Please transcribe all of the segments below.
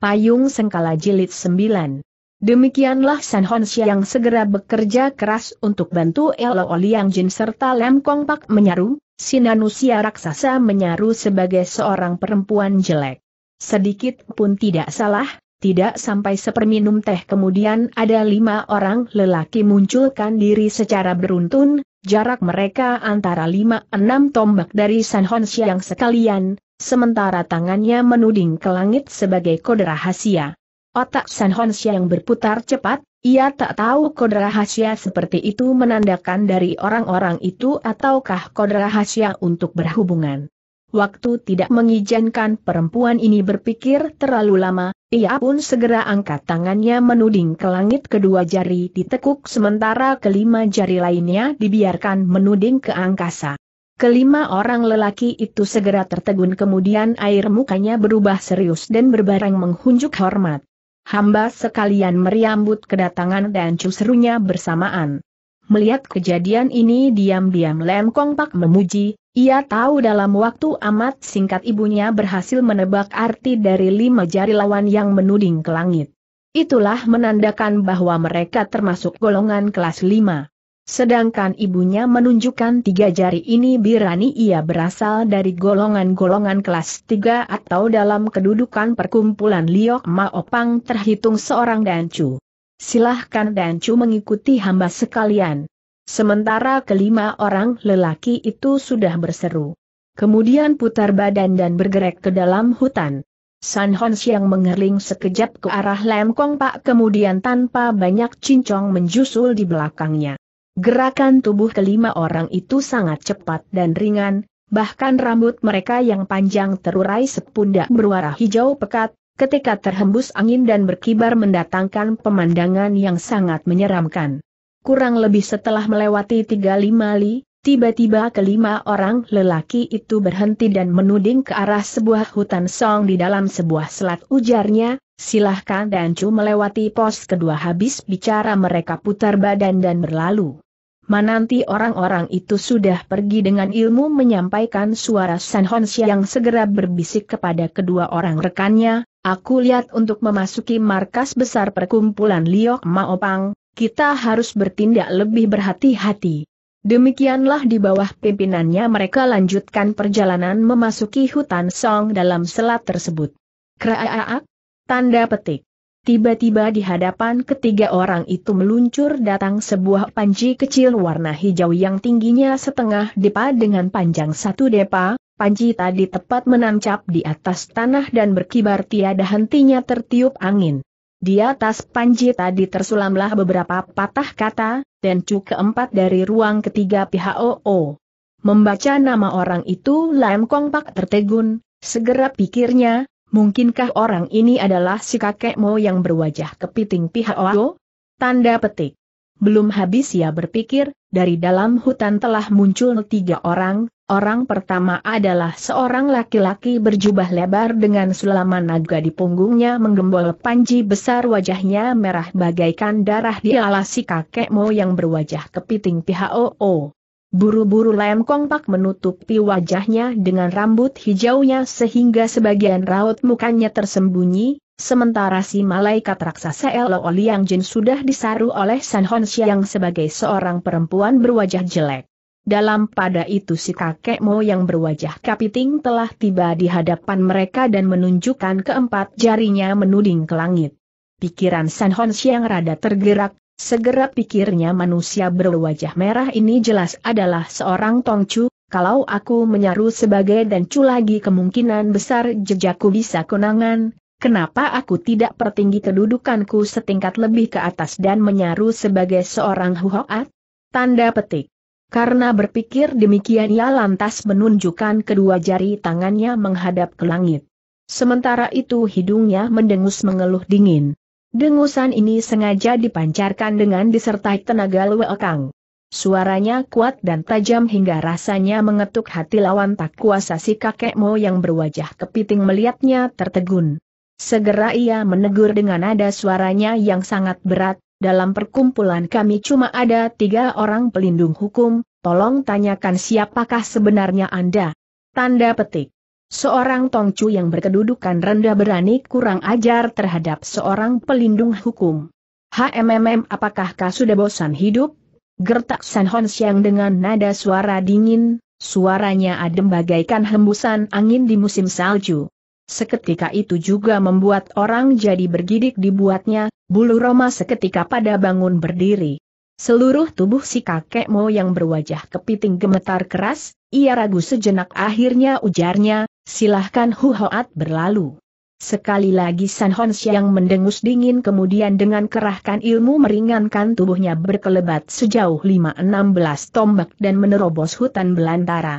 Payung Sengkala Jilid 9. Demikianlah San Hon yang segera bekerja keras untuk bantu Elo Oliang Jin serta Lem Kong Pak menyaru, Sinanusia raksasa menyaru sebagai seorang perempuan jelek. Sedikit pun tidak salah, tidak sampai seperminum teh kemudian ada lima orang lelaki munculkan diri secara beruntun, jarak mereka antara lima enam tombak dari San Hon yang sekalian, sementara tangannya menuding ke langit sebagai kode rahasia. Otak San yang berputar cepat, ia tak tahu kode rahasia seperti itu menandakan dari orang-orang itu ataukah kode rahasia untuk berhubungan. Waktu tidak mengizinkan perempuan ini berpikir terlalu lama, ia pun segera angkat tangannya menuding ke langit kedua jari ditekuk sementara kelima jari lainnya dibiarkan menuding ke angkasa. Kelima orang lelaki itu segera tertegun kemudian air mukanya berubah serius dan berbaring menghunjuk hormat. Hamba sekalian meriambut kedatangan dan cusrunya bersamaan. Melihat kejadian ini diam-diam Lem Kong Pak memuji, ia tahu dalam waktu amat singkat ibunya berhasil menebak arti dari lima jari lawan yang menuding ke langit. Itulah menandakan bahwa mereka termasuk golongan kelas lima. Sedangkan ibunya menunjukkan tiga jari ini birani ia berasal dari golongan-golongan kelas tiga atau dalam kedudukan perkumpulan Liok Maopang terhitung seorang dancu. Silahkan dancu mengikuti hamba sekalian. Sementara kelima orang lelaki itu sudah berseru. Kemudian putar badan dan bergerak ke dalam hutan. San Hons yang mengerling sekejap ke arah Lemkong Pak kemudian tanpa banyak cincong menjusul di belakangnya. Gerakan tubuh kelima orang itu sangat cepat dan ringan, bahkan rambut mereka yang panjang terurai sepundak berwarna hijau pekat, ketika terhembus angin dan berkibar mendatangkan pemandangan yang sangat menyeramkan. Kurang lebih setelah melewati tiga lima li, Tiba-tiba kelima orang lelaki itu berhenti dan menuding ke arah sebuah hutan song di dalam sebuah selat ujarnya, silahkan dan melewati pos kedua habis bicara mereka putar badan dan berlalu. Menanti orang-orang itu sudah pergi dengan ilmu menyampaikan suara San Honsia yang segera berbisik kepada kedua orang rekannya, aku lihat untuk memasuki markas besar perkumpulan Liok Maopang, kita harus bertindak lebih berhati-hati. Demikianlah di bawah pimpinannya mereka lanjutkan perjalanan memasuki hutan Song dalam selat tersebut. Kraaak? Tanda petik. Tiba-tiba di hadapan ketiga orang itu meluncur datang sebuah panci kecil warna hijau yang tingginya setengah depa dengan panjang satu depa, Panci tadi tepat menancap di atas tanah dan berkibar tiada hentinya tertiup angin. Di atas panji tadi tersulamlah beberapa patah kata, dan cu keempat dari ruang ketiga pihak OO. Membaca nama orang itu Lam Kong Pak tertegun, segera pikirnya, mungkinkah orang ini adalah si kakek Mo yang berwajah kepiting pihak OO? Tanda petik. Belum habis ia berpikir, dari dalam hutan telah muncul tiga orang, orang pertama adalah seorang laki-laki berjubah lebar dengan sulaman naga di punggungnya menggembol panji besar wajahnya merah bagaikan darah di dialasi kakek moyang berwajah kepiting PHOO. Buru-buru Lem Kong menutupi wajahnya dengan rambut hijaunya sehingga sebagian raut mukanya tersembunyi, Sementara si malaikat raksasa Elo Liang Jin sudah disaru oleh San Hon Xiang sebagai seorang perempuan berwajah jelek. Dalam pada itu si kakek Mo yang berwajah kapiting telah tiba di hadapan mereka dan menunjukkan keempat jarinya menuding ke langit. Pikiran San Hon Xiang rada tergerak, segera pikirnya manusia berwajah merah ini jelas adalah seorang Tongcu, kalau aku menyaru sebagai dan cu lagi kemungkinan besar jejakku bisa kunangan kenapa aku tidak pertinggi kedudukanku setingkat lebih ke atas dan menyaru sebagai seorang huhoat? Tanda petik. Karena berpikir demikian ia lantas menunjukkan kedua jari tangannya menghadap ke langit. Sementara itu hidungnya mendengus mengeluh dingin. Dengusan ini sengaja dipancarkan dengan disertai tenaga luekang. Suaranya kuat dan tajam hingga rasanya mengetuk hati lawan tak kuasa si kakek Mo yang berwajah kepiting melihatnya tertegun. Segera ia menegur dengan nada suaranya yang sangat berat, dalam perkumpulan kami cuma ada tiga orang pelindung hukum, tolong tanyakan siapakah sebenarnya Anda. Tanda petik. Seorang tongcu yang berkedudukan rendah berani kurang ajar terhadap seorang pelindung hukum. HMMM apakah kau sudah bosan hidup? Gertak San Hon Siang dengan nada suara dingin, suaranya adem bagaikan hembusan angin di musim salju. Seketika itu juga membuat orang jadi bergidik dibuatnya, bulu Roma seketika pada bangun berdiri. Seluruh tubuh si kakek Mo yang berwajah kepiting gemetar keras, ia ragu sejenak akhirnya ujarnya, silahkan Huhoat berlalu. Sekali lagi San Hons yang mendengus dingin kemudian dengan kerahkan ilmu meringankan tubuhnya berkelebat sejauh 5-16 tombak dan menerobos hutan belantara.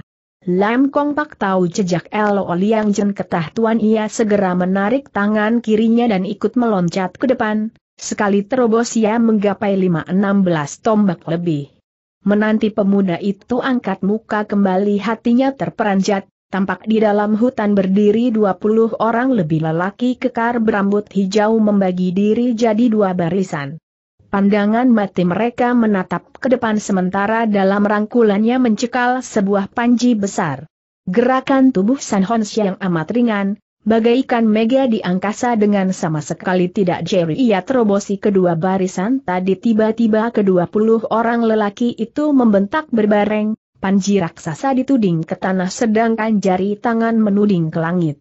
Lam Kong Pak tahu jejak Lo Liang Jen ketah tuan ia segera menarik tangan kirinya dan ikut meloncat ke depan, sekali terobos ia menggapai lima enam belas tombak lebih. Menanti pemuda itu angkat muka kembali hatinya terperanjat, tampak di dalam hutan berdiri dua puluh orang lebih lelaki kekar berambut hijau membagi diri jadi dua barisan. Pandangan mati mereka menatap ke depan sementara dalam rangkulannya mencekal sebuah panji besar. Gerakan tubuh San Hons yang amat ringan, bagaikan mega di angkasa dengan sama sekali tidak jeri ia terobosi kedua barisan tadi tiba-tiba kedua puluh orang lelaki itu membentak berbareng, panji raksasa dituding ke tanah sedangkan jari tangan menuding ke langit.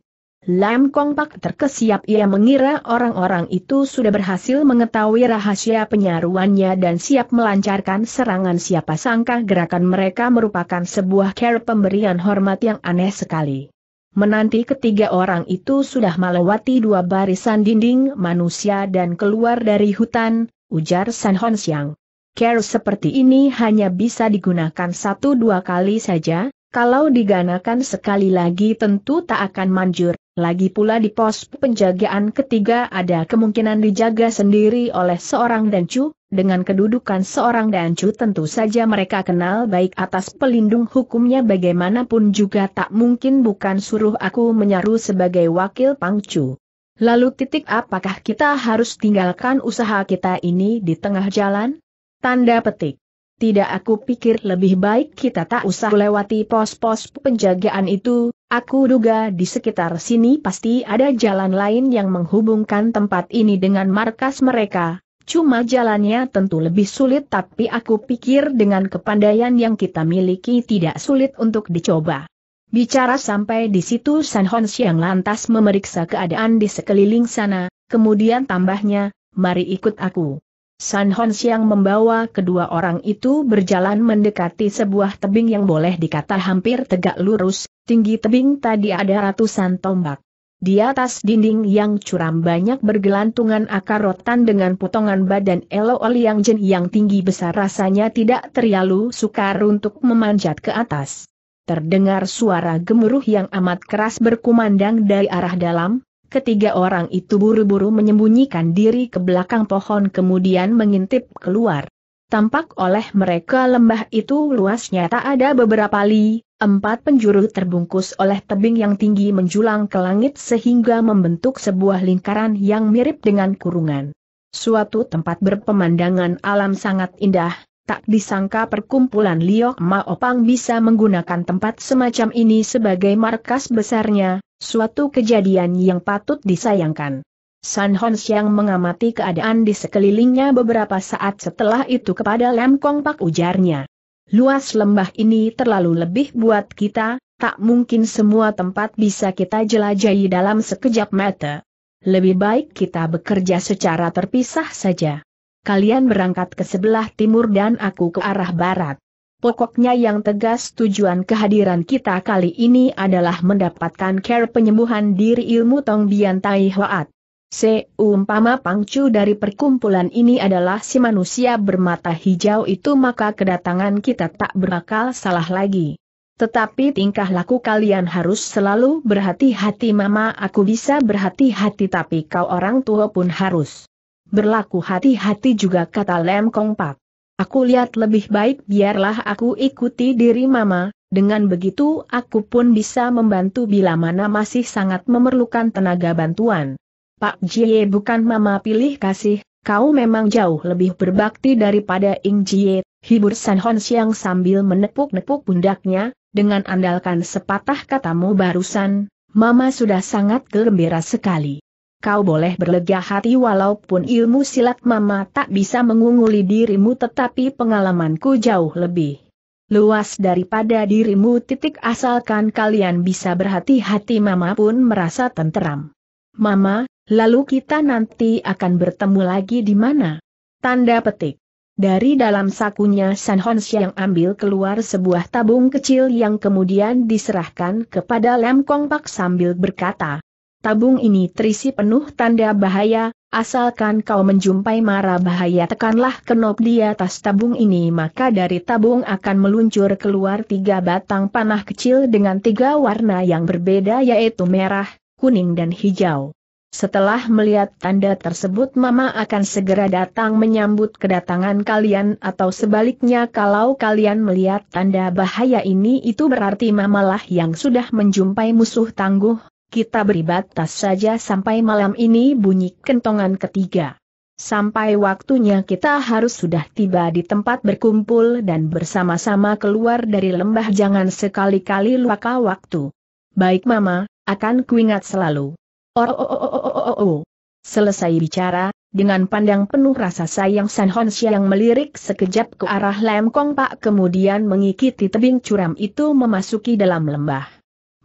Lam Kong Pak terkesiap ia mengira orang-orang itu sudah berhasil mengetahui rahasia penyaruannya dan siap melancarkan serangan siapa sangka gerakan mereka merupakan sebuah care pemberian hormat yang aneh sekali. Menanti ketiga orang itu sudah melewati dua barisan dinding manusia dan keluar dari hutan, ujar San Hon Siang. Care seperti ini hanya bisa digunakan satu dua kali saja, kalau diganakan sekali lagi tentu tak akan manjur, lagi pula di pos penjagaan ketiga ada kemungkinan dijaga sendiri oleh seorang dancu, dengan kedudukan seorang dancu tentu saja mereka kenal baik atas pelindung hukumnya bagaimanapun juga tak mungkin bukan suruh aku menyaru sebagai wakil pangcu. Lalu titik apakah kita harus tinggalkan usaha kita ini di tengah jalan? Tanda petik tidak aku pikir lebih baik kita tak usah lewati pos-pos penjagaan itu, aku duga di sekitar sini pasti ada jalan lain yang menghubungkan tempat ini dengan markas mereka, cuma jalannya tentu lebih sulit tapi aku pikir dengan kepandaian yang kita miliki tidak sulit untuk dicoba. Bicara sampai di situ San Hon Siang lantas memeriksa keadaan di sekeliling sana, kemudian tambahnya, mari ikut aku. San Hon Siang membawa kedua orang itu berjalan mendekati sebuah tebing yang boleh dikata hampir tegak lurus, tinggi tebing tadi ada ratusan tombak. Di atas dinding yang curam banyak bergelantungan akar rotan dengan potongan badan Elo Liang Jin yang tinggi besar rasanya tidak terlalu sukar untuk memanjat ke atas. Terdengar suara gemuruh yang amat keras berkumandang dari arah dalam, Ketiga orang itu buru-buru menyembunyikan diri ke belakang pohon kemudian mengintip keluar. Tampak oleh mereka lembah itu luasnya tak ada beberapa li, empat penjuru terbungkus oleh tebing yang tinggi menjulang ke langit sehingga membentuk sebuah lingkaran yang mirip dengan kurungan. Suatu tempat berpemandangan alam sangat indah, tak disangka perkumpulan Liok Maopang bisa menggunakan tempat semacam ini sebagai markas besarnya, Suatu kejadian yang patut disayangkan. San Hon Siang mengamati keadaan di sekelilingnya beberapa saat setelah itu kepada Lem Kong Pak ujarnya. Luas lembah ini terlalu lebih buat kita, tak mungkin semua tempat bisa kita jelajahi dalam sekejap mata. Lebih baik kita bekerja secara terpisah saja. Kalian berangkat ke sebelah timur dan aku ke arah barat. Pokoknya yang tegas tujuan kehadiran kita kali ini adalah mendapatkan care penyembuhan diri ilmu Tong Bian Tai Hoat. Seumpama pangcu dari perkumpulan ini adalah si manusia bermata hijau itu maka kedatangan kita tak berakal salah lagi. Tetapi tingkah laku kalian harus selalu berhati-hati mama aku bisa berhati-hati tapi kau orang tua pun harus. Berlaku hati-hati juga kata Lem Kong Pak. Aku lihat lebih baik biarlah aku ikuti diri mama, dengan begitu aku pun bisa membantu bila mana masih sangat memerlukan tenaga bantuan. Pak Jie bukan mama pilih kasih, kau memang jauh lebih berbakti daripada Ing Jie, hibur San Hon Siang sambil menepuk-nepuk pundaknya, dengan andalkan sepatah katamu barusan, mama sudah sangat gembira sekali kau boleh berlega hati walaupun ilmu silat mama tak bisa mengungguli dirimu tetapi pengalamanku jauh lebih luas daripada dirimu titik asalkan kalian bisa berhati-hati mama pun merasa tenteram. Mama, lalu kita nanti akan bertemu lagi di mana? Tanda petik. Dari dalam sakunya San Honsya yang ambil keluar sebuah tabung kecil yang kemudian diserahkan kepada Lem Kong Pak sambil berkata, Tabung ini terisi penuh tanda bahaya, asalkan kau menjumpai mara bahaya tekanlah kenop di atas tabung ini maka dari tabung akan meluncur keluar tiga batang panah kecil dengan tiga warna yang berbeda yaitu merah, kuning dan hijau. Setelah melihat tanda tersebut Mama akan segera datang menyambut kedatangan kalian atau sebaliknya kalau kalian melihat tanda bahaya ini itu berarti Mamalah yang sudah menjumpai musuh tangguh, kita beri batas saja sampai malam ini bunyi kentongan ketiga. Sampai waktunya kita harus sudah tiba di tempat berkumpul dan bersama-sama keluar dari lembah jangan sekali-kali luaka waktu. Baik mama, akan kuingat selalu. Oh, oh, oh, oh, oh, oh, oh. Selesai bicara, dengan pandang penuh rasa sayang San Hon yang melirik sekejap ke arah Lem Kong Pak kemudian mengikuti tebing curam itu memasuki dalam lembah.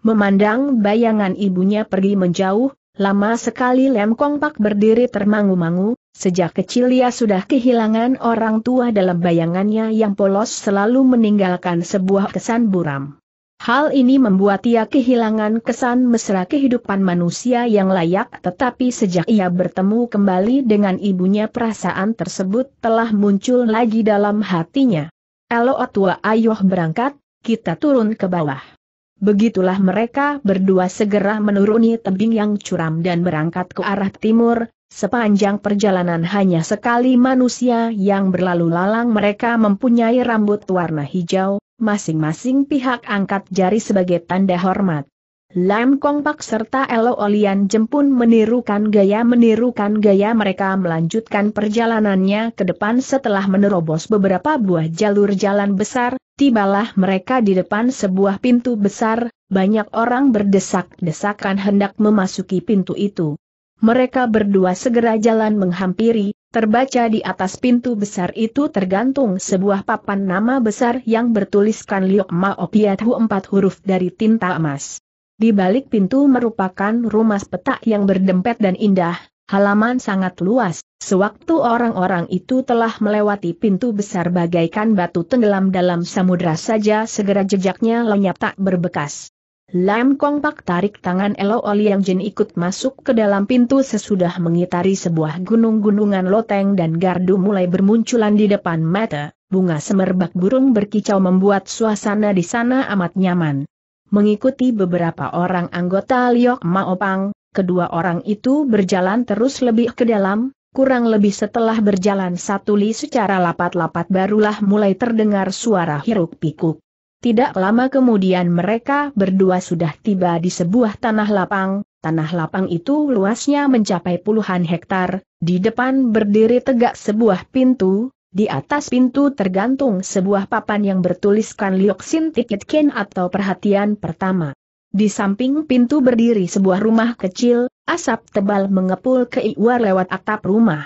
Memandang bayangan ibunya pergi menjauh, lama sekali Lem Kong Pak berdiri termangu-mangu, sejak kecil ia sudah kehilangan orang tua dalam bayangannya yang polos selalu meninggalkan sebuah kesan buram. Hal ini membuat ia kehilangan kesan mesra kehidupan manusia yang layak tetapi sejak ia bertemu kembali dengan ibunya perasaan tersebut telah muncul lagi dalam hatinya. Elo Atua ayoh berangkat, kita turun ke bawah. Begitulah mereka berdua segera menuruni tebing yang curam dan berangkat ke arah timur, sepanjang perjalanan hanya sekali manusia yang berlalu lalang mereka mempunyai rambut warna hijau, masing-masing pihak angkat jari sebagai tanda hormat. Lam Kongpak serta Elo Olian Jempun menirukan gaya-menirukan gaya mereka melanjutkan perjalanannya ke depan setelah menerobos beberapa buah jalur jalan besar, tibalah mereka di depan sebuah pintu besar, banyak orang berdesak-desakan hendak memasuki pintu itu. Mereka berdua segera jalan menghampiri, terbaca di atas pintu besar itu tergantung sebuah papan nama besar yang bertuliskan Liok Mao Hu empat huruf dari tinta emas. Di balik pintu merupakan rumah petak yang berdempet dan indah, halaman sangat luas. Sewaktu orang-orang itu telah melewati pintu besar bagaikan batu tenggelam dalam samudra saja segera jejaknya lenyap tak berbekas. Lam Kong Pak tarik tangan Elo Oli Yang Jin ikut masuk ke dalam pintu sesudah mengitari sebuah gunung-gunungan loteng dan gardu mulai bermunculan di depan mata, bunga semerbak burung berkicau membuat suasana di sana amat nyaman mengikuti beberapa orang anggota Liok Maopang, kedua orang itu berjalan terus lebih ke dalam, kurang lebih setelah berjalan satu li secara lapat-lapat barulah mulai terdengar suara hiruk-pikuk. Tidak lama kemudian mereka berdua sudah tiba di sebuah tanah lapang, tanah lapang itu luasnya mencapai puluhan hektar. di depan berdiri tegak sebuah pintu, di atas pintu tergantung sebuah papan yang bertuliskan Lioksin Tiket Ken atau Perhatian Pertama. Di samping pintu berdiri sebuah rumah kecil, asap tebal mengepul ke iwar lewat atap rumah.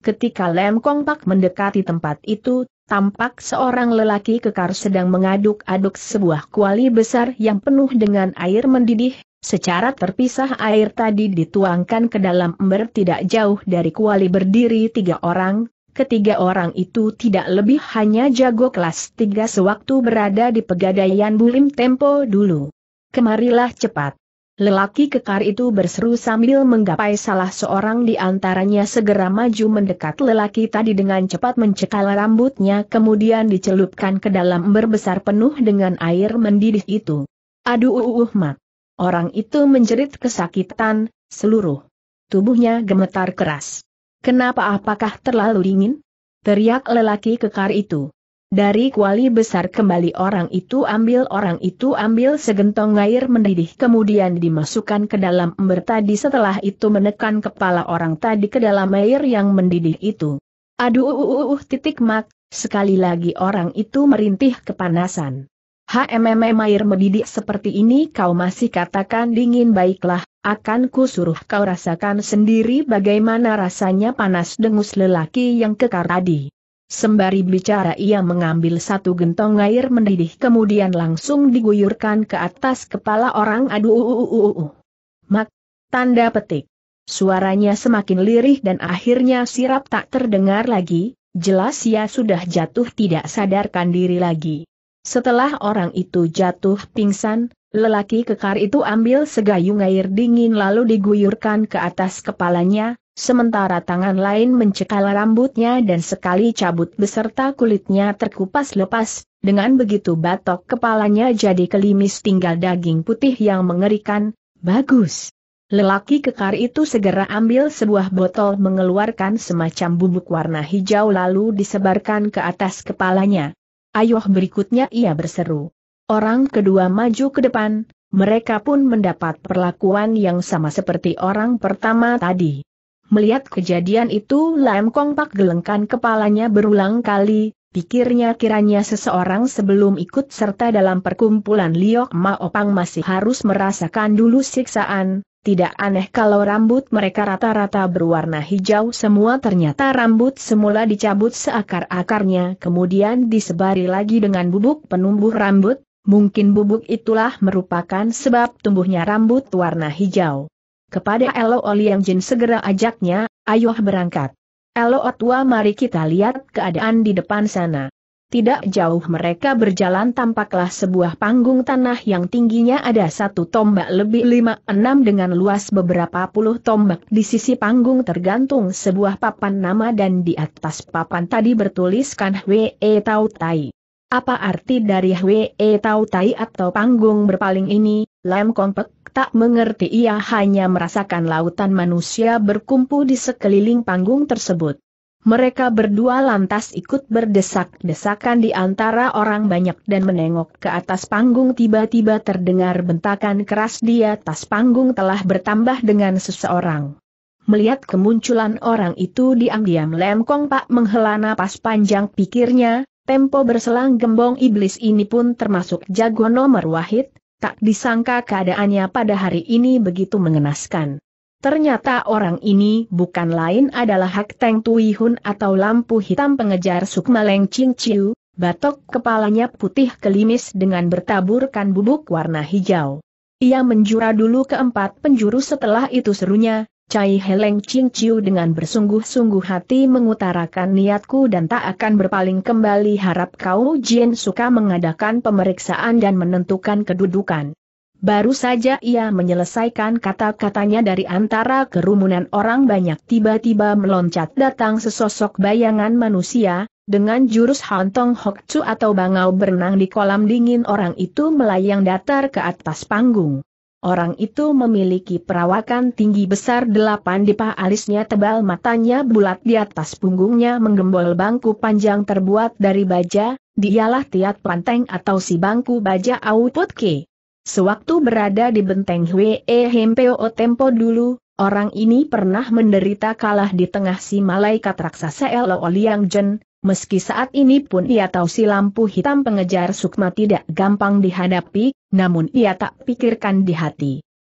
Ketika Lem Kong Pak mendekati tempat itu, tampak seorang lelaki kekar sedang mengaduk-aduk sebuah kuali besar yang penuh dengan air mendidih, Secara terpisah air tadi dituangkan ke dalam ember tidak jauh dari kuali berdiri tiga orang, Ketiga orang itu tidak lebih hanya jago kelas tiga sewaktu berada di pegadaian Bulim Tempo dulu. Kemarilah cepat. Lelaki kekar itu berseru sambil menggapai salah seorang di antaranya segera maju mendekat lelaki tadi dengan cepat mencekal rambutnya kemudian dicelupkan ke dalam berbesar penuh dengan air mendidih itu. Aduh uh, uh mat. Orang itu menjerit kesakitan, seluruh tubuhnya gemetar keras. Kenapa apakah terlalu dingin? Teriak lelaki kekar itu. Dari kuali besar kembali orang itu ambil orang itu ambil segentong air mendidih kemudian dimasukkan ke dalam ember tadi setelah itu menekan kepala orang tadi ke dalam air yang mendidih itu. Aduh uh, uh, uh, uh titik mak, sekali lagi orang itu merintih kepanasan. HMMM air mendidih seperti ini kau masih katakan dingin baiklah, akan ku suruh kau rasakan sendiri bagaimana rasanya panas dengus lelaki yang kekar tadi. Sembari bicara ia mengambil satu gentong air mendidih kemudian langsung diguyurkan ke atas kepala orang aduh. Uh, uh, uh, Mak, tanda petik. Suaranya semakin lirih dan akhirnya sirap tak terdengar lagi, jelas ia sudah jatuh tidak sadarkan diri lagi. Setelah orang itu jatuh pingsan, lelaki kekar itu ambil segayung air dingin lalu diguyurkan ke atas kepalanya, sementara tangan lain mencekal rambutnya dan sekali cabut beserta kulitnya terkupas lepas, dengan begitu batok kepalanya jadi kelimis tinggal daging putih yang mengerikan, bagus. Lelaki kekar itu segera ambil sebuah botol mengeluarkan semacam bubuk warna hijau lalu disebarkan ke atas kepalanya. Ayoh berikutnya ia berseru. Orang kedua maju ke depan, mereka pun mendapat perlakuan yang sama seperti orang pertama tadi. Melihat kejadian itu Lam Kong Pak gelengkan kepalanya berulang kali, pikirnya kiranya seseorang sebelum ikut serta dalam perkumpulan Liok Ma Opang masih harus merasakan dulu siksaan, tidak aneh kalau rambut mereka rata-rata berwarna hijau semua ternyata rambut semula dicabut seakar-akarnya kemudian disebari lagi dengan bubuk penumbuh rambut, mungkin bubuk itulah merupakan sebab tumbuhnya rambut warna hijau. Kepada Elo Oliang Jin segera ajaknya, ayo berangkat. Elo Otwa mari kita lihat keadaan di depan sana. Tidak jauh mereka berjalan tampaklah sebuah panggung tanah yang tingginya ada satu tombak lebih lima enam dengan luas beberapa puluh tombak. Di sisi panggung tergantung sebuah papan nama dan di atas papan tadi bertuliskan Hwe Tau Tai. Apa arti dari Hwe Tau Tai atau panggung berpaling ini, Lem Kompek tak mengerti ia hanya merasakan lautan manusia berkumpul di sekeliling panggung tersebut. Mereka berdua lantas ikut berdesak-desakan di antara orang banyak dan menengok ke atas panggung tiba-tiba terdengar bentakan keras di atas panggung telah bertambah dengan seseorang. Melihat kemunculan orang itu diam-diam lemkong Pak menghela napas panjang pikirnya, tempo berselang gembong iblis ini pun termasuk jago nomor wahid, tak disangka keadaannya pada hari ini begitu mengenaskan. Ternyata orang ini bukan lain adalah Hak Teng Tui Hun atau lampu hitam pengejar Sukma Leng Ching Chiu, batok kepalanya putih kelimis dengan bertaburkan bubuk warna hijau. Ia menjura dulu keempat penjuru setelah itu serunya, Cai Heleng Ching Chiu dengan bersungguh-sungguh hati mengutarakan niatku dan tak akan berpaling kembali harap kau Jin suka mengadakan pemeriksaan dan menentukan kedudukan. Baru saja ia menyelesaikan kata-katanya dari antara kerumunan orang banyak tiba-tiba meloncat datang sesosok bayangan manusia, dengan jurus Hantong Hok Chu atau bangau berenang di kolam dingin orang itu melayang datar ke atas panggung. Orang itu memiliki perawakan tinggi besar delapan dipa alisnya tebal matanya bulat di atas punggungnya menggembol bangku panjang terbuat dari baja, dialah Tiat Panteng atau si bangku baja ke. Sewaktu berada di benteng Hwee eh, Hempeo Tempo dulu, orang ini pernah menderita kalah di tengah si malaikat raksasa Elo Liang Jen, meski saat ini pun ia tahu si lampu hitam pengejar sukma tidak gampang dihadapi, namun ia tak pikirkan di hati.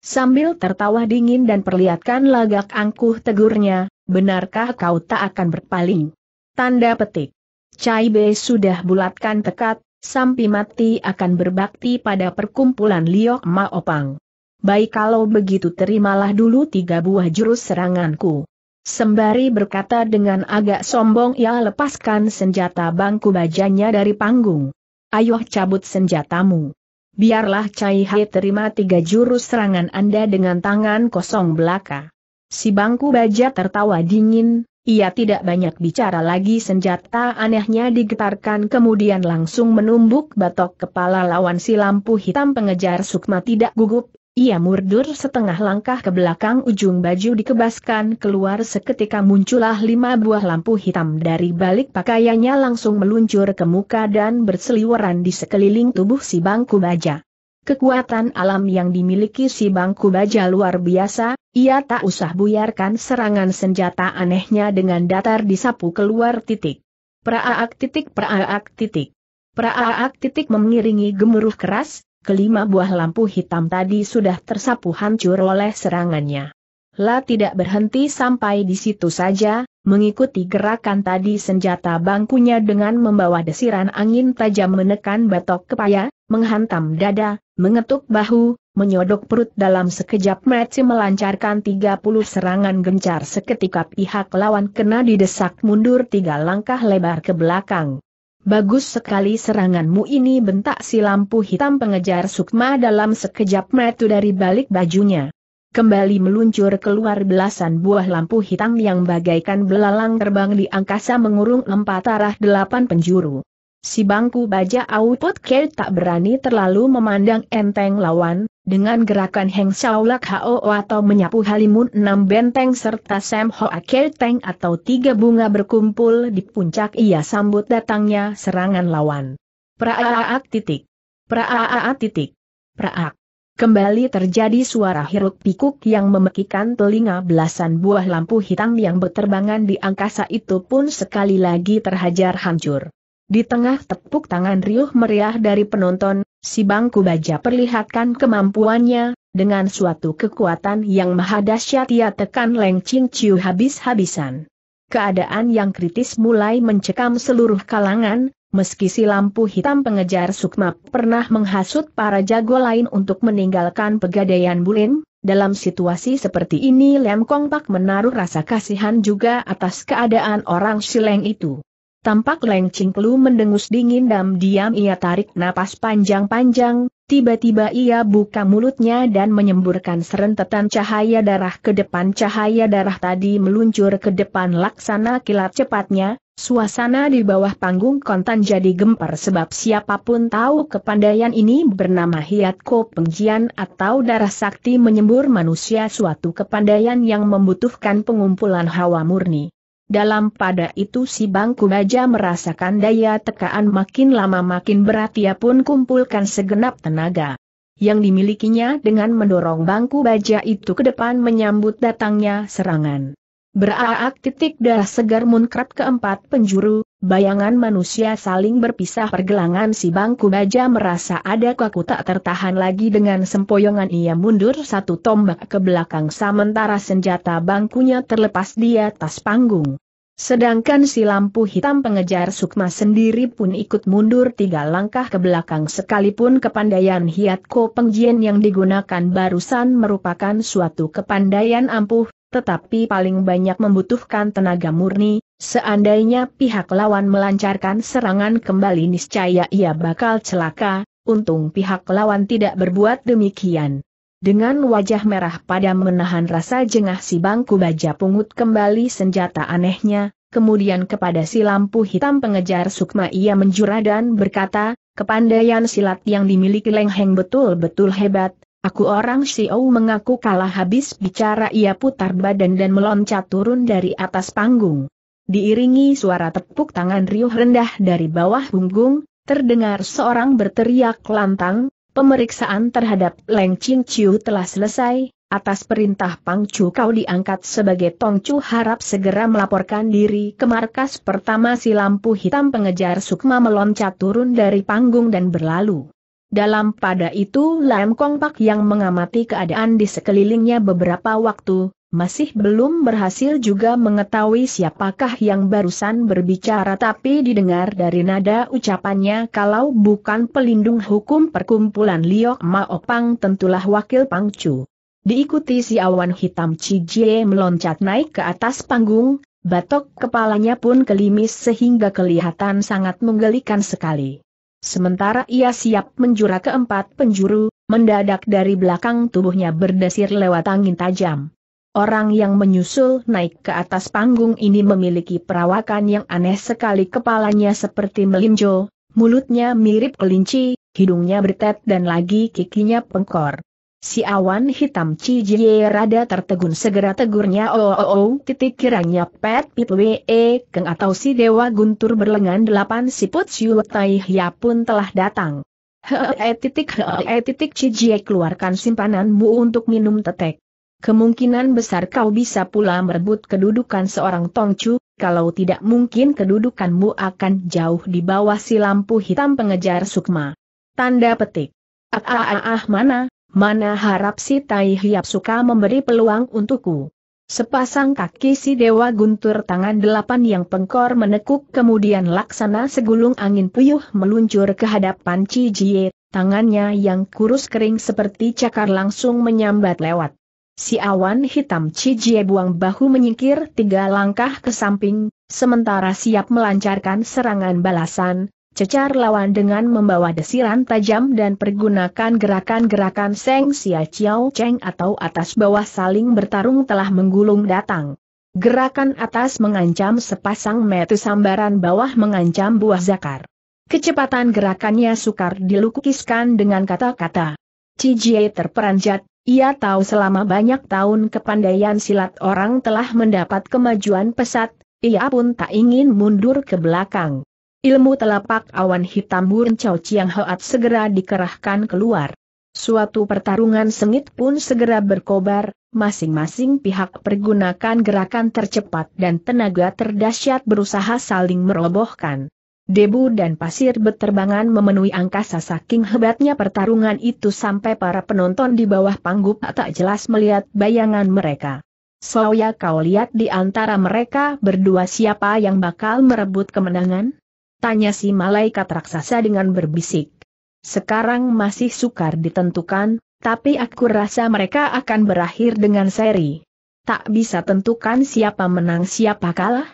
Sambil tertawa dingin dan perlihatkan lagak angkuh tegurnya, benarkah kau tak akan berpaling? Tanda petik. Cai Be sudah bulatkan tekad, Sampai mati akan berbakti pada perkumpulan Liok Maopang. Baik kalau begitu terimalah dulu tiga buah jurus seranganku. Sembari berkata dengan agak sombong ia lepaskan senjata bangku bajanya dari panggung. Ayo cabut senjatamu. Biarlah Cai Hai terima tiga jurus serangan Anda dengan tangan kosong belaka. Si bangku baja tertawa dingin, ia tidak banyak bicara lagi senjata anehnya digetarkan kemudian langsung menumbuk batok kepala lawan si lampu hitam pengejar Sukma tidak gugup, ia mundur setengah langkah ke belakang ujung baju dikebaskan keluar seketika muncullah lima buah lampu hitam dari balik pakaiannya langsung meluncur ke muka dan berseliweran di sekeliling tubuh si bangku baja. Kekuatan alam yang dimiliki si bangku baja luar biasa, ia tak usah buyarkan serangan senjata anehnya dengan datar disapu keluar titik. Praaak titik praaak titik. Praaak titik mengiringi gemuruh keras, kelima buah lampu hitam tadi sudah tersapu hancur oleh serangannya. La tidak berhenti sampai di situ saja, mengikuti gerakan tadi senjata bangkunya dengan membawa desiran angin tajam menekan batok kepaya, menghantam dada, mengetuk bahu, menyodok perut dalam sekejap Metsi melancarkan 30 serangan gencar seketika pihak lawan kena didesak mundur tiga langkah lebar ke belakang. Bagus sekali seranganmu ini bentak si lampu hitam pengejar Sukma dalam sekejap metu dari balik bajunya kembali meluncur keluar belasan buah lampu hitam yang bagaikan belalang terbang di angkasa mengurung empat arah delapan penjuru. Si bangku baja output Ker tak berani terlalu memandang enteng lawan, dengan gerakan Heng Saulak Hao atau menyapu halimun enam benteng serta Sam Hoa Ker Teng atau tiga bunga berkumpul di puncak ia sambut datangnya serangan lawan. Praaak titik. Praaak titik. Praak. Kembali terjadi suara hiruk pikuk yang memekikan telinga belasan buah lampu hitam yang berterbangan di angkasa itu pun sekali lagi terhajar hancur. Di tengah tepuk tangan riuh meriah dari penonton, si bangku baja perlihatkan kemampuannya, dengan suatu kekuatan yang maha dahsyat ia tekan Leng Ching habis-habisan. Keadaan yang kritis mulai mencekam seluruh kalangan, meski si lampu hitam pengejar Sukma pernah menghasut para jago lain untuk meninggalkan pegadaian Bulin, dalam situasi seperti ini Lem Kong Pak menaruh rasa kasihan juga atas keadaan orang Sileng itu. Tampak Leng Cingklu mendengus dingin dan diam ia tarik napas panjang-panjang, tiba-tiba ia buka mulutnya dan menyemburkan serentetan cahaya darah ke depan cahaya darah tadi meluncur ke depan laksana kilat cepatnya, Suasana di bawah panggung kontan jadi gempar sebab siapapun tahu kepandaian ini bernama Hiat Ko Pengjian atau darah sakti menyembur manusia suatu kepandaian yang membutuhkan pengumpulan hawa murni. Dalam pada itu si Bangku Baja merasakan daya tekaan makin lama makin berat ia pun kumpulkan segenap tenaga yang dimilikinya dengan mendorong Bangku Baja itu ke depan menyambut datangnya serangan. Beraak titik darah segar munkrat keempat penjuru, bayangan manusia saling berpisah pergelangan si bangku baja merasa ada kaku tak tertahan lagi dengan sempoyongan ia mundur satu tombak ke belakang sementara senjata bangkunya terlepas di atas panggung. Sedangkan si lampu hitam pengejar Sukma sendiri pun ikut mundur tiga langkah ke belakang sekalipun kepandaian hiatko Ko Pengjian yang digunakan barusan merupakan suatu kepandaian ampuh tetapi paling banyak membutuhkan tenaga murni, seandainya pihak lawan melancarkan serangan kembali niscaya ia bakal celaka, untung pihak lawan tidak berbuat demikian. Dengan wajah merah pada menahan rasa jengah si bangku baja pungut kembali senjata anehnya, kemudian kepada si lampu hitam pengejar sukma ia menjura dan berkata, kepandaian silat yang dimiliki Lengheng betul-betul hebat, Aku orang Xiao mengaku kalah habis bicara ia putar badan dan meloncat turun dari atas panggung. Diiringi suara tepuk tangan riuh rendah dari bawah punggung, terdengar seorang berteriak lantang, pemeriksaan terhadap Leng Ching Chiu telah selesai, atas perintah Pang Chu kau diangkat sebagai Tong Chu harap segera melaporkan diri ke markas pertama si lampu hitam pengejar Sukma meloncat turun dari panggung dan berlalu. Dalam pada itu Lam Kong Pak yang mengamati keadaan di sekelilingnya beberapa waktu, masih belum berhasil juga mengetahui siapakah yang barusan berbicara tapi didengar dari nada ucapannya kalau bukan pelindung hukum perkumpulan Liok Maopang tentulah wakil Pang Chu. Diikuti si awan hitam Cijie meloncat naik ke atas panggung, batok kepalanya pun kelimis sehingga kelihatan sangat menggelikan sekali. Sementara ia siap menjura keempat penjuru, mendadak dari belakang tubuhnya berdesir lewat angin tajam. Orang yang menyusul naik ke atas panggung ini memiliki perawakan yang aneh sekali kepalanya seperti melinjo, mulutnya mirip kelinci, hidungnya bertet dan lagi kikinya pengkor. Si awan hitam Cijie rada tertegun segera tegurnya oh oh oh titik kiranya Pet Pitwe Keng atau si Dewa Guntur berlengan delapan siput Siu Tai Hia pun telah datang. Hee eh, titik hee eh, titik Cijie keluarkan simpananmu untuk minum tetek. Kemungkinan besar kau bisa pula merebut kedudukan seorang Tongcu, kalau tidak mungkin kedudukanmu akan jauh di bawah si lampu hitam pengejar Sukma. Tanda petik. Ah ah ah, ah mana? Mana harap si Tai Hiap suka memberi peluang untukku. Sepasang kaki si dewa guntur tangan delapan yang pengkor menekuk kemudian laksana segulung angin puyuh meluncur ke hadapan Ci Jie, tangannya yang kurus kering seperti cakar langsung menyambat lewat. Si awan hitam Ci Jie buang bahu menyingkir tiga langkah ke samping, sementara siap melancarkan serangan balasan, cecar lawan dengan membawa desiran tajam dan pergunakan gerakan-gerakan Seng sia Chiao Cheng atau atas bawah saling bertarung telah menggulung datang. Gerakan atas mengancam sepasang metu sambaran bawah mengancam buah zakar. Kecepatan gerakannya sukar dilukiskan dengan kata-kata. Cijie terperanjat, ia tahu selama banyak tahun kepandaian silat orang telah mendapat kemajuan pesat, ia pun tak ingin mundur ke belakang. Ilmu telapak awan hitam Wun Chao Chiang Hoat segera dikerahkan keluar. Suatu pertarungan sengit pun segera berkobar, masing-masing pihak pergunakan gerakan tercepat dan tenaga terdahsyat berusaha saling merobohkan. Debu dan pasir beterbangan memenuhi angkasa saking hebatnya pertarungan itu sampai para penonton di bawah panggung tak jelas melihat bayangan mereka. Soya kau lihat di antara mereka berdua siapa yang bakal merebut kemenangan? Tanya si malaikat raksasa dengan berbisik. Sekarang masih sukar ditentukan, tapi aku rasa mereka akan berakhir dengan seri. Tak bisa tentukan siapa menang siapa kalah.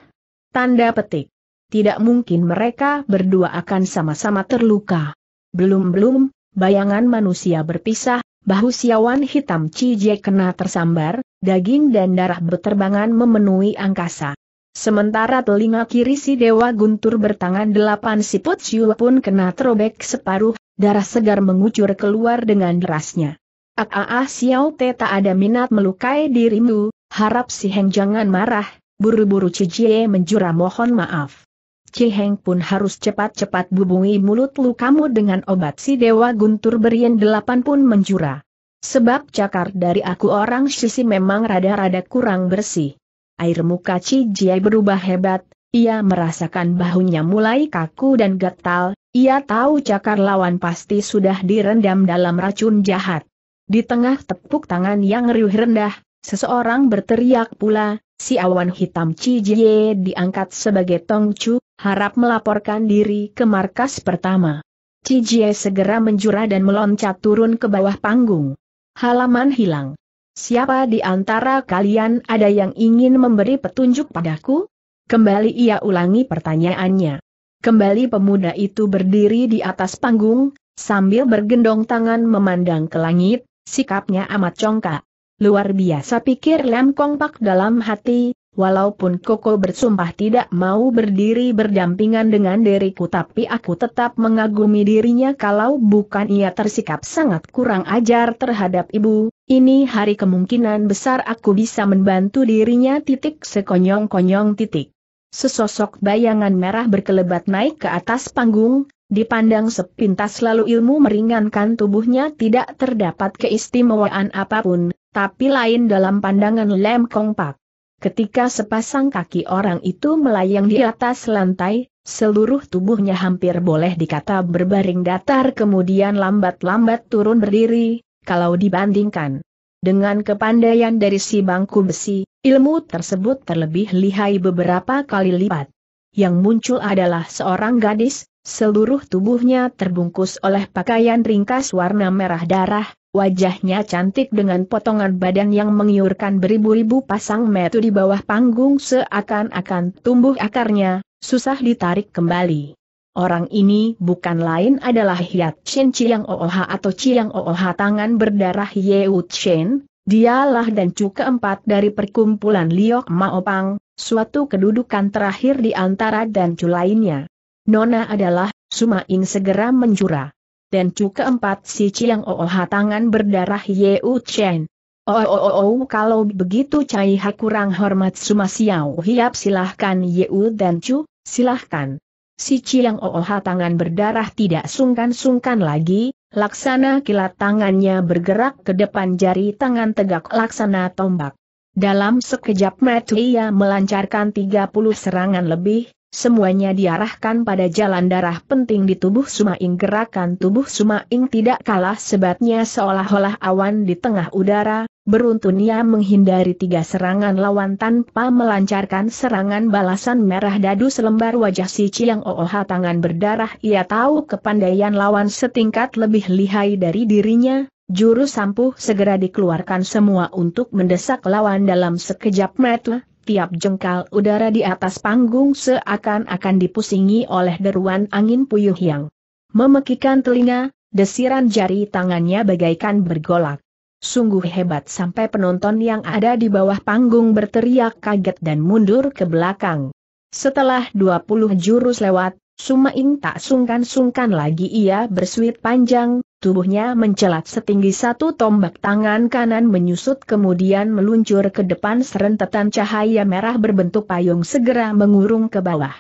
Tanda petik. Tidak mungkin mereka berdua akan sama-sama terluka. Belum-belum, bayangan manusia berpisah, bahu siawan hitam cijek kena tersambar, daging dan darah beterbangan memenuhi angkasa. Sementara telinga kiri si Dewa Guntur bertangan delapan siput siul pun kena terobek separuh, darah segar mengucur keluar dengan derasnya. Aaah ah, ah, Xiao Te tak ada minat melukai dirimu, harap si Heng jangan marah, buru-buru Cijie menjura mohon maaf. Heng pun harus cepat-cepat bubungi mulut lu kamu dengan obat si Dewa Guntur berian delapan pun menjura. Sebab cakar dari aku orang sisi memang rada-rada kurang bersih. Air muka Cijai berubah hebat, ia merasakan bahunya mulai kaku dan gatal, ia tahu cakar lawan pasti sudah direndam dalam racun jahat. Di tengah tepuk tangan yang riuh rendah, seseorang berteriak pula, si awan hitam Cijie diangkat sebagai Tongcu, harap melaporkan diri ke markas pertama. Cijie segera menjura dan meloncat turun ke bawah panggung. Halaman hilang. Siapa di antara kalian ada yang ingin memberi petunjuk padaku? Kembali ia ulangi pertanyaannya. Kembali pemuda itu berdiri di atas panggung, sambil bergendong tangan memandang ke langit, sikapnya amat congkak. Luar biasa pikir Lem Pak dalam hati, walaupun Koko bersumpah tidak mau berdiri berdampingan dengan diriku tapi aku tetap mengagumi dirinya kalau bukan ia tersikap sangat kurang ajar terhadap ibu, ini hari kemungkinan besar aku bisa membantu dirinya titik sekonyong-konyong titik. Sesosok bayangan merah berkelebat naik ke atas panggung, dipandang sepintas lalu ilmu meringankan tubuhnya tidak terdapat keistimewaan apapun, tapi lain dalam pandangan lem kompak. Ketika sepasang kaki orang itu melayang di atas lantai, seluruh tubuhnya hampir boleh dikata berbaring datar kemudian lambat-lambat turun berdiri, kalau dibandingkan dengan kepandaian dari si bangku besi, ilmu tersebut terlebih lihai beberapa kali lipat. Yang muncul adalah seorang gadis, seluruh tubuhnya terbungkus oleh pakaian ringkas warna merah darah, wajahnya cantik dengan potongan badan yang mengiurkan beribu-ribu pasang metu di bawah panggung seakan-akan tumbuh akarnya, susah ditarik kembali. Orang ini bukan lain adalah Hiat Chen Chiang Ooha atau Chiang Ooha tangan berdarah Yeu Chen, dialah dan cu keempat dari perkumpulan Liok Maopang, suatu kedudukan terakhir di antara dan cu lainnya. Nona adalah, Suma Ing segera menjura. Dan cu keempat si Chiang Ooha tangan berdarah Yeu Chen. Oh, oh, oh, oh, kalau begitu Cai Ha kurang hormat Suma Xiao Hiap silahkan Yeu dan Chu, silahkan si Chiang Ooha tangan berdarah tidak sungkan-sungkan lagi, laksana kilat tangannya bergerak ke depan jari tangan tegak laksana tombak. Dalam sekejap mata ia melancarkan 30 serangan lebih, semuanya diarahkan pada jalan darah penting di tubuh Sumaing. Gerakan tubuh Sumaing tidak kalah sebatnya seolah-olah awan di tengah udara, beruntun ia menghindari tiga serangan lawan tanpa melancarkan serangan balasan merah dadu selembar wajah si Ciang Ooha tangan berdarah ia tahu kepandaian lawan setingkat lebih lihai dari dirinya, Jurus sampuh segera dikeluarkan semua untuk mendesak lawan dalam sekejap mata, Tiap jengkal udara di atas panggung seakan-akan dipusingi oleh deruan angin puyuh yang memekikan telinga, desiran jari tangannya bagaikan bergolak. Sungguh hebat sampai penonton yang ada di bawah panggung berteriak kaget dan mundur ke belakang. Setelah 20 jurus lewat, Sumaing tak sungkan-sungkan lagi ia bersuit panjang, tubuhnya mencelat setinggi satu tombak tangan kanan menyusut kemudian meluncur ke depan serentetan cahaya merah berbentuk payung segera mengurung ke bawah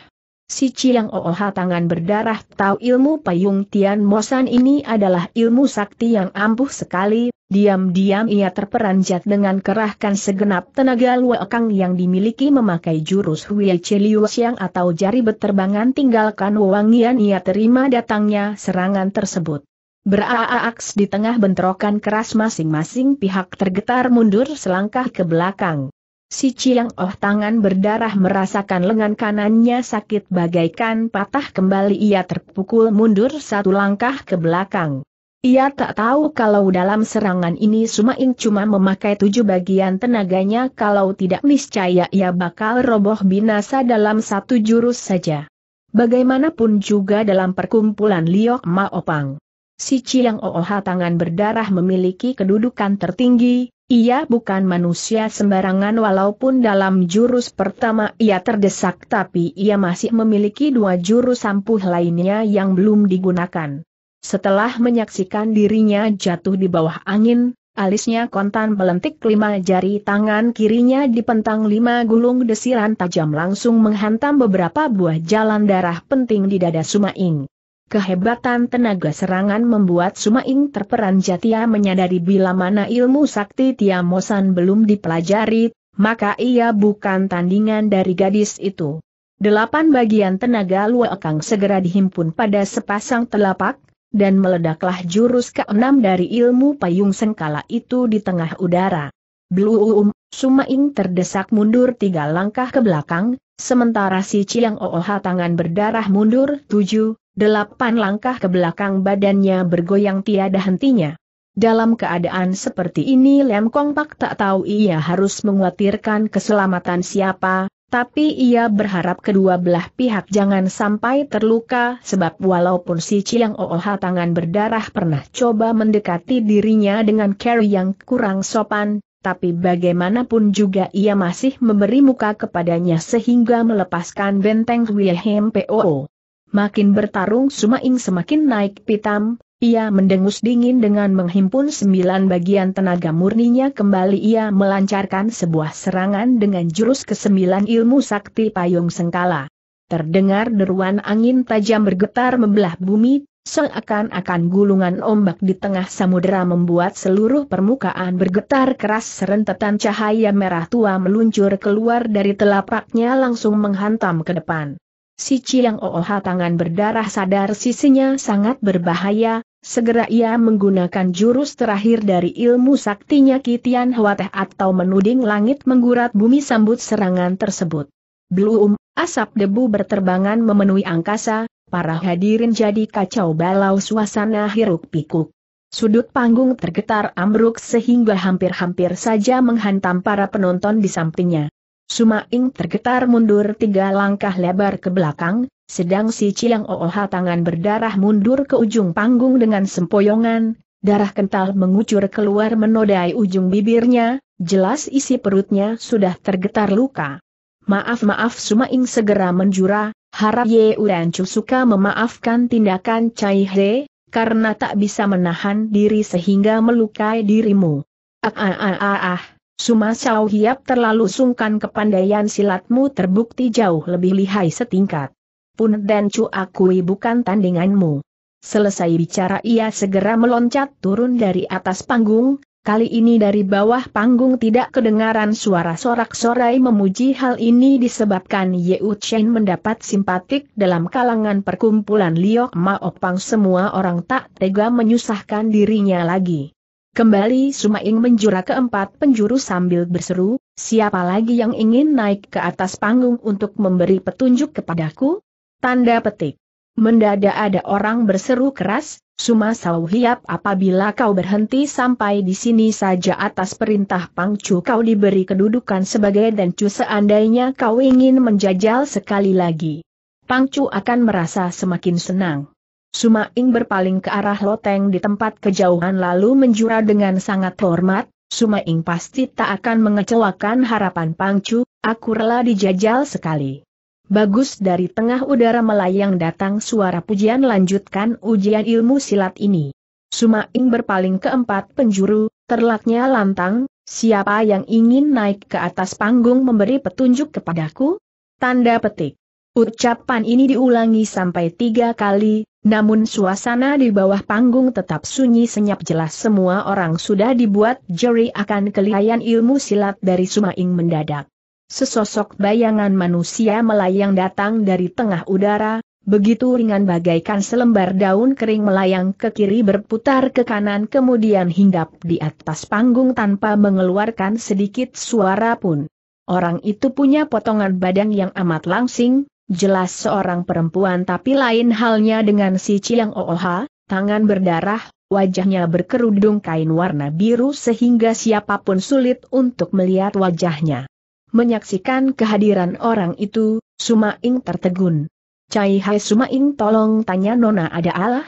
si Chiang Ooha tangan berdarah tahu ilmu payung Tian Mosan ini adalah ilmu sakti yang ampuh sekali, diam-diam ia terperanjat dengan kerahkan segenap tenaga luakang yang dimiliki memakai jurus Hui Liu Xiang atau jari beterbangan tinggalkan wangian ia terima datangnya serangan tersebut. Beraaaks di tengah bentrokan keras masing-masing pihak tergetar mundur selangkah ke belakang. Si Chiang Oh tangan berdarah merasakan lengan kanannya sakit bagaikan patah kembali ia terpukul mundur satu langkah ke belakang. Ia tak tahu kalau dalam serangan ini Sumaing cuma memakai tujuh bagian tenaganya kalau tidak niscaya ia bakal roboh binasa dalam satu jurus saja. Bagaimanapun juga dalam perkumpulan Liok Maopang. Si Chiang Oh tangan berdarah memiliki kedudukan tertinggi, ia bukan manusia sembarangan walaupun dalam jurus pertama ia terdesak tapi ia masih memiliki dua jurus ampuh lainnya yang belum digunakan. Setelah menyaksikan dirinya jatuh di bawah angin, alisnya kontan melentik lima jari tangan kirinya dipentang lima gulung desiran tajam langsung menghantam beberapa buah jalan darah penting di dada Sumaing. Kehebatan tenaga serangan membuat Sumaing terperanjat ia menyadari bila mana ilmu sakti Tiamosan belum dipelajari, maka ia bukan tandingan dari gadis itu. Delapan bagian tenaga luakang segera dihimpun pada sepasang telapak, dan meledaklah jurus keenam dari ilmu payung sengkala itu di tengah udara. Bluum, Sumaing terdesak mundur tiga langkah ke belakang, sementara si Chiang Ooha tangan berdarah mundur tujuh, Delapan langkah ke belakang badannya bergoyang tiada hentinya. Dalam keadaan seperti ini Lem Kong Pak tak tahu ia harus mengkhawatirkan keselamatan siapa, tapi ia berharap kedua belah pihak jangan sampai terluka sebab walaupun si Chiang Ooha tangan berdarah pernah coba mendekati dirinya dengan cara yang kurang sopan, tapi bagaimanapun juga ia masih memberi muka kepadanya sehingga melepaskan benteng Wilhelm POO. Makin bertarung Sumaing semakin naik pitam, ia mendengus dingin dengan menghimpun sembilan bagian tenaga murninya kembali ia melancarkan sebuah serangan dengan jurus kesembilan ilmu sakti payung sengkala. Terdengar deruan angin tajam bergetar membelah bumi, seakan-akan gulungan ombak di tengah samudera membuat seluruh permukaan bergetar keras serentetan cahaya merah tua meluncur keluar dari telapaknya langsung menghantam ke depan. Si Chiang Ooha tangan berdarah sadar sisinya sangat berbahaya, segera ia menggunakan jurus terakhir dari ilmu saktinya Kitian Huateh atau menuding langit menggurat bumi sambut serangan tersebut. Belum, asap debu berterbangan memenuhi angkasa, para hadirin jadi kacau balau suasana hiruk pikuk. Sudut panggung tergetar ambruk sehingga hampir-hampir saja menghantam para penonton di sampingnya. Suma Ing tergetar mundur tiga langkah lebar ke belakang, sedang si Ciang Ooha tangan berdarah mundur ke ujung panggung dengan sempoyongan, darah kental mengucur keluar menodai ujung bibirnya, jelas isi perutnya sudah tergetar luka. Maaf-maaf Suma Ing segera menjura, harap Ye Chu suka memaafkan tindakan Cai He, karena tak bisa menahan diri sehingga melukai dirimu. Ah ah ah ah ah. Suma Xiao Hiap terlalu sungkan kepandaian silatmu terbukti jauh lebih lihai setingkat. Pun dan cu akui bukan tandinganmu. Selesai bicara ia segera meloncat turun dari atas panggung, kali ini dari bawah panggung tidak kedengaran suara sorak-sorai memuji hal ini disebabkan U Chen mendapat simpatik dalam kalangan perkumpulan Liok Pang semua orang tak tega menyusahkan dirinya lagi. Kembali Sumaing menjura keempat penjuru sambil berseru, siapa lagi yang ingin naik ke atas panggung untuk memberi petunjuk kepadaku? Tanda petik. Mendadak ada orang berseru keras, Suma Sauhiap apabila kau berhenti sampai di sini saja atas perintah Pangcu kau diberi kedudukan sebagai Dencu seandainya kau ingin menjajal sekali lagi. Pangcu akan merasa semakin senang. Suma Ing berpaling ke arah loteng di tempat kejauhan lalu menjura dengan sangat hormat, Suma Ing pasti tak akan mengecewakan harapan Pangcu, aku rela dijajal sekali. Bagus dari tengah udara melayang datang suara pujian lanjutkan ujian ilmu silat ini. Suma Ing berpaling ke empat penjuru, terlaknya lantang, siapa yang ingin naik ke atas panggung memberi petunjuk kepadaku? Tanda petik. Ucapan ini diulangi sampai tiga kali, namun suasana di bawah panggung tetap sunyi senyap jelas semua orang sudah dibuat jeri akan kelihayan ilmu silat dari Sumaing mendadak. Sesosok bayangan manusia melayang datang dari tengah udara, begitu ringan bagaikan selembar daun kering melayang ke kiri berputar ke kanan kemudian hinggap di atas panggung tanpa mengeluarkan sedikit suara pun. Orang itu punya potongan badan yang amat langsing, Jelas seorang perempuan tapi lain halnya dengan si Chiang Ooha, tangan berdarah, wajahnya berkerudung kain warna biru sehingga siapapun sulit untuk melihat wajahnya. Menyaksikan kehadiran orang itu, Suma Ing tertegun. Cai Hai Ing tolong tanya Nona ada Allah?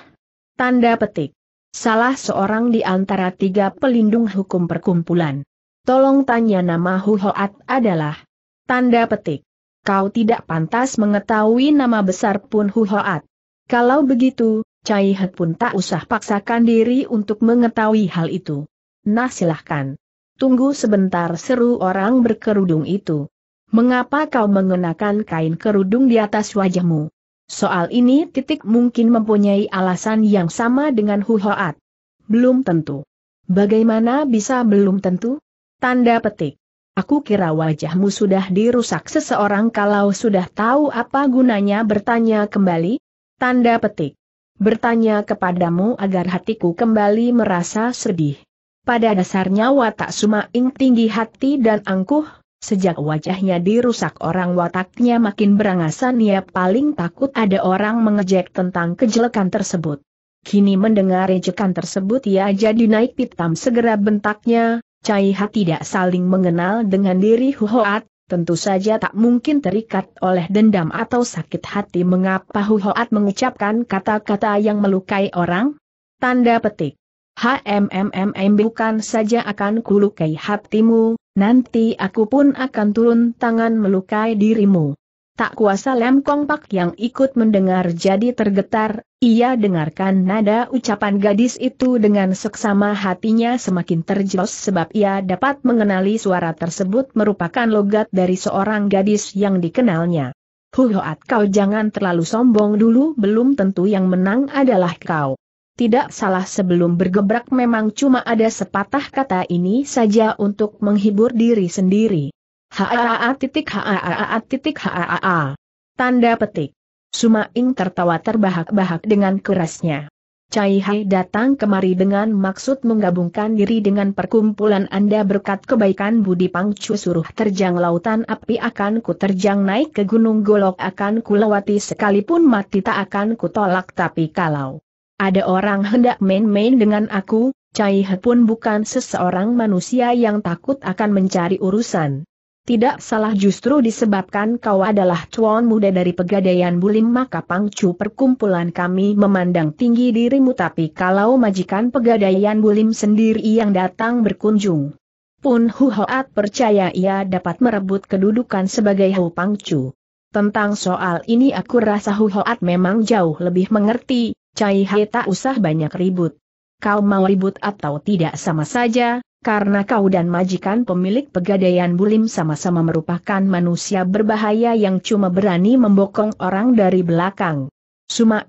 Tanda petik. Salah seorang di antara tiga pelindung hukum perkumpulan. Tolong tanya nama Huhoat adalah. Tanda petik kau tidak pantas mengetahui nama besar pun Huhoat. Kalau begitu, Cai He pun tak usah paksakan diri untuk mengetahui hal itu. Nah silahkan. Tunggu sebentar seru orang berkerudung itu. Mengapa kau mengenakan kain kerudung di atas wajahmu? Soal ini titik mungkin mempunyai alasan yang sama dengan Huhoat. Belum tentu. Bagaimana bisa belum tentu? Tanda petik. Aku kira wajahmu sudah dirusak seseorang kalau sudah tahu apa gunanya bertanya kembali? Tanda petik. Bertanya kepadamu agar hatiku kembali merasa sedih. Pada dasarnya watak Sumaing tinggi hati dan angkuh, Sejak wajahnya dirusak orang wataknya makin berangasan ia paling takut ada orang mengejek tentang kejelekan tersebut. Kini mendengar ejekan tersebut ia jadi naik pitam segera bentaknya, Cai Ha tidak saling mengenal dengan diri Huhoat, tentu saja tak mungkin terikat oleh dendam atau sakit hati mengapa Huhoat mengucapkan kata-kata yang melukai orang. Tanda petik. HMMMM bukan saja akan kulukai hatimu, nanti aku pun akan turun tangan melukai dirimu. Tak kuasa Lem Kong Pak yang ikut mendengar jadi tergetar, ia dengarkan nada ucapan gadis itu dengan seksama hatinya semakin terjelos sebab ia dapat mengenali suara tersebut merupakan logat dari seorang gadis yang dikenalnya. Huhoat kau jangan terlalu sombong dulu belum tentu yang menang adalah kau. Tidak salah sebelum bergebrak memang cuma ada sepatah kata ini saja untuk menghibur diri sendiri. Haa titik haa titik haa. Tanda petik. Suma ing tertawa terbahak-bahak dengan kerasnya. Cai Hai datang kemari dengan maksud menggabungkan diri dengan perkumpulan Anda berkat kebaikan Budi Pangcu suruh terjang lautan api akan ku terjang naik ke gunung golok akan ku lewati sekalipun mati tak akan ku tolak tapi kalau ada orang hendak main-main dengan aku, Cai Hai pun bukan seseorang manusia yang takut akan mencari urusan. Tidak salah justru disebabkan kau adalah cuan muda dari pegadaian bulim maka pangcu perkumpulan kami memandang tinggi dirimu tapi kalau majikan pegadaian bulim sendiri yang datang berkunjung. Pun Huhoat percaya ia dapat merebut kedudukan sebagai Hu Pangcu. Tentang soal ini aku rasa Huhoat memang jauh lebih mengerti, Cai Hai tak usah banyak ribut. Kau mau ribut atau tidak sama saja, karena kau dan majikan pemilik pegadaian Bulim sama-sama merupakan manusia berbahaya yang cuma berani membokong orang dari belakang.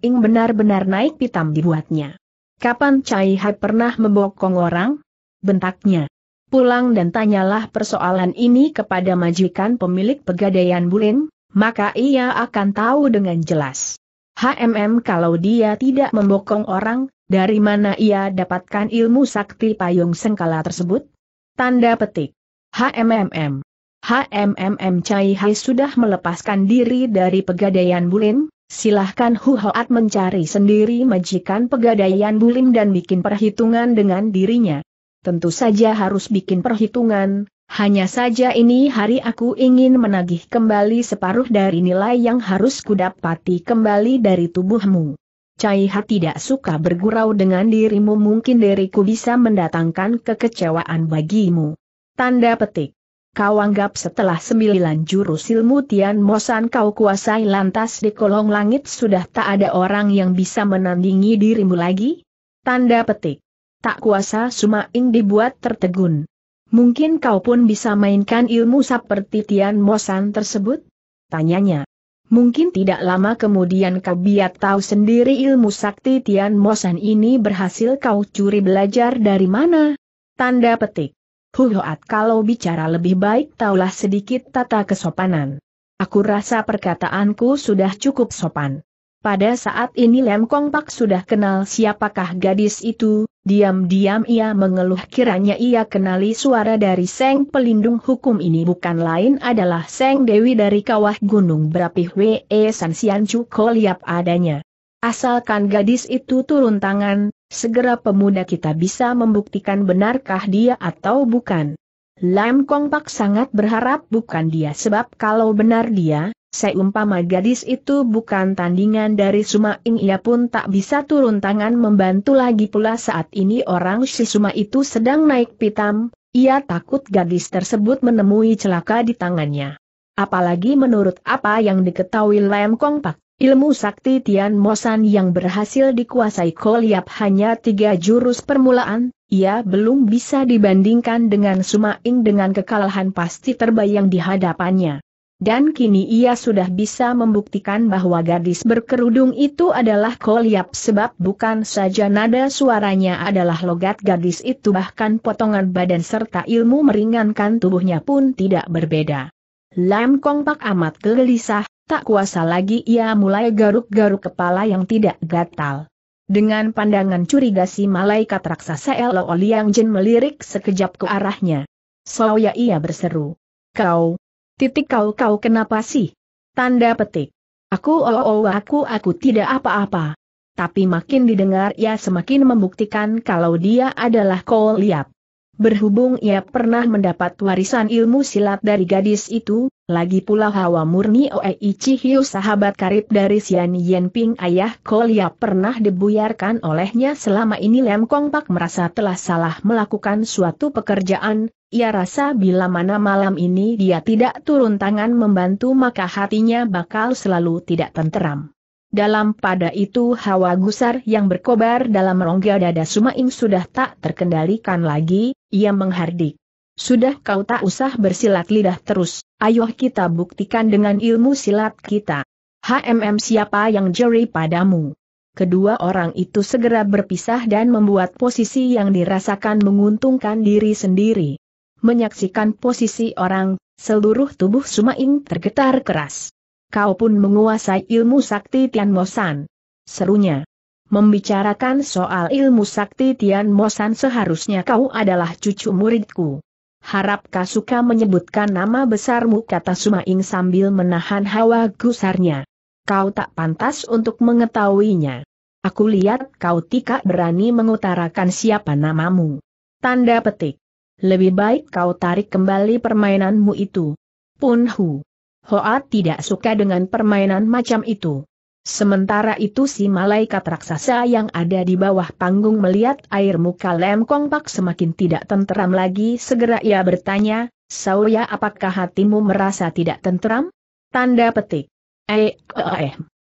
ing benar-benar naik pitam dibuatnya. Kapan Cai Hai pernah membokong orang? Bentaknya. Pulang dan tanyalah persoalan ini kepada majikan pemilik pegadaian Bulim, maka ia akan tahu dengan jelas. HMM kalau dia tidak membokong orang, dari mana ia dapatkan ilmu sakti payung sengkala tersebut? Tanda petik. HMMM. HMMM Chai Hai sudah melepaskan diri dari pegadaian Bulim, silahkan Hu Hoat mencari sendiri majikan pegadaian Bulim dan bikin perhitungan dengan dirinya. Tentu saja harus bikin perhitungan, hanya saja ini hari aku ingin menagih kembali separuh dari nilai yang harus kudapati kembali dari tubuhmu. Cai Ha tidak suka bergurau dengan dirimu mungkin diriku bisa mendatangkan kekecewaan bagimu. Tanda petik. Kau anggap setelah sembilan jurus ilmu Tian Mosan kau kuasai lantas di kolong langit sudah tak ada orang yang bisa menandingi dirimu lagi? Tanda petik. Tak kuasa Sumaing dibuat tertegun. Mungkin kau pun bisa mainkan ilmu seperti Tian Mosan tersebut? Tanyanya. Mungkin tidak lama kemudian kau biar tahu sendiri ilmu sakti Tian Mosan ini berhasil kau curi belajar dari mana? Tanda petik. Huhoat kalau bicara lebih baik taulah sedikit tata kesopanan. Aku rasa perkataanku sudah cukup sopan. Pada saat ini Lem Kong Pak sudah kenal siapakah gadis itu, Diam-diam ia mengeluh kiranya ia kenali suara dari Seng pelindung hukum ini bukan lain adalah Seng Dewi dari kawah gunung berapi Hwe e San Sian Chuko liap adanya. Asalkan gadis itu turun tangan, segera pemuda kita bisa membuktikan benarkah dia atau bukan. Lam Kong Pak sangat berharap bukan dia sebab kalau benar dia, Seumpama gadis itu bukan tandingan dari Suma Ing ia pun tak bisa turun tangan membantu lagi pula saat ini orang si Suma itu sedang naik pitam, ia takut gadis tersebut menemui celaka di tangannya. Apalagi menurut apa yang diketahui Lem Kong Pak, ilmu sakti Tian Mo Mosan yang berhasil dikuasai Kol Yap hanya tiga jurus permulaan, ia belum bisa dibandingkan dengan Suma Ing dengan kekalahan pasti terbayang di hadapannya. Dan kini ia sudah bisa membuktikan bahwa gadis berkerudung itu adalah Koliap sebab bukan saja nada suaranya adalah logat gadis itu bahkan potongan badan serta ilmu meringankan tubuhnya pun tidak berbeda. Lam Kong Pak amat gelisah, tak kuasa lagi ia mulai garuk-garuk kepala yang tidak gatal. Dengan pandangan curiga si malaikat raksasa Elo Liang Jin melirik sekejap ke arahnya. Soya ia berseru. Kau, Titik kau-kau kenapa sih? Tanda petik. Aku oh, oh, aku aku tidak apa-apa. Tapi makin didengar ya semakin membuktikan kalau dia adalah kau liap. Berhubung ia pernah mendapat warisan ilmu silat dari gadis itu, lagi pula hawa murni Oei Ichihyo sahabat karib dari Sian Yenping ayah Kolia pernah dibuyarkan olehnya selama ini Lem Kong Pak merasa telah salah melakukan suatu pekerjaan, ia rasa bila mana malam ini dia tidak turun tangan membantu maka hatinya bakal selalu tidak tenteram. Dalam pada itu hawa gusar yang berkobar dalam rongga dada Sumaing sudah tak terkendalikan lagi, ia menghardik. Sudah kau tak usah bersilat lidah terus, ayo kita buktikan dengan ilmu silat kita. HMM siapa yang jeri padamu? Kedua orang itu segera berpisah dan membuat posisi yang dirasakan menguntungkan diri sendiri. Menyaksikan posisi orang, seluruh tubuh Sumaing tergetar keras. Kau pun menguasai ilmu sakti Tian Mosan. Serunya. Membicarakan soal ilmu sakti Tian Mosan seharusnya kau adalah cucu muridku. Harap suka menyebutkan nama besarmu kata Sumaing sambil menahan hawa gusarnya. Kau tak pantas untuk mengetahuinya. Aku lihat kau tidak berani mengutarakan siapa namamu. Tanda petik. Lebih baik kau tarik kembali permainanmu itu. Pun Hu. Hoa tidak suka dengan permainan macam itu. Sementara itu si malaikat raksasa yang ada di bawah panggung melihat air muka Lem Kong Pak semakin tidak tenteram lagi segera ia bertanya, Sauya apakah hatimu merasa tidak tenteram? Tanda petik. Eh, eh, eh,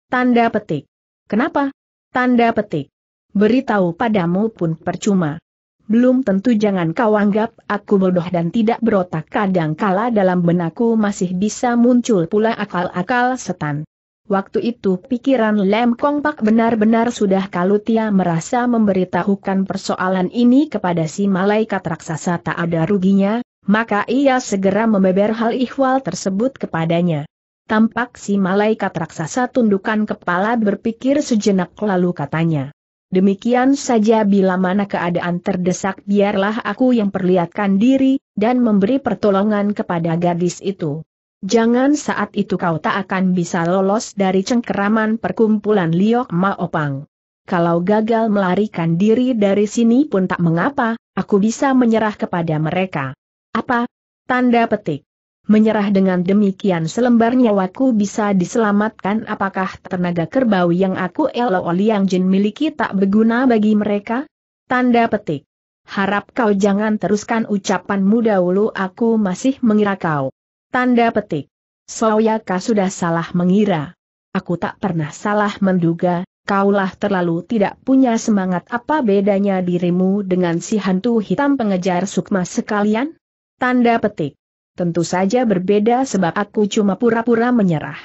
Tanda petik. Kenapa? Tanda petik. Beritahu padamu pun percuma. Belum tentu jangan kau anggap aku bodoh dan tidak berotak kadang kala dalam benakku masih bisa muncul pula akal-akal setan. Waktu itu pikiran Lem Kong Pak benar-benar sudah kalau dia merasa memberitahukan persoalan ini kepada si malaikat raksasa tak ada ruginya, maka ia segera membeber hal ihwal tersebut kepadanya. Tampak si malaikat raksasa tundukan kepala berpikir sejenak lalu katanya. Demikian saja bila mana keadaan terdesak biarlah aku yang perlihatkan diri, dan memberi pertolongan kepada gadis itu. Jangan saat itu kau tak akan bisa lolos dari cengkeraman perkumpulan Liok Maopang. Kalau gagal melarikan diri dari sini pun tak mengapa, aku bisa menyerah kepada mereka. Apa? Tanda petik menyerah dengan demikian selembar nyawaku bisa diselamatkan apakah tenaga kerbau yang aku elo yang jin miliki tak berguna bagi mereka? Tanda petik. Harap kau jangan teruskan ucapanmu dahulu aku masih mengira kau. Tanda petik. Soyaka sudah salah mengira. Aku tak pernah salah menduga, kaulah terlalu tidak punya semangat apa bedanya dirimu dengan si hantu hitam pengejar sukma sekalian? Tanda petik. Tentu saja berbeda sebab aku cuma pura-pura menyerah.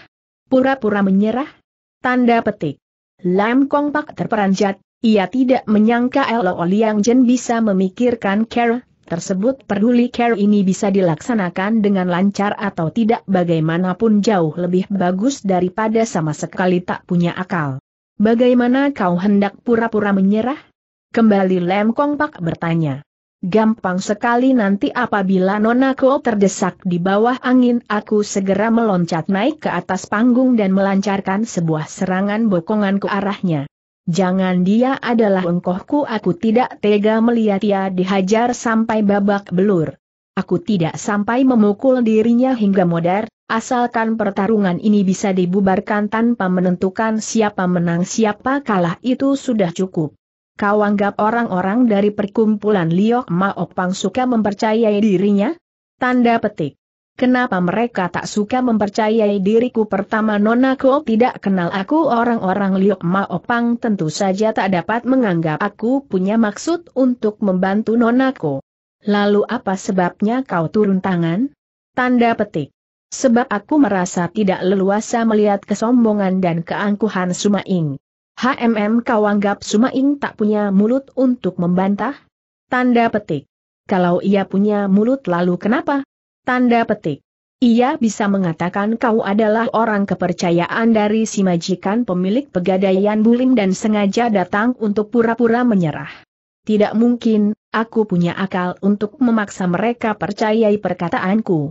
Pura-pura menyerah? Tanda petik. Lam Kong Pak terperanjat, ia tidak menyangka Lo Oliang Jen bisa memikirkan care tersebut peduli care ini bisa dilaksanakan dengan lancar atau tidak bagaimanapun jauh lebih bagus daripada sama sekali tak punya akal. Bagaimana kau hendak pura-pura menyerah? Kembali Lem Kong Pak bertanya. Gampang sekali nanti apabila Nonako terdesak di bawah angin aku segera meloncat naik ke atas panggung dan melancarkan sebuah serangan bokongan ke arahnya. Jangan dia adalah engkohku aku tidak tega melihat ia dihajar sampai babak belur. Aku tidak sampai memukul dirinya hingga modar, asalkan pertarungan ini bisa dibubarkan tanpa menentukan siapa menang siapa kalah itu sudah cukup. Kau anggap orang-orang dari perkumpulan Liok Pang suka mempercayai dirinya? Tanda petik. Kenapa mereka tak suka mempercayai diriku pertama Nona Ko tidak kenal aku orang-orang Liok Pang tentu saja tak dapat menganggap aku punya maksud untuk membantu Nona Ko. Lalu apa sebabnya kau turun tangan? Tanda petik. Sebab aku merasa tidak leluasa melihat kesombongan dan keangkuhan Sumaing. HMM kau anggap Sumaing tak punya mulut untuk membantah? Tanda petik. Kalau ia punya mulut lalu kenapa? Tanda petik. Ia bisa mengatakan kau adalah orang kepercayaan dari si majikan pemilik pegadaian Bulim dan sengaja datang untuk pura-pura menyerah. Tidak mungkin, aku punya akal untuk memaksa mereka percayai perkataanku.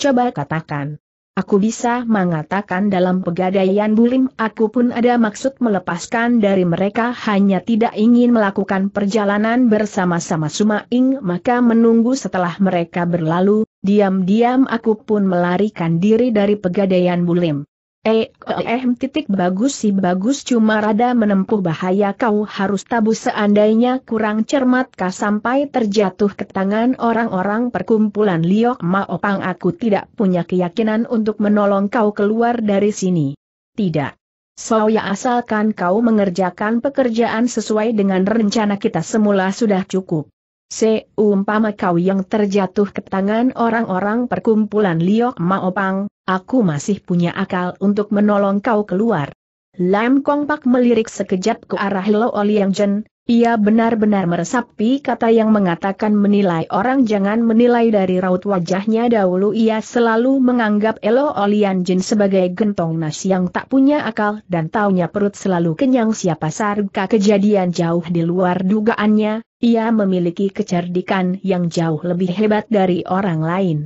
Coba katakan. Aku bisa mengatakan dalam pegadaian bulim aku pun ada maksud melepaskan dari mereka hanya tidak ingin melakukan perjalanan bersama-sama Suma Sumaing maka menunggu setelah mereka berlalu, diam-diam aku pun melarikan diri dari pegadaian bulim. Eh, eh, eh, titik bagus sih bagus cuma rada menempuh bahaya kau harus tabu seandainya kurang cermat kah sampai terjatuh ke tangan orang-orang perkumpulan Liok Maopang aku tidak punya keyakinan untuk menolong kau keluar dari sini. Tidak. So ya asalkan kau mengerjakan pekerjaan sesuai dengan rencana kita semula sudah cukup. Seumpama kau yang terjatuh ke tangan orang-orang perkumpulan Liok Maopang, aku masih punya akal untuk menolong kau keluar. Lam Kong Pak melirik sekejap ke arah Lo Oliang Jen, ia benar-benar meresapi kata yang mengatakan menilai orang jangan menilai dari raut wajahnya dahulu ia selalu menganggap Elo Olian Jin sebagai gentong nasi yang tak punya akal dan taunya perut selalu kenyang siapa sarga kejadian jauh di luar dugaannya, ia memiliki kecerdikan yang jauh lebih hebat dari orang lain.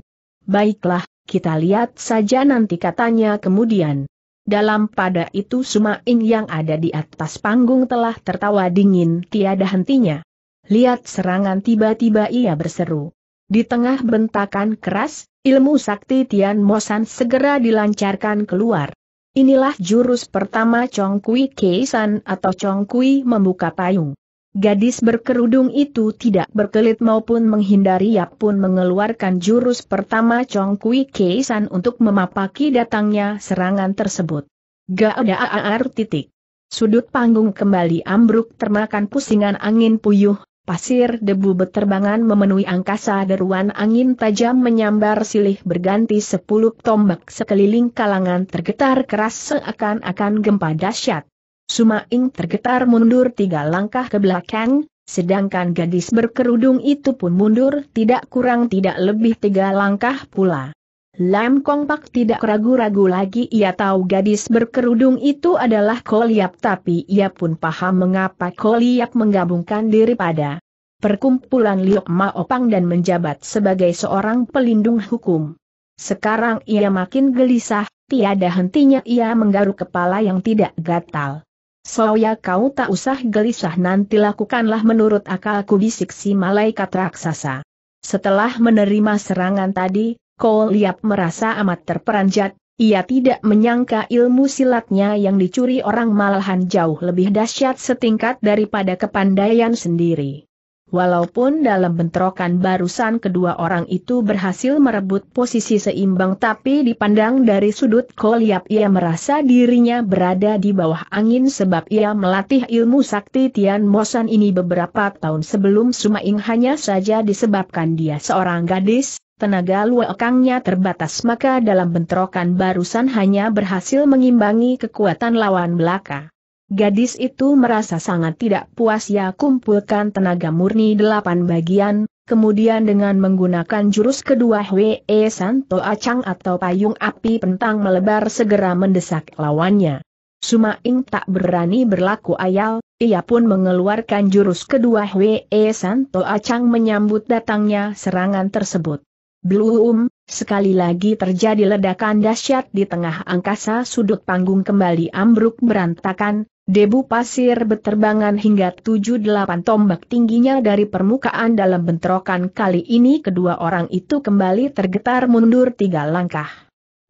Baiklah, kita lihat saja nanti katanya kemudian. Dalam pada itu Sumaing yang ada di atas panggung telah tertawa dingin tiada hentinya. Lihat serangan tiba-tiba ia berseru. Di tengah bentakan keras, ilmu sakti Tian Mosan segera dilancarkan keluar. Inilah jurus pertama Chong Kui Keisan atau Chong Kui membuka payung. Gadis berkerudung itu tidak berkelit maupun menghindari ia pun mengeluarkan jurus pertama Chong Kui Keisan untuk memapaki datangnya serangan tersebut. Gak ada aar titik. Sudut panggung kembali ambruk termakan pusingan angin puyuh, pasir debu beterbangan memenuhi angkasa deruan angin tajam menyambar silih berganti sepuluh tombak sekeliling kalangan tergetar keras seakan-akan gempa dahsyat. Suma Ing tergetar mundur tiga langkah ke belakang, sedangkan gadis berkerudung itu pun mundur tidak kurang tidak lebih tiga langkah pula. Lam Kong Pak tidak ragu-ragu lagi ia tahu gadis berkerudung itu adalah Koliap tapi ia pun paham mengapa Koliap menggabungkan diri pada perkumpulan Liok Ma Opang dan menjabat sebagai seorang pelindung hukum. Sekarang ia makin gelisah, tiada hentinya ia menggaruk kepala yang tidak gatal. Soya kau tak usah gelisah nanti lakukanlah menurut akalku bisik si malaikat raksasa. Setelah menerima serangan tadi, Kol Liap merasa amat terperanjat, ia tidak menyangka ilmu silatnya yang dicuri orang malahan jauh lebih dahsyat setingkat daripada kepandaian sendiri. Walaupun dalam bentrokan barusan kedua orang itu berhasil merebut posisi seimbang tapi dipandang dari sudut koliap ia merasa dirinya berada di bawah angin sebab ia melatih ilmu sakti Tian Mosan ini beberapa tahun sebelum Sumaing hanya saja disebabkan dia seorang gadis, tenaga luakangnya terbatas maka dalam bentrokan barusan hanya berhasil mengimbangi kekuatan lawan belaka. Gadis itu merasa sangat tidak puas ya kumpulkan tenaga murni delapan bagian, kemudian dengan menggunakan jurus kedua Hwe e Santo Acang atau payung api pentang melebar segera mendesak lawannya. Suma Ing tak berani berlaku ayal, ia pun mengeluarkan jurus kedua Hwe e Santo Acang menyambut datangnya serangan tersebut. Belum, sekali lagi terjadi ledakan dahsyat di tengah angkasa sudut panggung kembali ambruk berantakan, Debu pasir beterbangan hingga 7-8 tombak tingginya dari permukaan dalam bentrokan kali ini kedua orang itu kembali tergetar mundur tiga langkah.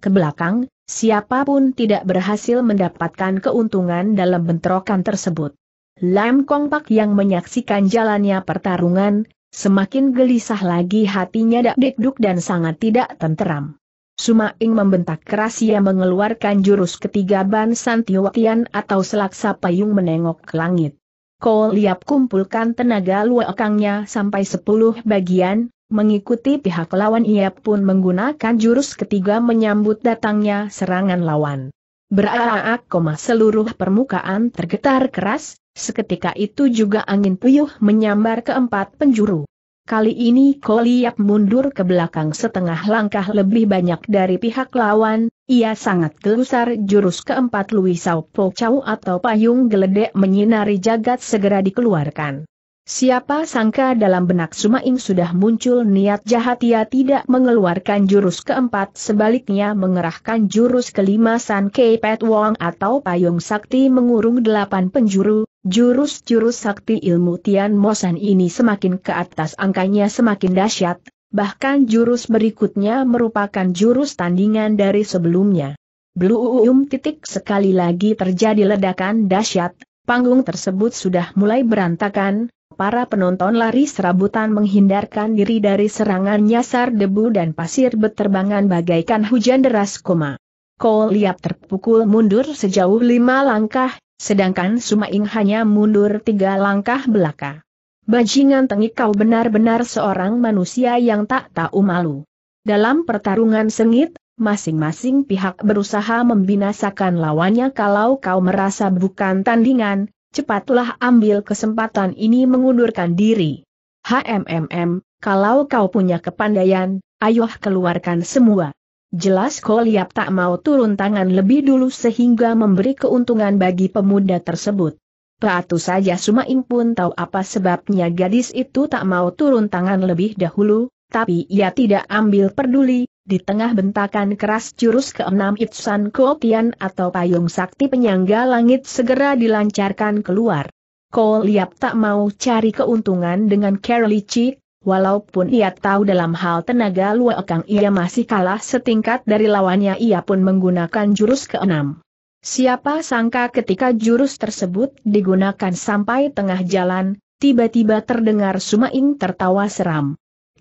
Ke belakang, siapapun tidak berhasil mendapatkan keuntungan dalam bentrokan tersebut. Lam Kong Pak yang menyaksikan jalannya pertarungan, semakin gelisah lagi hatinya dak dikduk dan sangat tidak tenteram. Sumaing membentak keras ia mengeluarkan jurus ketiga Ban Santiwatian atau selaksa payung menengok ke langit. Ko Liap kumpulkan tenaga luakangnya sampai sepuluh bagian, mengikuti pihak lawan ia pun menggunakan jurus ketiga menyambut datangnya serangan lawan. Beraak koma seluruh permukaan tergetar keras, seketika itu juga angin puyuh menyambar keempat penjuru. Kali ini Liap mundur ke belakang setengah langkah lebih banyak dari pihak lawan, ia sangat gelusar jurus keempat Po Pocau atau payung geledek menyinari jagat segera dikeluarkan. Siapa sangka dalam benak Sumaing sudah muncul niat jahat ia tidak mengeluarkan jurus keempat sebaliknya mengerahkan jurus kelima San Kei Pet Wong atau payung sakti mengurung delapan penjuru, jurus-jurus sakti ilmu Tian Mosan ini semakin ke atas angkanya semakin dahsyat, bahkan jurus berikutnya merupakan jurus tandingan dari sebelumnya. Blue um titik sekali lagi terjadi ledakan dahsyat, panggung tersebut sudah mulai berantakan, Para penonton lari serabutan menghindarkan diri dari serangan nyasar debu dan pasir beterbangan bagaikan hujan deras koma. Kol Liap terpukul mundur sejauh lima langkah, sedangkan Sumaing hanya mundur tiga langkah belaka. Bajingan tengik kau benar-benar seorang manusia yang tak tahu malu. Dalam pertarungan sengit, masing-masing pihak berusaha membinasakan lawannya kalau kau merasa bukan tandingan, cepatlah ambil kesempatan ini mengundurkan diri. HMMM, kalau kau punya kepandaian, ayoh keluarkan semua. Jelas Koliap tak mau turun tangan lebih dulu sehingga memberi keuntungan bagi pemuda tersebut. Patu saja Sumaing pun tahu apa sebabnya gadis itu tak mau turun tangan lebih dahulu, tapi ia tidak ambil peduli, di tengah bentakan keras jurus keenam Itsan Kotian atau payung sakti penyangga langit segera dilancarkan keluar. Kol Liap tak mau cari keuntungan dengan Carolici, walaupun ia tahu dalam hal tenaga luakang ia masih kalah setingkat dari lawannya ia pun menggunakan jurus keenam. Siapa sangka ketika jurus tersebut digunakan sampai tengah jalan, tiba-tiba terdengar sumaing tertawa seram.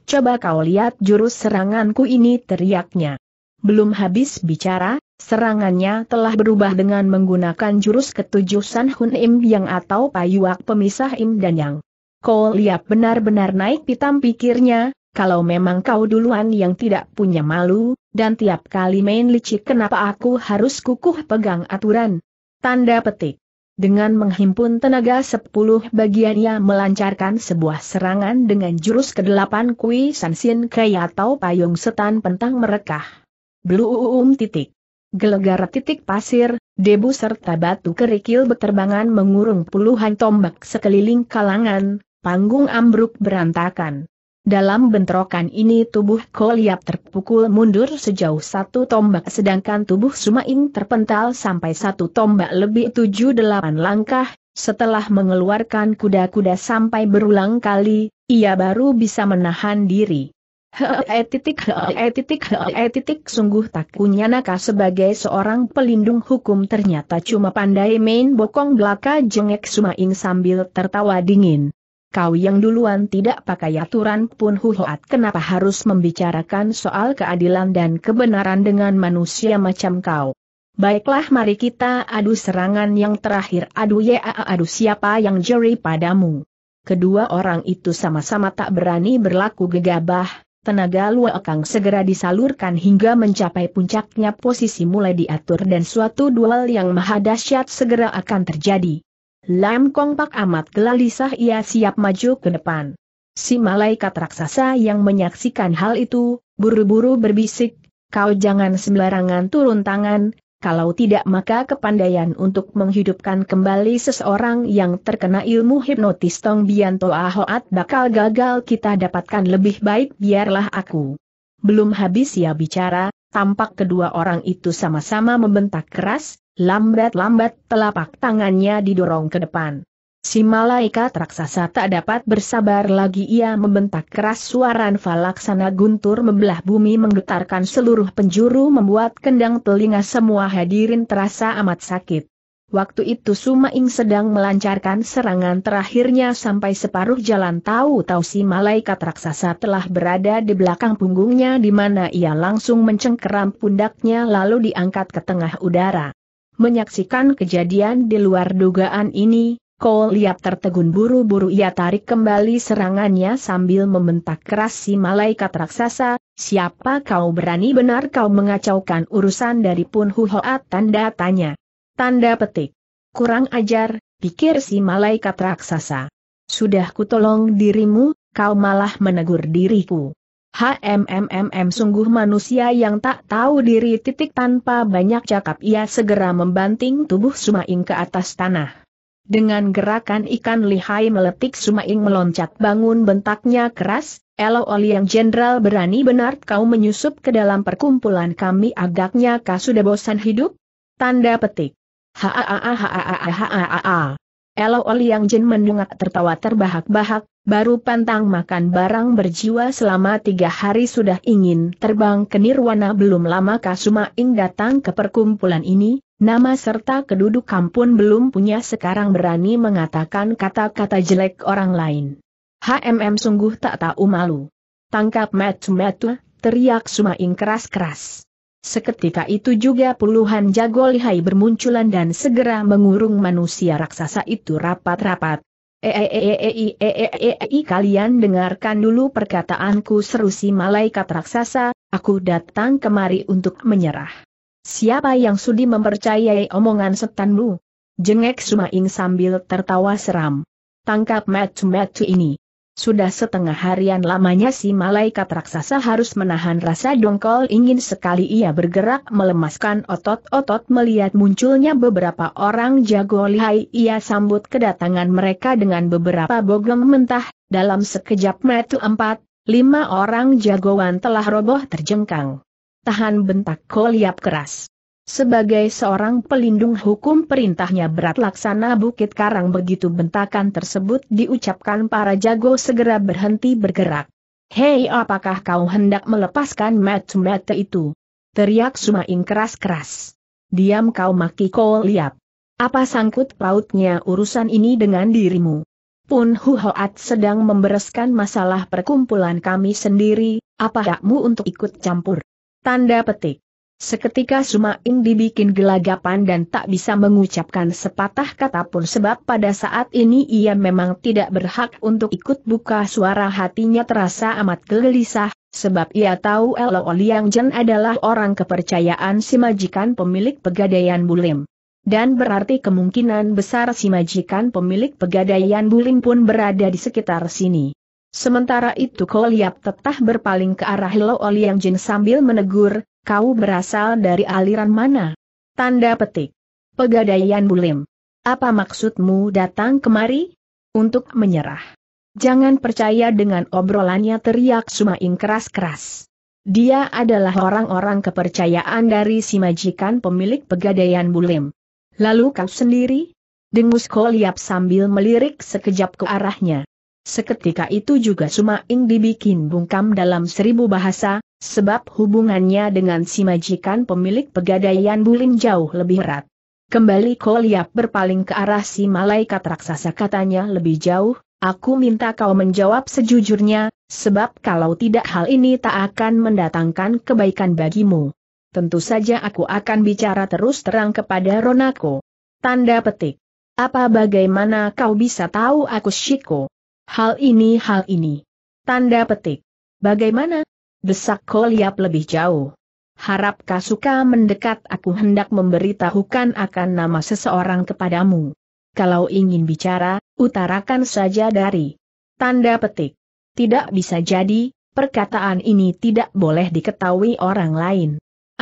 Coba kau lihat jurus seranganku ini teriaknya. Belum habis bicara, serangannya telah berubah dengan menggunakan jurus ketujuh San Hun Im yang atau payuak pemisah Im dan Yang. Kau lihat benar-benar naik pitam pikirnya, kalau memang kau duluan yang tidak punya malu, dan tiap kali main licik kenapa aku harus kukuh pegang aturan. Tanda petik. Dengan menghimpun tenaga sepuluh bagian ia melancarkan sebuah serangan dengan jurus ke-8 Kui San Sin Kei atau payung setan pentang merekah. Bluum titik. Gelegar titik pasir, debu serta batu kerikil berterbangan mengurung puluhan tombak sekeliling kalangan, panggung ambruk berantakan. Dalam bentrokan ini tubuh Koliap terpukul mundur sejauh satu tombak sedangkan tubuh Sumaing terpental sampai satu tombak lebih tujuh delapan langkah, setelah mengeluarkan kuda-kuda sampai berulang kali, ia baru bisa menahan diri. Hee titik hee titik hee titik sungguh tak kunyanaka sebagai seorang pelindung hukum ternyata cuma pandai main bokong belaka jengek Sumaing sambil tertawa dingin kau yang duluan tidak pakai aturan pun huhoat kenapa harus membicarakan soal keadilan dan kebenaran dengan manusia macam kau. Baiklah mari kita adu serangan yang terakhir adu ya adu siapa yang jeri padamu. Kedua orang itu sama-sama tak berani berlaku gegabah, Tenaga Luakang segera disalurkan hingga mencapai puncaknya posisi mulai diatur dan suatu duel yang maha dahsyat segera akan terjadi. Lam Kong Pak amat gelalisah ia siap maju ke depan. Si malaikat raksasa yang menyaksikan hal itu, buru-buru berbisik, kau jangan sembarangan turun tangan, kalau tidak maka kepandaian untuk menghidupkan kembali seseorang yang terkena ilmu hipnotis Tong Bianto Ahoat bakal gagal kita dapatkan lebih baik biarlah aku. Belum habis ia bicara, tampak kedua orang itu sama-sama membentak keras, Lambat-lambat telapak tangannya didorong ke depan. Si malaikat raksasa tak dapat bersabar lagi ia membentak keras suara falaksana guntur membelah bumi menggetarkan seluruh penjuru membuat kendang telinga semua hadirin terasa amat sakit. Waktu itu Sumaing sedang melancarkan serangan terakhirnya sampai separuh jalan tahu-tahu si malaikat raksasa telah berada di belakang punggungnya di mana ia langsung mencengkeram pundaknya lalu diangkat ke tengah udara. Menyaksikan kejadian di luar dugaan ini, Kol Liap tertegun buru-buru ia tarik kembali serangannya sambil membentak keras si malaikat raksasa, siapa kau berani benar kau mengacaukan urusan dari Pun Huhoat tanda tanya. Tanda petik. Kurang ajar, pikir si malaikat raksasa. Sudah kutolong dirimu, kau malah menegur diriku. HMMMM sungguh manusia yang tak tahu diri titik tanpa banyak cakap ia segera membanting tubuh Sumaing ke atas tanah. Dengan gerakan ikan lihai meletik Sumaing meloncat bangun bentaknya keras, Elo Oli yang jenderal berani benar kau menyusup ke dalam perkumpulan kami agaknya kau sudah bosan hidup? Tanda petik. Haaaha Elo Oli yang jen mendungak tertawa terbahak-bahak, baru pantang makan barang berjiwa selama tiga hari sudah ingin terbang ke Nirwana belum lama Kasuma Ing datang ke perkumpulan ini, nama serta kedudukan pun belum punya sekarang berani mengatakan kata-kata jelek orang lain. HMM sungguh tak tahu malu. Tangkap metu-metu, teriak Suma Ing keras-keras. Seketika itu juga puluhan jago lihai bermunculan dan segera mengurung manusia raksasa itu rapat-rapat, Eeeeeeeeeeeee kalian dengarkan dulu perkataanku seru si malaikat raksasa, aku datang kemari untuk menyerah. Siapa yang sudi mempercayai omongan setanmu? Jengek Sumaing sambil tertawa seram. Tangkap metu-metu ini. Sudah setengah harian lamanya si malaikat raksasa harus menahan rasa dongkol ingin sekali ia bergerak melemaskan otot-otot melihat munculnya beberapa orang jago lihai ia sambut kedatangan mereka dengan beberapa bogong mentah, dalam sekejap metu empat, lima orang jagoan telah roboh terjengkang. Tahan bentak koliap keras. Sebagai seorang pelindung hukum perintahnya berat laksana Bukit Karang begitu bentakan tersebut diucapkan para jago segera berhenti bergerak. Hei apakah kau hendak melepaskan mat mata itu? Teriak Sumaing keras-keras. Diam kau maki kol liap. Apa sangkut pautnya urusan ini dengan dirimu? Pun Huhoat sedang membereskan masalah perkumpulan kami sendiri, apa hakmu untuk ikut campur? Tanda petik. Seketika Sumaing dibikin gelagapan dan tak bisa mengucapkan sepatah kata pun sebab pada saat ini ia memang tidak berhak untuk ikut buka suara hatinya terasa amat gelisah, sebab ia tahu Elo oh Liang Jen adalah orang kepercayaan si majikan pemilik pegadaian Bulim. Dan berarti kemungkinan besar si majikan pemilik pegadaian Bulim pun berada di sekitar sini. Sementara itu Koliap tetap berpaling ke arah Lo Oliang Jin sambil menegur, kau berasal dari aliran mana? Tanda petik. Pegadaian Bulim. Apa maksudmu datang kemari? Untuk menyerah. Jangan percaya dengan obrolannya teriak Sumaing keras-keras. Dia adalah orang-orang kepercayaan dari si majikan pemilik pegadaian Bulim. Lalu kau sendiri? Dengus Koliap sambil melirik sekejap ke arahnya. Seketika itu juga Suma ing dibikin bungkam dalam seribu bahasa, sebab hubungannya dengan si majikan pemilik pegadaian Bulin jauh lebih erat. Kembali Koliap berpaling ke arah si malaikat raksasa katanya lebih jauh, aku minta kau menjawab sejujurnya, sebab kalau tidak hal ini tak akan mendatangkan kebaikan bagimu. Tentu saja aku akan bicara terus terang kepada Ronako. Tanda petik. Apa bagaimana kau bisa tahu aku Shiko? Hal ini hal ini. Tanda petik. Bagaimana? Desak Koliap lebih jauh. Harap Kasuka mendekat aku hendak memberitahukan akan nama seseorang kepadamu. Kalau ingin bicara, utarakan saja dari tanda petik. Tidak bisa jadi, perkataan ini tidak boleh diketahui orang lain.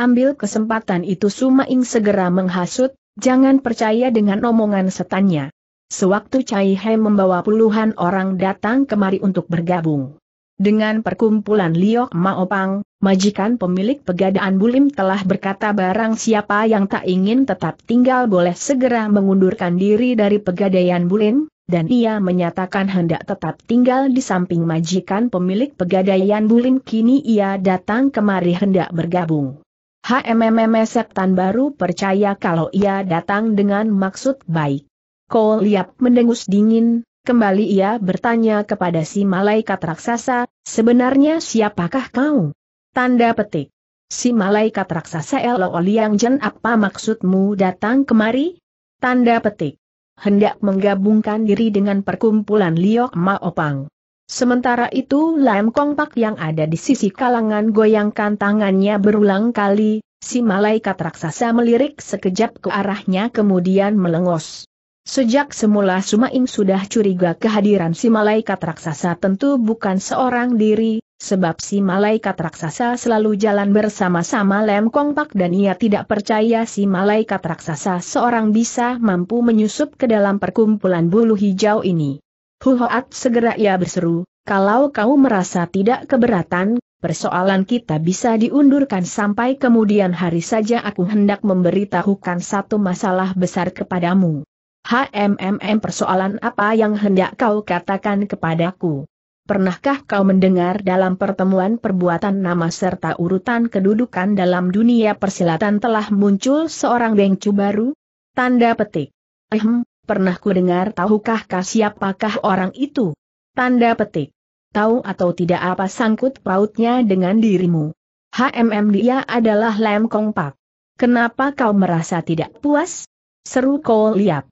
Ambil kesempatan itu Sumaing segera menghasut, jangan percaya dengan omongan setannya. Sewaktu Cai He membawa puluhan orang datang kemari untuk bergabung. Dengan perkumpulan Liok Maopang, majikan pemilik pegadaan Bulim telah berkata barang siapa yang tak ingin tetap tinggal boleh segera mengundurkan diri dari pegadaian Bulim, dan ia menyatakan hendak tetap tinggal di samping majikan pemilik pegadaian Bulim kini ia datang kemari hendak bergabung. HMMM Septan baru percaya kalau ia datang dengan maksud baik. Ko Liap mendengus dingin, kembali ia bertanya kepada si malaikat raksasa, sebenarnya siapakah kau? Tanda petik. Si malaikat raksasa Elo Liang Jen apa maksudmu datang kemari? Tanda petik. Hendak menggabungkan diri dengan perkumpulan Liok Ma Opang. Sementara itu Lam Kong Pak yang ada di sisi kalangan goyangkan tangannya berulang kali, si malaikat raksasa melirik sekejap ke arahnya kemudian melengos. Sejak semula Sumaing sudah curiga kehadiran si malaikat raksasa tentu bukan seorang diri, sebab si malaikat raksasa selalu jalan bersama-sama Lem Kong dan ia tidak percaya si malaikat raksasa seorang bisa mampu menyusup ke dalam perkumpulan bulu hijau ini. Huhoat segera ia berseru, kalau kau merasa tidak keberatan, persoalan kita bisa diundurkan sampai kemudian hari saja aku hendak memberitahukan satu masalah besar kepadamu. HMMM persoalan apa yang hendak kau katakan kepadaku? Pernahkah kau mendengar dalam pertemuan perbuatan nama serta urutan kedudukan dalam dunia persilatan telah muncul seorang bengcu baru? Tanda petik. Ehem, pernah ku dengar tahukah kah siapakah orang itu? Tanda petik. Tahu atau tidak apa sangkut pautnya dengan dirimu? HMM dia adalah lem Pak. Kenapa kau merasa tidak puas? Seru kau liap.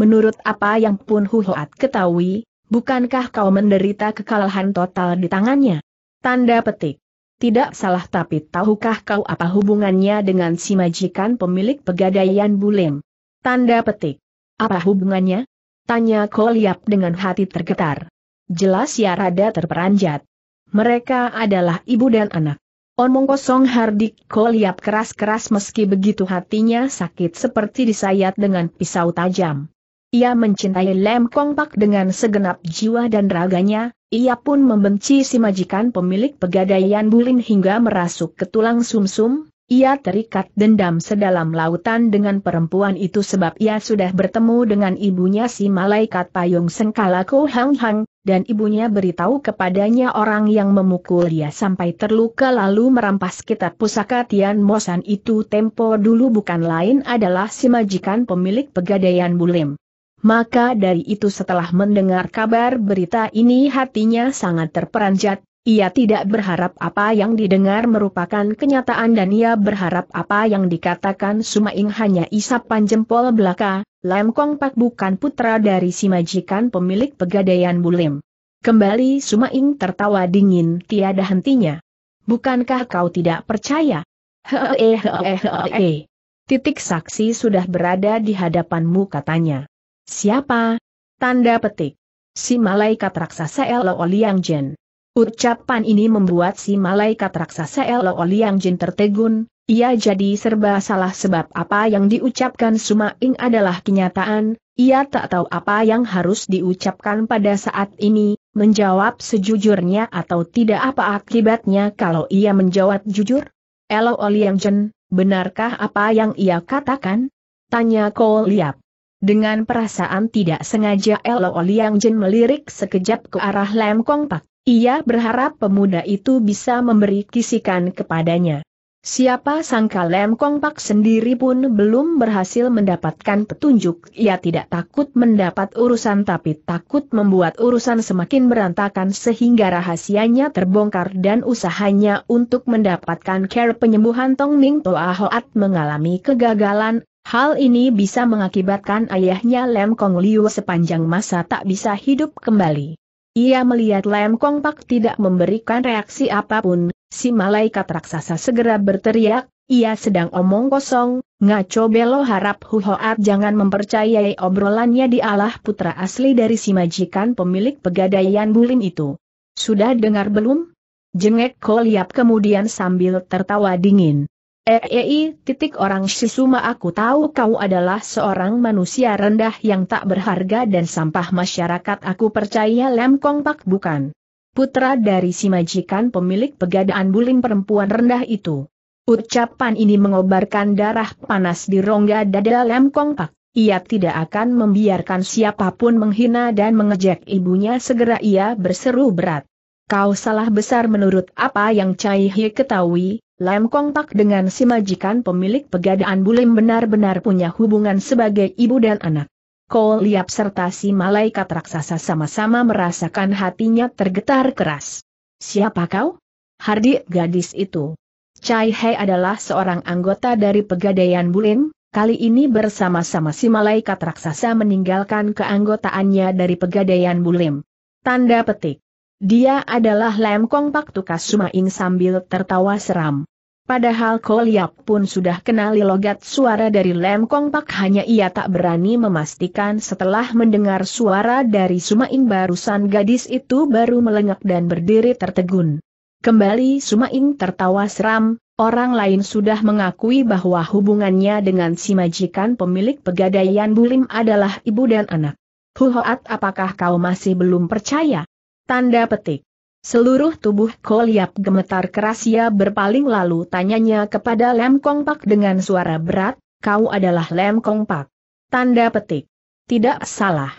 Menurut apa yang Pun Huhoat ketahui, bukankah kau menderita kekalahan total di tangannya? Tanda petik. Tidak salah tapi tahukah kau apa hubungannya dengan si majikan pemilik pegadaian Bulim? Tanda petik. Apa hubungannya? Tanya Koliap dengan hati tergetar. Jelas ya rada terperanjat. Mereka adalah ibu dan anak. Omong kosong Hardik Koliap keras-keras meski begitu hatinya sakit seperti disayat dengan pisau tajam. Ia mencintai Lem Kong Pak dengan segenap jiwa dan raganya, ia pun membenci si majikan pemilik pegadaian Bulin hingga merasuk ke tulang sumsum, -sum. ia terikat dendam sedalam lautan dengan perempuan itu sebab ia sudah bertemu dengan ibunya si malaikat payung Sengkala Ko Hang Hang, dan ibunya beritahu kepadanya orang yang memukul dia sampai terluka lalu merampas kitab pusaka Tian Mosan itu tempo dulu bukan lain adalah si majikan pemilik pegadaian Bulim. Maka dari itu setelah mendengar kabar berita ini hatinya sangat terperanjat, ia tidak berharap apa yang didengar merupakan kenyataan dan ia berharap apa yang dikatakan Sumaing hanya isapan jempol belaka, Lam Kong Pak bukan putra dari si majikan pemilik pegadaian Bulim. Kembali Sumaing tertawa dingin tiada hentinya. Bukankah kau tidak percaya? Hehehe Titik saksi sudah berada di hadapanmu katanya. Siapa? Tanda petik. Si malaikat raksasa Elo Liang Jin. Ucapan ini membuat si malaikat raksasa Elo Liang Jin tertegun, ia jadi serba salah sebab apa yang diucapkan Sumaing adalah kenyataan, ia tak tahu apa yang harus diucapkan pada saat ini, menjawab sejujurnya atau tidak apa akibatnya kalau ia menjawab jujur? Elo Liang Jin, benarkah apa yang ia katakan? Tanya Ko Liap. Dengan perasaan tidak sengaja Lo Liang Jin melirik sekejap ke arah Lem Kong Pak. Ia berharap pemuda itu bisa memberi kisikan kepadanya. Siapa sangka Lem Kong Pak sendiri pun belum berhasil mendapatkan petunjuk. Ia tidak takut mendapat urusan tapi takut membuat urusan semakin berantakan sehingga rahasianya terbongkar dan usahanya untuk mendapatkan care penyembuhan Tong Ming Toa Hoat mengalami kegagalan Hal ini bisa mengakibatkan ayahnya Lem Kong Liu sepanjang masa tak bisa hidup kembali. Ia melihat Lem Kong Pak tidak memberikan reaksi apapun, si malaikat raksasa segera berteriak, ia sedang omong kosong, ngaco belo harap Huhoat jangan mempercayai obrolannya di Allah putra asli dari si majikan pemilik pegadaian Bulin itu. Sudah dengar belum? Jengek Koliap kemudian sambil tertawa dingin. Ei, titik orang Sisuma aku tahu kau adalah seorang manusia rendah yang tak berharga dan sampah masyarakat aku percaya Lem Kong Pak bukan. Putra dari si majikan pemilik pegadaan bulim perempuan rendah itu. Ucapan ini mengobarkan darah panas di rongga dada Lem Kong Pak. Ia tidak akan membiarkan siapapun menghina dan mengejek ibunya segera ia berseru berat. Kau salah besar menurut apa yang Cai He ketahui, Lem kontak dengan si majikan pemilik pegadaan Bulim benar-benar punya hubungan sebagai ibu dan anak. Kol Liap serta si malaikat raksasa sama-sama merasakan hatinya tergetar keras. Siapa kau? Hardi gadis itu. Chai Hei adalah seorang anggota dari pegadaian Bulim, kali ini bersama-sama si malaikat raksasa meninggalkan keanggotaannya dari pegadaian Bulim. Tanda petik. Dia adalah lem Pak tukas Sumaing sambil tertawa seram. Padahal Koliap pun sudah kenali logat suara dari lem Pak hanya ia tak berani memastikan setelah mendengar suara dari Sumaing barusan gadis itu baru melengak dan berdiri tertegun. Kembali Sumaing tertawa seram, orang lain sudah mengakui bahwa hubungannya dengan si majikan pemilik pegadaian Bulim adalah ibu dan anak. Huhoat apakah kau masih belum percaya? Tanda petik. Seluruh tubuh Koliap gemetar keras ia berpaling lalu tanyanya kepada Lem Pak dengan suara berat, kau adalah Lem Pak. Tanda petik. Tidak salah.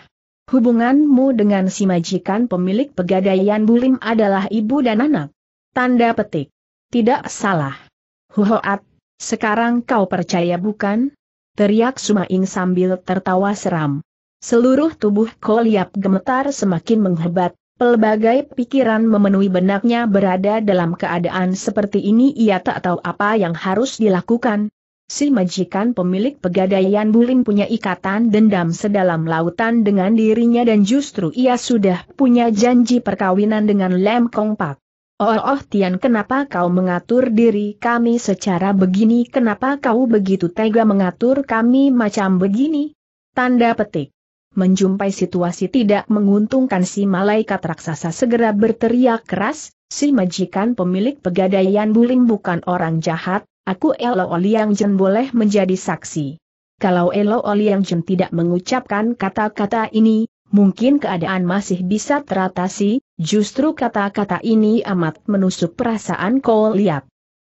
Hubunganmu dengan si majikan pemilik pegadaian Bulim adalah ibu dan anak. Tanda petik. Tidak salah. Huhoat, sekarang kau percaya bukan? Teriak Sumaing sambil tertawa seram. Seluruh tubuh Koliap gemetar semakin menghebat, Pelbagai pikiran memenuhi benaknya berada dalam keadaan seperti ini ia tak tahu apa yang harus dilakukan. Si majikan pemilik pegadaian Bulim punya ikatan dendam sedalam lautan dengan dirinya dan justru ia sudah punya janji perkawinan dengan Lem Kong Pak. Oh, oh Tian kenapa kau mengatur diri kami secara begini kenapa kau begitu tega mengatur kami macam begini? Tanda petik menjumpai situasi tidak menguntungkan si malaikat raksasa segera berteriak keras, si majikan pemilik pegadaian bulim bukan orang jahat, aku Elo Oliang Jen boleh menjadi saksi. Kalau Elo Oliang Jen tidak mengucapkan kata-kata ini, mungkin keadaan masih bisa teratasi, justru kata-kata ini amat menusuk perasaan kau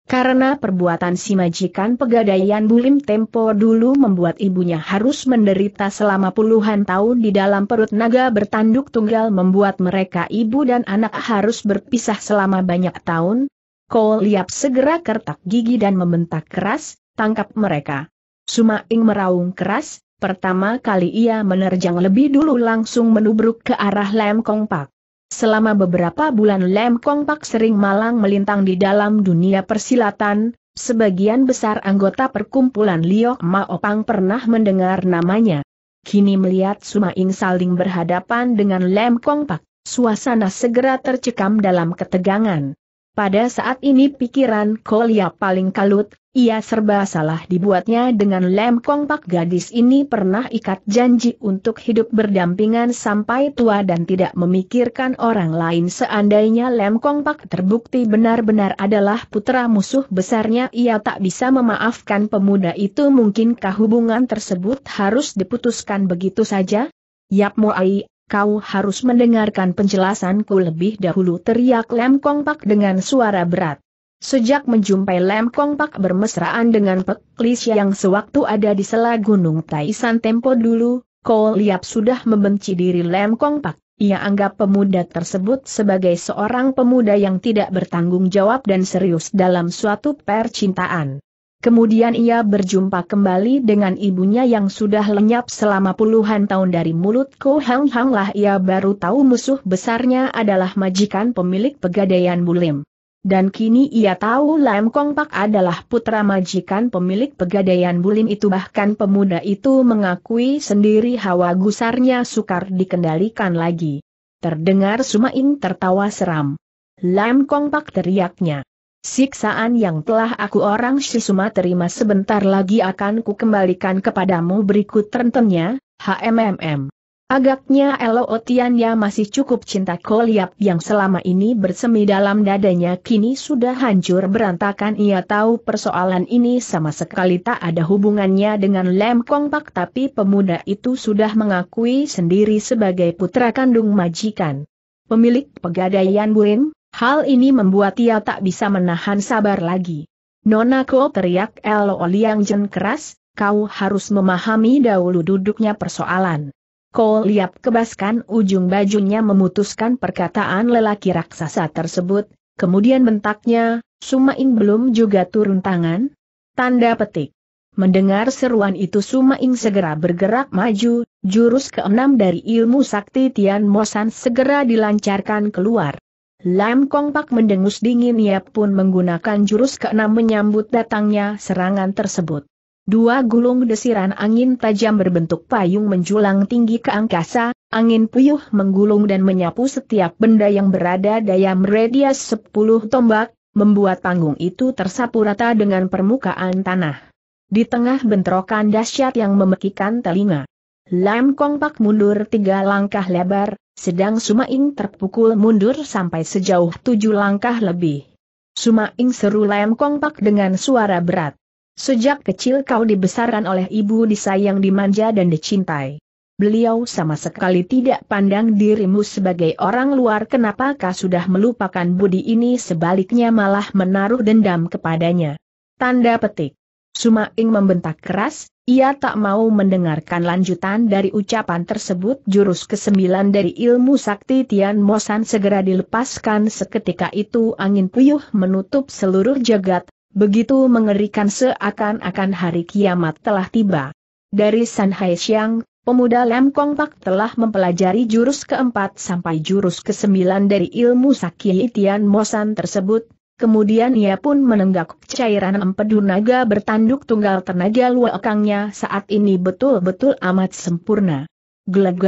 karena perbuatan si majikan pegadaian Bulim Tempo dulu membuat ibunya harus menderita selama puluhan tahun di dalam perut naga bertanduk tunggal membuat mereka ibu dan anak harus berpisah selama banyak tahun, Kol Liap segera kertak gigi dan membentak keras, tangkap mereka. Sumaing meraung keras, pertama kali ia menerjang lebih dulu langsung menubruk ke arah Lem Kongpak. Selama beberapa bulan Lem Kong Pak sering malang melintang di dalam dunia persilatan, sebagian besar anggota perkumpulan Liok Maopang pernah mendengar namanya. Kini melihat Suma Ing saling berhadapan dengan Lem Kong Pak, suasana segera tercekam dalam ketegangan. Pada saat ini pikiran Kolia paling kalut, ia serba salah dibuatnya dengan lem Kongpak gadis ini pernah ikat janji untuk hidup berdampingan sampai tua dan tidak memikirkan orang lain seandainya lem Kongpak terbukti benar-benar adalah putra musuh besarnya ia tak bisa memaafkan pemuda itu mungkinkah hubungan tersebut harus diputuskan begitu saja? Yap Moai kau harus mendengarkan penjelasanku lebih dahulu teriak Lem Kongpak dengan suara berat. Sejak menjumpai Lem Kong Pak bermesraan dengan Pek yang sewaktu ada di sela Gunung Taisan Tempo dulu, Ko Liap sudah membenci diri Lem Kong Pak. Ia anggap pemuda tersebut sebagai seorang pemuda yang tidak bertanggung jawab dan serius dalam suatu percintaan. Kemudian ia berjumpa kembali dengan ibunya yang sudah lenyap selama puluhan tahun dari mulut Ko Hang Hang lah ia baru tahu musuh besarnya adalah majikan pemilik pegadaian Bulim. Dan kini ia tahu Lam Kong Pak adalah putra majikan pemilik pegadaian bulim itu bahkan pemuda itu mengakui sendiri hawa gusarnya sukar dikendalikan lagi. Terdengar Sumaing tertawa seram. Lam Kong Pak teriaknya. Siksaan yang telah aku orang Shisuma terima sebentar lagi akan ku kembalikan kepadamu berikut rentennya, HMMM. Agaknya Elootianya masih cukup cinta Koliap yang selama ini bersemi dalam dadanya kini sudah hancur berantakan ia tahu persoalan ini sama sekali tak ada hubungannya dengan Lem Kong Pak tapi pemuda itu sudah mengakui sendiri sebagai putra kandung majikan. Pemilik pegadaian Buin, hal ini membuat ia tak bisa menahan sabar lagi. Nona Ko teriak Elo Liang Jen keras, kau harus memahami dahulu duduknya persoalan. Ko Liap kebaskan ujung bajunya memutuskan perkataan lelaki raksasa tersebut, kemudian bentaknya, Sumaing belum juga turun tangan? Tanda petik. Mendengar seruan itu Sumaing segera bergerak maju, jurus keenam dari ilmu sakti Tian Mosan segera dilancarkan keluar. Lam Kong Pak mendengus dingin ia pun menggunakan jurus keenam menyambut datangnya serangan tersebut. Dua gulung desiran angin tajam berbentuk payung menjulang tinggi ke angkasa, angin puyuh menggulung dan menyapu setiap benda yang berada daya radius 10 tombak, membuat panggung itu tersapu rata dengan permukaan tanah. Di tengah bentrokan dahsyat yang memekikan telinga. Lam Kong Pak mundur tiga langkah lebar, sedang Suma Ing terpukul mundur sampai sejauh tujuh langkah lebih. Suma Ing seru Lam Kong Pak dengan suara berat. Sejak kecil kau dibesarkan oleh ibu disayang dimanja dan dicintai. Beliau sama sekali tidak pandang dirimu sebagai orang luar kenapa kau sudah melupakan budi ini sebaliknya malah menaruh dendam kepadanya. Tanda petik. Sumaing membentak keras, ia tak mau mendengarkan lanjutan dari ucapan tersebut jurus kesembilan dari ilmu sakti Tian Mosan segera dilepaskan seketika itu angin puyuh menutup seluruh jagat Begitu mengerikan seakan-akan hari kiamat telah tiba. Dari San Hai Xiang, pemuda Lam Kong Pak telah mempelajari jurus keempat sampai jurus kesembilan dari ilmu Sakyi Tian Mosan tersebut, kemudian ia pun menenggak cairan empedu naga bertanduk tunggal tenaga luakangnya saat ini betul-betul amat sempurna.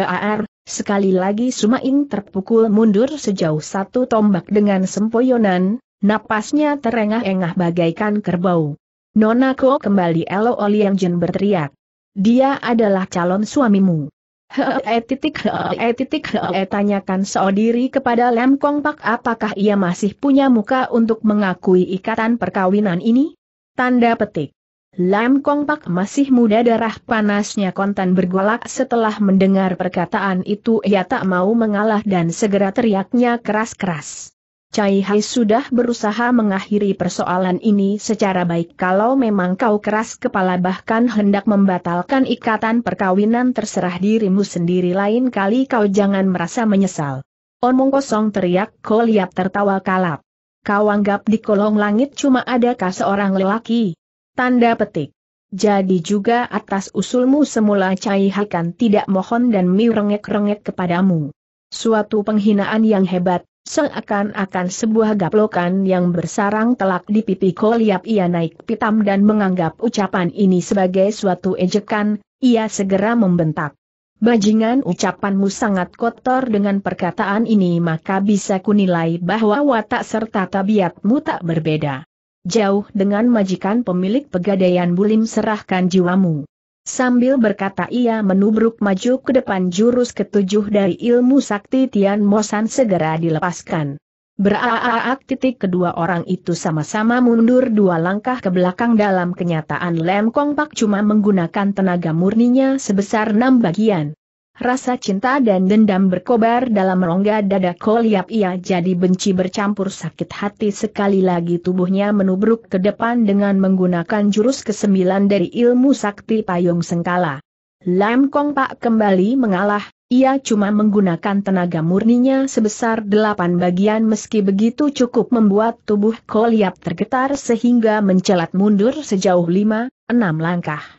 Ar, sekali lagi Sumaing terpukul mundur sejauh satu tombak dengan sempoyonan, Napasnya terengah-engah bagaikan kerbau. Nona Ko kembali Elo Oliang Jin berteriak. Dia adalah calon suamimu. Hee titik hee titik hee tanyakan seodiri kepada Lem Kong Pak apakah ia masih punya muka untuk mengakui ikatan perkawinan ini? Tanda petik. Lam Kong Pak masih muda darah panasnya kontan bergolak setelah mendengar perkataan itu ia tak mau mengalah dan segera teriaknya keras-keras. Cai Hai sudah berusaha mengakhiri persoalan ini secara baik kalau memang kau keras kepala bahkan hendak membatalkan ikatan perkawinan terserah dirimu sendiri lain kali kau jangan merasa menyesal. Omong kosong teriak Liap tertawa kalap. Kau anggap di kolong langit cuma adakah seorang lelaki? Tanda petik. Jadi juga atas usulmu semula Cai Hai kan tidak mohon dan mirengek-rengek kepadamu. Suatu penghinaan yang hebat, Seakan-akan sebuah gaplokan yang bersarang telak di pipi Koliap ia naik pitam dan menganggap ucapan ini sebagai suatu ejekan, ia segera membentak. Bajingan ucapanmu sangat kotor dengan perkataan ini maka bisa kunilai bahwa watak serta tabiatmu tak berbeda. Jauh dengan majikan pemilik pegadaian bulim serahkan jiwamu. Sambil berkata ia menubruk maju ke depan jurus ketujuh dari ilmu sakti Tian Mosan segera dilepaskan. Beraaak titik kedua orang itu sama-sama mundur dua langkah ke belakang dalam kenyataan Lem Kong Pak cuma menggunakan tenaga murninya sebesar enam bagian. Rasa cinta dan dendam berkobar dalam rongga dada koliap ia jadi benci bercampur sakit hati sekali lagi tubuhnya menubruk ke depan dengan menggunakan jurus kesembilan dari ilmu sakti payung sengkala. Lam Kong Pak kembali mengalah, ia cuma menggunakan tenaga murninya sebesar delapan bagian meski begitu cukup membuat tubuh koliap tergetar sehingga mencelat mundur sejauh lima, enam langkah.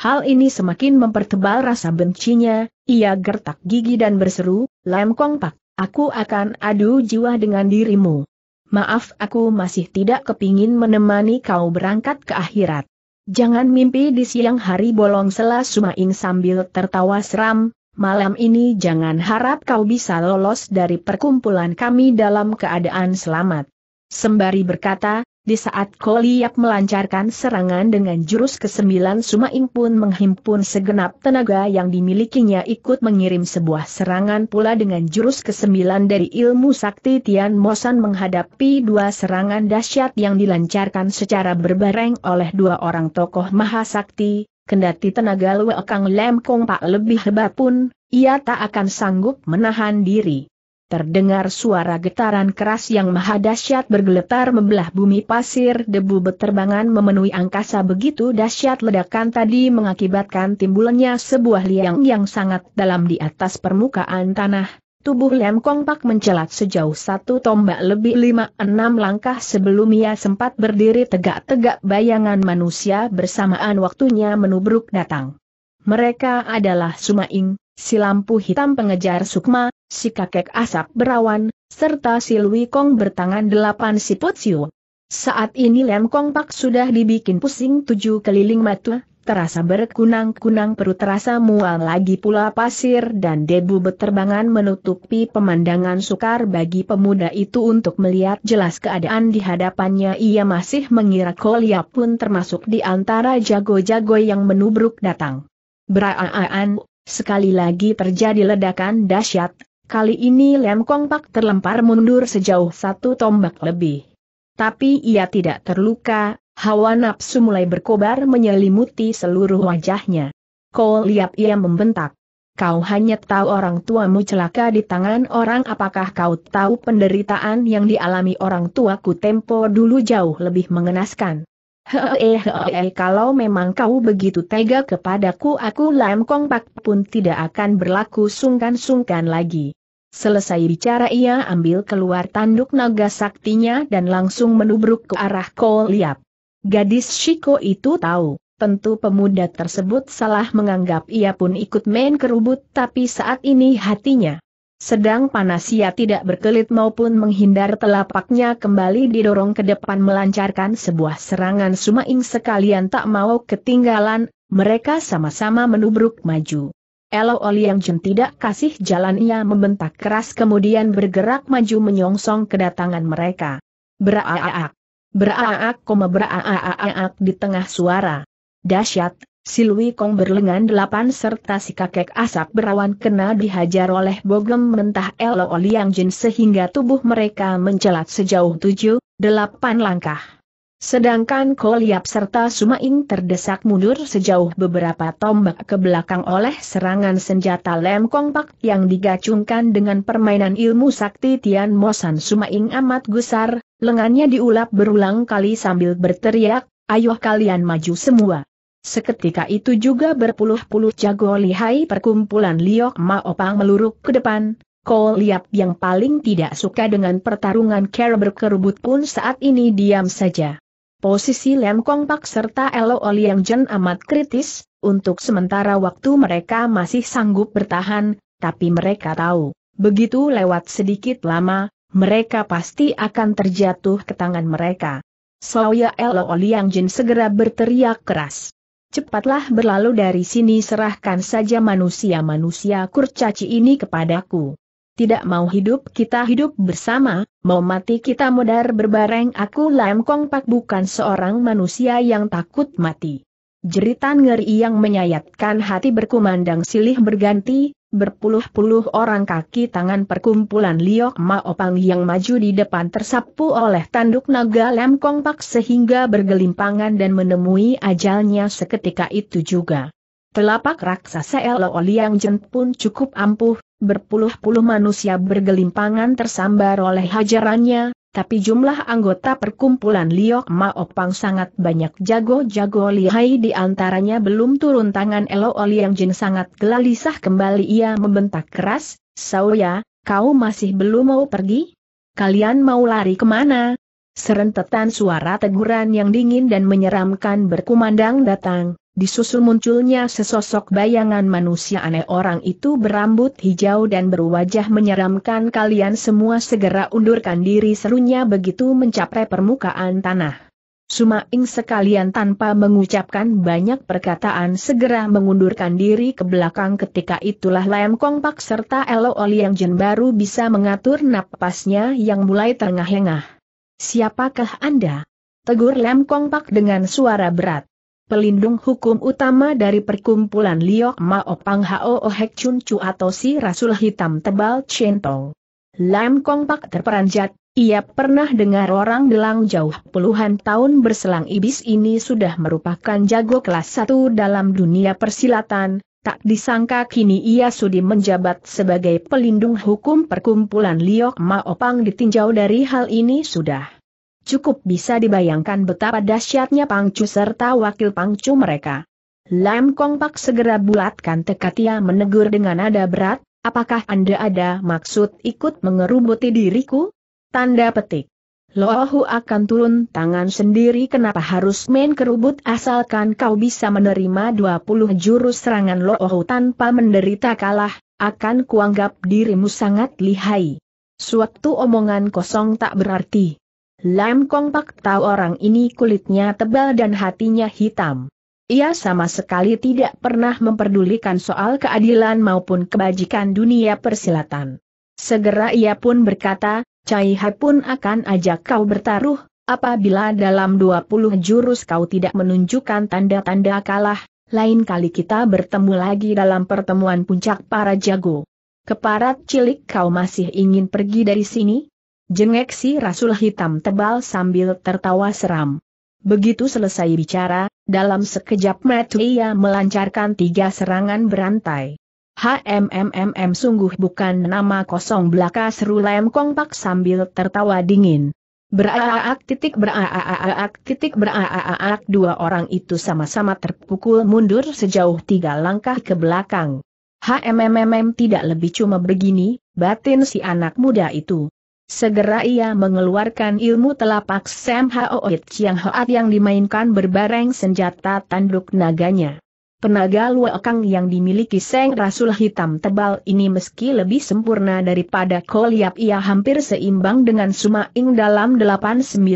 Hal ini semakin mempertebal rasa bencinya, ia gertak gigi dan berseru, Lam Kong Pak, aku akan adu jiwa dengan dirimu. Maaf aku masih tidak kepingin menemani kau berangkat ke akhirat. Jangan mimpi di siang hari bolong sela sumaing sambil tertawa seram, malam ini jangan harap kau bisa lolos dari perkumpulan kami dalam keadaan selamat. Sembari berkata, di saat Koliap melancarkan serangan dengan jurus kesembilan Sumaing pun menghimpun segenap tenaga yang dimilikinya ikut mengirim sebuah serangan pula dengan jurus kesembilan dari ilmu sakti Tian Mosan menghadapi dua serangan dahsyat yang dilancarkan secara berbareng oleh dua orang tokoh mahasakti, kendati tenaga Lue Kang Lem Kong Pak lebih hebat pun, ia tak akan sanggup menahan diri. Terdengar suara getaran keras yang maha dahsyat bergeletar membelah bumi pasir debu beterbangan memenuhi angkasa begitu dahsyat ledakan tadi mengakibatkan timbulnya sebuah liang yang sangat dalam di atas permukaan tanah. Tubuh Lem Kongpak mencelat sejauh satu tombak lebih lima enam langkah sebelum ia sempat berdiri tegak-tegak bayangan manusia bersamaan waktunya menubruk datang. Mereka adalah Sumaing, si lampu hitam pengejar Sukma, si kakek asap berawan, serta si Lui Kong bertangan delapan siput siu. Saat ini Lem Kong Pak sudah dibikin pusing tujuh keliling mata, terasa berkunang-kunang perut terasa mual lagi pula pasir dan debu beterbangan menutupi pemandangan sukar bagi pemuda itu untuk melihat jelas keadaan di hadapannya ia masih mengira Kolia pun termasuk di antara jago-jago yang menubruk datang. Beraaan, sekali lagi terjadi ledakan dahsyat, Kali ini Lem Kong Pak terlempar mundur sejauh satu tombak lebih. Tapi ia tidak terluka, hawa nafsu mulai berkobar menyelimuti seluruh wajahnya. Kau lihat ia membentak. Kau hanya tahu orang tuamu celaka di tangan orang apakah kau tahu penderitaan yang dialami orang tuaku tempo dulu jauh lebih mengenaskan. Hehehe kalau memang kau begitu tega kepadaku aku Lam Kong Pak pun tidak akan berlaku sungkan-sungkan lagi. Selesai bicara ia ambil keluar tanduk naga saktinya dan langsung menubruk ke arah Kol Liap. Gadis Shiko itu tahu, tentu pemuda tersebut salah menganggap ia pun ikut main kerubut tapi saat ini hatinya sedang panas ia tidak berkelit maupun menghindar telapaknya kembali didorong ke depan melancarkan sebuah serangan sumaing sekalian tak mau ketinggalan, mereka sama-sama menubruk maju. Elo yang Jin tidak kasih jalan ia membentak keras kemudian bergerak maju menyongsong kedatangan mereka. Beraaak. Beraaak koma beraaak di tengah suara. Dasyat, si Kong berlengan delapan serta si kakek asap berawan kena dihajar oleh bogem mentah Elo yang Jin sehingga tubuh mereka mencelat sejauh tujuh, delapan langkah. Sedangkan Koliap serta Sumaing terdesak mundur sejauh beberapa tombak ke belakang oleh serangan senjata lem kompak yang digacungkan dengan permainan ilmu sakti Tian Mosan Sumaing amat gusar, lengannya diulap berulang kali sambil berteriak, ayo kalian maju semua. Seketika itu juga berpuluh-puluh jago lihai perkumpulan Liok Maopang meluruk ke depan, Kol Liap yang paling tidak suka dengan pertarungan care berkerubut pun saat ini diam saja. Posisi Lian Kong Pak serta Elo Oliang Jen amat kritis, untuk sementara waktu mereka masih sanggup bertahan, tapi mereka tahu, begitu lewat sedikit lama, mereka pasti akan terjatuh ke tangan mereka. Soya Elo Oliang Jin segera berteriak keras. Cepatlah berlalu dari sini serahkan saja manusia-manusia kurcaci ini kepadaku tidak mau hidup kita hidup bersama, mau mati kita modar berbareng aku Lam Kong Pak bukan seorang manusia yang takut mati. Jeritan ngeri yang menyayatkan hati berkumandang silih berganti, berpuluh-puluh orang kaki tangan perkumpulan Liok Maopang yang maju di depan tersapu oleh tanduk naga Lam Kong Pak sehingga bergelimpangan dan menemui ajalnya seketika itu juga. Telapak raksasa Elo Liang Jen pun cukup ampuh, berpuluh-puluh manusia bergelimpangan tersambar oleh hajarannya, tapi jumlah anggota perkumpulan Liok Maopang sangat banyak jago-jago lihai di antaranya belum turun tangan Elo Oli yang Jin sangat gelalisah kembali ia membentak keras, Saoya, kau masih belum mau pergi? Kalian mau lari kemana? Serentetan suara teguran yang dingin dan menyeramkan berkumandang datang, Disusul munculnya sesosok bayangan manusia aneh orang itu berambut hijau dan berwajah menyeramkan kalian semua segera undurkan diri serunya begitu mencapai permukaan tanah. Sumaing sekalian tanpa mengucapkan banyak perkataan segera mengundurkan diri ke belakang ketika itulah Lam Kong Pak serta Elo yang jen baru bisa mengatur napasnya yang mulai terengah-engah. Siapakah Anda? Tegur Lam Kong Pak dengan suara berat pelindung hukum utama dari perkumpulan Liok Mao Pang Hao Hek Chun Chu atau si Rasul Hitam Tebal Chentong. Lam Kong Pak terperanjat, ia pernah dengar orang bilang jauh puluhan tahun berselang ibis ini sudah merupakan jago kelas satu dalam dunia persilatan, tak disangka kini ia sudi menjabat sebagai pelindung hukum perkumpulan Liok Mao Pang ditinjau dari hal ini sudah. Cukup bisa dibayangkan betapa dahsyatnya pangcu serta wakil pangcu mereka. Lam Kong Pak segera bulatkan tekadnya menegur dengan nada berat, apakah Anda ada maksud ikut mengerubuti diriku? Tanda petik. Lohu akan turun tangan sendiri kenapa harus main kerubut asalkan kau bisa menerima 20 jurus serangan Lohu tanpa menderita kalah, akan kuanggap dirimu sangat lihai. Suatu omongan kosong tak berarti. Lam Kong Pak tahu orang ini kulitnya tebal dan hatinya hitam. Ia sama sekali tidak pernah memperdulikan soal keadilan maupun kebajikan dunia persilatan. Segera ia pun berkata, Cai Hai pun akan ajak kau bertaruh, apabila dalam 20 jurus kau tidak menunjukkan tanda-tanda kalah, lain kali kita bertemu lagi dalam pertemuan puncak para jago. Keparat cilik kau masih ingin pergi dari sini? Jengek si Rasul hitam tebal sambil tertawa seram. Begitu selesai bicara, dalam sekejap mata ia melancarkan tiga serangan berantai. HMMMM sungguh bukan nama kosong belaka seru Lem kongpak Pak sambil tertawa dingin. Beraak titik beraak titik beraak dua orang itu sama-sama terpukul mundur sejauh tiga langkah ke belakang. HMMMM tidak lebih cuma begini, batin si anak muda itu. Segera ia mengeluarkan ilmu telapak Sam Hoit Chiang Hoat yang dimainkan berbareng senjata tanduk naganya. Penaga luakang yang dimiliki Seng Rasul Hitam tebal ini meski lebih sempurna daripada Koliap ia hampir seimbang dengan Suma Ing dalam 8-19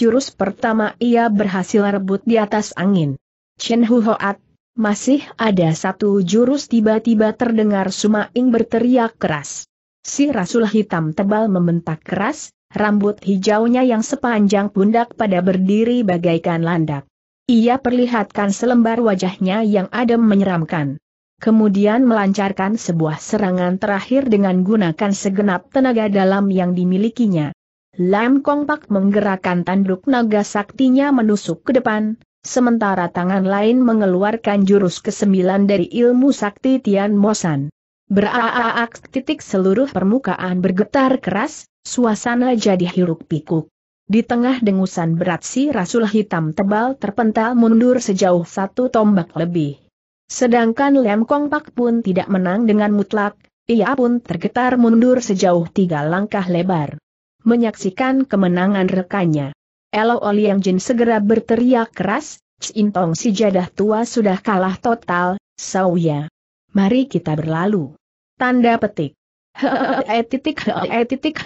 jurus pertama ia berhasil rebut di atas angin. Chen Hu Hoat, masih ada satu jurus tiba-tiba terdengar Suma Ing berteriak keras. Si Rasul hitam tebal membentak keras, rambut hijaunya yang sepanjang pundak pada berdiri bagaikan landak. Ia perlihatkan selembar wajahnya yang adem menyeramkan. Kemudian melancarkan sebuah serangan terakhir dengan gunakan segenap tenaga dalam yang dimilikinya. Lam Kong Pak menggerakkan tanduk naga saktinya menusuk ke depan, sementara tangan lain mengeluarkan jurus kesembilan dari ilmu sakti Tian Mosan. Beraak titik seluruh permukaan bergetar keras, suasana jadi hiruk pikuk. Di tengah dengusan berat si Rasul hitam tebal terpental mundur sejauh satu tombak lebih. Sedangkan Lem Kong Pak pun tidak menang dengan mutlak, ia pun tergetar mundur sejauh tiga langkah lebar. Menyaksikan kemenangan rekannya. Elo Oli Yang Jin segera berteriak keras, Cintong si jadah tua sudah kalah total, Sauya. Mari kita berlalu. Tanda petik. Hee titik titik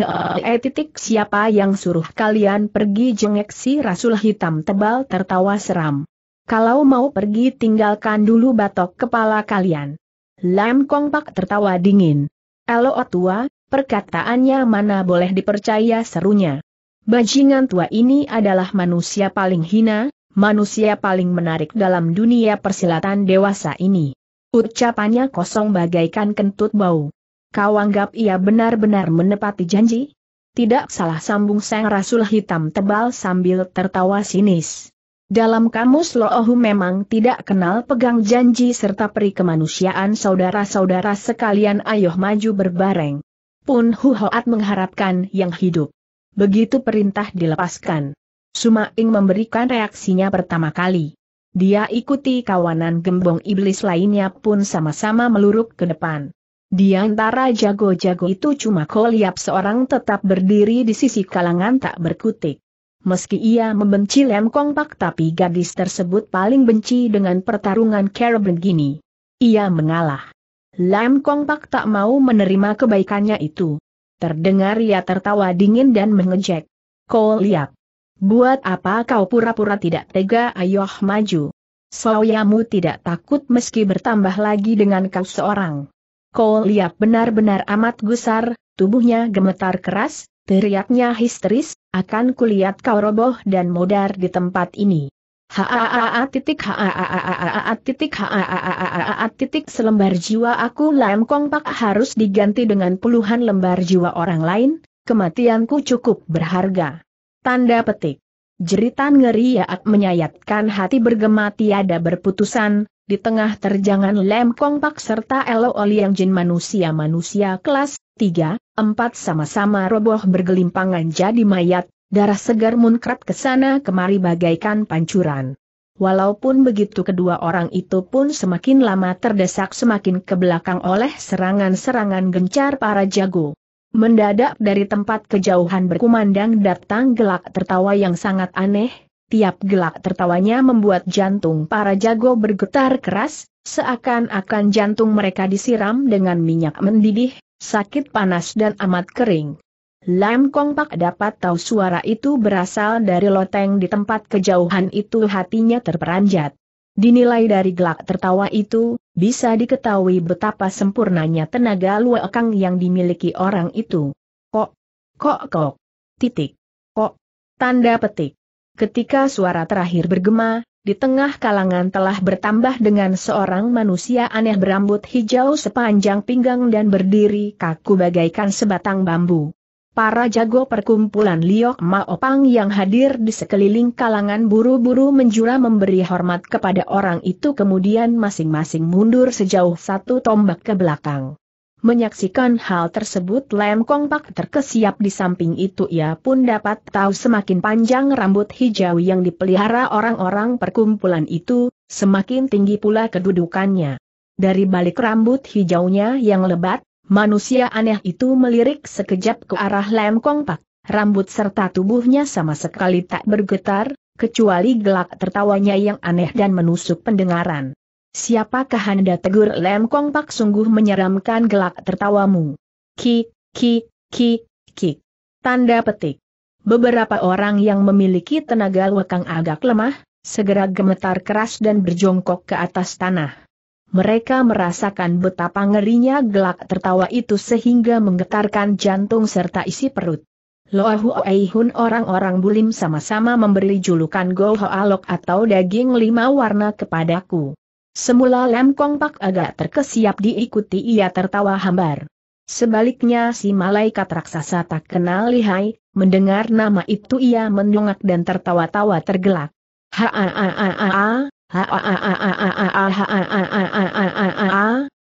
titik siapa yang suruh kalian pergi jengek si rasul hitam tebal tertawa seram. Kalau mau pergi tinggalkan dulu batok kepala kalian. Lam Kong Pak tertawa dingin. Elo tua, perkataannya mana boleh dipercaya serunya. Bajingan tua ini adalah manusia paling hina, manusia paling menarik dalam dunia persilatan dewasa ini. Ucapannya kosong bagaikan kentut bau. Kau anggap ia benar-benar menepati janji? Tidak salah sambung sang rasul hitam tebal sambil tertawa sinis. Dalam kamus Loohu memang tidak kenal pegang janji serta peri kemanusiaan saudara-saudara sekalian ayo maju berbareng. Pun Huhoat mengharapkan yang hidup. Begitu perintah dilepaskan. Sumaing memberikan reaksinya pertama kali. Dia ikuti kawanan gembong iblis lainnya pun sama-sama meluruk ke depan. Di antara jago-jago itu cuma Koliap seorang tetap berdiri di sisi kalangan tak berkutik. Meski ia membenci Lem Kong Pak tapi gadis tersebut paling benci dengan pertarungan Carol begini. Ia mengalah. Lem Kong Pak tak mau menerima kebaikannya itu. Terdengar ia tertawa dingin dan mengejek. Koliap, Buat apa kau pura-pura tidak tega ayoh maju? Soyamu tidak takut meski bertambah lagi dengan kau seorang. Kau lihat benar-benar amat gusar, tubuhnya gemetar keras, teriaknya histeris, akan kulihat kau roboh dan modar di tempat ini. Haaaaa titik haaaaa titik haaaaa titik selembar jiwa aku lam kongpak harus diganti dengan puluhan lembar jiwa orang lain, kematianku cukup berharga. Tanda petik. Jeritan ngeri Yaat menyayatkan hati bergema tiada berputusan, di tengah terjangan lem kongpak serta elo oli yang jin manusia-manusia kelas 3, 4 sama-sama roboh bergelimpangan jadi mayat, darah segar munkrat ke sana kemari bagaikan pancuran. Walaupun begitu kedua orang itu pun semakin lama terdesak semakin ke belakang oleh serangan-serangan gencar para jago. Mendadak dari tempat kejauhan berkumandang datang gelak tertawa yang sangat aneh, tiap gelak tertawanya membuat jantung para jago bergetar keras, seakan-akan jantung mereka disiram dengan minyak mendidih, sakit panas dan amat kering. Lam Kong Pak dapat tahu suara itu berasal dari loteng di tempat kejauhan itu hatinya terperanjat. Dinilai dari gelak tertawa itu, bisa diketahui betapa sempurnanya tenaga luakang yang dimiliki orang itu. Kok, kok, kok, titik, kok, tanda petik. Ketika suara terakhir bergema, di tengah kalangan telah bertambah dengan seorang manusia aneh berambut hijau sepanjang pinggang dan berdiri kaku bagaikan sebatang bambu. Para jago perkumpulan Liok Maopang yang hadir di sekeliling kalangan buru-buru menjura memberi hormat kepada orang itu kemudian masing-masing mundur sejauh satu tombak ke belakang. Menyaksikan hal tersebut Lem Kong Pak terkesiap di samping itu ia pun dapat tahu semakin panjang rambut hijau yang dipelihara orang-orang perkumpulan itu, semakin tinggi pula kedudukannya. Dari balik rambut hijaunya yang lebat, Manusia aneh itu melirik sekejap ke arah Lam Kong Pak, rambut serta tubuhnya sama sekali tak bergetar, kecuali gelak tertawanya yang aneh dan menusuk pendengaran. Siapakah Anda tegur Lam Kong Pak sungguh menyeramkan gelak tertawamu? Ki, ki, ki, ki. Tanda petik. Beberapa orang yang memiliki tenaga lekang agak lemah, segera gemetar keras dan berjongkok ke atas tanah mereka merasakan betapa ngerinya gelak tertawa itu sehingga menggetarkan jantung serta isi perut. Loahu hun orang-orang bulim sama-sama memberi julukan Go alok atau daging lima warna kepadaku. Semula Lem Kong Pak agak terkesiap diikuti ia tertawa hambar. Sebaliknya si malaikat raksasa tak kenal lihai, mendengar nama itu ia mendongak dan tertawa-tawa tergelak. Ha ha ha ha ha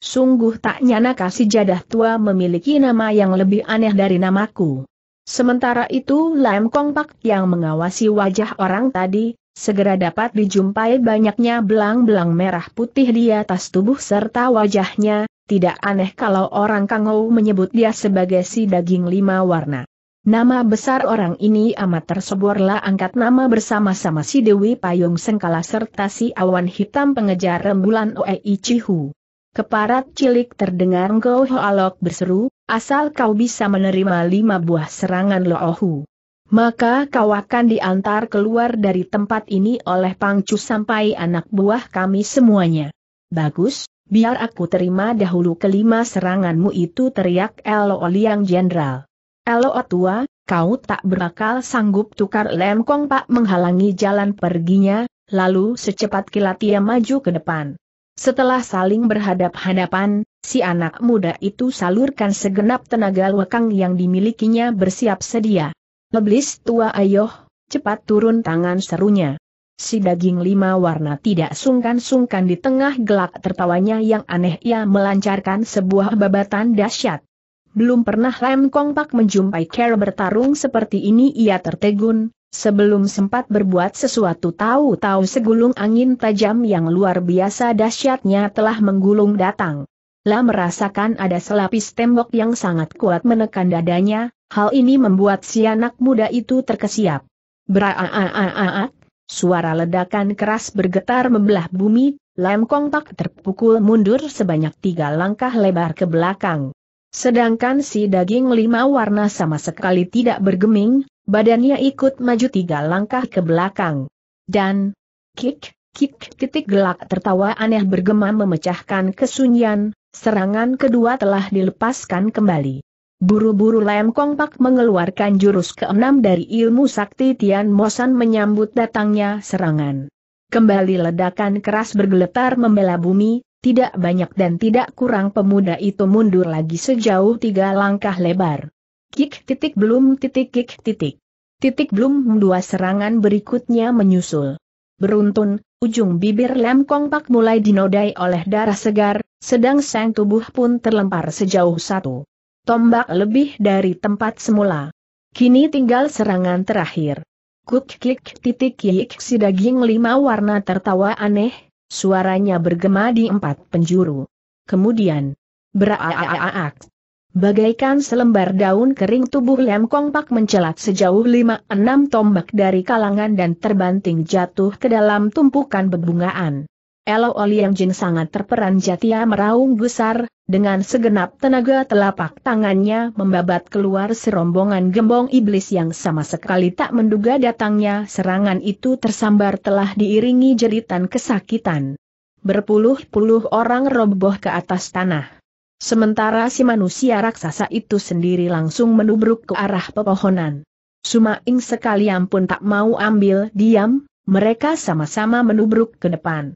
Sungguh tak nyana kasih jadah tua memiliki nama yang lebih aneh dari namaku. Sementara itu Lam Kong Pak yang mengawasi wajah orang tadi, segera dapat dijumpai banyaknya belang-belang merah putih di atas tubuh serta wajahnya, tidak aneh kalau orang Kangou menyebut dia sebagai si daging lima warna. Nama besar orang ini amat tersoborlah angkat nama bersama-sama si Dewi Payung Sengkala serta si Awan Hitam pengejar rembulan Oe Ichihu. Keparat cilik terdengar Ngoh Alok berseru, asal kau bisa menerima lima buah serangan Loohu. Maka kau akan diantar keluar dari tempat ini oleh pangcu sampai anak buah kami semuanya. Bagus, biar aku terima dahulu kelima seranganmu itu teriak Elo Liang Jenderal. Elo tua, kau tak berakal sanggup tukar lemkong pak menghalangi jalan perginya, lalu secepat kilat ia maju ke depan. Setelah saling berhadap-hadapan, si anak muda itu salurkan segenap tenaga lekang yang dimilikinya bersiap sedia. Leblis tua ayoh, cepat turun tangan serunya. Si daging lima warna tidak sungkan-sungkan di tengah gelak tertawanya yang aneh ia melancarkan sebuah babatan dahsyat. Belum pernah Lam Kong Pak menjumpai Carol bertarung seperti ini ia tertegun, sebelum sempat berbuat sesuatu tahu-tahu segulung angin tajam yang luar biasa dahsyatnya telah menggulung datang. Lam merasakan ada selapis tembok yang sangat kuat menekan dadanya, hal ini membuat si anak muda itu terkesiap. Beraaaaaaak, suara ledakan keras bergetar membelah bumi, Lam Kong Pak terpukul mundur sebanyak tiga langkah lebar ke belakang. Sedangkan si daging lima warna sama sekali tidak bergeming, badannya ikut maju tiga langkah ke belakang. Dan, kick, kick titik gelak tertawa aneh bergema memecahkan kesunyian, serangan kedua telah dilepaskan kembali. Buru-buru Lem kongpak mengeluarkan jurus keenam dari ilmu sakti Tian Mosan menyambut datangnya serangan. Kembali ledakan keras bergeletar membela bumi, tidak banyak dan tidak kurang pemuda itu mundur lagi sejauh tiga langkah lebar. Kik titik belum titik kik titik. Titik belum dua serangan berikutnya menyusul. Beruntun, ujung bibir lem kompak mulai dinodai oleh darah segar, sedang sang tubuh pun terlempar sejauh satu. Tombak lebih dari tempat semula. Kini tinggal serangan terakhir. Kuk kik titik kik si daging lima warna tertawa aneh, Suaranya bergema di empat penjuru. Kemudian, beraaak. Bagaikan selembar daun kering tubuh Lem Kong Pak mencelat sejauh lima enam tombak dari kalangan dan terbanting jatuh ke dalam tumpukan bebungaan. Elo Oliang Jin sangat terperanjat ia meraung gusar, dengan segenap tenaga telapak tangannya membabat keluar serombongan gembong iblis yang sama sekali tak menduga datangnya serangan itu tersambar telah diiringi jeritan kesakitan. Berpuluh-puluh orang roboh ke atas tanah. Sementara si manusia raksasa itu sendiri langsung menubruk ke arah pepohonan. Suma ing sekalian pun tak mau ambil diam, mereka sama-sama menubruk ke depan.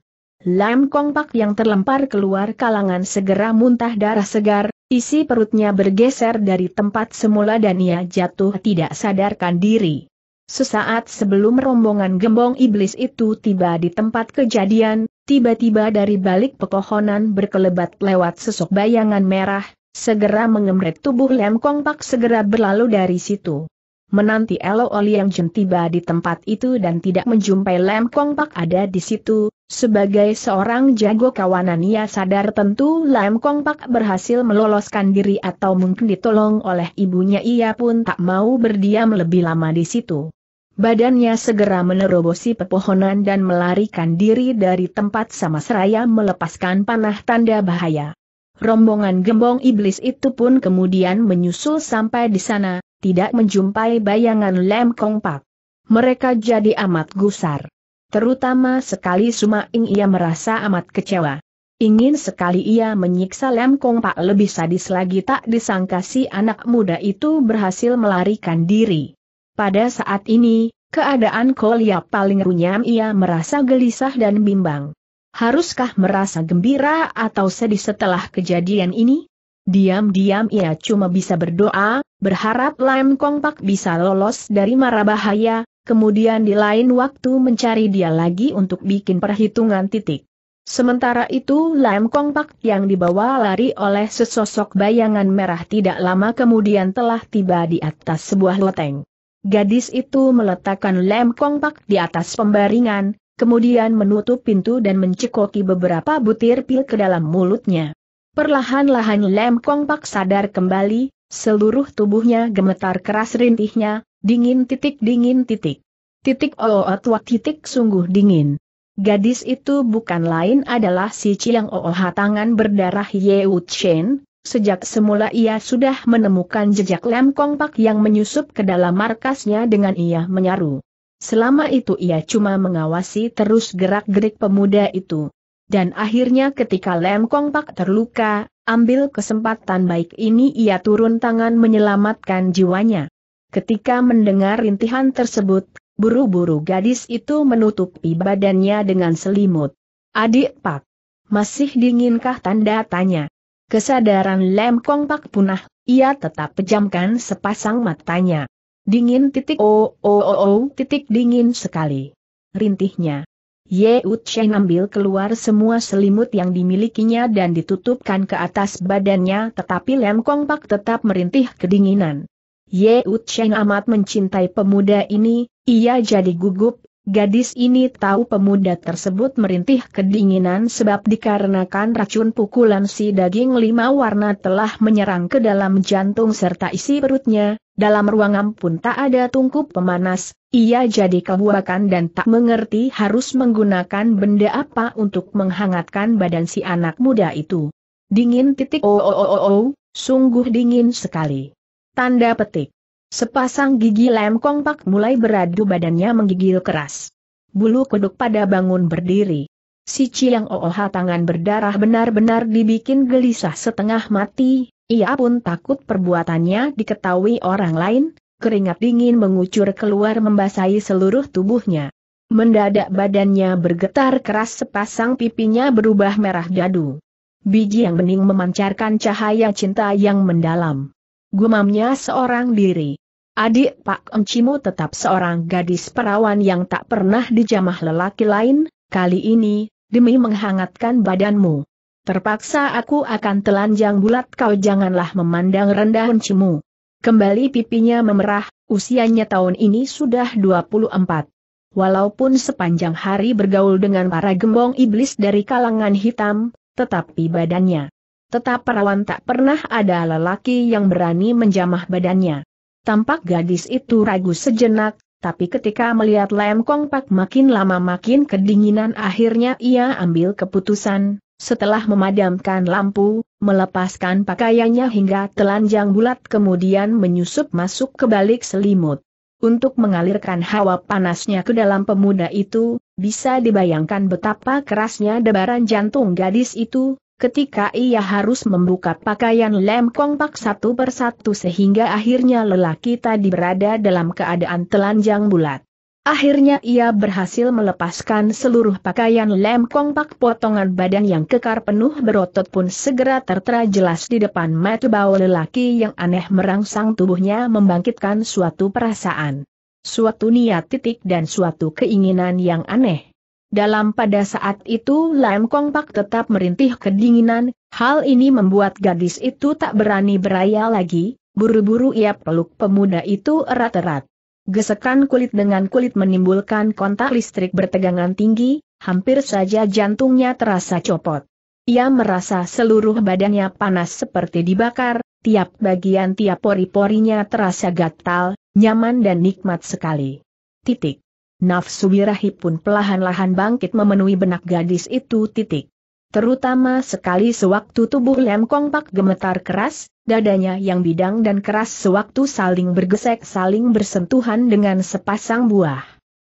Lam Kongpak yang terlempar keluar kalangan segera muntah darah segar, isi perutnya bergeser dari tempat semula dan ia jatuh tidak sadarkan diri. Sesaat sebelum rombongan gembong iblis itu tiba di tempat kejadian, tiba-tiba dari balik pepohonan berkelebat lewat sesok bayangan merah, segera mengemret tubuh Lam Kongpak segera berlalu dari situ. Menanti Elo Oli yang Jun tiba di tempat itu dan tidak menjumpai Lem Kong Pak ada di situ, sebagai seorang jago kawanan ia sadar tentu Lem Kong Pak berhasil meloloskan diri atau mungkin ditolong oleh ibunya ia pun tak mau berdiam lebih lama di situ. Badannya segera menerobosi pepohonan dan melarikan diri dari tempat sama seraya melepaskan panah tanda bahaya. Rombongan gembong iblis itu pun kemudian menyusul sampai di sana, tidak menjumpai bayangan Lem Kong Pak. Mereka jadi amat gusar. Terutama sekali Suma Ing ia merasa amat kecewa. Ingin sekali ia menyiksa Lem Kong Pak lebih sadis lagi tak disangka si anak muda itu berhasil melarikan diri. Pada saat ini, keadaan Kolia paling runyam ia merasa gelisah dan bimbang. Haruskah merasa gembira atau sedih setelah kejadian ini? Diam-diam ia cuma bisa berdoa, berharap Lam Kong Pak bisa lolos dari mara bahaya, kemudian di lain waktu mencari dia lagi untuk bikin perhitungan titik. Sementara itu Lam Kong Pak yang dibawa lari oleh sesosok bayangan merah tidak lama kemudian telah tiba di atas sebuah loteng. Gadis itu meletakkan Lam Kong Pak di atas pembaringan, kemudian menutup pintu dan mencekoki beberapa butir pil ke dalam mulutnya. Perlahan-lahan Lam Kong Pak sadar kembali, Seluruh tubuhnya gemetar keras rintihnya, dingin titik dingin titik. Titik oot wak titik sungguh dingin. Gadis itu bukan lain adalah si Chiang Ooh tangan berdarah Wu Chen, sejak semula ia sudah menemukan jejak lem kongpak yang menyusup ke dalam markasnya dengan ia menyaru. Selama itu ia cuma mengawasi terus gerak-gerik pemuda itu. Dan akhirnya ketika Lem Kongpak terluka, Ambil kesempatan baik ini ia turun tangan menyelamatkan jiwanya. Ketika mendengar rintihan tersebut, buru-buru gadis itu menutupi badannya dengan selimut. Adik Pak, masih dinginkah tanda tanya? Kesadaran Lem Kong Pak punah, ia tetap pejamkan sepasang matanya. Dingin titik oh oh oh, oh titik dingin sekali. Rintihnya. Ye Ucheng ambil keluar semua selimut yang dimilikinya dan ditutupkan ke atas badannya tetapi Lem Kong Pak tetap merintih kedinginan. Ye Ucheng amat mencintai pemuda ini, ia jadi gugup, Gadis ini tahu pemuda tersebut merintih kedinginan sebab dikarenakan racun pukulan si daging lima warna telah menyerang ke dalam jantung serta isi perutnya, dalam ruangan pun tak ada tungku pemanas, ia jadi kebuakan dan tak mengerti harus menggunakan benda apa untuk menghangatkan badan si anak muda itu. Dingin titik oh oh oh oh, oh sungguh dingin sekali. Tanda petik. Sepasang gigi lem kompak mulai beradu badannya menggigil keras. Bulu kuduk pada bangun berdiri. Si Ciang Ooha tangan berdarah benar-benar dibikin gelisah setengah mati, ia pun takut perbuatannya diketahui orang lain, keringat dingin mengucur keluar membasahi seluruh tubuhnya. Mendadak badannya bergetar keras sepasang pipinya berubah merah dadu. Biji yang bening memancarkan cahaya cinta yang mendalam gumamnya seorang diri. Adik Pak Encimo tetap seorang gadis perawan yang tak pernah dijamah lelaki lain, kali ini, demi menghangatkan badanmu. Terpaksa aku akan telanjang bulat kau janganlah memandang rendah Encimo. Kembali pipinya memerah, usianya tahun ini sudah 24. Walaupun sepanjang hari bergaul dengan para gembong iblis dari kalangan hitam, tetapi badannya Tetap perawan tak pernah ada lelaki yang berani menjamah badannya. Tampak gadis itu ragu sejenak, tapi ketika melihat Lam Kong Pak makin lama makin kedinginan akhirnya ia ambil keputusan, setelah memadamkan lampu, melepaskan pakaiannya hingga telanjang bulat kemudian menyusup masuk ke balik selimut. Untuk mengalirkan hawa panasnya ke dalam pemuda itu, bisa dibayangkan betapa kerasnya debaran jantung gadis itu, ketika ia harus membuka pakaian lem kongpak satu persatu sehingga akhirnya lelaki tadi berada dalam keadaan telanjang bulat. Akhirnya ia berhasil melepaskan seluruh pakaian lem kongpak potongan badan yang kekar penuh berotot pun segera tertera jelas di depan mata bau lelaki yang aneh merangsang tubuhnya membangkitkan suatu perasaan. Suatu niat titik dan suatu keinginan yang aneh. Dalam pada saat itu Lam Kong Pak tetap merintih kedinginan, hal ini membuat gadis itu tak berani beraya lagi, buru-buru ia peluk pemuda itu erat-erat. Gesekan kulit dengan kulit menimbulkan kontak listrik bertegangan tinggi, hampir saja jantungnya terasa copot. Ia merasa seluruh badannya panas seperti dibakar, tiap bagian tiap pori-porinya terasa gatal, nyaman dan nikmat sekali. Titik nafsu birahi pun pelahan-lahan bangkit memenuhi benak gadis itu titik. Terutama sekali sewaktu tubuh Lem Kong gemetar keras, dadanya yang bidang dan keras sewaktu saling bergesek saling bersentuhan dengan sepasang buah.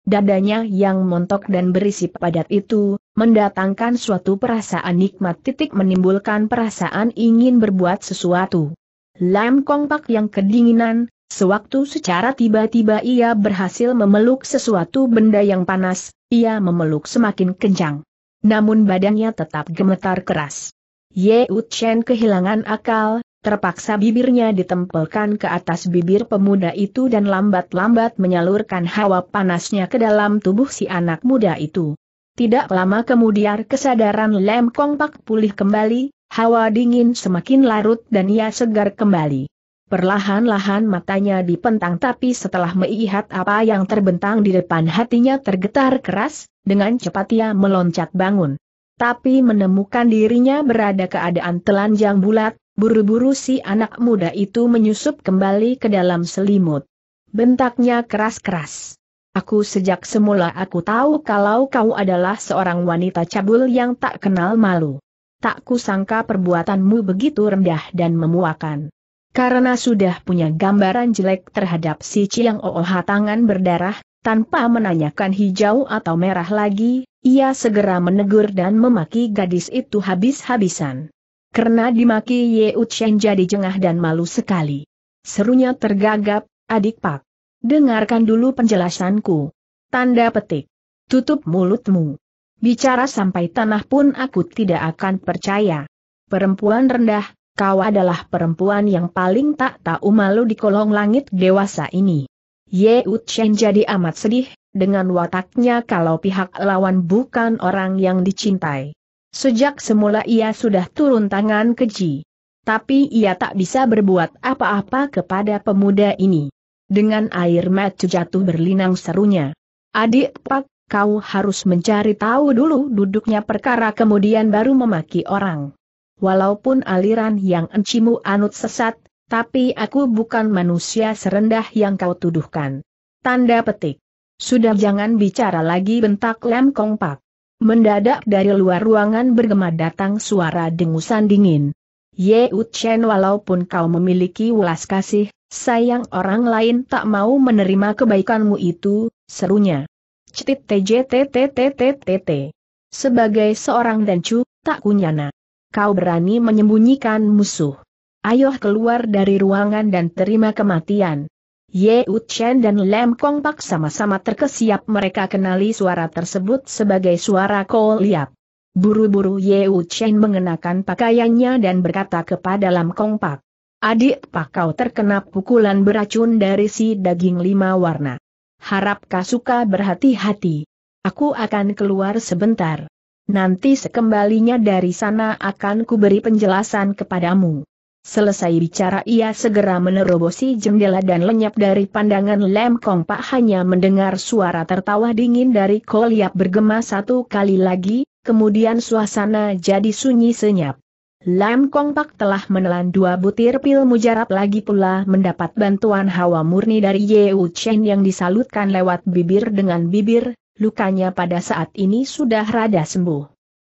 Dadanya yang montok dan berisi padat itu, mendatangkan suatu perasaan nikmat titik menimbulkan perasaan ingin berbuat sesuatu. Lem Kong yang kedinginan, Sewaktu secara tiba-tiba ia berhasil memeluk sesuatu benda yang panas, ia memeluk semakin kencang. Namun badannya tetap gemetar keras. Ye Chen kehilangan akal, terpaksa bibirnya ditempelkan ke atas bibir pemuda itu dan lambat-lambat menyalurkan hawa panasnya ke dalam tubuh si anak muda itu. Tidak lama kemudian kesadaran Lem Kong Pak pulih kembali, hawa dingin semakin larut dan ia segar kembali. Perlahan-lahan matanya dipentang tapi setelah melihat apa yang terbentang di depan hatinya tergetar keras, dengan cepat ia meloncat bangun. Tapi menemukan dirinya berada keadaan telanjang bulat, buru-buru si anak muda itu menyusup kembali ke dalam selimut. Bentaknya keras-keras. Aku sejak semula aku tahu kalau kau adalah seorang wanita cabul yang tak kenal malu. Tak kusangka perbuatanmu begitu rendah dan memuakan. Karena sudah punya gambaran jelek terhadap si Chiang Ooha tangan berdarah, tanpa menanyakan hijau atau merah lagi, ia segera menegur dan memaki gadis itu habis-habisan. Karena dimaki Ye Uchen jadi jengah dan malu sekali. Serunya tergagap, adik pak. Dengarkan dulu penjelasanku. Tanda petik. Tutup mulutmu. Bicara sampai tanah pun aku tidak akan percaya. Perempuan rendah, kau adalah perempuan yang paling tak tahu malu di kolong langit dewasa ini. Ye Uchen jadi amat sedih, dengan wataknya kalau pihak lawan bukan orang yang dicintai. Sejak semula ia sudah turun tangan keji. Tapi ia tak bisa berbuat apa-apa kepada pemuda ini. Dengan air mata jatuh berlinang serunya. Adik Pak, kau harus mencari tahu dulu duduknya perkara kemudian baru memaki orang. Walaupun aliran yang encimu anut sesat, tapi aku bukan manusia serendah yang kau tuduhkan. Tanda petik. Sudah jangan bicara lagi bentak lem kompak. Mendadak dari luar ruangan bergema datang suara dengusan dingin. Ye Chen walaupun kau memiliki welas kasih, sayang orang lain tak mau menerima kebaikanmu itu, serunya. Cetit tjtttttt. Sebagai seorang dancu, tak kunyana kau berani menyembunyikan musuh. Ayo keluar dari ruangan dan terima kematian. Ye Chen dan Lem Kong Pak sama-sama terkesiap mereka kenali suara tersebut sebagai suara Kol Liap. Buru-buru Ye Chen mengenakan pakaiannya dan berkata kepada Lam Kong Pak. Adik Pak kau terkena pukulan beracun dari si daging lima warna. Harap kau suka berhati-hati. Aku akan keluar sebentar nanti sekembalinya dari sana akan kuberi penjelasan kepadamu. Selesai bicara ia segera menerobosi jendela dan lenyap dari pandangan Lem Kong Pak hanya mendengar suara tertawa dingin dari Koliap bergema satu kali lagi, kemudian suasana jadi sunyi senyap. Lem Kong Pak telah menelan dua butir pil mujarab lagi pula mendapat bantuan hawa murni dari Yeu Chen yang disalutkan lewat bibir dengan bibir, lukanya pada saat ini sudah rada sembuh.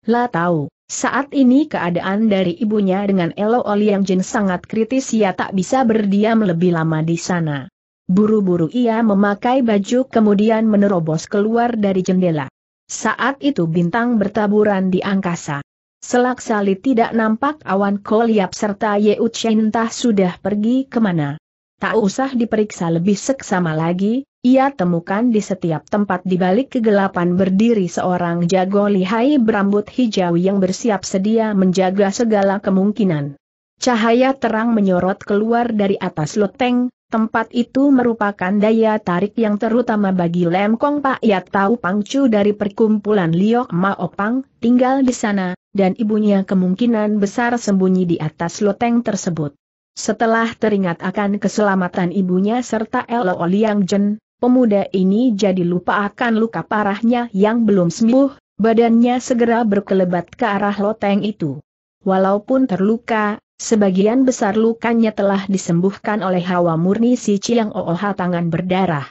La tahu, saat ini keadaan dari ibunya dengan Elo yang Jin sangat kritis ia tak bisa berdiam lebih lama di sana. Buru-buru ia memakai baju kemudian menerobos keluar dari jendela. Saat itu bintang bertaburan di angkasa. Selak sali tidak nampak awan koliap serta Yeu Chen entah sudah pergi kemana tak usah diperiksa lebih seksama lagi, ia temukan di setiap tempat di balik kegelapan berdiri seorang jago lihai berambut hijau yang bersiap sedia menjaga segala kemungkinan. Cahaya terang menyorot keluar dari atas loteng, tempat itu merupakan daya tarik yang terutama bagi Lemkong Pak Ia tahu pangcu dari perkumpulan Liok Maopang, tinggal di sana, dan ibunya kemungkinan besar sembunyi di atas loteng tersebut. Setelah teringat akan keselamatan ibunya serta Elo Liang Jen, pemuda ini jadi lupa akan luka parahnya yang belum sembuh, badannya segera berkelebat ke arah loteng itu. Walaupun terluka, sebagian besar lukanya telah disembuhkan oleh hawa murni si Ciang Ooha tangan berdarah.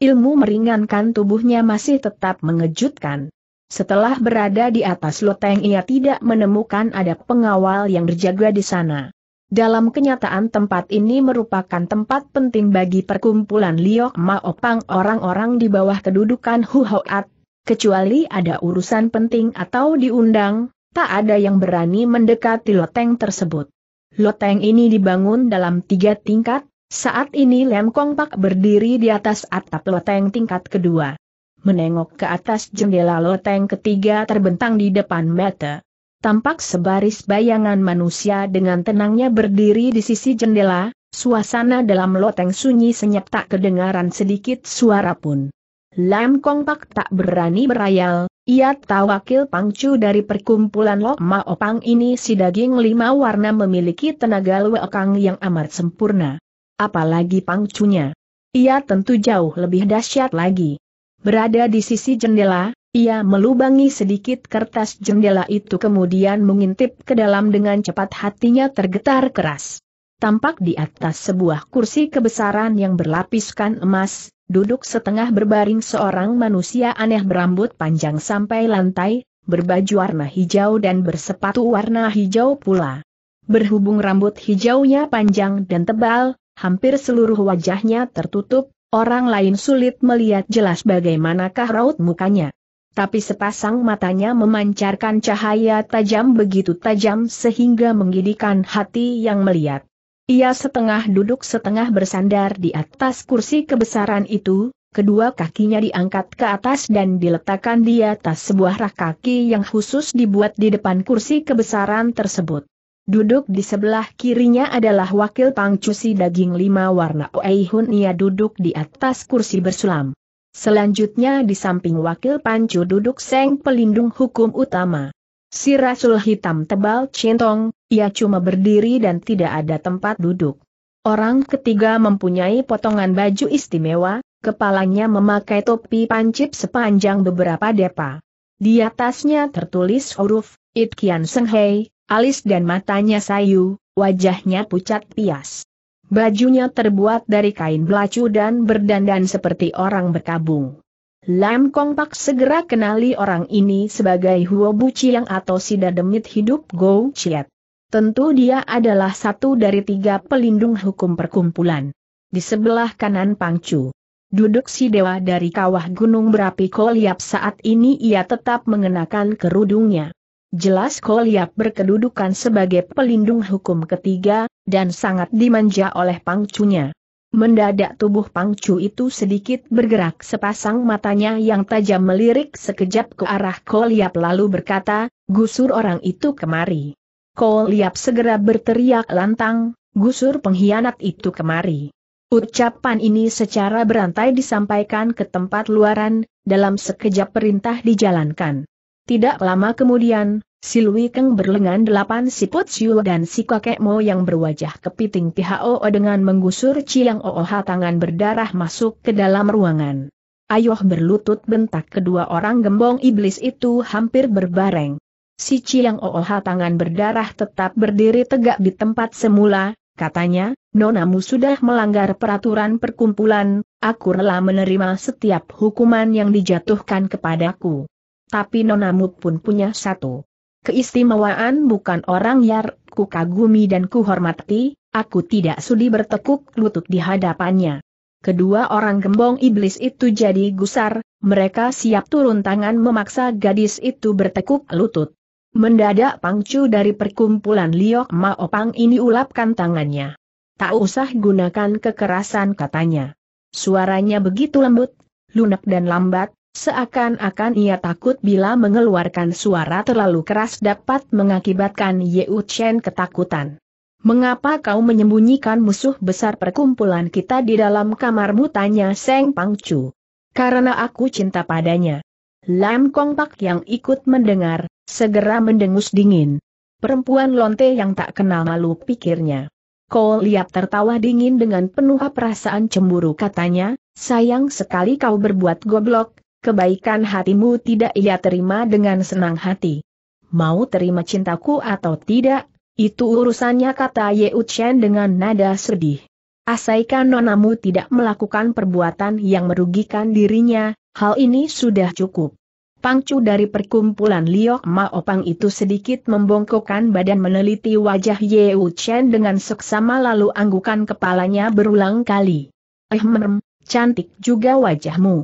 Ilmu meringankan tubuhnya masih tetap mengejutkan. Setelah berada di atas loteng ia tidak menemukan ada pengawal yang berjaga di sana. Dalam kenyataan tempat ini merupakan tempat penting bagi perkumpulan Liok Maopang orang-orang di bawah kedudukan Hu Hoat. kecuali ada urusan penting atau diundang, tak ada yang berani mendekati loteng tersebut. Loteng ini dibangun dalam tiga tingkat, saat ini Lem Kong Pak berdiri di atas atap loteng tingkat kedua. Menengok ke atas jendela loteng ketiga terbentang di depan mata. Tampak sebaris bayangan manusia dengan tenangnya berdiri di sisi jendela, suasana dalam loteng sunyi senyap tak kedengaran sedikit suara pun. Lam Kong Pak tak berani berayal, ia tahu wakil pangcu dari perkumpulan Lok Ma Opang ini si daging lima warna memiliki tenaga luekang yang amat sempurna. Apalagi pangcunya. Ia tentu jauh lebih dahsyat lagi. Berada di sisi jendela, ia melubangi sedikit kertas jendela itu kemudian mengintip ke dalam dengan cepat hatinya tergetar keras. Tampak di atas sebuah kursi kebesaran yang berlapiskan emas, duduk setengah berbaring seorang manusia aneh berambut panjang sampai lantai, berbaju warna hijau dan bersepatu warna hijau pula. Berhubung rambut hijaunya panjang dan tebal, hampir seluruh wajahnya tertutup, orang lain sulit melihat jelas bagaimanakah raut mukanya tapi sepasang matanya memancarkan cahaya tajam begitu tajam sehingga menggidikan hati yang melihat. Ia setengah duduk setengah bersandar di atas kursi kebesaran itu, kedua kakinya diangkat ke atas dan diletakkan di atas sebuah rak kaki yang khusus dibuat di depan kursi kebesaran tersebut. Duduk di sebelah kirinya adalah wakil pangcusi daging lima warna Oeihun ia duduk di atas kursi bersulam. Selanjutnya di samping wakil Pancu duduk Seng pelindung hukum utama. Si Rasul hitam tebal cintong, ia cuma berdiri dan tidak ada tempat duduk. Orang ketiga mempunyai potongan baju istimewa, kepalanya memakai topi pancip sepanjang beberapa depa. Di atasnya tertulis huruf, It Kian Senghei, alis dan matanya sayu, wajahnya pucat pias. Bajunya terbuat dari kain belacu dan berdandan seperti orang berkabung. Lam Kong Pak segera kenali orang ini sebagai Huo Bu Chiang atau Sida Demit Hidup Go Chiat. Tentu dia adalah satu dari tiga pelindung hukum perkumpulan. Di sebelah kanan Pangcu. Duduk si dewa dari kawah gunung berapi Koliap saat ini ia tetap mengenakan kerudungnya. Jelas Koliap berkedudukan sebagai pelindung hukum ketiga, dan sangat dimanja oleh pangcunya. Mendadak tubuh pangcu itu sedikit bergerak sepasang matanya yang tajam melirik sekejap ke arah Koliap lalu berkata, gusur orang itu kemari. Koliap segera berteriak lantang, gusur pengkhianat itu kemari. Ucapan ini secara berantai disampaikan ke tempat luaran, dalam sekejap perintah dijalankan. Tidak lama kemudian, si Lui Keng berlengan delapan si Put Siu dan si kakek Mo yang berwajah kepiting pihak Oo dengan menggusur Ciang Oo tangan berdarah masuk ke dalam ruangan. Ayoh berlutut bentak kedua orang gembong iblis itu hampir berbareng. Si Ciang Oo tangan berdarah tetap berdiri tegak di tempat semula, katanya, Nonamu sudah melanggar peraturan perkumpulan, aku rela menerima setiap hukuman yang dijatuhkan kepadaku tapi nonamu pun punya satu. Keistimewaan bukan orang yang ku kagumi dan ku hormati, aku tidak sudi bertekuk lutut di hadapannya. Kedua orang gembong iblis itu jadi gusar, mereka siap turun tangan memaksa gadis itu bertekuk lutut. Mendadak pangcu dari perkumpulan Liok Maopang ini ulapkan tangannya. Tak usah gunakan kekerasan katanya. Suaranya begitu lembut, lunak dan lambat, Seakan-akan ia takut bila mengeluarkan suara terlalu keras dapat mengakibatkan Yeu Chen ketakutan. Mengapa kau menyembunyikan musuh besar perkumpulan kita di dalam kamarmu? Tanya Seng Pangcu. Karena aku cinta padanya. Lam Kong Pak yang ikut mendengar, segera mendengus dingin. Perempuan lonte yang tak kenal malu pikirnya. Kau liap tertawa dingin dengan penuh perasaan cemburu katanya, sayang sekali kau berbuat goblok, kebaikan hatimu tidak ia terima dengan senang hati. Mau terima cintaku atau tidak, itu urusannya kata Ye Uchen dengan nada sedih. Asaikan nonamu tidak melakukan perbuatan yang merugikan dirinya, hal ini sudah cukup. Pangcu dari perkumpulan Liok Maopang itu sedikit membongkokkan badan meneliti wajah Ye Uchen dengan seksama lalu anggukan kepalanya berulang kali. Eh merem, cantik juga wajahmu.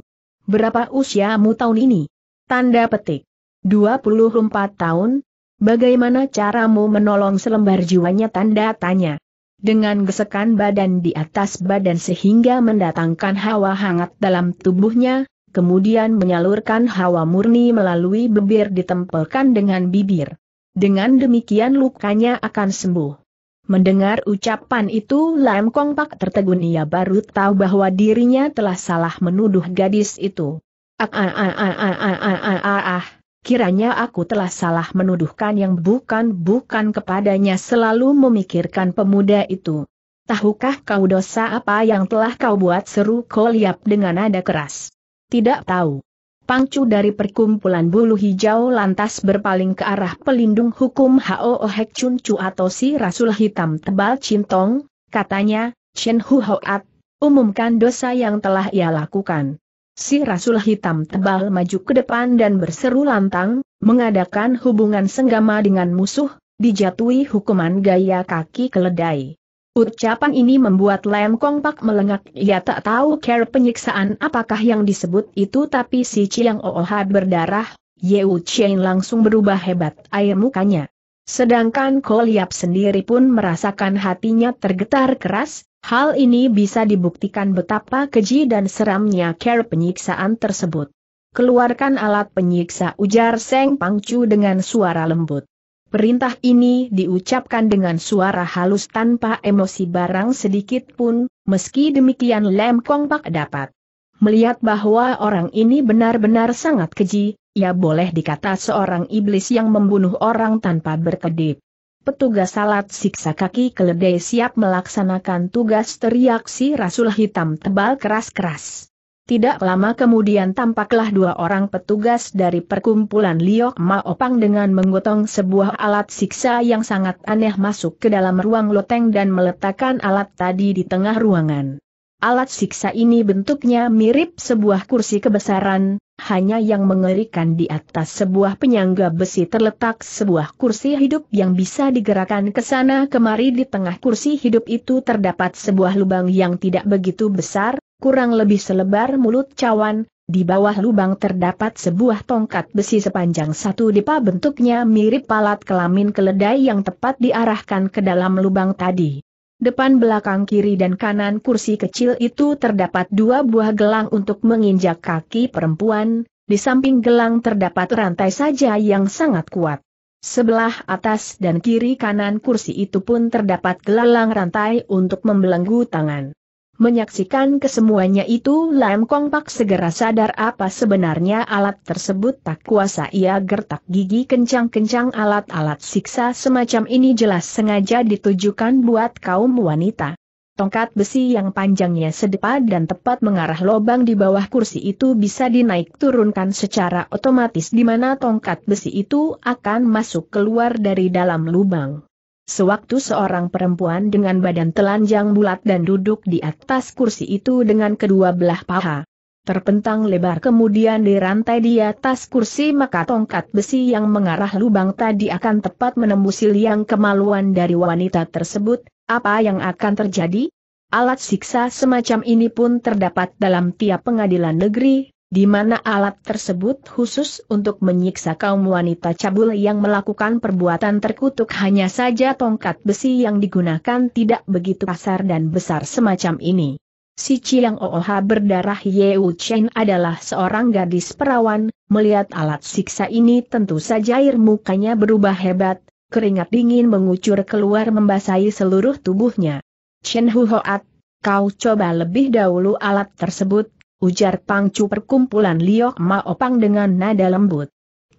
Berapa usiamu tahun ini? Tanda petik. 24 tahun? Bagaimana caramu menolong selembar jiwanya tanda tanya? Dengan gesekan badan di atas badan sehingga mendatangkan hawa hangat dalam tubuhnya, kemudian menyalurkan hawa murni melalui bibir ditempelkan dengan bibir. Dengan demikian lukanya akan sembuh. Mendengar ucapan itu Lam Kong Pak tertegun ia baru tahu bahwa dirinya telah salah menuduh gadis itu. Ah ah ah ah ah ah ah ah ah ah. Kiranya aku telah salah menuduhkan yang bukan-bukan kepadanya selalu memikirkan pemuda itu. Tahukah kau dosa apa yang telah kau buat seru Koliap dengan nada keras? Tidak tahu. Pangcu dari perkumpulan bulu hijau lantas berpaling ke arah pelindung hukum Hao Hek Chun Chu atau si Rasul Hitam Tebal Cintong, katanya, Chen Hu Hoat, umumkan dosa yang telah ia lakukan. Si Rasul Hitam Tebal maju ke depan dan berseru lantang, mengadakan hubungan senggama dengan musuh, dijatuhi hukuman gaya kaki keledai. Ucapan ini membuat Lam Kong Pak melengak. Ia tak tahu care penyiksaan apakah yang disebut itu tapi si Chiang Ooha berdarah, Yeu Chien langsung berubah hebat air mukanya. Sedangkan Yap sendiri pun merasakan hatinya tergetar keras, hal ini bisa dibuktikan betapa keji dan seramnya care penyiksaan tersebut. Keluarkan alat penyiksa ujar Seng Pangcu dengan suara lembut. Perintah ini diucapkan dengan suara halus tanpa emosi barang sedikit pun, meski demikian Lem Kong Pak dapat melihat bahwa orang ini benar-benar sangat keji, Ya boleh dikata seorang iblis yang membunuh orang tanpa berkedip. Petugas salat siksa kaki keledai siap melaksanakan tugas teriak si Rasul Hitam tebal keras-keras. Tidak lama kemudian tampaklah dua orang petugas dari perkumpulan Liok Maopang dengan menggotong sebuah alat siksa yang sangat aneh masuk ke dalam ruang loteng dan meletakkan alat tadi di tengah ruangan. Alat siksa ini bentuknya mirip sebuah kursi kebesaran, hanya yang mengerikan di atas sebuah penyangga besi terletak sebuah kursi hidup yang bisa digerakkan ke sana kemari di tengah kursi hidup itu terdapat sebuah lubang yang tidak begitu besar, kurang lebih selebar mulut cawan, di bawah lubang terdapat sebuah tongkat besi sepanjang satu dipa bentuknya mirip palat kelamin keledai yang tepat diarahkan ke dalam lubang tadi. Depan belakang kiri dan kanan kursi kecil itu terdapat dua buah gelang untuk menginjak kaki perempuan, di samping gelang terdapat rantai saja yang sangat kuat. Sebelah atas dan kiri kanan kursi itu pun terdapat gelang rantai untuk membelenggu tangan. Menyaksikan kesemuanya itu Lam Kong Pak segera sadar apa sebenarnya alat tersebut tak kuasa ia gertak gigi kencang-kencang alat-alat siksa semacam ini jelas sengaja ditujukan buat kaum wanita. Tongkat besi yang panjangnya sedepa dan tepat mengarah lobang di bawah kursi itu bisa dinaik turunkan secara otomatis di mana tongkat besi itu akan masuk keluar dari dalam lubang. Sewaktu seorang perempuan dengan badan telanjang bulat dan duduk di atas kursi itu dengan kedua belah paha. Terpentang lebar kemudian dirantai di atas kursi maka tongkat besi yang mengarah lubang tadi akan tepat menembusi liang kemaluan dari wanita tersebut, apa yang akan terjadi? Alat siksa semacam ini pun terdapat dalam tiap pengadilan negeri, di mana alat tersebut khusus untuk menyiksa kaum wanita cabul yang melakukan perbuatan terkutuk hanya saja tongkat besi yang digunakan tidak begitu kasar dan besar semacam ini. Si Chiang Ooha berdarah Yeu Chen adalah seorang gadis perawan, melihat alat siksa ini tentu saja air mukanya berubah hebat, keringat dingin mengucur keluar membasahi seluruh tubuhnya. Chen Hu Hoat, kau coba lebih dahulu alat tersebut, ujar pangcu perkumpulan Liok Maopang dengan nada lembut.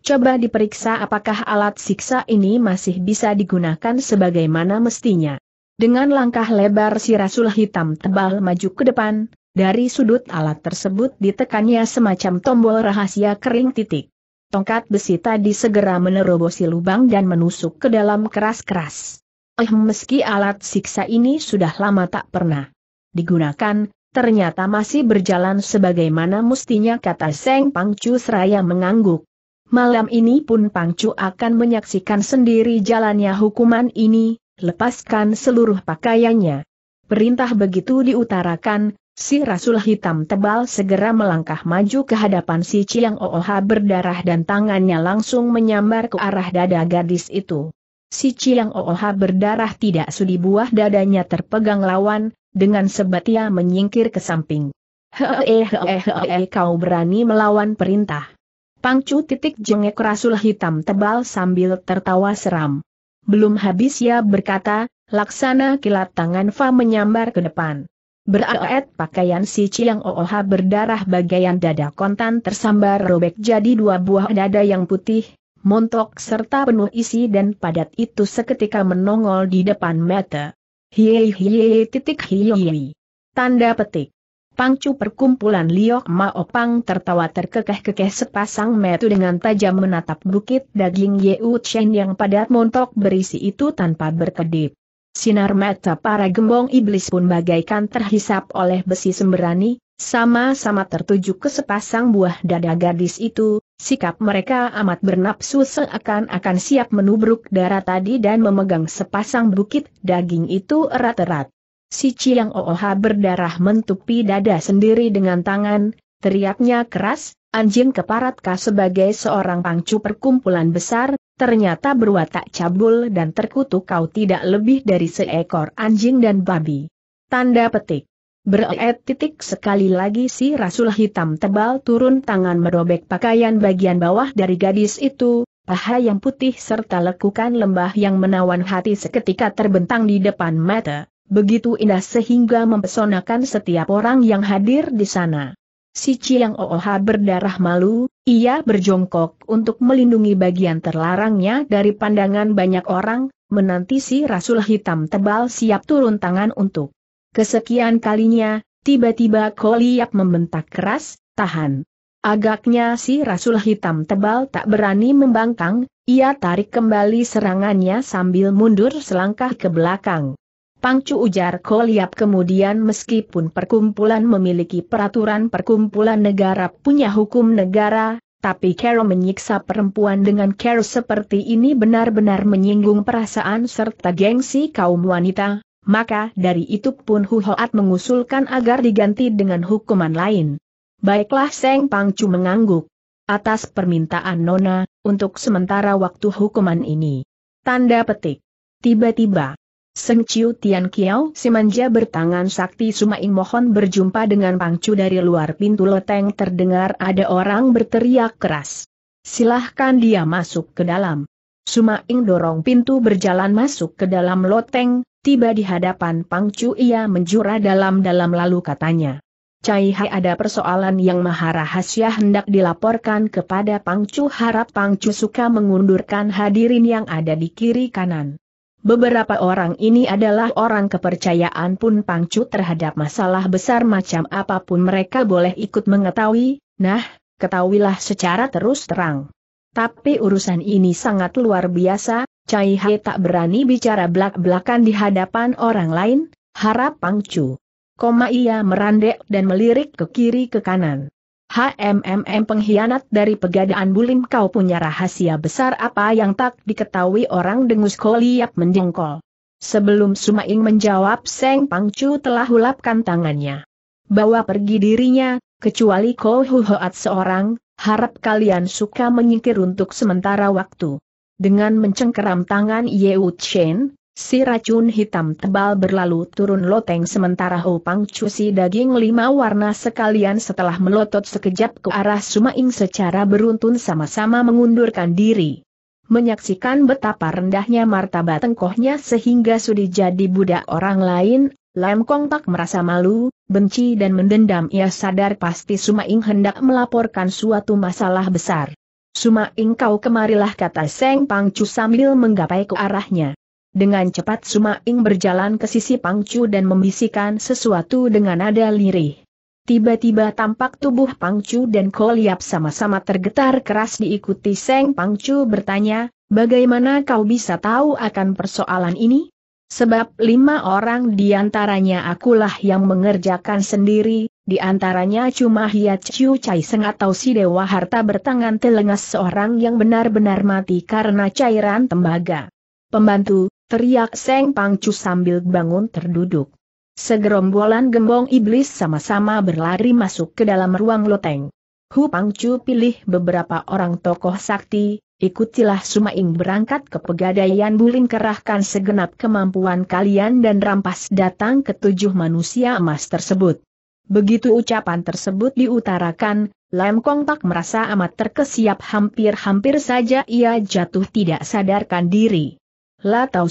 Coba diperiksa apakah alat siksa ini masih bisa digunakan sebagaimana mestinya. Dengan langkah lebar si Rasul Hitam tebal maju ke depan, dari sudut alat tersebut ditekannya semacam tombol rahasia kering titik. Tongkat besi tadi segera menerobosi lubang dan menusuk ke dalam keras-keras. Eh meski alat siksa ini sudah lama tak pernah digunakan, ternyata masih berjalan sebagaimana mestinya kata Seng Pangcu seraya mengangguk. Malam ini pun Pangcu akan menyaksikan sendiri jalannya hukuman ini, lepaskan seluruh pakaiannya. Perintah begitu diutarakan, si Rasul Hitam Tebal segera melangkah maju ke hadapan si Ciang Ooha berdarah dan tangannya langsung menyambar ke arah dada gadis itu. Si Ciang Ooha berdarah tidak sudi buah dadanya terpegang lawan, dengan sebat ia menyingkir ke samping. Hee kau berani melawan perintah. Pangcu titik jengek rasul hitam tebal sambil tertawa seram. Belum habis ia berkata, laksana kilat tangan Fa menyambar ke depan. Beraet pakaian si Ciang Ooha berdarah bagaian dada kontan tersambar robek jadi dua buah dada yang putih, montok serta penuh isi dan padat itu seketika menongol di depan mata. Hiei hiei titik hiei. Tanda petik. Pangcu perkumpulan Liok Mao Pang tertawa terkekeh-kekeh sepasang metu dengan tajam menatap bukit daging Yeu Chen yang padat montok berisi itu tanpa berkedip. Sinar mata para gembong iblis pun bagaikan terhisap oleh besi sembrani sama-sama tertuju ke sepasang buah dada gadis itu, Sikap mereka amat bernapsu seakan-akan siap menubruk darah tadi dan memegang sepasang bukit daging itu erat-erat. Si Chiang Ooha berdarah mentupi dada sendiri dengan tangan, teriaknya keras, anjing keparatkah sebagai seorang pangcu perkumpulan besar, ternyata berwatak cabul dan terkutuk kau tidak lebih dari seekor anjing dan babi. Tanda petik. Beret titik sekali lagi si Rasul hitam tebal turun tangan merobek pakaian bagian bawah dari gadis itu, paha yang putih serta lekukan lembah yang menawan hati seketika terbentang di depan mata, begitu indah sehingga mempesonakan setiap orang yang hadir di sana. Si Chiang Ooha berdarah malu, ia berjongkok untuk melindungi bagian terlarangnya dari pandangan banyak orang, menanti si Rasul hitam tebal siap turun tangan untuk Kesekian kalinya, tiba-tiba Koliak membentak keras, tahan. Agaknya si Rasul Hitam tebal tak berani membangkang, ia tarik kembali serangannya sambil mundur selangkah ke belakang. Pangcu ujar Koliap kemudian meskipun perkumpulan memiliki peraturan perkumpulan negara punya hukum negara, tapi Carol menyiksa perempuan dengan Carol seperti ini benar-benar menyinggung perasaan serta gengsi kaum wanita, maka dari itu pun Hu Hoat mengusulkan agar diganti dengan hukuman lain. Baiklah Seng Pangcu mengangguk. Atas permintaan Nona, untuk sementara waktu hukuman ini. Tanda petik. Tiba-tiba, Seng Chiu Tian Kiao Simanja bertangan sakti Sumaing mohon berjumpa dengan Pangcu dari luar pintu loteng terdengar ada orang berteriak keras. Silahkan dia masuk ke dalam. Sumaing dorong pintu berjalan masuk ke dalam loteng, Tiba di hadapan Pang Chu ia menjura dalam-dalam lalu katanya. Cai Hai ada persoalan yang maha rahasia hendak dilaporkan kepada Pang Chu harap Pang Chu suka mengundurkan hadirin yang ada di kiri kanan. Beberapa orang ini adalah orang kepercayaan pun Pang terhadap masalah besar macam apapun mereka boleh ikut mengetahui, nah, ketahuilah secara terus terang. Tapi urusan ini sangat luar biasa, Cai Hai tak berani bicara belak-belakan di hadapan orang lain, harap Pangcu. Koma ia merandek dan melirik ke kiri ke kanan. HMMM pengkhianat dari pegadaan bulim kau punya rahasia besar apa yang tak diketahui orang dengus koliap menjengkol. Sebelum Sumaing menjawab Seng Pangcu telah hulapkan tangannya. Bawa pergi dirinya, kecuali kau Huhoat seorang, harap kalian suka menyingkir untuk sementara waktu. Dengan mencengkeram tangan Yeu Chen, si racun hitam tebal berlalu turun loteng sementara Ho Pang cuci daging lima warna sekalian setelah melotot sekejap ke arah Sumaing secara beruntun sama-sama mengundurkan diri. Menyaksikan betapa rendahnya martabat tengkohnya sehingga sudi jadi budak orang lain, Lam Kong tak merasa malu, benci dan mendendam ia sadar pasti Sumaing hendak melaporkan suatu masalah besar. Suma Ing kemarilah kata Seng Pangcu sambil menggapai ke arahnya. Dengan cepat Suma Ing berjalan ke sisi Pangcu dan membisikkan sesuatu dengan nada lirih. Tiba-tiba tampak tubuh Pangcu dan Koliap sama-sama tergetar keras diikuti Seng Pangcu bertanya, bagaimana kau bisa tahu akan persoalan ini? Sebab lima orang diantaranya akulah yang mengerjakan sendiri, di antaranya cuma Hiat Chiu Chai Seng atau si Dewa Harta bertangan telengas seorang yang benar-benar mati karena cairan tembaga. Pembantu, teriak Seng Pangcu sambil bangun terduduk. Segerombolan gembong iblis sama-sama berlari masuk ke dalam ruang loteng. Hu Pangcu pilih beberapa orang tokoh sakti, ikutilah Sumaing berangkat ke pegadaian Bulim kerahkan segenap kemampuan kalian dan rampas datang ketujuh manusia emas tersebut. Begitu ucapan tersebut diutarakan, Lam Kong Pak merasa amat terkesiap hampir-hampir saja ia jatuh tidak sadarkan diri.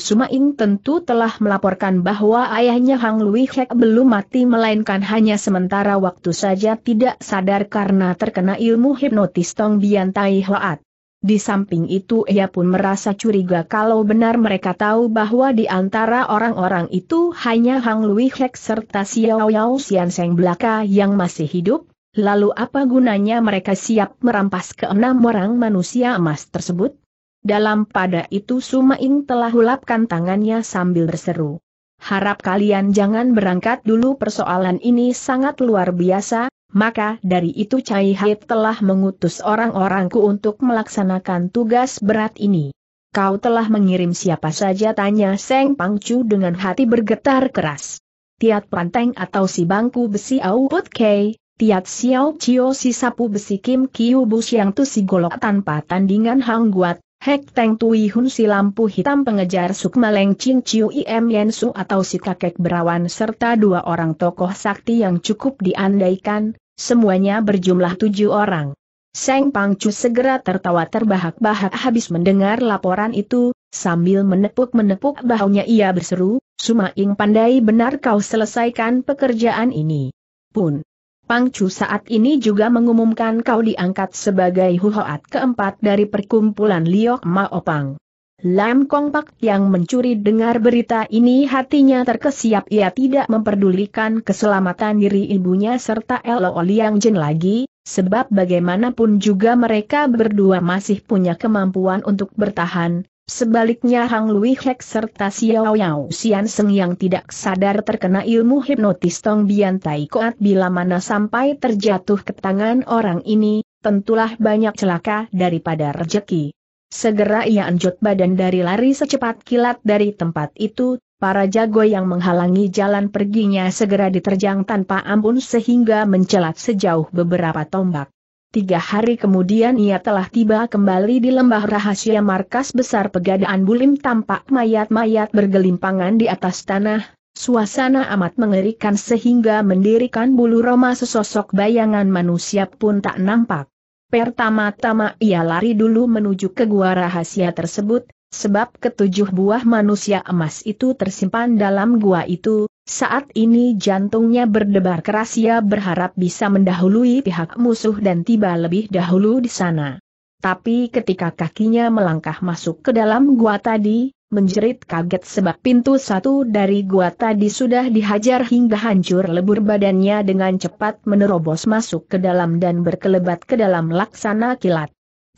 Suma Ing tentu telah melaporkan bahwa ayahnya Hang Lui Hek belum mati melainkan hanya sementara waktu saja tidak sadar karena terkena ilmu hipnotis Tong Bian Tai Hoat. Di samping itu ia pun merasa curiga kalau benar mereka tahu bahwa di antara orang-orang itu hanya Hang Lui Hek serta Xiao Yao Xian Seng belaka yang masih hidup, lalu apa gunanya mereka siap merampas ke enam orang manusia emas tersebut? Dalam pada itu Sumaing telah hulapkan tangannya sambil berseru. Harap kalian jangan berangkat dulu persoalan ini sangat luar biasa, maka dari itu Cai Hai telah mengutus orang-orangku untuk melaksanakan tugas berat ini. Kau telah mengirim siapa saja tanya Seng Pangcu dengan hati bergetar keras. Tiat Panteng atau si bangku besi Auput Kei, Tiat Xiao Cio si sapu besi Kim Kiu Bus yang tu si golok tanpa tandingan Hang Guat, Hek Teng Tui Hun si lampu hitam pengejar Sukma Leng Ching Chiu Im Yen Su atau si kakek berawan serta dua orang tokoh sakti yang cukup diandaikan, semuanya berjumlah tujuh orang. Seng Pang Chu segera tertawa terbahak-bahak habis mendengar laporan itu, sambil menepuk-menepuk bahunya ia berseru, Suma Ing pandai benar kau selesaikan pekerjaan ini. Pun. Pangcu saat ini juga mengumumkan kau diangkat sebagai huhoat keempat dari perkumpulan Liok Maopang. Lam Kong Pak yang mencuri dengar berita ini hatinya terkesiap ia tidak memperdulikan keselamatan diri ibunya serta Elo Oliang Jin lagi, sebab bagaimanapun juga mereka berdua masih punya kemampuan untuk bertahan, Sebaliknya Hang Lui Hek serta Xiao Yao Xian Seng yang tidak sadar terkena ilmu hipnotis Tong Bian Tai Koat bila mana sampai terjatuh ke tangan orang ini, tentulah banyak celaka daripada rejeki. Segera ia anjut badan dari lari secepat kilat dari tempat itu, para jago yang menghalangi jalan perginya segera diterjang tanpa ampun sehingga mencelat sejauh beberapa tombak. Tiga hari kemudian ia telah tiba kembali di lembah rahasia markas besar pegadaan Bulim tampak mayat-mayat bergelimpangan di atas tanah, suasana amat mengerikan sehingga mendirikan bulu roma sesosok bayangan manusia pun tak nampak. Pertama-tama ia lari dulu menuju ke gua rahasia tersebut, sebab ketujuh buah manusia emas itu tersimpan dalam gua itu, saat ini jantungnya berdebar keras ia berharap bisa mendahului pihak musuh dan tiba lebih dahulu di sana. Tapi ketika kakinya melangkah masuk ke dalam gua tadi, menjerit kaget sebab pintu satu dari gua tadi sudah dihajar hingga hancur lebur badannya dengan cepat menerobos masuk ke dalam dan berkelebat ke dalam laksana kilat.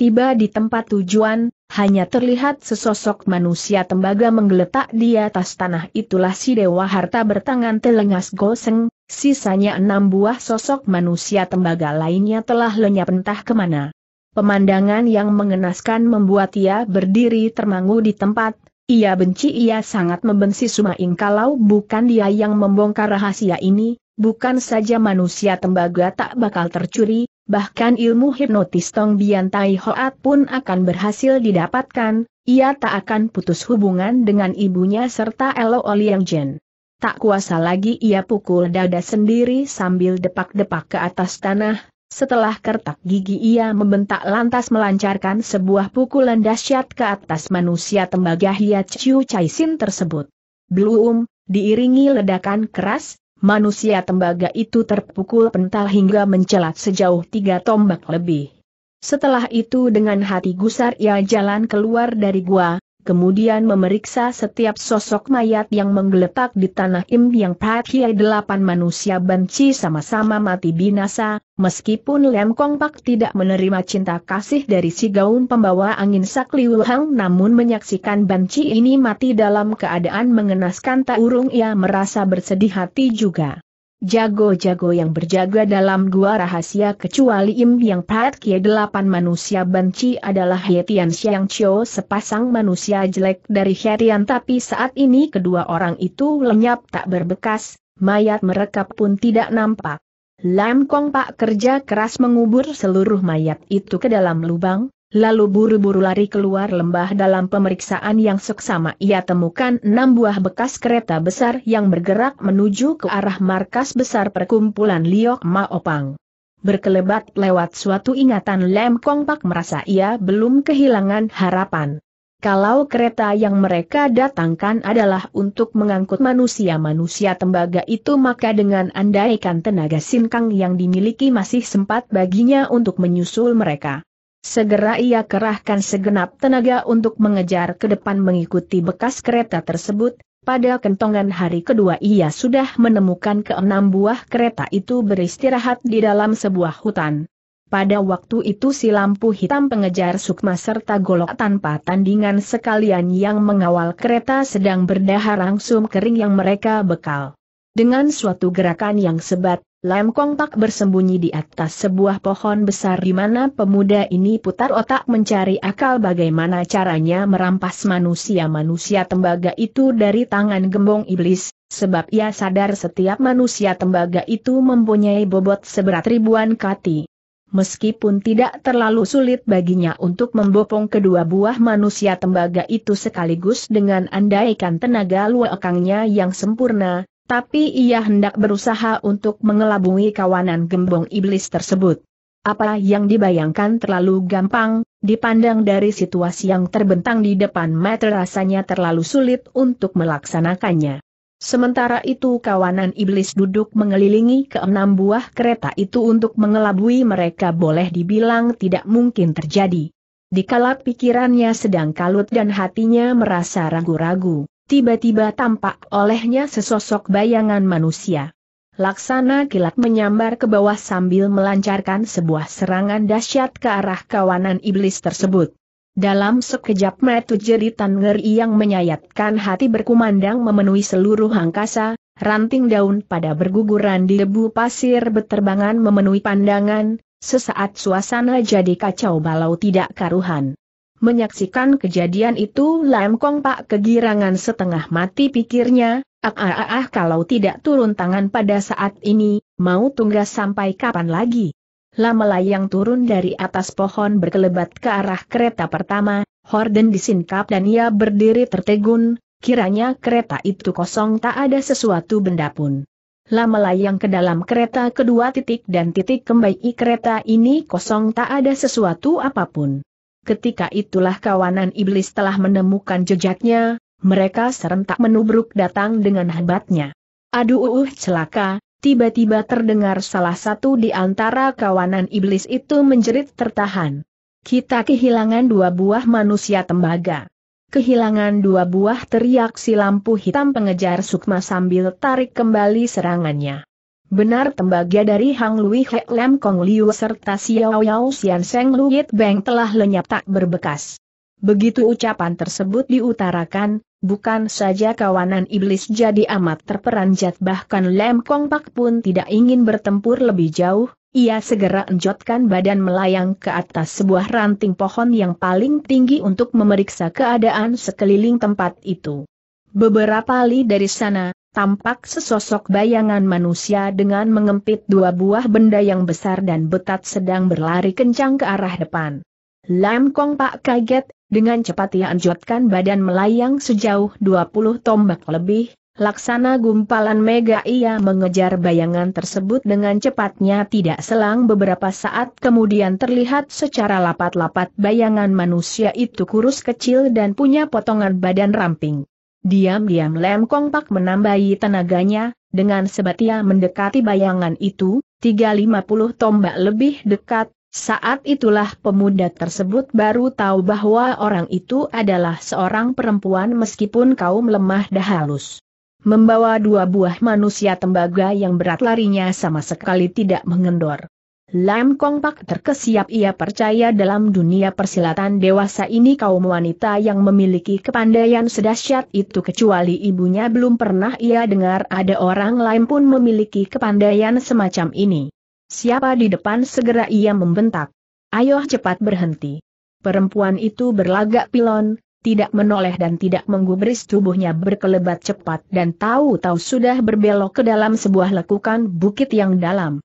Tiba di tempat tujuan, hanya terlihat sesosok manusia tembaga menggeletak di atas tanah itulah si Dewa Harta bertangan telengas goseng, sisanya enam buah sosok manusia tembaga lainnya telah lenyap entah kemana. Pemandangan yang mengenaskan membuat ia berdiri termangu di tempat, ia benci ia sangat membenci Sumaing kalau bukan dia yang membongkar rahasia ini, bukan saja manusia tembaga tak bakal tercuri, bahkan ilmu hipnotis Tong Bian Tai Hoat pun akan berhasil didapatkan, ia tak akan putus hubungan dengan ibunya serta Elo Oliang Jen. Tak kuasa lagi ia pukul dada sendiri sambil depak-depak ke atas tanah, setelah kertak gigi ia membentak lantas melancarkan sebuah pukulan dahsyat ke atas manusia tembaga Hiat Chiu Sin tersebut. Belum, diiringi ledakan keras, manusia tembaga itu terpukul pental hingga mencelat sejauh tiga tombak lebih. Setelah itu dengan hati gusar ia jalan keluar dari gua, kemudian memeriksa setiap sosok mayat yang menggeletak di tanah Im yang Pathiai delapan manusia benci sama-sama mati binasa, meskipun Lem Kong Pak tidak menerima cinta kasih dari si gaun pembawa angin Sakli Hang namun menyaksikan benci ini mati dalam keadaan mengenaskan tak urung ia merasa bersedih hati juga jago-jago yang berjaga dalam gua rahasia kecuali Im Yang Pat Kie delapan manusia benci adalah He Tian Xiang Chio sepasang manusia jelek dari He Tian tapi saat ini kedua orang itu lenyap tak berbekas, mayat mereka pun tidak nampak. Lam Kong Pak kerja keras mengubur seluruh mayat itu ke dalam lubang, lalu buru-buru lari keluar lembah dalam pemeriksaan yang seksama ia temukan enam buah bekas kereta besar yang bergerak menuju ke arah markas besar perkumpulan Liok Maopang. Berkelebat lewat suatu ingatan Lem Kong Pak merasa ia belum kehilangan harapan. Kalau kereta yang mereka datangkan adalah untuk mengangkut manusia-manusia tembaga itu maka dengan andaikan tenaga sinkang yang dimiliki masih sempat baginya untuk menyusul mereka. Segera ia kerahkan segenap tenaga untuk mengejar ke depan mengikuti bekas kereta tersebut, pada kentongan hari kedua ia sudah menemukan keenam buah kereta itu beristirahat di dalam sebuah hutan. Pada waktu itu si lampu hitam pengejar sukma serta golok tanpa tandingan sekalian yang mengawal kereta sedang berdahar langsung kering yang mereka bekal. Dengan suatu gerakan yang sebat, Lam Kong tak bersembunyi di atas sebuah pohon besar di mana pemuda ini putar otak mencari akal bagaimana caranya merampas manusia-manusia tembaga itu dari tangan gembong iblis, sebab ia sadar setiap manusia tembaga itu mempunyai bobot seberat ribuan kati. Meskipun tidak terlalu sulit baginya untuk membopong kedua buah manusia tembaga itu sekaligus dengan andaikan tenaga luakangnya yang sempurna, tapi ia hendak berusaha untuk mengelabui kawanan gembong iblis tersebut. Apa yang dibayangkan terlalu gampang, dipandang dari situasi yang terbentang di depan mata rasanya terlalu sulit untuk melaksanakannya. Sementara itu kawanan iblis duduk mengelilingi keenam buah kereta itu untuk mengelabui mereka boleh dibilang tidak mungkin terjadi. Dikala pikirannya sedang kalut dan hatinya merasa ragu-ragu tiba-tiba tampak olehnya sesosok bayangan manusia. Laksana kilat menyambar ke bawah sambil melancarkan sebuah serangan dahsyat ke arah kawanan iblis tersebut. Dalam sekejap mata jeritan ngeri yang menyayatkan hati berkumandang memenuhi seluruh angkasa, ranting daun pada berguguran di debu pasir berterbangan memenuhi pandangan, sesaat suasana jadi kacau balau tidak karuhan. Menyaksikan kejadian itu Lam Kong Pak kegirangan setengah mati pikirnya, ah ah ah, ah kalau tidak turun tangan pada saat ini, mau tunggas sampai kapan lagi? Lamelayang turun dari atas pohon berkelebat ke arah kereta pertama, Horden disingkap dan ia berdiri tertegun, kiranya kereta itu kosong tak ada sesuatu benda pun. Lamelayang ke dalam kereta kedua titik dan titik kembali kereta ini kosong tak ada sesuatu apapun. Ketika itulah kawanan iblis telah menemukan jejaknya, mereka serentak menubruk datang dengan hebatnya. Aduh uh celaka, tiba-tiba terdengar salah satu di antara kawanan iblis itu menjerit tertahan. Kita kehilangan dua buah manusia tembaga. Kehilangan dua buah teriak si lampu hitam pengejar Sukma sambil tarik kembali serangannya. Benar tembaga dari Hang Lui He Lam Kong Liu serta Xiao Yao Xian Seng Lu Yit Beng telah lenyap tak berbekas. Begitu ucapan tersebut diutarakan, bukan saja kawanan iblis jadi amat terperanjat bahkan Lam Kong Pak pun tidak ingin bertempur lebih jauh, ia segera enjotkan badan melayang ke atas sebuah ranting pohon yang paling tinggi untuk memeriksa keadaan sekeliling tempat itu. Beberapa li dari sana, tampak sesosok bayangan manusia dengan mengempit dua buah benda yang besar dan betat sedang berlari kencang ke arah depan. Lam Kong Pak kaget, dengan cepat ia anjutkan badan melayang sejauh 20 tombak lebih, laksana gumpalan mega ia mengejar bayangan tersebut dengan cepatnya tidak selang beberapa saat kemudian terlihat secara lapat-lapat bayangan manusia itu kurus kecil dan punya potongan badan ramping. Diam-diam Lem Kong Pak menambahi tenaganya, dengan sebatia mendekati bayangan itu, 350 tombak lebih dekat, saat itulah pemuda tersebut baru tahu bahwa orang itu adalah seorang perempuan meskipun kaum lemah dahalus. Membawa dua buah manusia tembaga yang berat larinya sama sekali tidak mengendor. Lam Kong Pak terkesiap ia percaya dalam dunia persilatan dewasa ini kaum wanita yang memiliki kepandaian sedahsyat itu kecuali ibunya belum pernah ia dengar ada orang lain pun memiliki kepandaian semacam ini. Siapa di depan segera ia membentak. Ayo cepat berhenti. Perempuan itu berlagak pilon, tidak menoleh dan tidak menggubris tubuhnya berkelebat cepat dan tahu-tahu sudah berbelok ke dalam sebuah lekukan bukit yang dalam.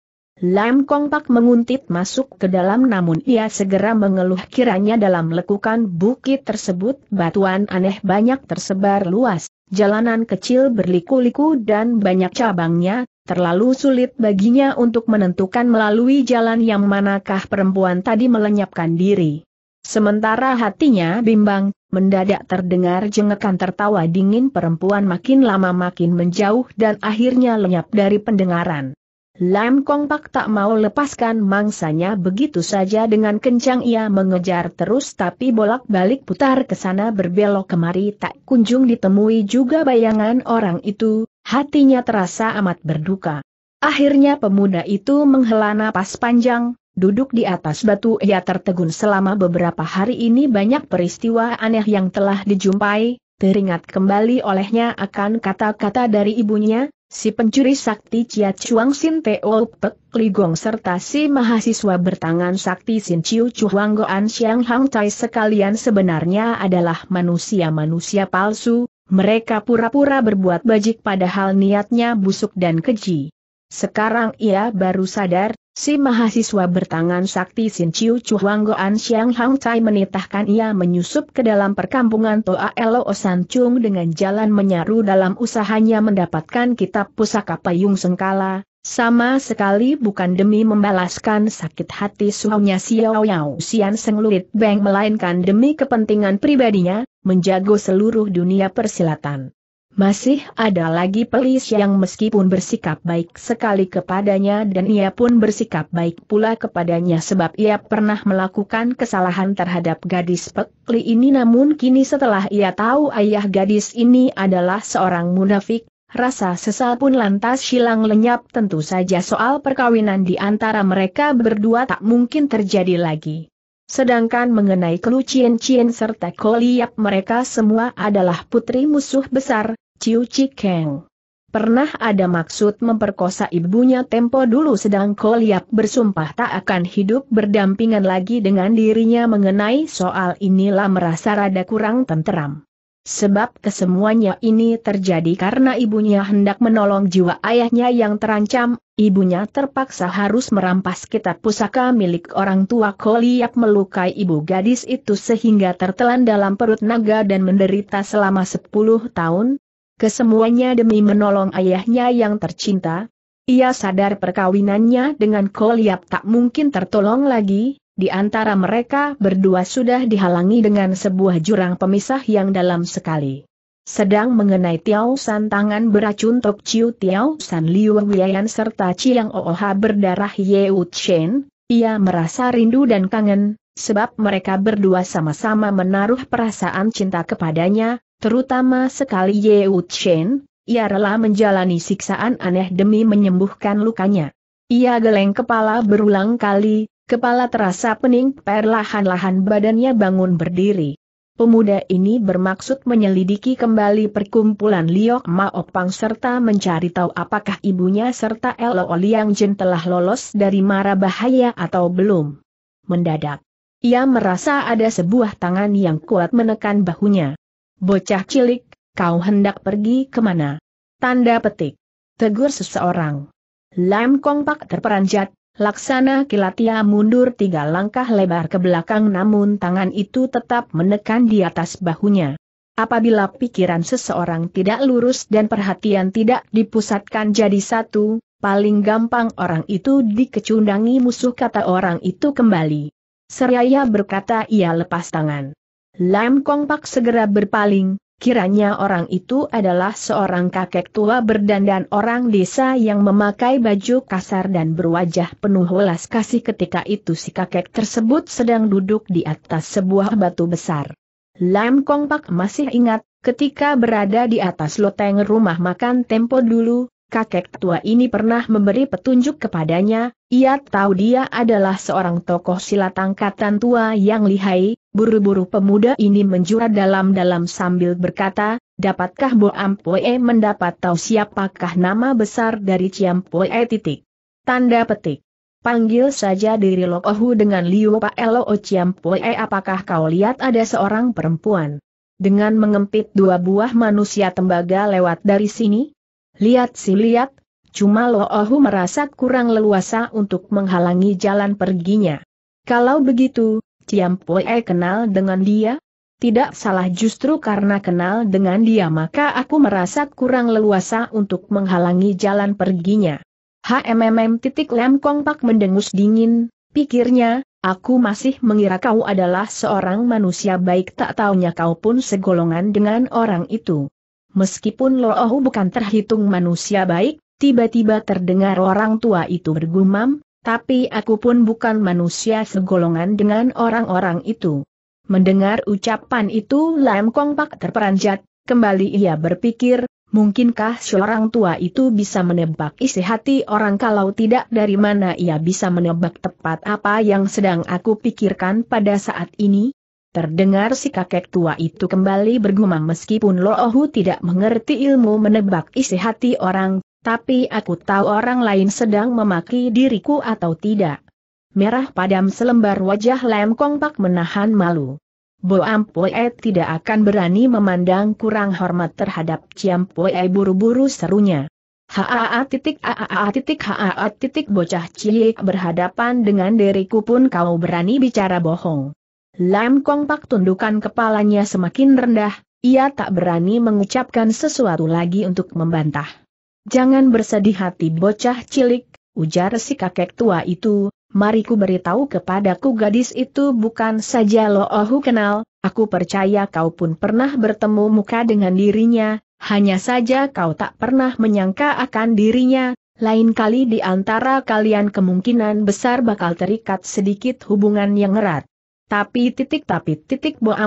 Lam Kong Pak menguntit masuk ke dalam namun ia segera mengeluh kiranya dalam lekukan bukit tersebut batuan aneh banyak tersebar luas, jalanan kecil berliku-liku dan banyak cabangnya, terlalu sulit baginya untuk menentukan melalui jalan yang manakah perempuan tadi melenyapkan diri. Sementara hatinya bimbang, mendadak terdengar jengekan tertawa dingin perempuan makin lama makin menjauh dan akhirnya lenyap dari pendengaran. Lam Kong Pak tak mau lepaskan mangsanya begitu saja dengan kencang ia mengejar terus tapi bolak-balik putar ke sana berbelok kemari tak kunjung ditemui juga bayangan orang itu, hatinya terasa amat berduka. Akhirnya pemuda itu menghela napas panjang, duduk di atas batu ia tertegun selama beberapa hari ini banyak peristiwa aneh yang telah dijumpai, teringat kembali olehnya akan kata-kata dari ibunya, si pencuri sakti Chia Chuang Sin Teo Pek Gong serta si mahasiswa bertangan sakti Sin Chiu Chuang Goan Xiang Hang Tai sekalian sebenarnya adalah manusia-manusia palsu, mereka pura-pura berbuat bajik padahal niatnya busuk dan keji. Sekarang ia baru sadar, si mahasiswa bertangan sakti Sin Chiu Chu Huang Goan Xiang Hang Tai menitahkan ia menyusup ke dalam perkampungan Toa Elo Osan Chung dengan jalan menyaru dalam usahanya mendapatkan kitab pusaka payung sengkala, sama sekali bukan demi membalaskan sakit hati suhunya Xiao Yao Xian Seng Lurit Beng melainkan demi kepentingan pribadinya, menjago seluruh dunia persilatan. Masih ada lagi pelis yang meskipun bersikap baik sekali kepadanya dan ia pun bersikap baik pula kepadanya sebab ia pernah melakukan kesalahan terhadap gadis pekli ini namun kini setelah ia tahu ayah gadis ini adalah seorang munafik, rasa sesal pun lantas hilang lenyap tentu saja soal perkawinan di antara mereka berdua tak mungkin terjadi lagi. Sedangkan mengenai kelucian Cien serta Koliap mereka semua adalah putri musuh besar, Ciu Cikeng Pernah ada maksud memperkosa ibunya tempo dulu sedang Koliap bersumpah tak akan hidup berdampingan lagi dengan dirinya mengenai soal inilah merasa rada kurang tenteram. Sebab kesemuanya ini terjadi karena ibunya hendak menolong jiwa ayahnya yang terancam, ibunya terpaksa harus merampas kitab pusaka milik orang tua Koliap melukai ibu gadis itu sehingga tertelan dalam perut naga dan menderita selama 10 tahun, kesemuanya demi menolong ayahnya yang tercinta. Ia sadar perkawinannya dengan Koliap tak mungkin tertolong lagi, di antara mereka berdua sudah dihalangi dengan sebuah jurang pemisah yang dalam sekali. Sedang mengenai Tiao San tangan beracun Tok Chiu Tiao San Liu Wian serta Chiang Ooha berdarah U Chen, ia merasa rindu dan kangen, sebab mereka berdua sama-sama menaruh perasaan cinta kepadanya, Terutama sekali Ye Chen, ia rela menjalani siksaan aneh demi menyembuhkan lukanya. Ia geleng kepala berulang kali, kepala terasa pening perlahan-lahan badannya bangun berdiri. Pemuda ini bermaksud menyelidiki kembali perkumpulan Liok Maopang serta mencari tahu apakah ibunya serta Elo Liang Jin telah lolos dari mara bahaya atau belum. Mendadak, ia merasa ada sebuah tangan yang kuat menekan bahunya. Bocah cilik, kau hendak pergi kemana? Tanda petik. Tegur seseorang. Lam Kong Pak terperanjat, laksana kilatia mundur tiga langkah lebar ke belakang namun tangan itu tetap menekan di atas bahunya. Apabila pikiran seseorang tidak lurus dan perhatian tidak dipusatkan jadi satu, paling gampang orang itu dikecundangi musuh kata orang itu kembali. Seraya berkata ia lepas tangan. Lam Kong Pak segera berpaling, kiranya orang itu adalah seorang kakek tua berdandan orang desa yang memakai baju kasar dan berwajah penuh welas kasih ketika itu si kakek tersebut sedang duduk di atas sebuah batu besar. Lam Kong Pak masih ingat, ketika berada di atas loteng rumah makan tempo dulu, kakek tua ini pernah memberi petunjuk kepadanya, ia tahu dia adalah seorang tokoh silat angkatan tua yang lihai, Buru-buru pemuda ini menjura dalam-dalam sambil berkata, dapatkah Bo Ampue mendapat tahu siapakah nama besar dari Ciampue titik? Tanda petik. Panggil saja diri Lokohu dengan Liu Paelo Ciampue apakah kau lihat ada seorang perempuan? Dengan mengempit dua buah manusia tembaga lewat dari sini? Lihat si lihat, cuma Lohu merasa kurang leluasa untuk menghalangi jalan perginya. Kalau begitu, Ciam Poe kenal dengan dia? Tidak salah justru karena kenal dengan dia maka aku merasa kurang leluasa untuk menghalangi jalan perginya. HMMM titik lem kongpak mendengus dingin, pikirnya, aku masih mengira kau adalah seorang manusia baik tak taunya kau pun segolongan dengan orang itu. Meskipun Loohu bukan terhitung manusia baik, tiba-tiba terdengar orang tua itu bergumam, tapi aku pun bukan manusia segolongan dengan orang-orang itu. Mendengar ucapan itu Lam Kong Pak terperanjat, kembali ia berpikir, mungkinkah seorang tua itu bisa menebak isi hati orang kalau tidak dari mana ia bisa menebak tepat apa yang sedang aku pikirkan pada saat ini? Terdengar si kakek tua itu kembali bergumam meskipun Lo Ohu tidak mengerti ilmu menebak isi hati orang, tapi aku tahu orang lain sedang memaki diriku atau tidak. Merah padam selembar wajah Lem Kong Pak menahan malu. Bo Ampoe tidak akan berani memandang kurang hormat terhadap Ciam Poe buru-buru serunya. Haa titik aa titik haa titik bocah cilik berhadapan dengan diriku pun kau berani bicara bohong. Lam Kong Pak tundukan kepalanya semakin rendah, ia tak berani mengucapkan sesuatu lagi untuk membantah. Jangan bersedih hati bocah cilik, ujar si kakek tua itu, mari ku beritahu kepadaku gadis itu bukan saja Loohu kenal, aku percaya kau pun pernah bertemu muka dengan dirinya, hanya saja kau tak pernah menyangka akan dirinya, lain kali di antara kalian kemungkinan besar bakal terikat sedikit hubungan yang erat. Tapi titik tapi titik Bo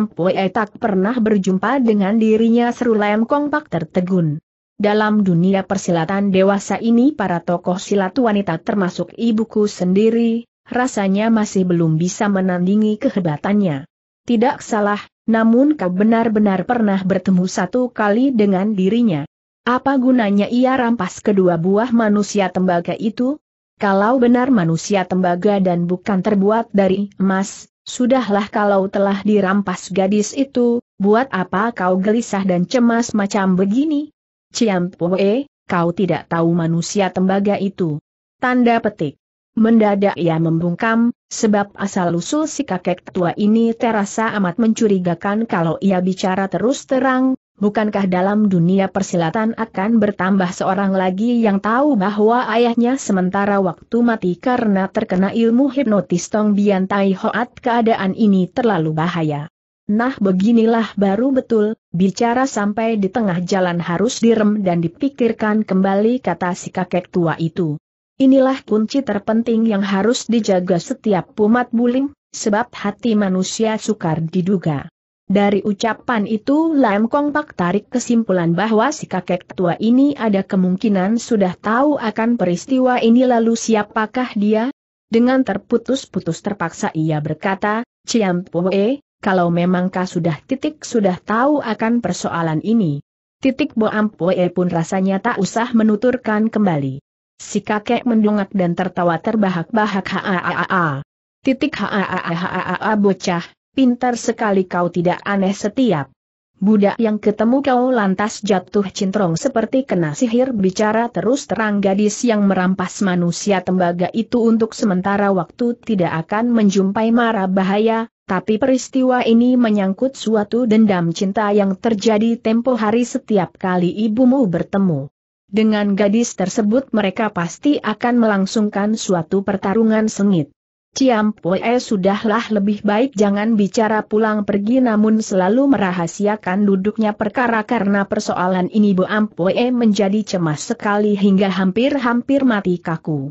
tak pernah berjumpa dengan dirinya seru lem pak tertegun. Dalam dunia persilatan dewasa ini para tokoh silat wanita termasuk ibuku sendiri, rasanya masih belum bisa menandingi kehebatannya. Tidak salah, namun kau benar-benar pernah bertemu satu kali dengan dirinya. Apa gunanya ia rampas kedua buah manusia tembaga itu? Kalau benar manusia tembaga dan bukan terbuat dari emas, sudahlah kalau telah dirampas gadis itu, buat apa kau gelisah dan cemas macam begini? Ciampoe, kau tidak tahu manusia tembaga itu. Tanda petik. Mendadak ia membungkam, sebab asal-usul si kakek tua ini terasa amat mencurigakan kalau ia bicara terus terang, Bukankah dalam dunia persilatan akan bertambah seorang lagi yang tahu bahwa ayahnya sementara waktu mati karena terkena ilmu hipnotis Tong Bian Tai Hoat keadaan ini terlalu bahaya. Nah beginilah baru betul, bicara sampai di tengah jalan harus direm dan dipikirkan kembali kata si kakek tua itu. Inilah kunci terpenting yang harus dijaga setiap pumat buling, sebab hati manusia sukar diduga. Dari ucapan itu Lam Kong Pak tarik kesimpulan bahwa si kakek tua ini ada kemungkinan sudah tahu akan peristiwa ini lalu siapakah dia? Dengan terputus-putus terpaksa ia berkata, Ciam Poe, kalau memang kau sudah titik sudah tahu akan persoalan ini. Titik Boampoe pun rasanya tak usah menuturkan kembali. Si kakek mendongak dan tertawa terbahak-bahak haaaaa. Titik haaaaa bocah, pintar sekali kau tidak aneh setiap Budak yang ketemu kau lantas jatuh cintrong seperti kena sihir bicara terus terang gadis yang merampas manusia tembaga itu untuk sementara waktu tidak akan menjumpai mara bahaya, tapi peristiwa ini menyangkut suatu dendam cinta yang terjadi tempo hari setiap kali ibumu bertemu. Dengan gadis tersebut mereka pasti akan melangsungkan suatu pertarungan sengit. Ciam Poe sudahlah lebih baik jangan bicara pulang pergi namun selalu merahasiakan duduknya perkara karena persoalan ini Bu Poe menjadi cemas sekali hingga hampir-hampir mati kaku.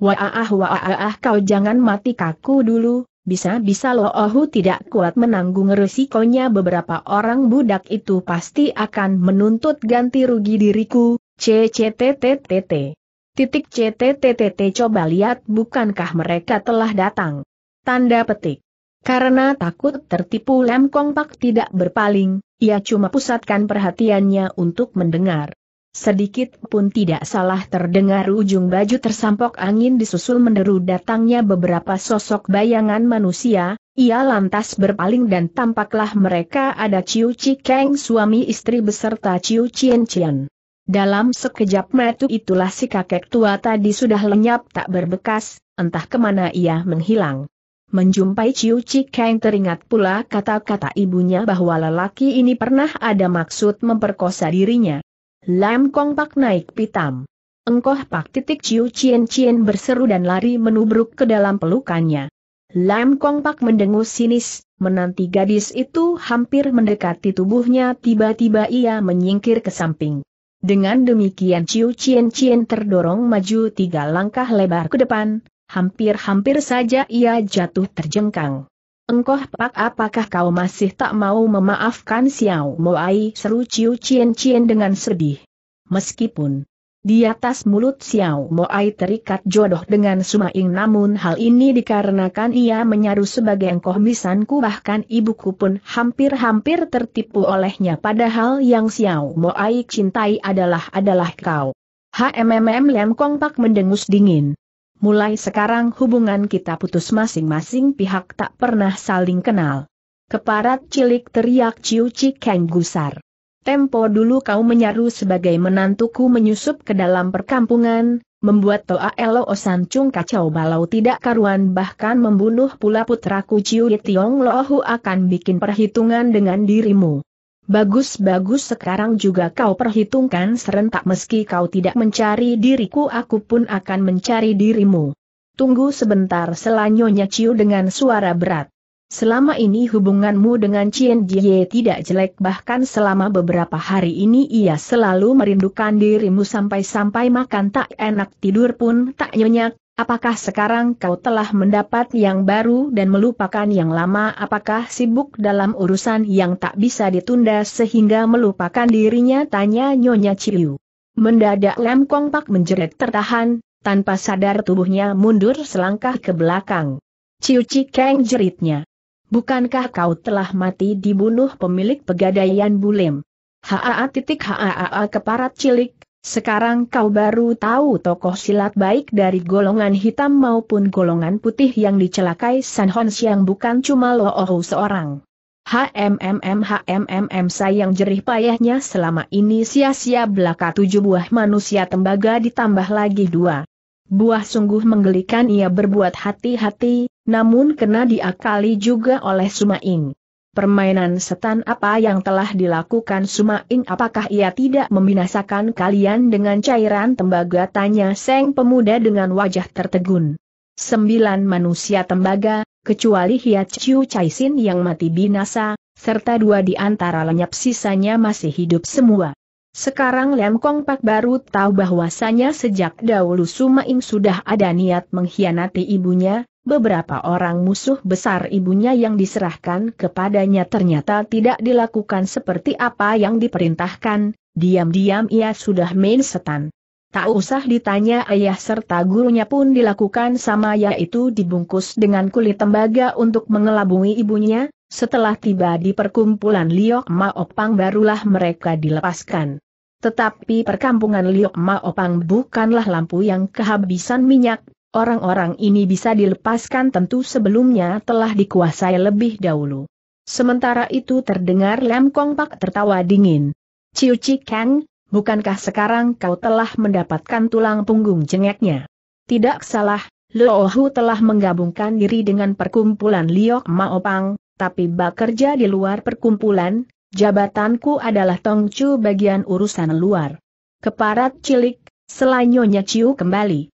Waah waah kau jangan mati kaku dulu, bisa-bisa Loohu tidak kuat menanggung resikonya beberapa orang budak itu pasti akan menuntut ganti rugi diriku, cctttt. Titik CTTTT coba lihat bukankah mereka telah datang. Tanda petik. Karena takut tertipu Lem Kong Pak tidak berpaling, ia cuma pusatkan perhatiannya untuk mendengar. Sedikit pun tidak salah terdengar ujung baju tersampok angin disusul menderu datangnya beberapa sosok bayangan manusia, ia lantas berpaling dan tampaklah mereka ada Ciu Cikeng Kang suami istri beserta Ciu Cien Cien. Dalam sekejap metu itulah si kakek tua tadi sudah lenyap tak berbekas, entah kemana ia menghilang. Menjumpai Ciu Cikeng teringat pula kata-kata ibunya bahwa lelaki ini pernah ada maksud memperkosa dirinya. Lam Kong Pak naik pitam. Engkoh Pak titik Ciu Cien Cien berseru dan lari menubruk ke dalam pelukannya. Lam Kong Pak mendengus sinis, menanti gadis itu hampir mendekati tubuhnya tiba-tiba ia menyingkir ke samping. Dengan demikian Ciu Cien Cien terdorong maju tiga langkah lebar ke depan, hampir-hampir saja ia jatuh terjengkang. Engkoh pak apakah kau masih tak mau memaafkan Xiao Moai seru Ciu Cien Cien dengan sedih. Meskipun di atas mulut Xiao Moai terikat jodoh dengan Sumaing namun hal ini dikarenakan ia menyaru sebagai engkoh misanku bahkan ibuku pun hampir-hampir tertipu olehnya padahal yang Xiao Moai cintai adalah adalah kau. HMMM Lian Kong Pak mendengus dingin. Mulai sekarang hubungan kita putus masing-masing pihak tak pernah saling kenal. Keparat cilik teriak Ciu Cikeng gusar. Tempo dulu kau menyaru sebagai menantuku menyusup ke dalam perkampungan, membuat Toa Elo Osancung kacau balau tidak karuan bahkan membunuh pula putraku Ciu Tiong Lohu akan bikin perhitungan dengan dirimu. Bagus-bagus sekarang juga kau perhitungkan serentak meski kau tidak mencari diriku aku pun akan mencari dirimu. Tunggu sebentar selanyonya Ciu dengan suara berat. Selama ini hubunganmu dengan Chien Jie tidak jelek bahkan selama beberapa hari ini ia selalu merindukan dirimu sampai-sampai makan tak enak tidur pun tak nyenyak. Apakah sekarang kau telah mendapat yang baru dan melupakan yang lama? Apakah sibuk dalam urusan yang tak bisa ditunda sehingga melupakan dirinya? Tanya Nyonya Ciu. Mendadak Lam Kong Pak menjerit tertahan, tanpa sadar tubuhnya mundur selangkah ke belakang. Ciu keng jeritnya. Bukankah kau telah mati dibunuh pemilik pegadaian Bulim? Haa titik haa keparat cilik, sekarang kau baru tahu tokoh silat baik dari golongan hitam maupun golongan putih yang dicelakai San Hon Siang bukan cuma Loohu seorang. HMMM HMMM sayang jerih payahnya selama ini sia-sia belaka tujuh buah manusia tembaga ditambah lagi dua. Buah sungguh menggelikan ia berbuat hati-hati, namun kena diakali juga oleh Sumaing. Permainan setan apa yang telah dilakukan Sumaing apakah ia tidak membinasakan kalian dengan cairan tembaga tanya Seng pemuda dengan wajah tertegun. Sembilan manusia tembaga, kecuali Hiat Chiu Chaisin yang mati binasa, serta dua di antara lenyap sisanya masih hidup semua. Sekarang Lem Kong Pak baru tahu bahwasanya sejak dahulu Sumaing sudah ada niat mengkhianati ibunya, beberapa orang musuh besar ibunya yang diserahkan kepadanya ternyata tidak dilakukan seperti apa yang diperintahkan, diam-diam ia sudah main setan. Tak usah ditanya ayah serta gurunya pun dilakukan sama yaitu dibungkus dengan kulit tembaga untuk mengelabui ibunya, setelah tiba di perkumpulan Liok Maopang barulah mereka dilepaskan. Tetapi perkampungan Liok Maopang bukanlah lampu yang kehabisan minyak, Orang-orang ini bisa dilepaskan tentu sebelumnya telah dikuasai lebih dahulu. Sementara itu terdengar Lam Kong Pak tertawa dingin. Ciu Chi Kang, bukankah sekarang kau telah mendapatkan tulang punggung jengeknya? Tidak salah, Lo Hu telah menggabungkan diri dengan perkumpulan Liok Maopang, tapi bekerja di luar perkumpulan, jabatanku adalah Tong Chu bagian urusan luar. Keparat cilik, selanyonya Ciu kembali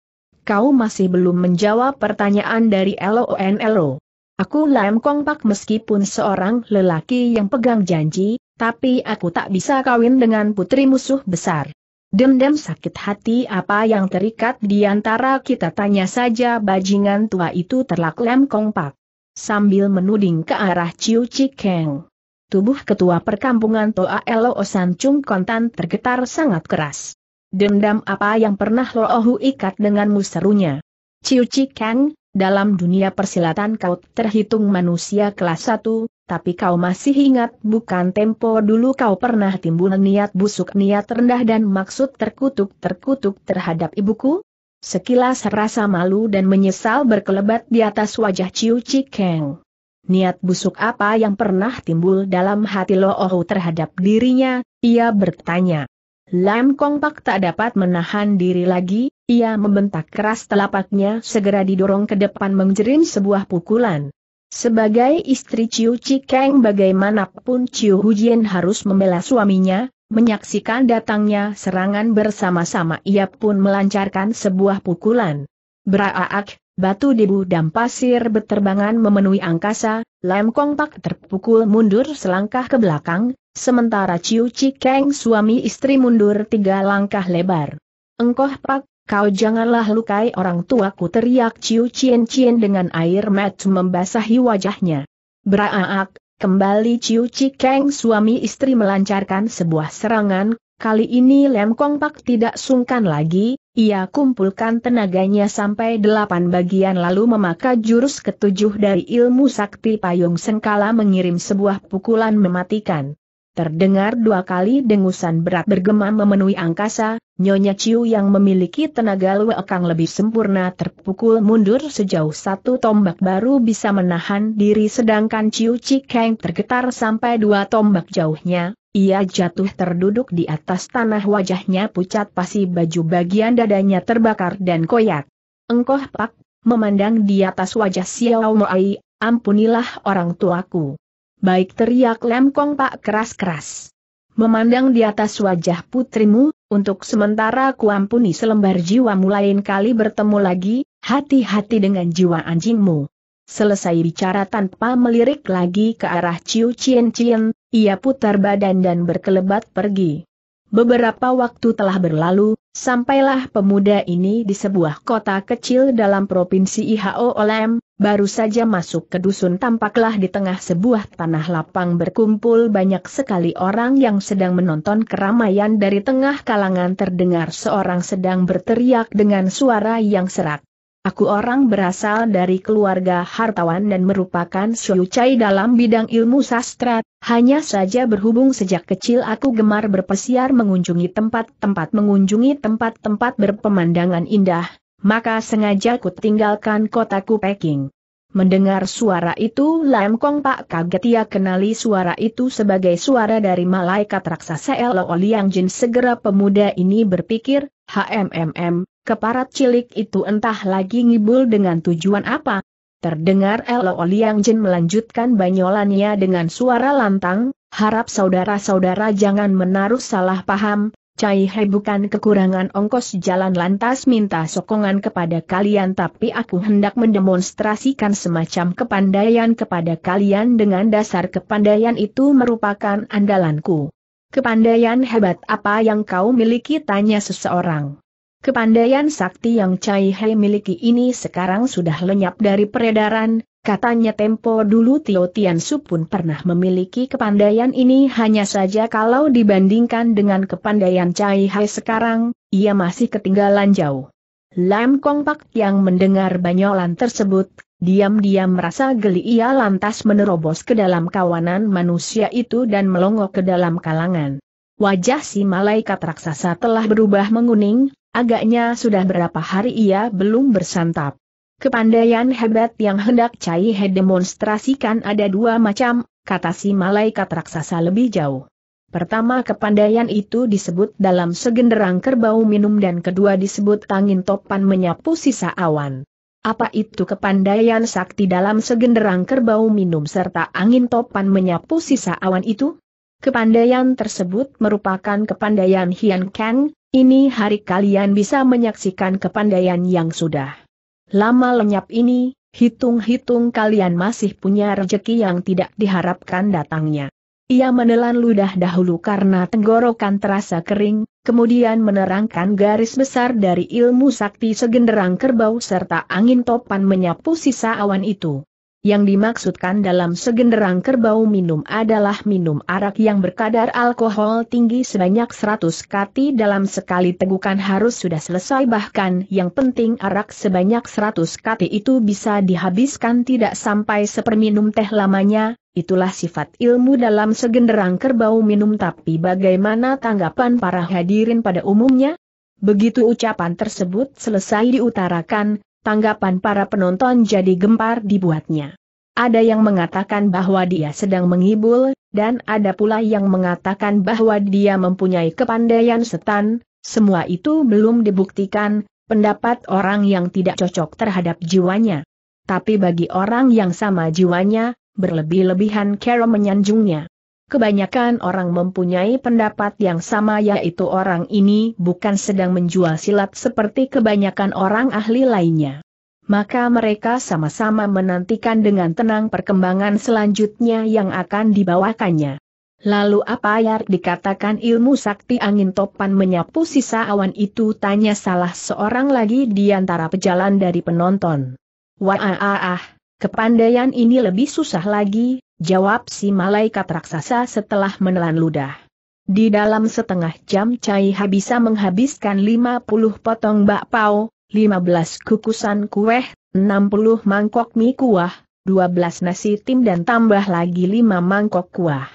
kau masih belum menjawab pertanyaan dari LONLO. Aku Lam Kong Pak meskipun seorang lelaki yang pegang janji, tapi aku tak bisa kawin dengan putri musuh besar. Dendam sakit hati apa yang terikat di antara kita tanya saja bajingan tua itu terlak Lam Kong Pak. Sambil menuding ke arah Ciu Cikeng. Tubuh ketua perkampungan Toa Elo San Chung Kontan tergetar sangat keras. Dendam apa yang pernah Lo Loohu ikat dengan serunya. Ciu Kang, dalam dunia persilatan kau terhitung manusia kelas 1, tapi kau masih ingat bukan tempo dulu kau pernah timbul niat busuk niat rendah dan maksud terkutuk-terkutuk terhadap ibuku? Sekilas rasa malu dan menyesal berkelebat di atas wajah Ciu Kang. Niat busuk apa yang pernah timbul dalam hati Lo Loohu terhadap dirinya, ia bertanya. Lam Kong Pak tak dapat menahan diri lagi, ia membentak keras telapaknya segera didorong ke depan menjerim sebuah pukulan. Sebagai istri Ciu Cikeng bagaimanapun Ciu Hujian harus membela suaminya, menyaksikan datangnya serangan bersama-sama ia pun melancarkan sebuah pukulan. Braaak, Batu debu dan pasir berterbangan memenuhi angkasa, Lam Kong Pak terpukul mundur selangkah ke belakang, sementara Ciu Cikeng suami istri mundur tiga langkah lebar. Engkoh Pak, kau janganlah lukai orang tuaku teriak Ciu Cien Cien dengan air mata membasahi wajahnya. Beraak, kembali Ciu Cikeng suami istri melancarkan sebuah serangan, kali ini Lam Kong Pak tidak sungkan lagi, ia kumpulkan tenaganya sampai delapan bagian lalu memakai jurus ketujuh dari ilmu sakti payung sengkala mengirim sebuah pukulan mematikan. Terdengar dua kali dengusan berat bergema memenuhi angkasa, Nyonya Ciu yang memiliki tenaga luekang lebih sempurna terpukul mundur sejauh satu tombak baru bisa menahan diri sedangkan Ciu Cikeng tergetar sampai dua tombak jauhnya, ia jatuh terduduk di atas tanah wajahnya pucat pasi baju bagian dadanya terbakar dan koyak. Engkoh pak, memandang di atas wajah Xiao Moai, ampunilah orang tuaku. Baik teriak Lemkong pak keras-keras. Memandang di atas wajah putrimu, untuk sementara kuampuni selembar jiwamu lain kali bertemu lagi, hati-hati dengan jiwa anjingmu. Selesai bicara tanpa melirik lagi ke arah Ciu Cien Cien, ia putar badan dan berkelebat pergi. Beberapa waktu telah berlalu, sampailah pemuda ini di sebuah kota kecil dalam provinsi Ihao Olem, baru saja masuk ke dusun tampaklah di tengah sebuah tanah lapang berkumpul banyak sekali orang yang sedang menonton keramaian dari tengah kalangan terdengar seorang sedang berteriak dengan suara yang serak. Aku orang berasal dari keluarga hartawan dan merupakan syucai dalam bidang ilmu sastra, hanya saja berhubung sejak kecil aku gemar berpesiar mengunjungi tempat-tempat mengunjungi tempat-tempat berpemandangan indah, maka sengaja ku tinggalkan kotaku Peking. Mendengar suara itu Lam Kong Pak kaget ia kenali suara itu sebagai suara dari malaikat raksasa Oliang Jin segera pemuda ini berpikir, HMMM, Keparat cilik itu entah lagi ngibul dengan tujuan apa. Terdengar Elo Oliang Jin melanjutkan banyolannya dengan suara lantang, harap saudara-saudara jangan menaruh salah paham, Cai He bukan kekurangan ongkos jalan lantas minta sokongan kepada kalian tapi aku hendak mendemonstrasikan semacam kepandaian kepada kalian dengan dasar kepandaian itu merupakan andalanku. Kepandaian hebat apa yang kau miliki tanya seseorang. Kepandaian sakti yang Cai Hei miliki ini sekarang sudah lenyap dari peredaran, katanya tempo dulu Tio Tian Su pun pernah memiliki kepandaian ini hanya saja kalau dibandingkan dengan kepandaian Cai Hei sekarang, ia masih ketinggalan jauh. Lam Kong Pak yang mendengar banyolan tersebut, diam-diam merasa geli ia lantas menerobos ke dalam kawanan manusia itu dan melongok ke dalam kalangan. Wajah si malaikat raksasa telah berubah menguning, Agaknya sudah berapa hari ia belum bersantap. Kepandaian hebat yang hendak Cai He demonstrasikan ada dua macam, kata si malaikat raksasa lebih jauh. Pertama kepandaian itu disebut dalam segenderang kerbau minum dan kedua disebut angin topan menyapu sisa awan. Apa itu kepandaian sakti dalam segenderang kerbau minum serta angin topan menyapu sisa awan itu? Kepandaian tersebut merupakan kepandaian Hian Kang, ini hari kalian bisa menyaksikan kepandaian yang sudah lama lenyap ini, hitung-hitung kalian masih punya rejeki yang tidak diharapkan datangnya. Ia menelan ludah dahulu karena tenggorokan terasa kering, kemudian menerangkan garis besar dari ilmu sakti segenderang kerbau serta angin topan menyapu sisa awan itu yang dimaksudkan dalam segenderang kerbau minum adalah minum arak yang berkadar alkohol tinggi sebanyak 100 kati dalam sekali tegukan harus sudah selesai bahkan yang penting arak sebanyak 100 kati itu bisa dihabiskan tidak sampai seperminum teh lamanya, itulah sifat ilmu dalam segenderang kerbau minum tapi bagaimana tanggapan para hadirin pada umumnya? Begitu ucapan tersebut selesai diutarakan, tanggapan para penonton jadi gempar dibuatnya. Ada yang mengatakan bahwa dia sedang mengibul, dan ada pula yang mengatakan bahwa dia mempunyai kepandaian setan, semua itu belum dibuktikan, pendapat orang yang tidak cocok terhadap jiwanya. Tapi bagi orang yang sama jiwanya, berlebih-lebihan Carol menyanjungnya. Kebanyakan orang mempunyai pendapat yang sama yaitu orang ini bukan sedang menjual silat seperti kebanyakan orang ahli lainnya. Maka mereka sama-sama menantikan dengan tenang perkembangan selanjutnya yang akan dibawakannya. Lalu apa yang dikatakan ilmu sakti angin topan menyapu sisa awan itu tanya salah seorang lagi di antara pejalan dari penonton. Wah ah ah, ah kepandaian ini lebih susah lagi, jawab si malaikat raksasa setelah menelan ludah. Di dalam setengah jam Cai bisa menghabiskan 50 potong bakpao, 15 kukusan kue, 60 mangkok mie kuah, 12 nasi tim dan tambah lagi 5 mangkok kuah.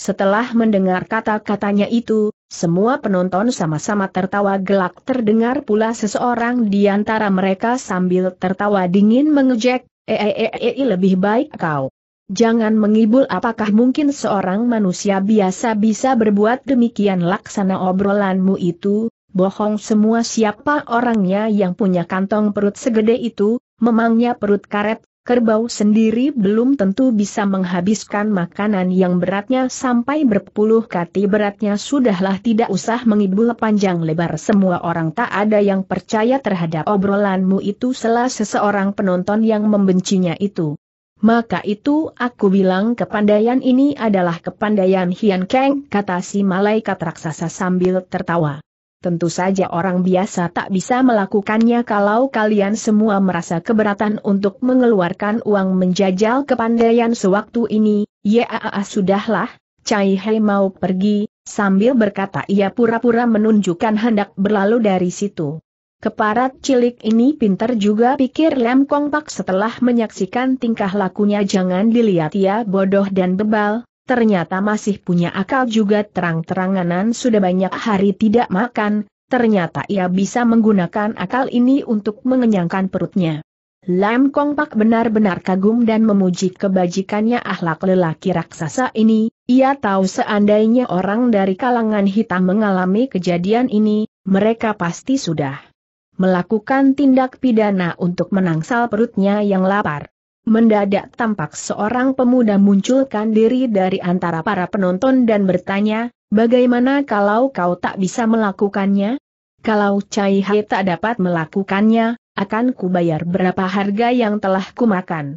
Setelah mendengar kata-katanya itu, semua penonton sama-sama tertawa gelak terdengar pula seseorang di antara mereka sambil tertawa dingin mengejek, ee -e -e lebih baik kau. Jangan mengibul apakah mungkin seorang manusia biasa bisa berbuat demikian laksana obrolanmu itu, bohong semua siapa orangnya yang punya kantong perut segede itu, memangnya perut karet, kerbau sendiri belum tentu bisa menghabiskan makanan yang beratnya sampai berpuluh kati beratnya sudahlah tidak usah mengibul panjang lebar semua orang tak ada yang percaya terhadap obrolanmu itu selah seseorang penonton yang membencinya itu. Maka itu aku bilang kepandaian ini adalah kepandaian Hian Kang, kata si malaikat raksasa sambil tertawa. Tentu saja orang biasa tak bisa melakukannya kalau kalian semua merasa keberatan untuk mengeluarkan uang menjajal kepandaian sewaktu ini, yaa ah, sudahlah, Cai Hei mau pergi, sambil berkata ia pura-pura menunjukkan hendak berlalu dari situ. Keparat cilik ini pintar juga pikir Lem Kong Pak setelah menyaksikan tingkah lakunya jangan dilihat ia bodoh dan bebal, ternyata masih punya akal juga terang-teranganan sudah banyak hari tidak makan, ternyata ia bisa menggunakan akal ini untuk mengenyangkan perutnya. Lam Kong Pak benar-benar kagum dan memuji kebajikannya ahlak lelaki raksasa ini, ia tahu seandainya orang dari kalangan hitam mengalami kejadian ini, mereka pasti sudah melakukan tindak pidana untuk menangsal perutnya yang lapar. Mendadak tampak seorang pemuda munculkan diri dari antara para penonton dan bertanya, bagaimana kalau kau tak bisa melakukannya? Kalau Cai Hai tak dapat melakukannya, akan kubayar berapa harga yang telah kumakan.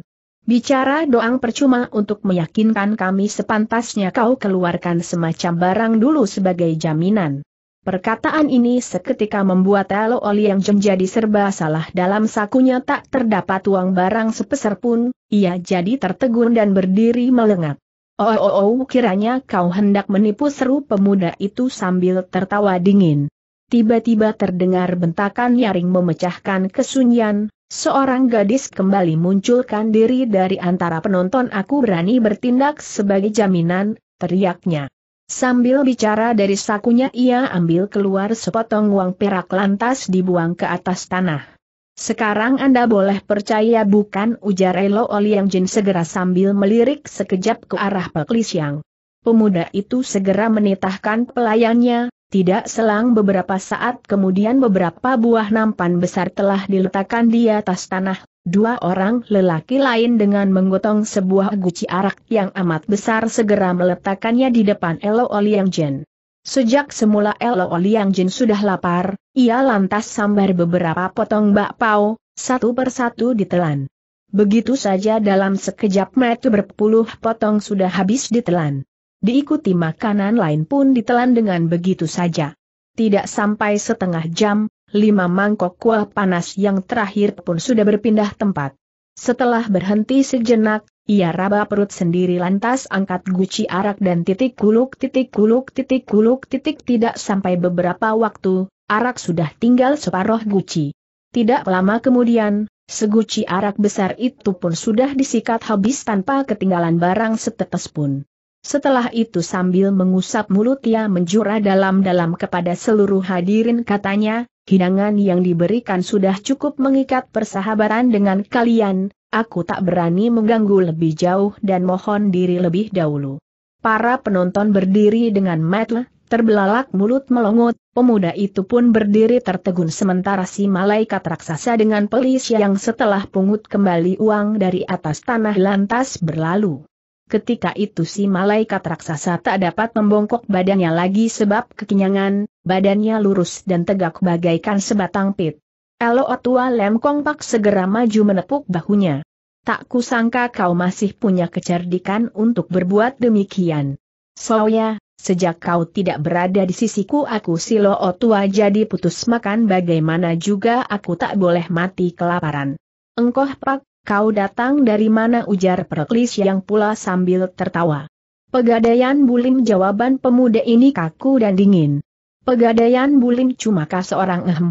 Bicara doang percuma untuk meyakinkan kami sepantasnya kau keluarkan semacam barang dulu sebagai jaminan. Perkataan ini seketika membuat Elo yang menjadi serba salah dalam sakunya tak terdapat uang barang sepeser pun, ia jadi tertegun dan berdiri melengak. Oh, oh, oh kiranya kau hendak menipu seru pemuda itu sambil tertawa dingin. Tiba-tiba terdengar bentakan nyaring memecahkan kesunyian, seorang gadis kembali munculkan diri dari antara penonton aku berani bertindak sebagai jaminan, teriaknya. Sambil bicara dari sakunya ia ambil keluar sepotong uang perak lantas dibuang ke atas tanah. Sekarang Anda boleh percaya bukan ujar Elo Oliang Jin segera sambil melirik sekejap ke arah Peklis yang. Pemuda itu segera menitahkan pelayannya, tidak selang beberapa saat kemudian beberapa buah nampan besar telah diletakkan di atas tanah Dua orang lelaki lain dengan menggotong sebuah guci arak yang amat besar segera meletakkannya di depan Elo Oliang Jin. Sejak semula Elo Oliang Jin sudah lapar, ia lantas sambar beberapa potong bakpao, satu persatu ditelan. Begitu saja dalam sekejap mata berpuluh potong sudah habis ditelan. Diikuti makanan lain pun ditelan dengan begitu saja. Tidak sampai setengah jam, lima mangkok kuah panas yang terakhir pun sudah berpindah tempat. Setelah berhenti sejenak, ia raba perut sendiri lantas angkat guci arak dan titik kuluk titik kuluk titik kuluk titik tidak sampai beberapa waktu, arak sudah tinggal separoh guci. Tidak lama kemudian, seguci arak besar itu pun sudah disikat habis tanpa ketinggalan barang setetes pun. Setelah itu sambil mengusap mulut ia menjura dalam-dalam kepada seluruh hadirin katanya, hidangan yang diberikan sudah cukup mengikat persahabatan dengan kalian, aku tak berani mengganggu lebih jauh dan mohon diri lebih dahulu. Para penonton berdiri dengan metel, terbelalak mulut melongot, pemuda itu pun berdiri tertegun sementara si malaikat raksasa dengan pelis yang setelah pungut kembali uang dari atas tanah lantas berlalu. Ketika itu si malaikat raksasa tak dapat membongkok badannya lagi sebab kekenyangan, badannya lurus dan tegak bagaikan sebatang pit. Elo tua Lem Pak segera maju menepuk bahunya. Tak kusangka kau masih punya kecerdikan untuk berbuat demikian. Soya, sejak kau tidak berada di sisiku aku si Lo tua jadi putus makan bagaimana juga aku tak boleh mati kelaparan. Engkoh Pak, Kau datang dari mana ujar Perklis yang pula sambil tertawa. Pegadaian Bulim jawaban pemuda ini kaku dan dingin. Pegadaian Bulim cumakah seorang ehem.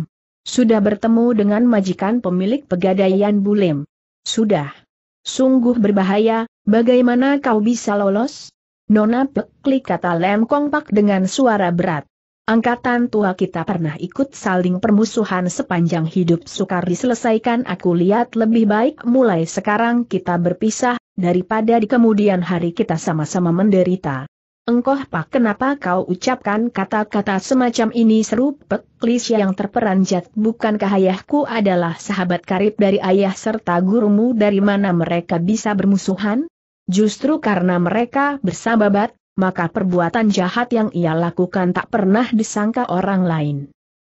Sudah bertemu dengan majikan pemilik pegadaian Bulim. Sudah. Sungguh berbahaya, bagaimana kau bisa lolos? Nona Peklik kata Lem Kongpak dengan suara berat. Angkatan tua kita pernah ikut saling permusuhan sepanjang hidup sukar diselesaikan aku lihat lebih baik mulai sekarang kita berpisah, daripada di kemudian hari kita sama-sama menderita. Engkoh pak kenapa kau ucapkan kata-kata semacam ini seru peklis yang terperanjat bukankah ayahku adalah sahabat karib dari ayah serta gurumu dari mana mereka bisa bermusuhan? Justru karena mereka bersahabat, maka perbuatan jahat yang ia lakukan tak pernah disangka orang lain.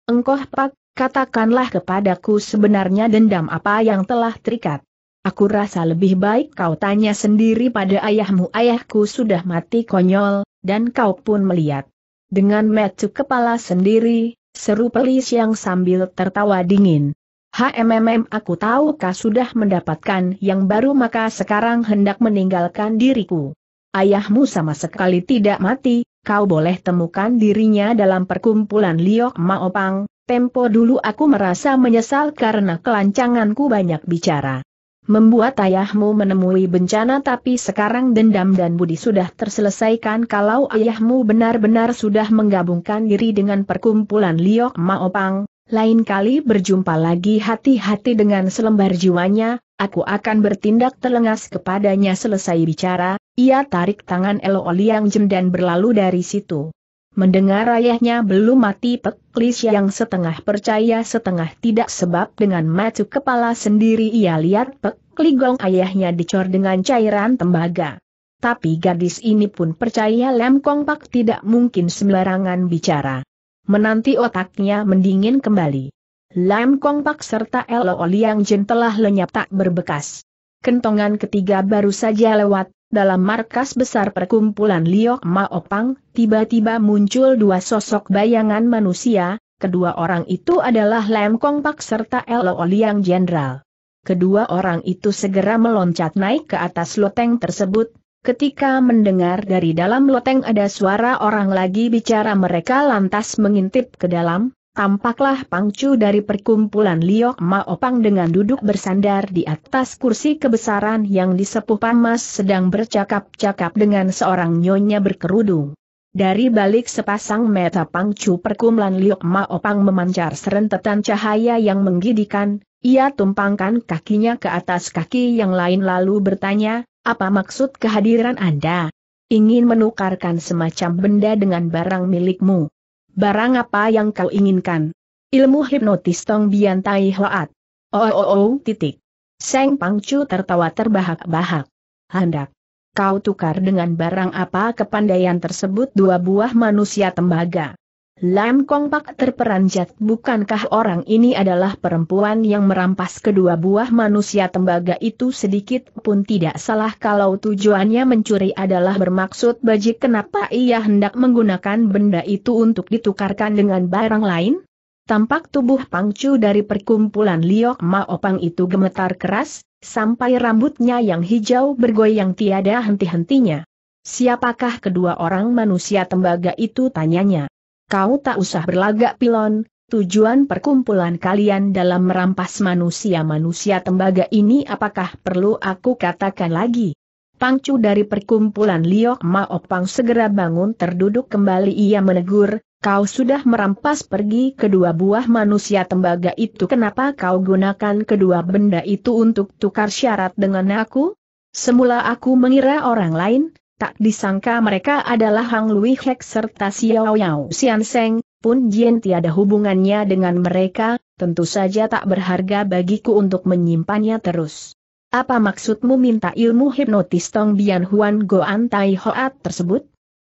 Engkau pak, katakanlah kepadaku sebenarnya dendam apa yang telah terikat. Aku rasa lebih baik kau tanya sendiri pada ayahmu ayahku sudah mati konyol, dan kau pun melihat. Dengan metu kepala sendiri, seru pelis yang sambil tertawa dingin. HMMM aku tahu kau sudah mendapatkan yang baru maka sekarang hendak meninggalkan diriku ayahmu sama sekali tidak mati, kau boleh temukan dirinya dalam perkumpulan Liok Maopang, tempo dulu aku merasa menyesal karena kelancanganku banyak bicara. Membuat ayahmu menemui bencana tapi sekarang dendam dan budi sudah terselesaikan kalau ayahmu benar-benar sudah menggabungkan diri dengan perkumpulan Liok Maopang, lain kali berjumpa lagi hati-hati dengan selembar jiwanya, aku akan bertindak telengas kepadanya selesai bicara, ia tarik tangan Elo yang Jem dan berlalu dari situ. Mendengar ayahnya belum mati peklis yang setengah percaya setengah tidak sebab dengan maju kepala sendiri ia lihat pekligong ayahnya dicor dengan cairan tembaga. Tapi gadis ini pun percaya Lem Pak tidak mungkin sembarangan bicara menanti otaknya mendingin kembali. Lam Kong Pak serta Lo Liang Jin telah lenyap tak berbekas. Kentongan ketiga baru saja lewat, dalam markas besar perkumpulan Liok Maopang, tiba-tiba muncul dua sosok bayangan manusia, kedua orang itu adalah Lam Kong Pak serta Lo Liang Jenderal. Kedua orang itu segera meloncat naik ke atas loteng tersebut, Ketika mendengar dari dalam loteng ada suara orang lagi bicara mereka lantas mengintip ke dalam, tampaklah pangcu dari perkumpulan Liok Maopang dengan duduk bersandar di atas kursi kebesaran yang disepuh pamas sedang bercakap-cakap dengan seorang nyonya berkerudung. Dari balik sepasang mata pangcu perkumpulan Liok Maopang memancar serentetan cahaya yang menggidikan, ia tumpangkan kakinya ke atas kaki yang lain lalu bertanya, apa maksud kehadiran Anda? Ingin menukarkan semacam benda dengan barang milikmu. Barang apa yang kau inginkan? Ilmu hipnotis Tong Bian Tai Hoat. Oh, oh, oh, titik. Seng Pangcu tertawa terbahak-bahak. Hendak. Kau tukar dengan barang apa kepandaian tersebut dua buah manusia tembaga. Lam Kong Pak terperanjat bukankah orang ini adalah perempuan yang merampas kedua buah manusia tembaga itu sedikit pun tidak salah kalau tujuannya mencuri adalah bermaksud bajik kenapa ia hendak menggunakan benda itu untuk ditukarkan dengan barang lain? Tampak tubuh Pangcu dari perkumpulan Liok Maopang itu gemetar keras, sampai rambutnya yang hijau bergoyang tiada henti-hentinya. Siapakah kedua orang manusia tembaga itu tanyanya? Kau tak usah berlagak pilon, tujuan perkumpulan kalian dalam merampas manusia-manusia tembaga ini apakah perlu aku katakan lagi? Pangcu dari perkumpulan Liok Maopang segera bangun terduduk kembali ia menegur, kau sudah merampas pergi kedua buah manusia tembaga itu kenapa kau gunakan kedua benda itu untuk tukar syarat dengan aku? Semula aku mengira orang lain, tak disangka mereka adalah Hang Lui Hek serta Xiao Yao Xian Seng, pun Jin tiada hubungannya dengan mereka, tentu saja tak berharga bagiku untuk menyimpannya terus. Apa maksudmu minta ilmu hipnotis Tong Bian Huan Goan Tai Hoat tersebut?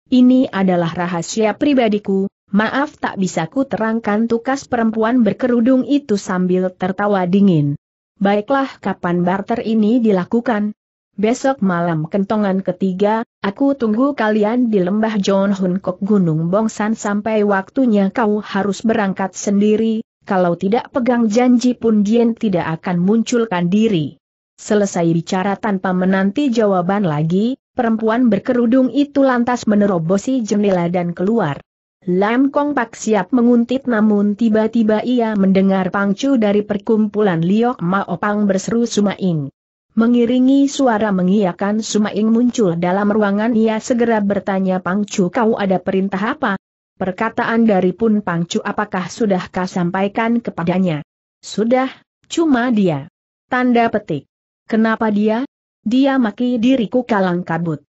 Ini adalah rahasia pribadiku, maaf tak bisa ku terangkan tukas perempuan berkerudung itu sambil tertawa dingin. Baiklah kapan barter ini dilakukan, Besok malam kentongan ketiga, aku tunggu kalian di lembah John Hunkok Gunung Bongsan sampai waktunya kau harus berangkat sendiri, kalau tidak pegang janji pun Dien tidak akan munculkan diri. Selesai bicara tanpa menanti jawaban lagi, perempuan berkerudung itu lantas menerobosi jendela dan keluar. Lam Kong Pak siap menguntit namun tiba-tiba ia mendengar pangcu dari perkumpulan Liok Maopang berseru Sumaing. Mengiringi suara mengiakan Sumaing muncul dalam ruangan ia segera bertanya Pangcu kau ada perintah apa? Perkataan dari pun Pangcu apakah sudah kau sampaikan kepadanya? Sudah, cuma dia. Tanda petik. Kenapa dia? Dia maki diriku kalang kabut.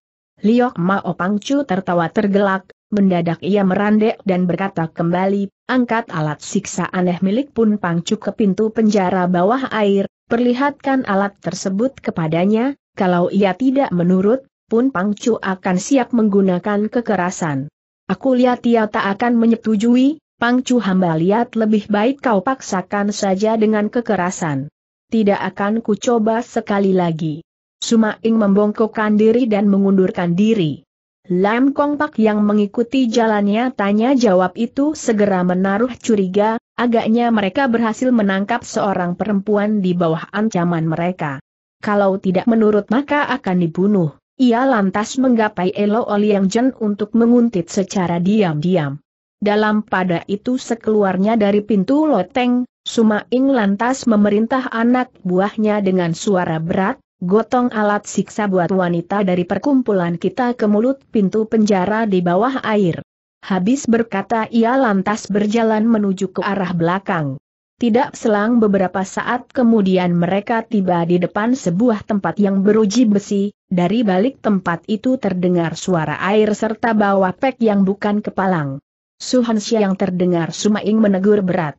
Liok Mao Pangcu tertawa tergelak, mendadak ia merandek dan berkata kembali, angkat alat siksa aneh milik pun Pangcu ke pintu penjara bawah air, Perlihatkan alat tersebut kepadanya, kalau ia tidak menurut, pun Pangcu akan siap menggunakan kekerasan. Aku lihat ia tak akan menyetujui, Pangcu hamba lihat lebih baik kau paksakan saja dengan kekerasan. Tidak akan ku coba sekali lagi. Sumaing membongkokkan diri dan mengundurkan diri. Lam Kong Pak yang mengikuti jalannya tanya jawab itu segera menaruh curiga, Agaknya mereka berhasil menangkap seorang perempuan di bawah ancaman mereka. Kalau tidak menurut maka akan dibunuh. Ia lantas menggapai Elo Oliang Jen untuk menguntit secara diam-diam. Dalam pada itu sekeluarnya dari pintu loteng, Sumaing lantas memerintah anak buahnya dengan suara berat, gotong alat siksa buat wanita dari perkumpulan kita ke mulut pintu penjara di bawah air. Habis berkata ia lantas berjalan menuju ke arah belakang. Tidak selang beberapa saat kemudian mereka tiba di depan sebuah tempat yang beruji besi, dari balik tempat itu terdengar suara air serta bawa pek yang bukan kepalang. Suhansya yang terdengar Sumaing menegur berat.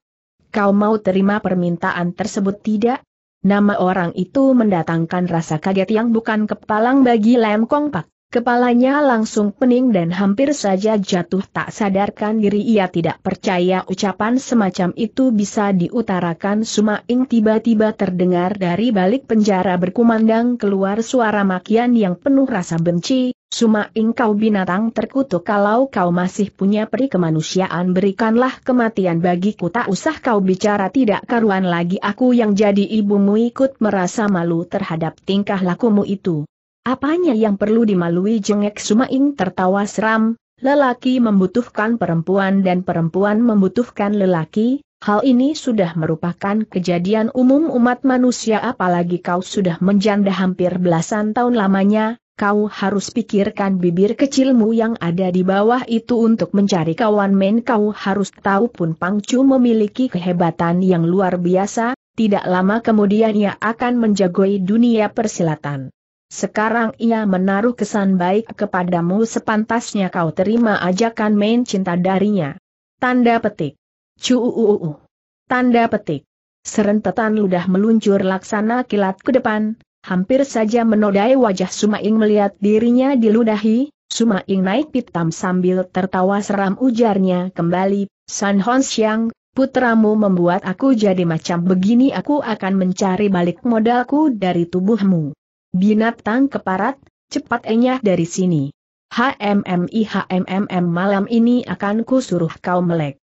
Kau mau terima permintaan tersebut tidak? Nama orang itu mendatangkan rasa kaget yang bukan kepalang bagi Lem Kong Pak. Kepalanya langsung pening dan hampir saja jatuh tak sadarkan diri ia tidak percaya ucapan semacam itu bisa diutarakan Sumaing tiba-tiba terdengar dari balik penjara berkumandang keluar suara makian yang penuh rasa benci, Sumaing kau binatang terkutuk kalau kau masih punya peri kemanusiaan berikanlah kematian bagiku tak usah kau bicara tidak karuan lagi aku yang jadi ibumu ikut merasa malu terhadap tingkah lakumu itu. Apanya yang perlu dimalui jengek Sumaing tertawa seram, lelaki membutuhkan perempuan dan perempuan membutuhkan lelaki, hal ini sudah merupakan kejadian umum umat manusia apalagi kau sudah menjanda hampir belasan tahun lamanya, kau harus pikirkan bibir kecilmu yang ada di bawah itu untuk mencari kawan men kau harus tahu pun Pangcu memiliki kehebatan yang luar biasa, tidak lama kemudian ia akan menjagoi dunia persilatan. Sekarang ia menaruh kesan baik kepadamu sepantasnya kau terima ajakan main cinta darinya. Tanda petik. Cuuuuu. Tanda petik. Serentetan ludah meluncur laksana kilat ke depan, hampir saja menodai wajah Sumaing melihat dirinya diludahi, Sumaing naik pitam sambil tertawa seram ujarnya kembali, San Hon Xiang, putramu membuat aku jadi macam begini aku akan mencari balik modalku dari tubuhmu. Binatang keparat, cepat enyah dari sini. HMMI HMMM malam ini akan kusuruh kau melek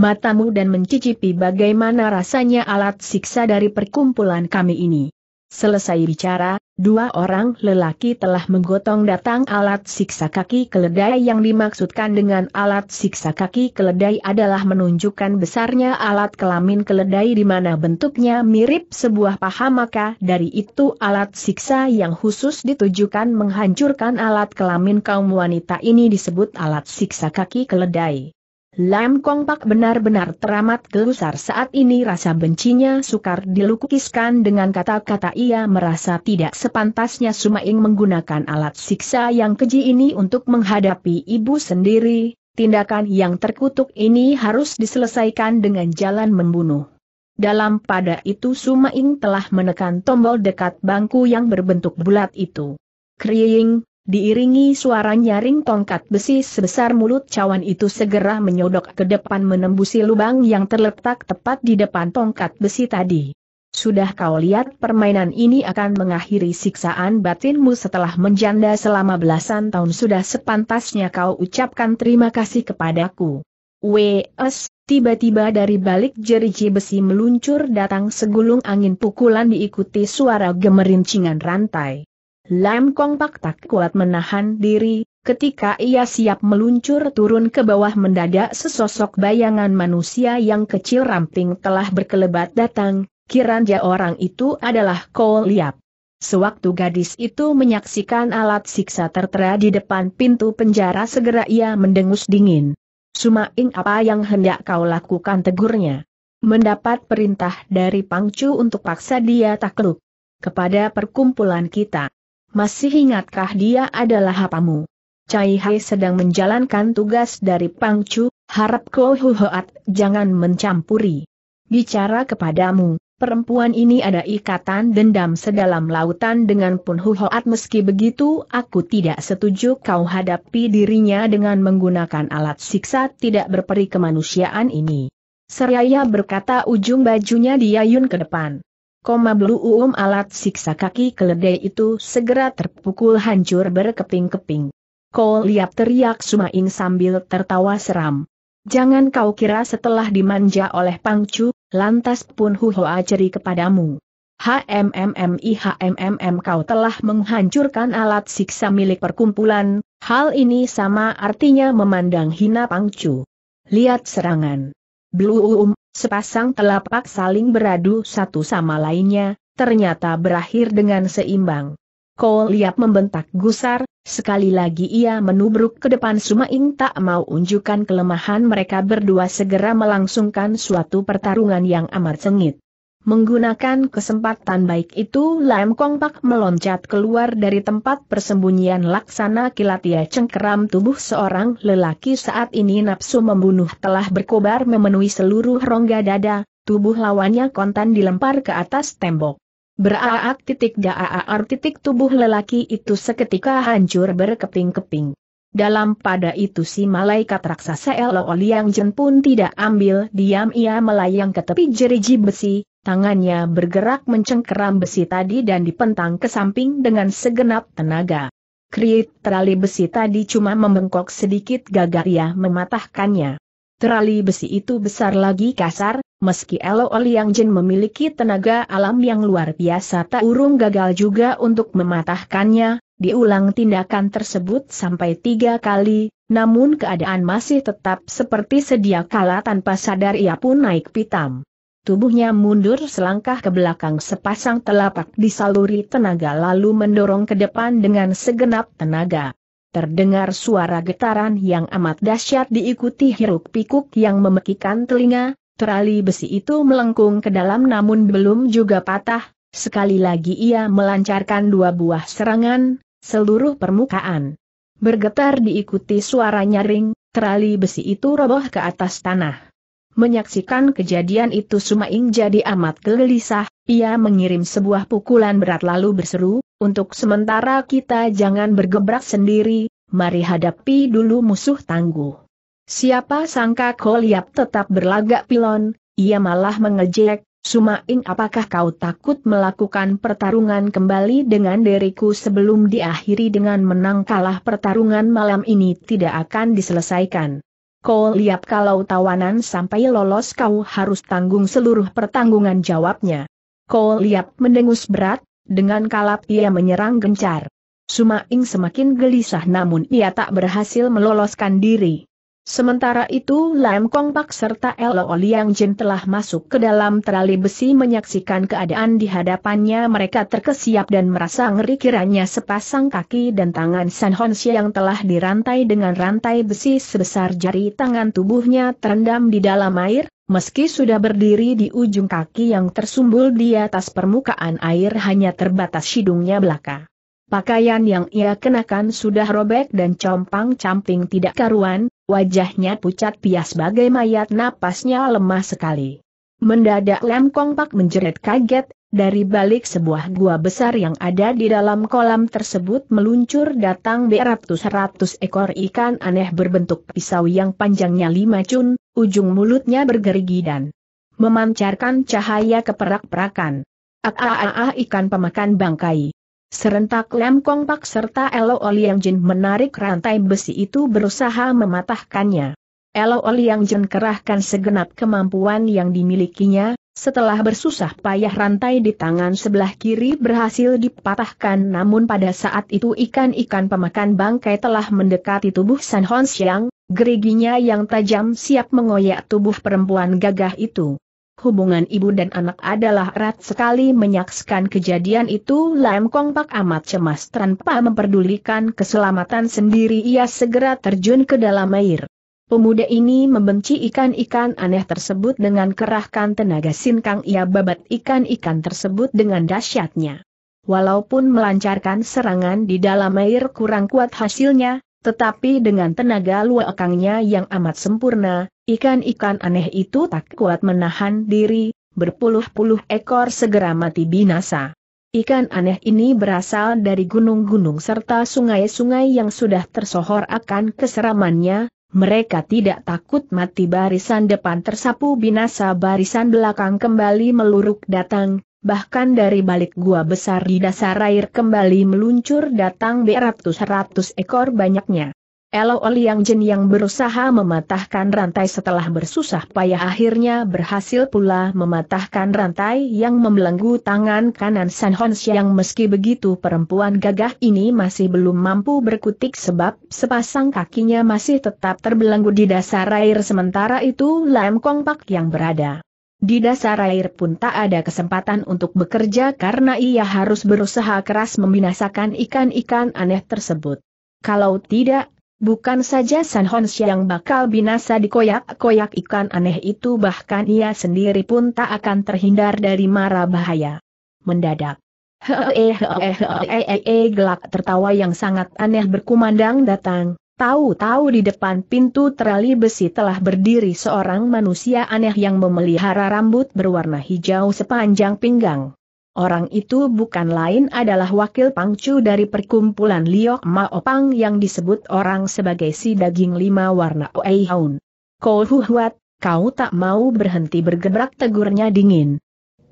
matamu dan mencicipi bagaimana rasanya alat siksa dari perkumpulan kami ini. Selesai bicara, dua orang lelaki telah menggotong datang alat siksa kaki keledai yang dimaksudkan dengan alat siksa kaki keledai adalah menunjukkan besarnya alat kelamin keledai di mana bentuknya mirip sebuah paha maka dari itu alat siksa yang khusus ditujukan menghancurkan alat kelamin kaum wanita ini disebut alat siksa kaki keledai. Lam Kong Pak benar-benar teramat gelusar saat ini rasa bencinya sukar dilukiskan dengan kata-kata ia merasa tidak sepantasnya Sumaing menggunakan alat siksa yang keji ini untuk menghadapi ibu sendiri, tindakan yang terkutuk ini harus diselesaikan dengan jalan membunuh. Dalam pada itu Sumaing telah menekan tombol dekat bangku yang berbentuk bulat itu. Kriing, Diiringi suara nyaring tongkat besi sebesar mulut cawan itu segera menyodok ke depan menembusi lubang yang terletak tepat di depan tongkat besi tadi. Sudah kau lihat permainan ini akan mengakhiri siksaan batinmu setelah menjanda selama belasan tahun sudah sepantasnya kau ucapkan terima kasih kepadaku. W.S. Tiba-tiba dari balik jeriji besi meluncur datang segulung angin pukulan diikuti suara gemerincingan rantai. Lam Kong Pak tak kuat menahan diri, ketika ia siap meluncur turun ke bawah mendadak sesosok bayangan manusia yang kecil ramping telah berkelebat datang, Kiranya orang itu adalah Kol Liap. Sewaktu gadis itu menyaksikan alat siksa tertera di depan pintu penjara segera ia mendengus dingin. Sumaing apa yang hendak kau lakukan tegurnya. Mendapat perintah dari Pangcu untuk paksa dia takluk. Kepada perkumpulan kita. Masih ingatkah dia adalah hapamu? Cai Hai sedang menjalankan tugas dari Pang Chu, harap kau Huat jangan mencampuri. Bicara kepadamu, perempuan ini ada ikatan dendam sedalam lautan dengan Pun Huat meski begitu aku tidak setuju kau hadapi dirinya dengan menggunakan alat siksa tidak berperi kemanusiaan ini. Seraya berkata ujung bajunya diayun ke depan. Koma Um alat siksa kaki keledai itu segera terpukul hancur berkeping-keping. Kol liap teriak Sumaing sambil tertawa seram. Jangan kau kira setelah dimanja oleh Pangcu, lantas pun Huhoa ceri kepadamu. HMMMIHMMM kau telah menghancurkan alat siksa milik perkumpulan, hal ini sama artinya memandang hina Pangcu. Lihat serangan. Blue Bluum Sepasang telapak saling beradu satu sama lainnya, ternyata berakhir dengan seimbang. Kol Liap membentak gusar, sekali lagi ia menubruk ke depan Sumaing tak mau unjukkan kelemahan mereka berdua segera melangsungkan suatu pertarungan yang amat sengit. Menggunakan kesempatan baik itu Lam Kong Pak meloncat keluar dari tempat persembunyian laksana kilatia cengkeram tubuh seorang lelaki saat ini nafsu membunuh telah berkobar memenuhi seluruh rongga dada, tubuh lawannya kontan dilempar ke atas tembok. Beraak titik daaar titik tubuh lelaki itu seketika hancur berkeping-keping. Dalam pada itu si malaikat raksasa Eloliang Jen pun tidak ambil diam ia melayang ke tepi jeriji besi, Tangannya bergerak mencengkeram besi tadi dan dipentang ke samping dengan segenap tenaga. Kriit terali besi tadi cuma membengkok sedikit gagal ia mematahkannya. Terali besi itu besar lagi kasar, meski Elo Oliang Jin memiliki tenaga alam yang luar biasa tak urung gagal juga untuk mematahkannya, diulang tindakan tersebut sampai tiga kali, namun keadaan masih tetap seperti sedia kala tanpa sadar ia pun naik pitam. Tubuhnya mundur selangkah ke belakang sepasang telapak disaluri tenaga lalu mendorong ke depan dengan segenap tenaga. Terdengar suara getaran yang amat dahsyat diikuti hiruk pikuk yang memekikan telinga, Terali besi itu melengkung ke dalam namun belum juga patah, sekali lagi ia melancarkan dua buah serangan, seluruh permukaan. Bergetar diikuti suara nyaring, terali besi itu roboh ke atas tanah. Menyaksikan kejadian itu Sumaing jadi amat gelisah, ia mengirim sebuah pukulan berat lalu berseru, untuk sementara kita jangan bergebrak sendiri, mari hadapi dulu musuh tangguh. Siapa sangka Koliap tetap berlagak pilon, ia malah mengejek, Sumaing apakah kau takut melakukan pertarungan kembali dengan diriku sebelum diakhiri dengan menang kalah pertarungan malam ini tidak akan diselesaikan. Kau lihat kalau tawanan sampai lolos kau harus tanggung seluruh pertanggungan jawabnya. Kau lihat mendengus berat, dengan kalap ia menyerang gencar. Sumaing semakin gelisah namun ia tak berhasil meloloskan diri. Sementara itu Lam Kong Pak serta Lo Liang Jin telah masuk ke dalam terali besi menyaksikan keadaan di hadapannya mereka terkesiap dan merasa ngeri kiranya sepasang kaki dan tangan San Hon yang telah dirantai dengan rantai besi sebesar jari tangan tubuhnya terendam di dalam air, meski sudah berdiri di ujung kaki yang tersumbul di atas permukaan air hanya terbatas hidungnya belaka. Pakaian yang ia kenakan sudah robek dan compang-camping tidak karuan, Wajahnya pucat pias bagai mayat napasnya lemah sekali. Mendadak Lem Kong Pak menjerit kaget, dari balik sebuah gua besar yang ada di dalam kolam tersebut meluncur datang beratus-ratus ekor ikan aneh berbentuk pisau yang panjangnya lima cun, ujung mulutnya bergerigi dan memancarkan cahaya keperak-perakan. Ah, ikan pemakan bangkai. Serentak Lem Kong Pak serta Elo Oliang Jin menarik rantai besi itu berusaha mematahkannya. Elo Oliang Jin kerahkan segenap kemampuan yang dimilikinya, setelah bersusah payah rantai di tangan sebelah kiri berhasil dipatahkan namun pada saat itu ikan-ikan pemakan bangkai telah mendekati tubuh San Hon Siang, geriginya yang tajam siap mengoyak tubuh perempuan gagah itu hubungan ibu dan anak adalah erat sekali menyaksikan kejadian itu Lam Kong Pak amat cemas tanpa memperdulikan keselamatan sendiri ia segera terjun ke dalam air. Pemuda ini membenci ikan-ikan aneh tersebut dengan kerahkan tenaga sinkang ia babat ikan-ikan tersebut dengan dahsyatnya. Walaupun melancarkan serangan di dalam air kurang kuat hasilnya, tetapi dengan tenaga luakangnya yang amat sempurna, Ikan-ikan aneh itu tak kuat menahan diri, berpuluh-puluh ekor segera mati binasa. Ikan aneh ini berasal dari gunung-gunung serta sungai-sungai yang sudah tersohor akan keseramannya, mereka tidak takut mati barisan depan tersapu binasa barisan belakang kembali meluruk datang, bahkan dari balik gua besar di dasar air kembali meluncur datang beratus-ratus ekor banyaknya. Elo Liang Jin yang berusaha mematahkan rantai setelah bersusah payah akhirnya berhasil pula mematahkan rantai yang membelenggu tangan kanan San Hon yang meski begitu perempuan gagah ini masih belum mampu berkutik sebab sepasang kakinya masih tetap terbelenggu di dasar air sementara itu Lam Kong Pak yang berada. Di dasar air pun tak ada kesempatan untuk bekerja karena ia harus berusaha keras membinasakan ikan-ikan aneh tersebut. Kalau tidak, Bukan saja San yang bakal binasa di koyak koyak ikan aneh itu bahkan ia sendiri pun tak akan terhindar dari mara bahaya. Mendadak. Hehehe gelak tertawa yang sangat aneh berkumandang datang. Tahu-tahu di depan pintu terali besi telah berdiri seorang manusia aneh yang memelihara rambut berwarna hijau sepanjang pinggang. Orang itu bukan lain adalah wakil pangcu dari perkumpulan Liok Maopang yang disebut orang sebagai si daging lima warna Oei Haun. Kou Hu Huat, kau tak mau berhenti bergerak tegurnya dingin.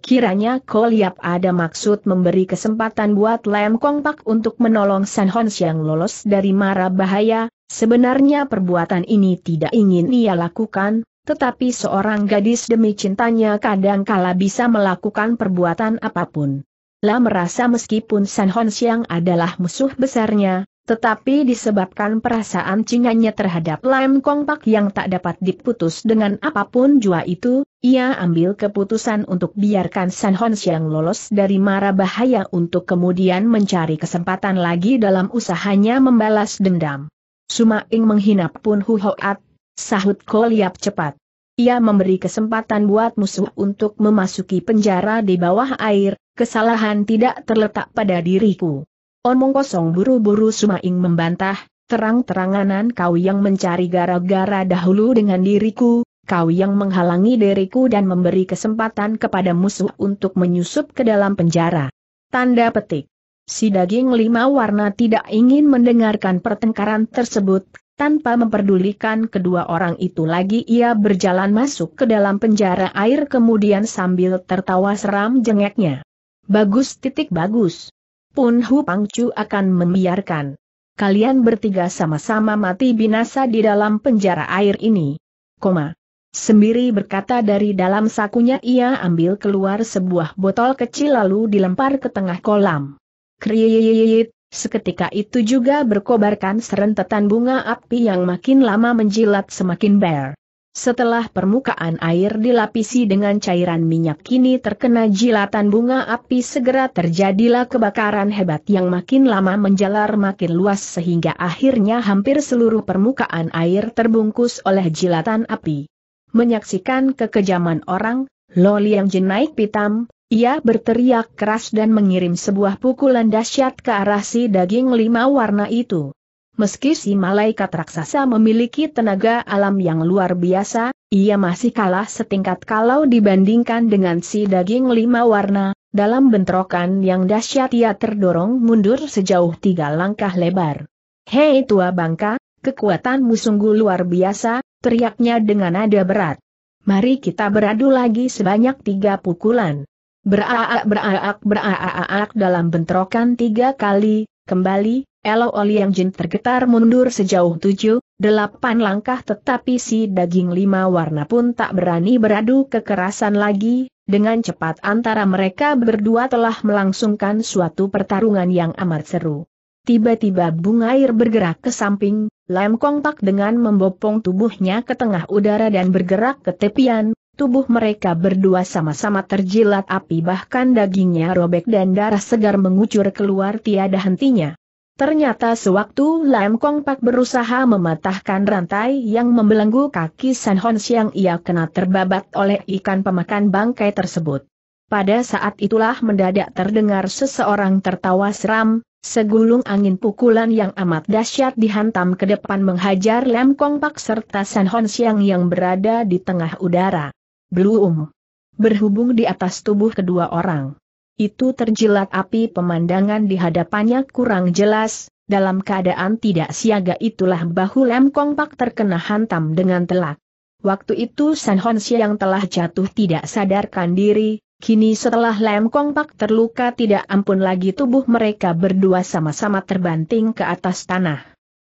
Kiranya kau Liap ada maksud memberi kesempatan buat Lam Kong Pak untuk menolong San Hon yang lolos dari mara bahaya, sebenarnya perbuatan ini tidak ingin ia lakukan, tetapi seorang gadis demi cintanya kadangkala bisa melakukan perbuatan apapun. La merasa meskipun San Hon Xiang adalah musuh besarnya, tetapi disebabkan perasaan cinganya terhadap Lam Kong Pak yang tak dapat diputus dengan apapun jua itu, ia ambil keputusan untuk biarkan San Hon Xiang lolos dari mara bahaya untuk kemudian mencari kesempatan lagi dalam usahanya membalas dendam. Suma Ing menghinap pun Hu Hoat, Sahut Koliap cepat. Ia memberi kesempatan buat musuh untuk memasuki penjara di bawah air, kesalahan tidak terletak pada diriku. Omong kosong buru-buru Sumaing membantah, terang-teranganan kau yang mencari gara-gara dahulu dengan diriku, kau yang menghalangi diriku dan memberi kesempatan kepada musuh untuk menyusup ke dalam penjara. Tanda petik. Si daging lima warna tidak ingin mendengarkan pertengkaran tersebut, tanpa memperdulikan kedua orang itu lagi ia berjalan masuk ke dalam penjara air kemudian sambil tertawa seram jengeknya. Bagus titik bagus. Pun Hu Pang Chu akan membiarkan. Kalian bertiga sama-sama mati binasa di dalam penjara air ini. Koma. Sembiri berkata dari dalam sakunya ia ambil keluar sebuah botol kecil lalu dilempar ke tengah kolam. Kriyit, Seketika itu juga berkobarkan serentetan bunga api yang makin lama menjilat semakin ber. Setelah permukaan air dilapisi dengan cairan minyak kini terkena jilatan bunga api segera terjadilah kebakaran hebat yang makin lama menjalar makin luas sehingga akhirnya hampir seluruh permukaan air terbungkus oleh jilatan api. Menyaksikan kekejaman orang, Loli yang jenaik pitam, ia berteriak keras dan mengirim sebuah pukulan dahsyat ke arah si daging lima warna itu. Meski si malaikat raksasa memiliki tenaga alam yang luar biasa, ia masih kalah setingkat kalau dibandingkan dengan si daging lima warna, dalam bentrokan yang dahsyat ia terdorong mundur sejauh tiga langkah lebar. Hei tua bangka, kekuatanmu sungguh luar biasa, teriaknya dengan nada berat. Mari kita beradu lagi sebanyak tiga pukulan. Beraak beraak beraak dalam bentrokan tiga kali, kembali, Elo Oli yang Jin tergetar mundur sejauh tujuh, delapan langkah tetapi si daging lima warna pun tak berani beradu kekerasan lagi, dengan cepat antara mereka berdua telah melangsungkan suatu pertarungan yang amat seru. Tiba-tiba bunga air bergerak ke samping, lem kompak dengan membopong tubuhnya ke tengah udara dan bergerak ke tepian, tubuh mereka berdua sama-sama terjilat api bahkan dagingnya robek dan darah segar mengucur keluar tiada hentinya. Ternyata sewaktu Lam Kong Pak berusaha mematahkan rantai yang membelenggu kaki San Hon Siang ia kena terbabat oleh ikan pemakan bangkai tersebut. Pada saat itulah mendadak terdengar seseorang tertawa seram, segulung angin pukulan yang amat dahsyat dihantam ke depan menghajar Lam Kong Pak serta San Hon Siang yang berada di tengah udara. Belum. Berhubung di atas tubuh kedua orang. Itu terjilat api pemandangan di hadapannya kurang jelas, dalam keadaan tidak siaga itulah bahu Lem Kong terkena hantam dengan telak. Waktu itu San yang telah jatuh tidak sadarkan diri, kini setelah Lem Kong terluka tidak ampun lagi tubuh mereka berdua sama-sama terbanting ke atas tanah.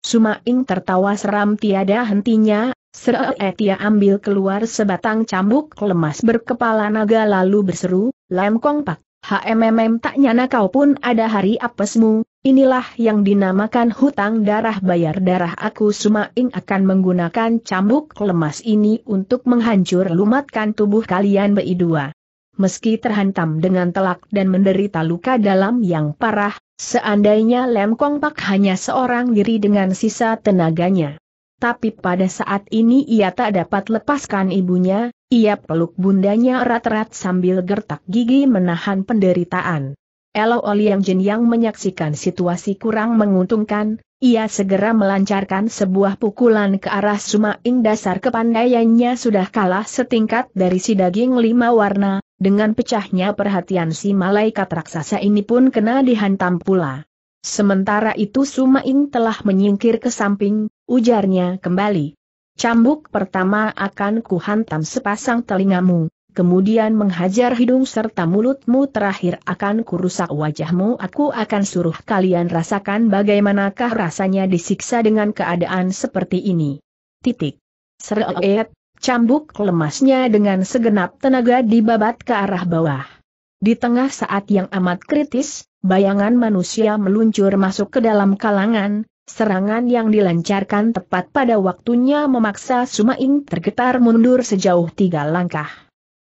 Sumaing tertawa seram tiada hentinya, Serap Tia eh, ambil keluar sebatang cambuk lemas berkepala naga lalu berseru, Lam Kong Pak, HMMM tak nyana kau pun ada hari apesmu, inilah yang dinamakan hutang darah bayar darah aku Sumaing akan menggunakan cambuk lemas ini untuk menghancur lumatkan tubuh kalian berdua. Meski terhantam dengan telak dan menderita luka dalam yang parah, seandainya Lam Kong Pak hanya seorang diri dengan sisa tenaganya tapi pada saat ini ia tak dapat lepaskan ibunya, ia peluk bundanya erat-erat sambil gertak gigi menahan penderitaan. Elo Oli yang Jin yang menyaksikan situasi kurang menguntungkan, ia segera melancarkan sebuah pukulan ke arah Sumaing dasar kepandaiannya sudah kalah setingkat dari si daging lima warna, dengan pecahnya perhatian si malaikat raksasa ini pun kena dihantam pula. Sementara itu Suma Sumaing telah menyingkir ke samping, Ujarnya kembali. Cambuk pertama akan kuhantam sepasang telingamu, kemudian menghajar hidung serta mulutmu terakhir akan kurusak wajahmu aku akan suruh kalian rasakan bagaimanakah rasanya disiksa dengan keadaan seperti ini. Titik. Seret, cambuk lemasnya dengan segenap tenaga dibabat ke arah bawah. Di tengah saat yang amat kritis, bayangan manusia meluncur masuk ke dalam kalangan, Serangan yang dilancarkan tepat pada waktunya memaksa Sumaing tergetar mundur sejauh tiga langkah.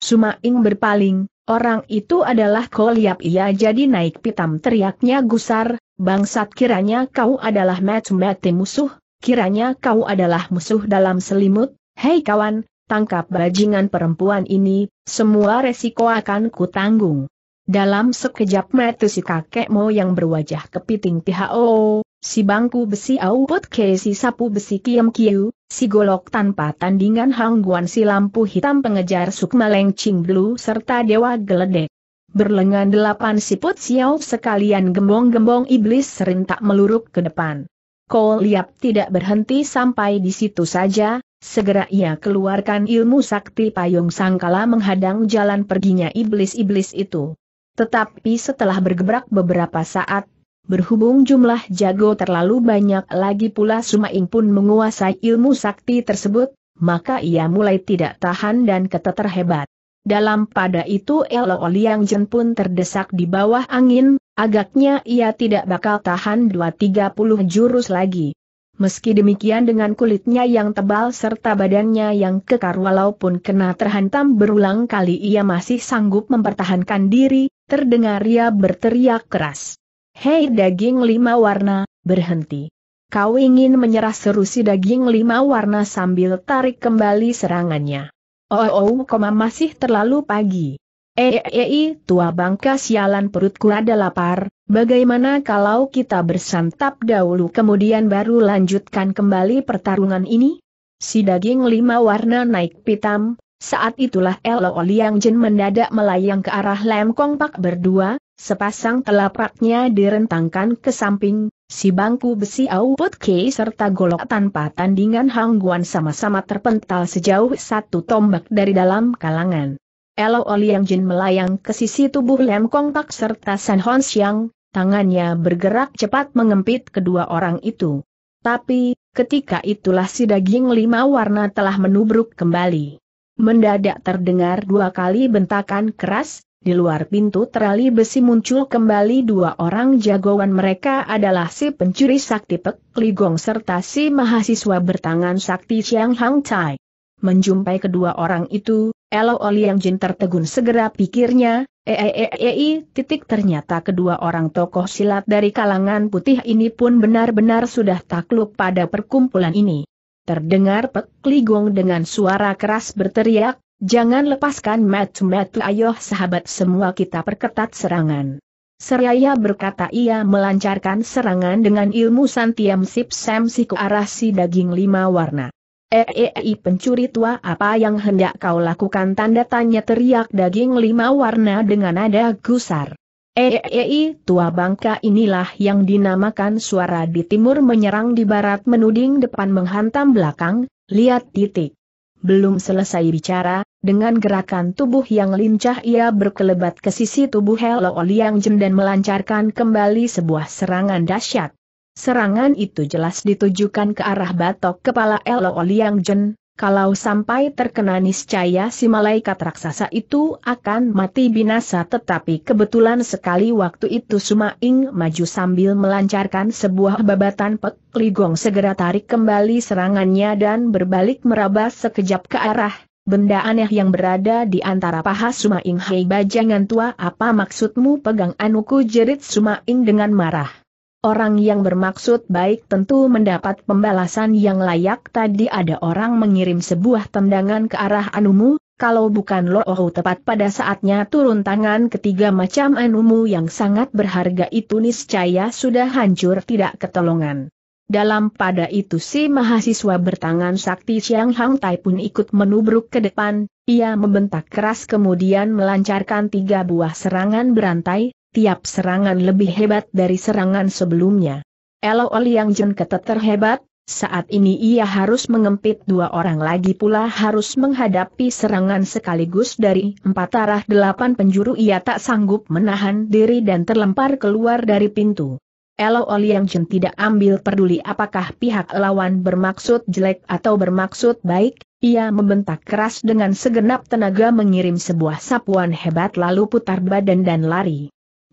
Sumaing berpaling, orang itu adalah Koliap ia jadi naik pitam teriaknya gusar, bangsat kiranya kau adalah mati-mati musuh, kiranya kau adalah musuh dalam selimut, hei kawan, tangkap bajingan perempuan ini, semua resiko akan kutanggung. Dalam sekejap mata si kakek yang berwajah kepiting pihak oo, si bangku besi aupot ke si sapu besi kiam kiu, si golok tanpa tandingan hangguan si lampu hitam pengejar sukma lengcing blue serta dewa geledek. Berlengan delapan siput siau sekalian gembong-gembong iblis serentak meluruk ke depan. Kol Liap tidak berhenti sampai di situ saja, segera ia keluarkan ilmu sakti payung sangkala menghadang jalan perginya iblis-iblis itu. Tetapi setelah bergebrak beberapa saat, Berhubung jumlah jago terlalu banyak lagi pula Sumaing pun menguasai ilmu sakti tersebut, maka ia mulai tidak tahan dan keteter hebat. Dalam pada itu Elo Liang Jen pun terdesak di bawah angin, agaknya ia tidak bakal tahan 2-30 jurus lagi. Meski demikian dengan kulitnya yang tebal serta badannya yang kekar walaupun kena terhantam berulang kali ia masih sanggup mempertahankan diri, terdengar ia berteriak keras. Hei daging lima warna, berhenti. Kau ingin menyerah seru si daging lima warna sambil tarik kembali serangannya. Oh, oh, koma masih terlalu pagi. Eh, eh, eh, tua bangka sialan perutku ada lapar, bagaimana kalau kita bersantap dahulu kemudian baru lanjutkan kembali pertarungan ini? Si daging lima warna naik pitam, saat itulah Elo Liang Jin mendadak melayang ke arah Lem Kong Pak berdua, sepasang telapaknya direntangkan ke samping, si bangku besi Auput Kei serta golok tanpa tandingan Hang Guan sama-sama terpental sejauh satu tombak dari dalam kalangan. Elo Liang Jin melayang ke sisi tubuh Lem Kong Pak serta San Hon Xiang, tangannya bergerak cepat mengempit kedua orang itu. Tapi, ketika itulah si daging lima warna telah menubruk kembali. Mendadak terdengar dua kali bentakan keras, di luar pintu terali besi muncul kembali dua orang jagoan mereka adalah si pencuri sakti Pek Ligong serta si mahasiswa bertangan sakti Chiang Hang Tai. Menjumpai kedua orang itu, Elo Oliang Jin tertegun segera pikirnya, eeeei, titik ternyata kedua orang tokoh silat dari kalangan putih ini pun benar-benar sudah takluk pada perkumpulan ini. Terdengar Pek Ligong dengan suara keras berteriak, jangan lepaskan metu-metu ayo sahabat semua kita perketat serangan. Seraya berkata ia melancarkan serangan dengan ilmu Santiam Sip sem si arah si daging lima warna. Eei eh, eh, eh, pencuri tua apa yang hendak kau lakukan tanda tanya teriak daging lima warna dengan nada gusar. Eei, eh, eh, eh, tua bangka inilah yang dinamakan suara di timur menyerang di barat menuding depan menghantam belakang, lihat titik. Belum selesai bicara, dengan gerakan tubuh yang lincah ia berkelebat ke sisi tubuh Hello Oliang Jem dan melancarkan kembali sebuah serangan dahsyat. Serangan itu jelas ditujukan ke arah batok kepala Elo Oliang Jen, kalau sampai terkena niscaya si malaikat raksasa itu akan mati binasa tetapi kebetulan sekali waktu itu Suma Ing maju sambil melancarkan sebuah babatan pek Ligong segera tarik kembali serangannya dan berbalik meraba sekejap ke arah Benda aneh yang berada di antara paha Suma Ing. Hei bajangan tua apa maksudmu pegang anuku jerit Suma Ing dengan marah Orang yang bermaksud baik tentu mendapat pembalasan yang layak tadi ada orang mengirim sebuah tendangan ke arah Anumu, kalau bukan Loohu tepat pada saatnya turun tangan ketiga macam Anumu yang sangat berharga itu niscaya sudah hancur tidak ketolongan. Dalam pada itu si mahasiswa bertangan sakti Chiang Hang Tai pun ikut menubruk ke depan, ia membentak keras kemudian melancarkan tiga buah serangan berantai, tiap serangan lebih hebat dari serangan sebelumnya. Elo Liang Jun keteter hebat, saat ini ia harus mengempit dua orang lagi pula harus menghadapi serangan sekaligus dari empat arah delapan penjuru ia tak sanggup menahan diri dan terlempar keluar dari pintu. Elo Liang Jun tidak ambil peduli apakah pihak lawan bermaksud jelek atau bermaksud baik, ia membentak keras dengan segenap tenaga mengirim sebuah sapuan hebat lalu putar badan dan lari.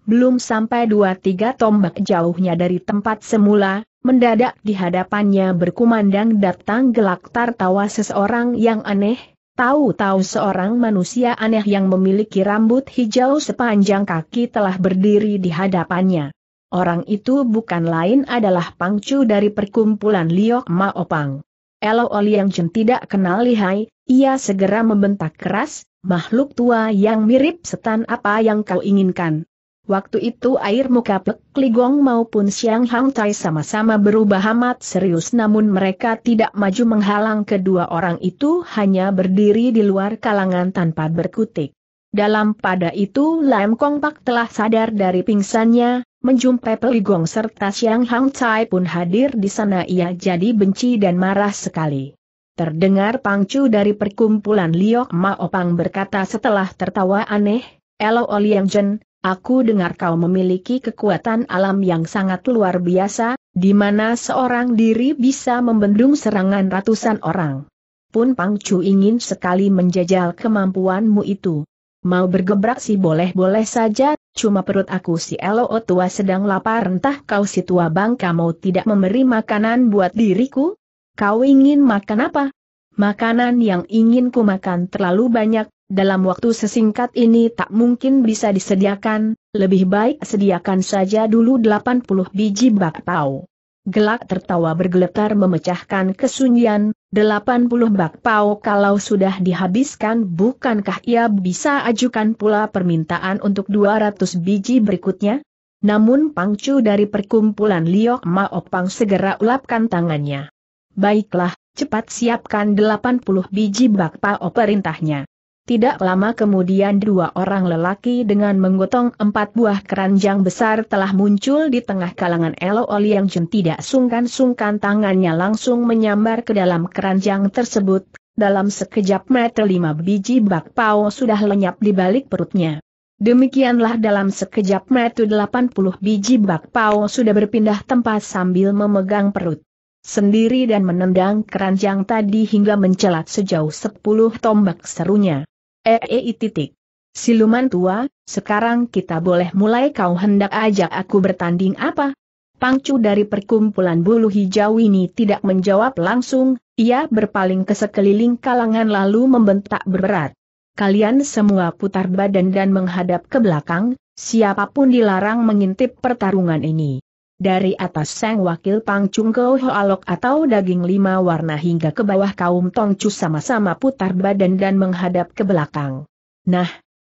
Belum sampai dua-tiga tombak jauhnya dari tempat semula, mendadak di hadapannya berkumandang datang gelak tertawa seseorang yang aneh, tahu-tahu seorang manusia aneh yang memiliki rambut hijau sepanjang kaki telah berdiri di hadapannya. Orang itu bukan lain adalah pangcu dari perkumpulan Liok Maopang. Elo Oli yang Jen tidak kenal lihai, ia segera membentak keras, makhluk tua yang mirip setan apa yang kau inginkan. Waktu itu air muka Pek Ligong maupun Siang Hang Tai sama-sama berubah amat serius namun mereka tidak maju menghalang kedua orang itu hanya berdiri di luar kalangan tanpa berkutik. Dalam pada itu Lam Kong Pak telah sadar dari pingsannya, menjumpai Pek Ligong serta Siang Hang Tai pun hadir di sana ia jadi benci dan marah sekali. Terdengar pangcu dari perkumpulan Liok Maopang berkata setelah tertawa aneh, Elo Oliang Jen, Aku dengar kau memiliki kekuatan alam yang sangat luar biasa, di mana seorang diri bisa membendung serangan ratusan orang. Pun Pangcu ingin sekali menjajal kemampuanmu itu. Mau bergebrak sih boleh-boleh saja, cuma perut aku si Elo tua sedang lapar entah kau si tua bangka mau tidak memberi makanan buat diriku? Kau ingin makan apa? Makanan yang ingin ku makan terlalu banyak, dalam waktu sesingkat ini tak mungkin bisa disediakan, lebih baik sediakan saja dulu 80 biji bakpao. Gelak tertawa bergeletar memecahkan kesunyian, 80 bakpao kalau sudah dihabiskan bukankah ia bisa ajukan pula permintaan untuk 200 biji berikutnya? Namun pangcu dari perkumpulan Liok Maopang segera ulapkan tangannya. Baiklah, cepat siapkan 80 biji bakpao perintahnya. Tidak lama kemudian dua orang lelaki dengan menggotong empat buah keranjang besar telah muncul di tengah kalangan Elo Oli yang Jun tidak sungkan-sungkan tangannya langsung menyambar ke dalam keranjang tersebut, dalam sekejap meter lima biji bakpao sudah lenyap di balik perutnya. Demikianlah dalam sekejap mata puluh biji bakpao sudah berpindah tempat sambil memegang perut sendiri dan menendang keranjang tadi hingga mencelat sejauh sepuluh tombak serunya. EEI titik. Siluman tua, sekarang kita boleh mulai kau hendak ajak aku bertanding apa? Pangcu dari perkumpulan bulu hijau ini tidak menjawab langsung, ia berpaling ke sekeliling kalangan lalu membentak berat. Kalian semua putar badan dan menghadap ke belakang, siapapun dilarang mengintip pertarungan ini dari atas sang wakil pangcung kau hoalok atau daging lima warna hingga ke bawah kaum tongcu sama-sama putar badan dan menghadap ke belakang. Nah,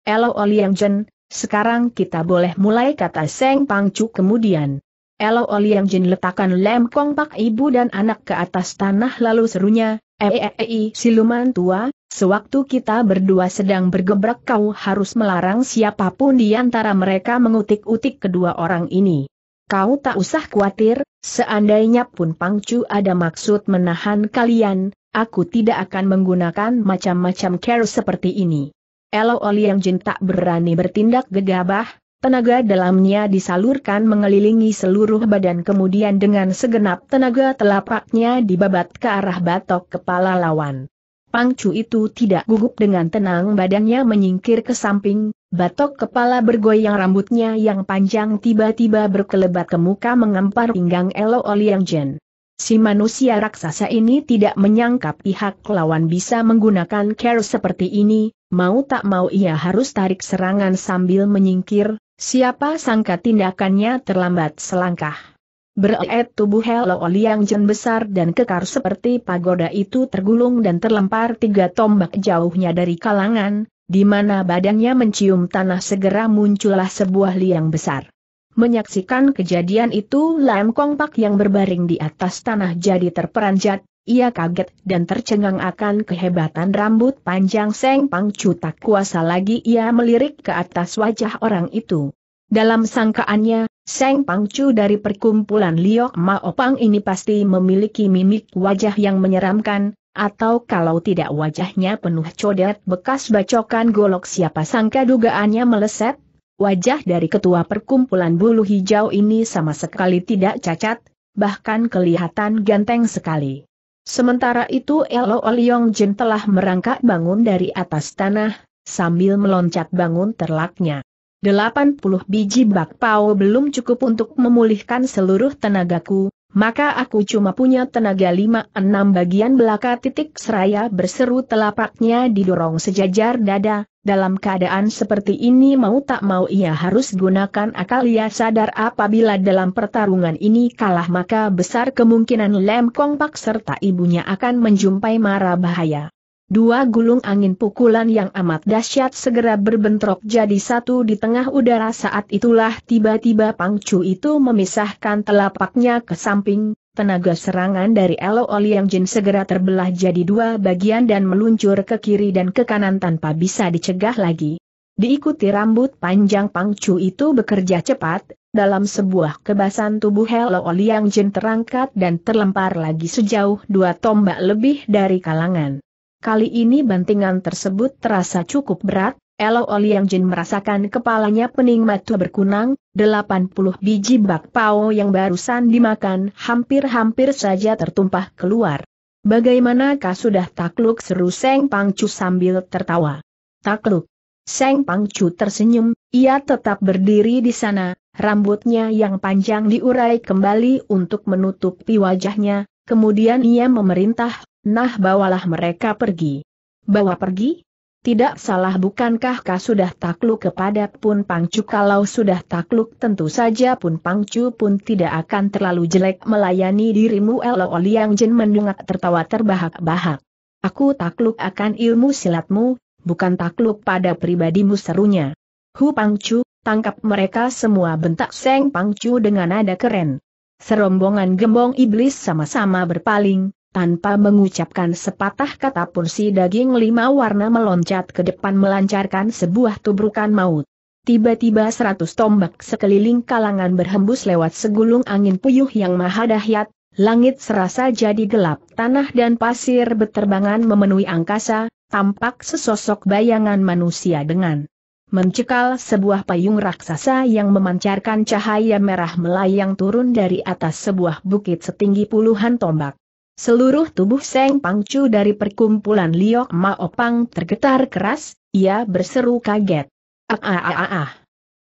Elo Oliang Jen, sekarang kita boleh mulai kata Seng Pangcu kemudian. Elo Oliang Jen letakkan lem pak ibu dan anak ke atas tanah lalu serunya, Eeei siluman tua, sewaktu kita berdua sedang bergebrak kau harus melarang siapapun di antara mereka mengutik-utik kedua orang ini. Kau tak usah khawatir, seandainya pun Pangcu ada maksud menahan kalian, aku tidak akan menggunakan macam-macam care seperti ini. Elo Oli yang jin tak berani bertindak gegabah, tenaga dalamnya disalurkan mengelilingi seluruh badan kemudian dengan segenap tenaga telapaknya dibabat ke arah batok kepala lawan. Pangcu itu tidak gugup dengan tenang badannya menyingkir ke samping, Batok kepala bergoyang rambutnya yang panjang tiba-tiba berkelebat ke muka mengempar pinggang Elo Oliang Jen. Si manusia raksasa ini tidak menyangka pihak lawan bisa menggunakan care seperti ini, mau tak mau ia harus tarik serangan sambil menyingkir, siapa sangka tindakannya terlambat selangkah. Beret tubuh Helo Oliang Jen besar dan kekar seperti pagoda itu tergulung dan terlempar tiga tombak jauhnya dari kalangan, di mana badannya mencium tanah segera muncullah sebuah liang besar. Menyaksikan kejadian itu Lam Kong Pak yang berbaring di atas tanah jadi terperanjat, ia kaget dan tercengang akan kehebatan rambut panjang Seng Pang Chu tak kuasa lagi ia melirik ke atas wajah orang itu. Dalam sangkaannya, Seng Pang Chu dari perkumpulan Liok Mao Pang ini pasti memiliki mimik wajah yang menyeramkan, atau kalau tidak wajahnya penuh codet bekas bacokan golok siapa sangka dugaannya meleset, wajah dari ketua perkumpulan bulu hijau ini sama sekali tidak cacat, bahkan kelihatan ganteng sekali. Sementara itu Elo Oliong Jin telah merangkak bangun dari atas tanah, sambil meloncat bangun terlaknya. 80 biji bakpao belum cukup untuk memulihkan seluruh tenagaku, maka aku cuma punya tenaga lima enam bagian belaka titik seraya berseru telapaknya didorong sejajar dada, dalam keadaan seperti ini mau tak mau ia harus gunakan akal ia sadar apabila dalam pertarungan ini kalah maka besar kemungkinan Lem Kong Pak serta ibunya akan menjumpai mara bahaya. Dua gulung angin pukulan yang amat dahsyat segera berbentrok jadi satu di tengah udara saat itulah tiba-tiba pangcu itu memisahkan telapaknya ke samping, tenaga serangan dari Elo yang Jin segera terbelah jadi dua bagian dan meluncur ke kiri dan ke kanan tanpa bisa dicegah lagi. Diikuti rambut panjang pangcu itu bekerja cepat, dalam sebuah kebasan tubuh Elo Oliang Jin terangkat dan terlempar lagi sejauh dua tombak lebih dari kalangan. Kali ini bantingan tersebut terasa cukup berat, Elo Oliang Jin merasakan kepalanya pening matu berkunang, 80 biji bakpao yang barusan dimakan hampir-hampir saja tertumpah keluar. Bagaimanakah sudah takluk seru Seng Pangcu sambil tertawa. Takluk. Seng Pangcu tersenyum, ia tetap berdiri di sana, rambutnya yang panjang diurai kembali untuk menutupi wajahnya, kemudian ia memerintah Nah bawalah mereka pergi. Bawa pergi? Tidak salah bukankah kau sudah takluk kepada Pun Pangcu kalau sudah takluk tentu saja Pun Pangcu pun tidak akan terlalu jelek melayani dirimu Elo Liang Jin mendungak tertawa terbahak-bahak. Aku takluk akan ilmu silatmu, bukan takluk pada pribadimu serunya. Hu Pangcu, tangkap mereka semua bentak Seng Pangcu dengan nada keren. Serombongan gembong iblis sama-sama berpaling, tanpa mengucapkan sepatah kata pun si daging lima warna meloncat ke depan melancarkan sebuah tubrukan maut. Tiba-tiba seratus tombak sekeliling kalangan berhembus lewat segulung angin puyuh yang maha dahyat, langit serasa jadi gelap, tanah dan pasir beterbangan memenuhi angkasa, tampak sesosok bayangan manusia dengan mencekal sebuah payung raksasa yang memancarkan cahaya merah melayang turun dari atas sebuah bukit setinggi puluhan tombak. Seluruh tubuh Seng Pangcu dari perkumpulan Liok Maopang tergetar keras, ia berseru kaget. Ah, ah, ah, ah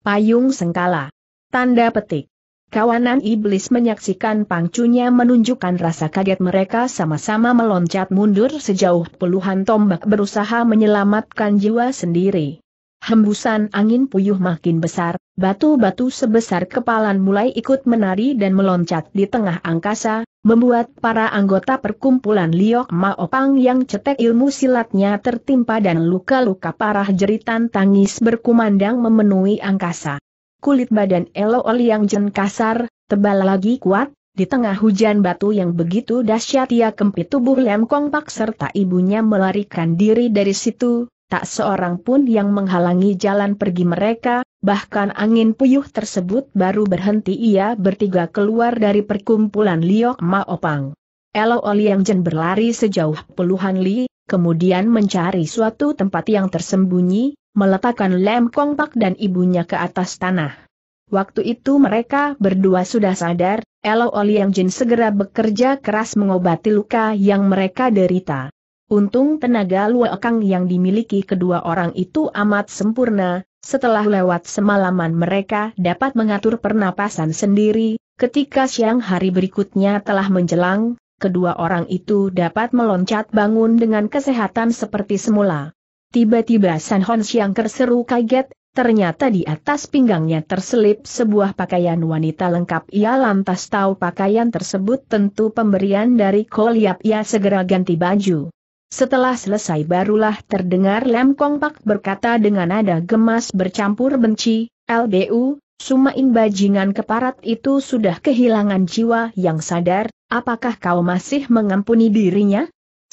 Payung sengkala. Tanda petik. Kawanan iblis menyaksikan pangcunya menunjukkan rasa kaget mereka sama-sama meloncat mundur sejauh puluhan tombak berusaha menyelamatkan jiwa sendiri. Hembusan angin puyuh makin besar, batu-batu sebesar kepalan mulai ikut menari dan meloncat di tengah angkasa, membuat para anggota perkumpulan Liok Maopang yang cetek ilmu silatnya tertimpa dan luka-luka parah jeritan tangis berkumandang memenuhi angkasa. Kulit badan Elo yang Jen kasar, tebal lagi kuat, di tengah hujan batu yang begitu dahsyat ia kempit tubuh Lem Kong Pak serta ibunya melarikan diri dari situ, tak seorang pun yang menghalangi jalan pergi mereka, Bahkan angin puyuh tersebut baru berhenti ia bertiga keluar dari perkumpulan Liok Maopang. Elo Oliang Jen berlari sejauh puluhan li, kemudian mencari suatu tempat yang tersembunyi, meletakkan lem Kongpak dan ibunya ke atas tanah. Waktu itu mereka berdua sudah sadar, Elo Oliang Jin segera bekerja keras mengobati luka yang mereka derita. Untung tenaga luakang yang dimiliki kedua orang itu amat sempurna, setelah lewat semalaman mereka dapat mengatur pernapasan sendiri, ketika siang hari berikutnya telah menjelang, kedua orang itu dapat meloncat bangun dengan kesehatan seperti semula. Tiba-tiba San Hon Siang terseru kaget, ternyata di atas pinggangnya terselip sebuah pakaian wanita lengkap. Ia lantas tahu pakaian tersebut tentu pemberian dari Koliap ia segera ganti baju. Setelah selesai barulah terdengar Lem Pak berkata dengan nada gemas bercampur benci, LBU, Sumain bajingan keparat itu sudah kehilangan jiwa yang sadar, apakah kau masih mengampuni dirinya?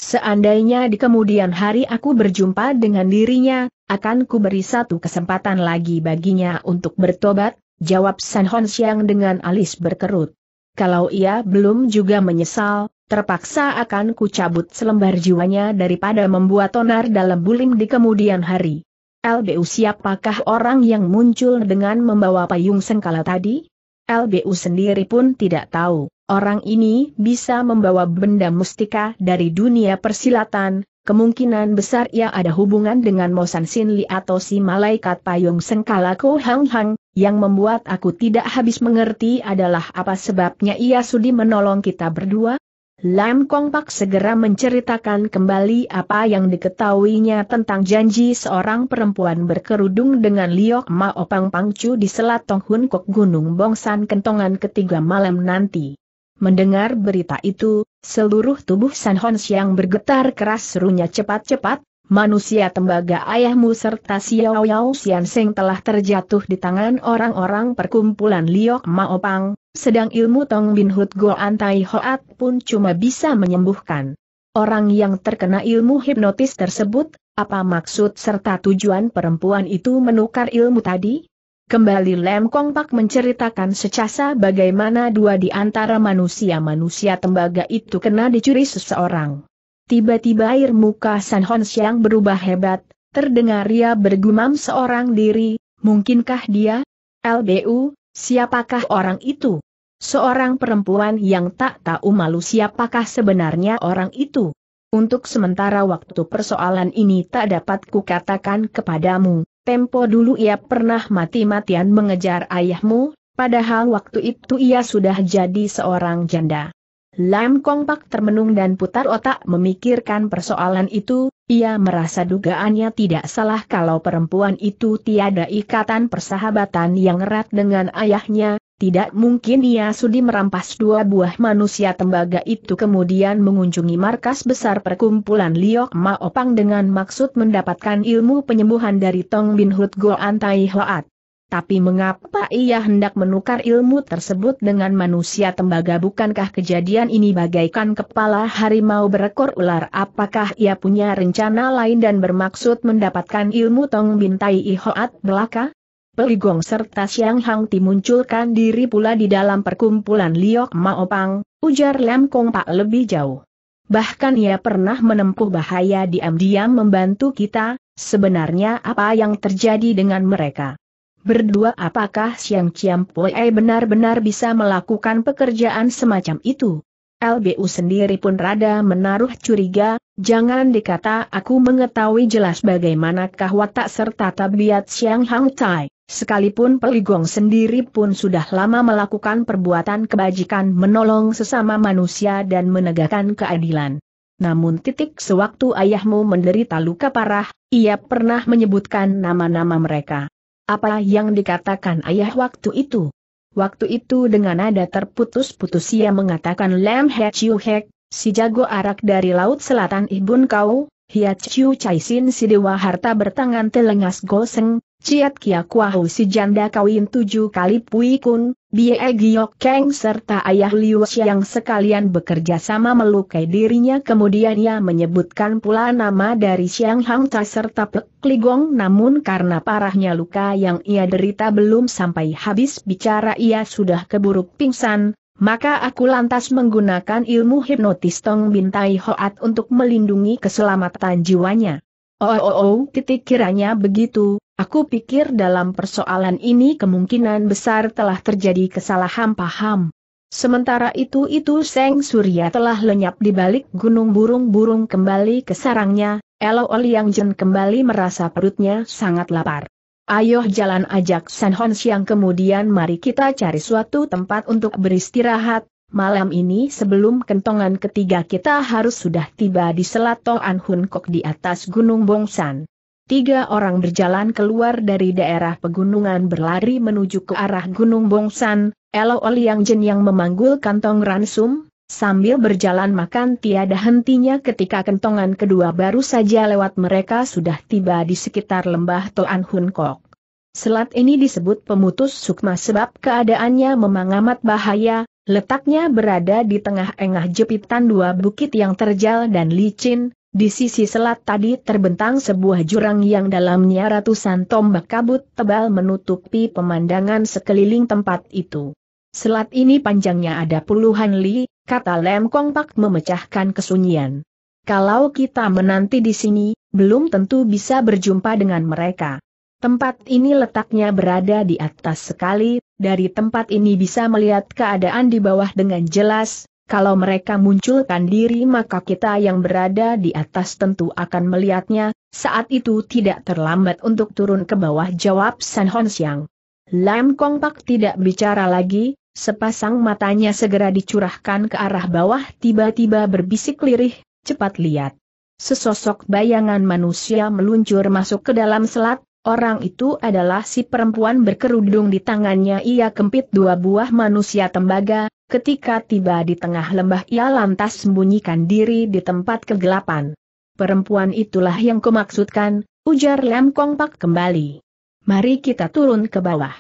Seandainya di kemudian hari aku berjumpa dengan dirinya, akan ku beri satu kesempatan lagi baginya untuk bertobat, jawab San Hon Siang dengan alis berkerut. Kalau ia belum juga menyesal, terpaksa akan kucabut selembar jiwanya daripada membuat onar dalam bulim di kemudian hari. LBU siapakah orang yang muncul dengan membawa payung sengkala tadi? LBU sendiri pun tidak tahu, orang ini bisa membawa benda mustika dari dunia persilatan, kemungkinan besar ia ada hubungan dengan Mosan Sinli atau si malaikat payung sengkala Ko Hang Hang, yang membuat aku tidak habis mengerti adalah apa sebabnya ia sudi menolong kita berdua? Lam Kong Pak segera menceritakan kembali apa yang diketahuinya tentang janji seorang perempuan berkerudung dengan Liok Ma Opang Pangcu di Selat Tonghun Kok Gunung Bongsan Kentongan ketiga malam nanti. Mendengar berita itu, seluruh tubuh San Hon Siang bergetar keras serunya cepat-cepat, manusia tembaga ayahmu serta Xiao Yao Xian Seng telah terjatuh di tangan orang-orang perkumpulan Liok Ma Opang. Sedang ilmu Tong Bin Hut Go Antai Hoat pun cuma bisa menyembuhkan. Orang yang terkena ilmu hipnotis tersebut, apa maksud serta tujuan perempuan itu menukar ilmu tadi? Kembali Lem Kong Pak menceritakan secasa bagaimana dua di antara manusia-manusia tembaga itu kena dicuri seseorang. Tiba-tiba air muka San Hon Siang berubah hebat, terdengar ia bergumam seorang diri, mungkinkah dia? LBU, Siapakah orang itu? Seorang perempuan yang tak tahu malu siapakah sebenarnya orang itu. Untuk sementara waktu persoalan ini tak dapat kukatakan kepadamu, tempo dulu ia pernah mati-matian mengejar ayahmu, padahal waktu itu ia sudah jadi seorang janda. Lam kompak termenung dan putar otak memikirkan persoalan itu, ia merasa dugaannya tidak salah kalau perempuan itu tiada ikatan persahabatan yang erat dengan ayahnya, tidak mungkin ia sudi merampas dua buah manusia tembaga itu kemudian mengunjungi markas besar perkumpulan Liok Maopang dengan maksud mendapatkan ilmu penyembuhan dari Tong Bin Hut Goan Tai Hoat. Tapi mengapa ia hendak menukar ilmu tersebut dengan manusia tembaga bukankah kejadian ini bagaikan kepala harimau berekor ular apakah ia punya rencana lain dan bermaksud mendapatkan ilmu tong bintai ihoat belaka? Peligong serta Siang Hang dimunculkan diri pula di dalam perkumpulan Liok Maopang, ujar Lem Kong Pak lebih jauh. Bahkan ia pernah menempuh bahaya diam-diam membantu kita, sebenarnya apa yang terjadi dengan mereka? berdua apakah Siang Chiam Pue benar-benar bisa melakukan pekerjaan semacam itu. LBU sendiri pun rada menaruh curiga, jangan dikata aku mengetahui jelas bagaimanakah watak serta tabiat Siang Hang Tai, sekalipun Peligong sendiri pun sudah lama melakukan perbuatan kebajikan menolong sesama manusia dan menegakkan keadilan. Namun titik sewaktu ayahmu menderita luka parah, ia pernah menyebutkan nama-nama mereka. Apa yang dikatakan ayah waktu itu? Waktu itu dengan nada terputus-putus ia mengatakan "Lem He Chiu Hek, si jago arak dari Laut Selatan Ibun Kau, Hiat Chiu Chai Sin si dewa Harta bertangan telengas goseng, Ciat Kia Kuahu si janda kawin tujuh kali Pui Kun, Bie Giok Keng serta ayah Liu yang sekalian bekerja sama melukai dirinya kemudian ia menyebutkan pula nama dari Siang Hang Ta serta Pek Ligong namun karena parahnya luka yang ia derita belum sampai habis bicara ia sudah keburuk pingsan, maka aku lantas menggunakan ilmu hipnotis Tong Bintai Hoat untuk melindungi keselamatan jiwanya. Oh oh oh, titik kiranya begitu, Aku pikir dalam persoalan ini kemungkinan besar telah terjadi kesalahan paham. Sementara itu itu Seng Surya telah lenyap di balik gunung burung-burung kembali ke sarangnya, Elo Liang Jen kembali merasa perutnya sangat lapar. Ayo jalan ajak San Hon Siang kemudian mari kita cari suatu tempat untuk beristirahat, malam ini sebelum kentongan ketiga kita harus sudah tiba di Selat Toan Hun Kok di atas Gunung Bongsan. Tiga orang berjalan keluar dari daerah pegunungan berlari menuju ke arah Gunung Bongsan, Elo Oliang Jin yang memanggul kantong ransum, Sambil berjalan makan tiada hentinya ketika kentongan kedua baru saja lewat mereka sudah tiba di sekitar lembah Toan Hun Kok. Selat ini disebut pemutus sukma sebab keadaannya memang amat bahaya, letaknya berada di tengah engah jepitan dua bukit yang terjal dan licin, di sisi selat tadi terbentang sebuah jurang yang dalamnya ratusan tombak kabut tebal menutupi pemandangan sekeliling tempat itu. Selat ini panjangnya ada puluhan li, kata Lem Kong Pak memecahkan kesunyian. Kalau kita menanti di sini, belum tentu bisa berjumpa dengan mereka. Tempat ini letaknya berada di atas sekali, dari tempat ini bisa melihat keadaan di bawah dengan jelas, kalau mereka munculkan diri maka kita yang berada di atas tentu akan melihatnya, saat itu tidak terlambat untuk turun ke bawah jawab San Hon Siang. Lam Kong Pak tidak bicara lagi, sepasang matanya segera dicurahkan ke arah bawah tiba-tiba berbisik lirih, cepat lihat. Sesosok bayangan manusia meluncur masuk ke dalam selat, orang itu adalah si perempuan berkerudung di tangannya ia kempit dua buah manusia tembaga, Ketika tiba di tengah lembah ia lantas sembunyikan diri di tempat kegelapan. Perempuan itulah yang kumaksudkan, ujar Lem Kong Pak kembali. Mari kita turun ke bawah.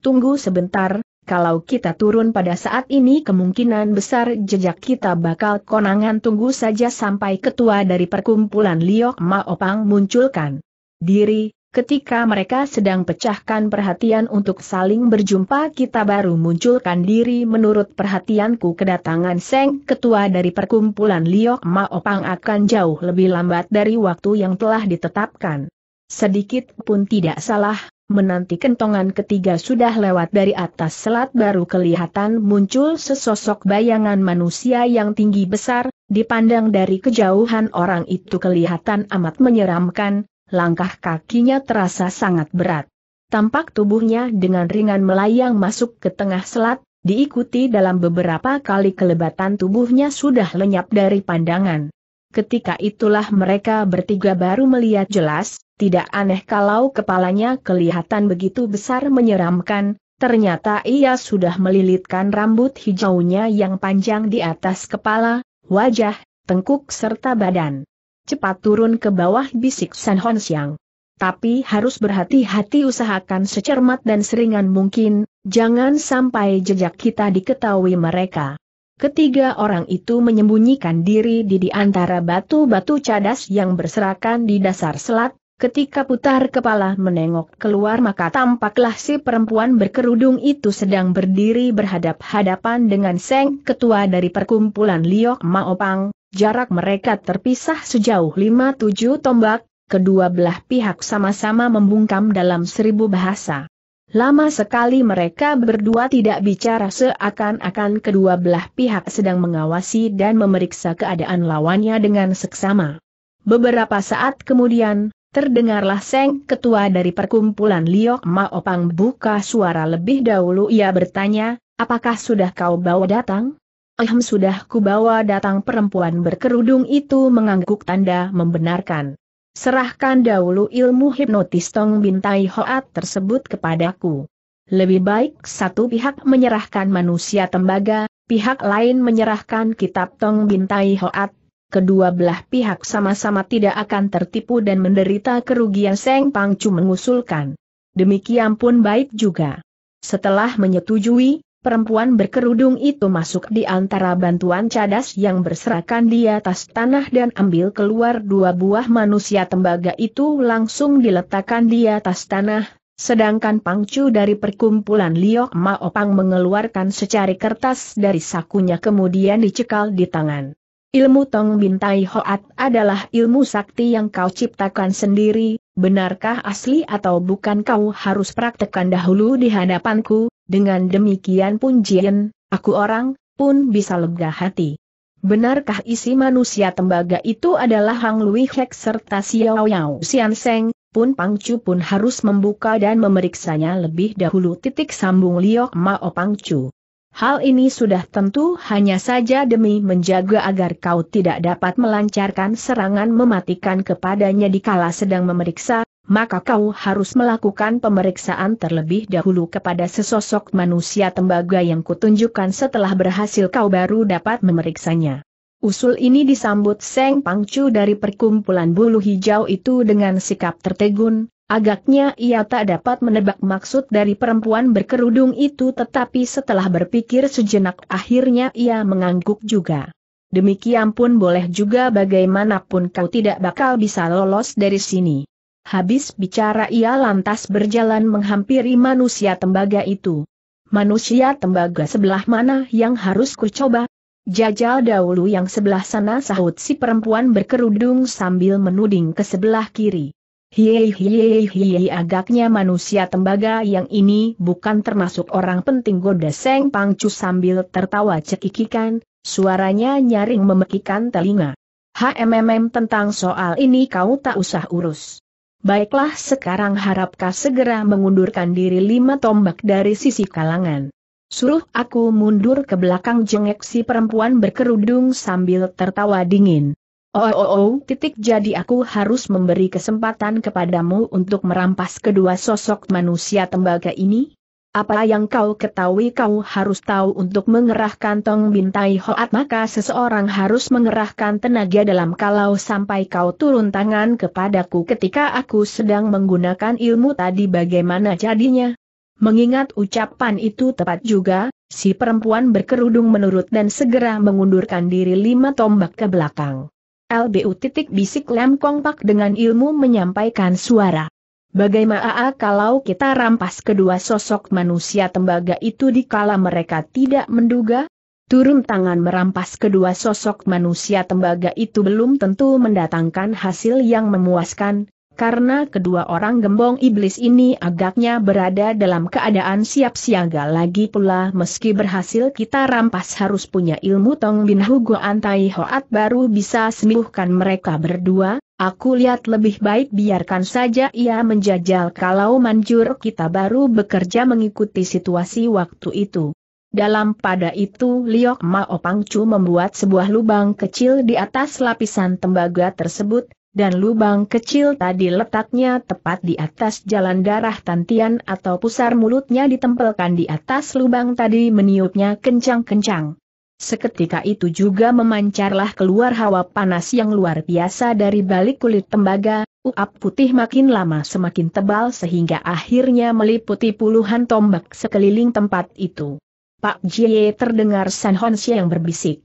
Tunggu sebentar, kalau kita turun pada saat ini kemungkinan besar jejak kita bakal konangan tunggu saja sampai ketua dari perkumpulan Liok Maopang munculkan. Diri, Ketika mereka sedang pecahkan perhatian untuk saling berjumpa kita baru munculkan diri menurut perhatianku kedatangan Seng Ketua dari perkumpulan Liok Maopang akan jauh lebih lambat dari waktu yang telah ditetapkan. Sedikit pun tidak salah, menanti kentongan ketiga sudah lewat dari atas selat baru kelihatan muncul sesosok bayangan manusia yang tinggi besar, dipandang dari kejauhan orang itu kelihatan amat menyeramkan, langkah kakinya terasa sangat berat. Tampak tubuhnya dengan ringan melayang masuk ke tengah selat, diikuti dalam beberapa kali kelebatan tubuhnya sudah lenyap dari pandangan. Ketika itulah mereka bertiga baru melihat jelas, tidak aneh kalau kepalanya kelihatan begitu besar menyeramkan, ternyata ia sudah melilitkan rambut hijaunya yang panjang di atas kepala, wajah, tengkuk serta badan cepat turun ke bawah bisik San Hon Siang. Tapi harus berhati-hati usahakan secermat dan seringan mungkin, jangan sampai jejak kita diketahui mereka. Ketiga orang itu menyembunyikan diri di di antara batu-batu cadas yang berserakan di dasar selat, ketika putar kepala menengok keluar maka tampaklah si perempuan berkerudung itu sedang berdiri berhadap-hadapan dengan Seng Ketua dari perkumpulan Liok Maopang, Jarak mereka terpisah sejauh 5-7 tombak, kedua belah pihak sama-sama membungkam dalam seribu bahasa. Lama sekali mereka berdua tidak bicara seakan-akan kedua belah pihak sedang mengawasi dan memeriksa keadaan lawannya dengan seksama. Beberapa saat kemudian, terdengarlah Seng Ketua dari perkumpulan Liok Maopang buka suara lebih dahulu ia bertanya, apakah sudah kau bawa datang? Ahem sudah kubawa datang perempuan berkerudung itu mengangguk tanda membenarkan. Serahkan dahulu ilmu hipnotis Tong Bintai Hoat tersebut kepadaku. Lebih baik satu pihak menyerahkan manusia tembaga, pihak lain menyerahkan kitab Tong Bintai Hoat. Kedua belah pihak sama-sama tidak akan tertipu dan menderita kerugian Seng Pangcu mengusulkan. Demikian pun baik juga. Setelah menyetujui, perempuan berkerudung itu masuk di antara bantuan cadas yang berserakan di atas tanah dan ambil keluar dua buah manusia tembaga itu langsung diletakkan di atas tanah, sedangkan Pangcu dari perkumpulan Liok Maopang mengeluarkan secari kertas dari sakunya kemudian dicekal di tangan. Ilmu Tong Bintai Hoat adalah ilmu sakti yang kau ciptakan sendiri, benarkah asli atau bukan kau harus praktekkan dahulu di hadapanku, dengan demikian pun Jien, aku orang, pun bisa lega hati. Benarkah isi manusia tembaga itu adalah Hang Lui Hek serta Xiao Yao Xian Seng, pun Pangcu pun harus membuka dan memeriksanya lebih dahulu titik sambung Liok Mao Pangcu. Hal ini sudah tentu hanya saja demi menjaga agar kau tidak dapat melancarkan serangan mematikan kepadanya dikala sedang memeriksa, maka kau harus melakukan pemeriksaan terlebih dahulu kepada sesosok manusia tembaga yang kutunjukkan setelah berhasil kau baru dapat memeriksanya. Usul ini disambut Seng Pangcu dari perkumpulan bulu hijau itu dengan sikap tertegun, agaknya ia tak dapat menebak maksud dari perempuan berkerudung itu tetapi setelah berpikir sejenak akhirnya ia mengangguk juga. Demikian pun boleh juga bagaimanapun kau tidak bakal bisa lolos dari sini. Habis bicara ia lantas berjalan menghampiri manusia tembaga itu. Manusia tembaga sebelah mana yang harus kucoba? Jajal dahulu yang sebelah sana sahut si perempuan berkerudung sambil menuding ke sebelah kiri. hei hei hiei agaknya manusia tembaga yang ini bukan termasuk orang penting goda Seng Pangcu sambil tertawa cekikikan, suaranya nyaring memekikan telinga. HMMM tentang soal ini kau tak usah urus baiklah sekarang harapkah segera mengundurkan diri lima tombak dari sisi kalangan. Suruh aku mundur ke belakang jengek si perempuan berkerudung sambil tertawa dingin. Oh, oh, oh, titik jadi aku harus memberi kesempatan kepadamu untuk merampas kedua sosok manusia tembaga ini? Apa yang kau ketahui kau harus tahu untuk mengerahkan tong bintai hoat maka seseorang harus mengerahkan tenaga dalam kalau sampai kau turun tangan kepadaku ketika aku sedang menggunakan ilmu tadi bagaimana jadinya. Mengingat ucapan itu tepat juga, si perempuan berkerudung menurut dan segera mengundurkan diri lima tombak ke belakang. LBU titik bisik lem kompak dengan ilmu menyampaikan suara. Bagaimana ah, ah, kalau kita rampas kedua sosok manusia tembaga itu di kala mereka tidak menduga? Turun tangan merampas kedua sosok manusia tembaga itu belum tentu mendatangkan hasil yang memuaskan, karena kedua orang gembong iblis ini agaknya berada dalam keadaan siap siaga lagi pula meski berhasil kita rampas harus punya ilmu Tong Bin Hugo Antai Hoat baru bisa sembuhkan mereka berdua, Aku lihat lebih baik biarkan saja ia menjajal kalau manjur kita baru bekerja mengikuti situasi waktu itu. Dalam pada itu Liok Mao Pangcu membuat sebuah lubang kecil di atas lapisan tembaga tersebut, dan lubang kecil tadi letaknya tepat di atas jalan darah tantian atau pusar mulutnya ditempelkan di atas lubang tadi meniupnya kencang-kencang. Seketika itu juga memancarlah keluar hawa panas yang luar biasa dari balik kulit tembaga, uap putih makin lama semakin tebal sehingga akhirnya meliputi puluhan tombak sekeliling tempat itu. Pak Jie terdengar San Honsi yang berbisik.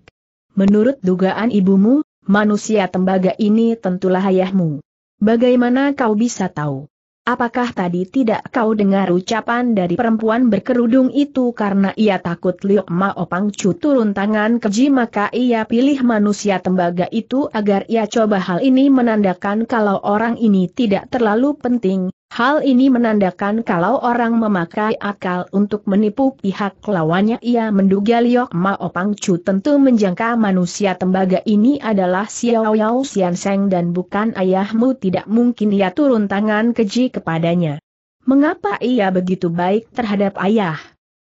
Menurut dugaan ibumu, manusia tembaga ini tentulah ayahmu. Bagaimana kau bisa tahu? Apakah tadi tidak kau dengar ucapan dari perempuan berkerudung itu karena ia takut Liok Opang Chu turun tangan keji maka ia pilih manusia tembaga itu agar ia coba hal ini menandakan kalau orang ini tidak terlalu penting, Hal ini menandakan kalau orang memakai akal untuk menipu pihak lawannya ia menduga Liok Mao Chu tentu menjangka manusia tembaga ini adalah Xiao Yao Xian Seng dan bukan ayahmu tidak mungkin ia turun tangan keji kepadanya. Mengapa ia begitu baik terhadap ayah?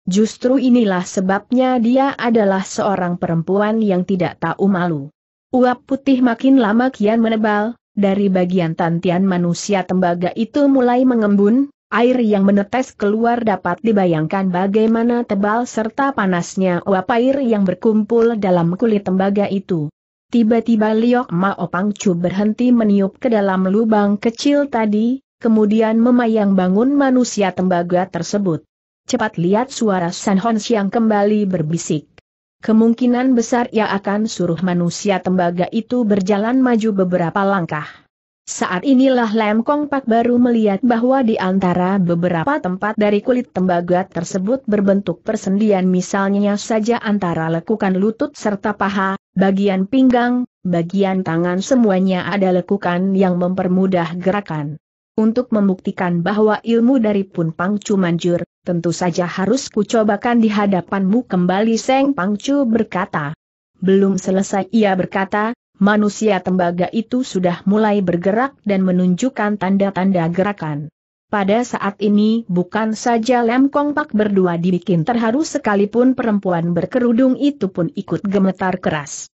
Justru inilah sebabnya dia adalah seorang perempuan yang tidak tahu malu. Uap putih makin lama kian menebal, dari bagian tantian manusia tembaga itu mulai mengembun, air yang menetes keluar dapat dibayangkan bagaimana tebal serta panasnya uap air yang berkumpul dalam kulit tembaga itu. Tiba-tiba Liok Mao Pangcu berhenti meniup ke dalam lubang kecil tadi, kemudian memayang bangun manusia tembaga tersebut. Cepat lihat suara San Hon Siang kembali berbisik. Kemungkinan besar ia akan suruh manusia tembaga itu berjalan maju beberapa langkah. Saat inilah Lem Kong Pak baru melihat bahwa di antara beberapa tempat dari kulit tembaga tersebut berbentuk persendian misalnya saja antara lekukan lutut serta paha, bagian pinggang, bagian tangan semuanya ada lekukan yang mempermudah gerakan. Untuk membuktikan bahwa ilmu dari Pun Pangcu manjur, tentu saja harus kucobakan di hadapanmu kembali Seng Pangcu berkata. Belum selesai ia berkata, manusia tembaga itu sudah mulai bergerak dan menunjukkan tanda-tanda gerakan. Pada saat ini bukan saja Lem Kong berdua dibikin terharu sekalipun perempuan berkerudung itu pun ikut gemetar keras.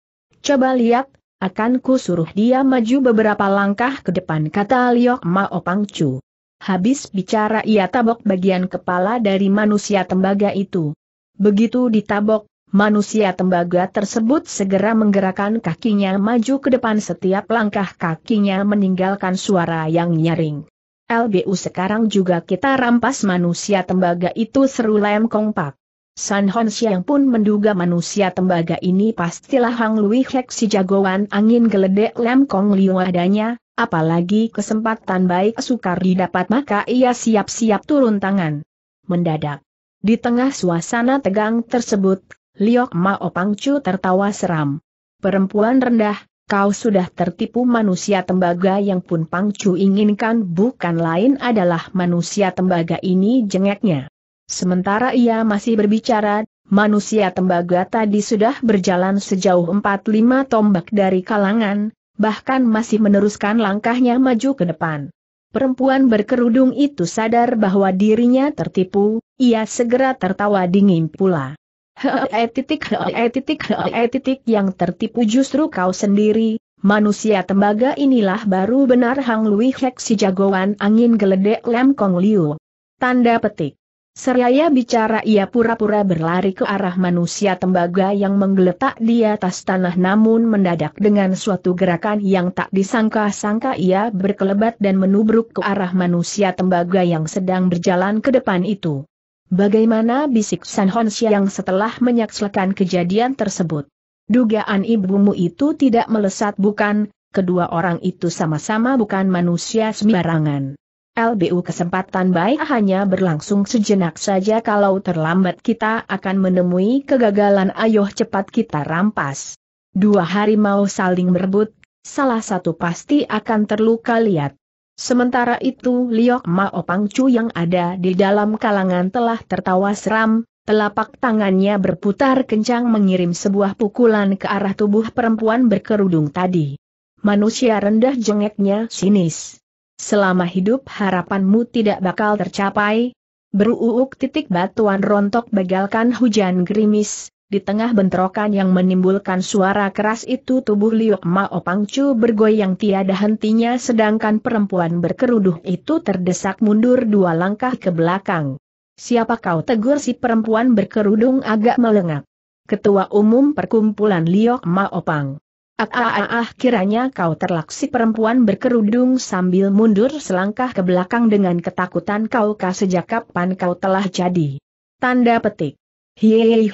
Coba lihat, akan ku suruh dia maju beberapa langkah ke depan kata Liok Mao Pangcu. Habis bicara ia tabok bagian kepala dari manusia tembaga itu. Begitu ditabok, manusia tembaga tersebut segera menggerakkan kakinya maju ke depan setiap langkah kakinya meninggalkan suara yang nyaring. LBU sekarang juga kita rampas manusia tembaga itu seru lem kompak. San Hon Xiang pun menduga manusia tembaga ini pastilah Hang Lui Hek si jagoan angin geledek Lam Kong Liu adanya, apalagi kesempatan baik sukar didapat maka ia siap-siap turun tangan. Mendadak. Di tengah suasana tegang tersebut, Liok Ma Opang Pangcu tertawa seram. Perempuan rendah, kau sudah tertipu manusia tembaga yang pun Pangcu inginkan bukan lain adalah manusia tembaga ini jengeknya. Sementara ia masih berbicara, manusia tembaga tadi sudah berjalan sejauh 4-5 tombak dari kalangan, bahkan masih meneruskan langkahnya maju ke depan. Perempuan berkerudung itu sadar bahwa dirinya tertipu, ia segera tertawa dingin pula. Hehehe titik hehehe titik hehehe titik yang tertipu justru kau sendiri, manusia tembaga inilah baru benar Hang Lui Hek si jagoan angin geledek Lem Kong Liu. Tanda petik. Seraya bicara ia pura-pura berlari ke arah manusia tembaga yang menggeletak di atas tanah namun mendadak dengan suatu gerakan yang tak disangka-sangka ia berkelebat dan menubruk ke arah manusia tembaga yang sedang berjalan ke depan itu. Bagaimana bisik San Honsia yang setelah menyaksikan kejadian tersebut? Dugaan ibumu itu tidak melesat bukan, kedua orang itu sama-sama bukan manusia sembarangan. LBU kesempatan baik hanya berlangsung sejenak saja kalau terlambat kita akan menemui kegagalan ayoh cepat kita rampas. Dua hari mau saling merebut, salah satu pasti akan terluka lihat. Sementara itu Liok Mao Pangcu yang ada di dalam kalangan telah tertawa seram, telapak tangannya berputar kencang mengirim sebuah pukulan ke arah tubuh perempuan berkerudung tadi. Manusia rendah jengeknya sinis. Selama hidup harapanmu tidak bakal tercapai. Beruuk titik batuan rontok begalkan hujan gerimis, di tengah bentrokan yang menimbulkan suara keras itu tubuh Liu Mao Pangcu bergoyang tiada hentinya sedangkan perempuan berkeruduh itu terdesak mundur dua langkah ke belakang. Siapa kau tegur si perempuan berkerudung agak melengak? Ketua Umum Perkumpulan Liok Maopang. Akhirnya ah, ah, ah, kau terlaksi perempuan berkerudung sambil mundur selangkah ke belakang dengan ketakutan kau kah kapan kau telah jadi. Tanda petik. Hiei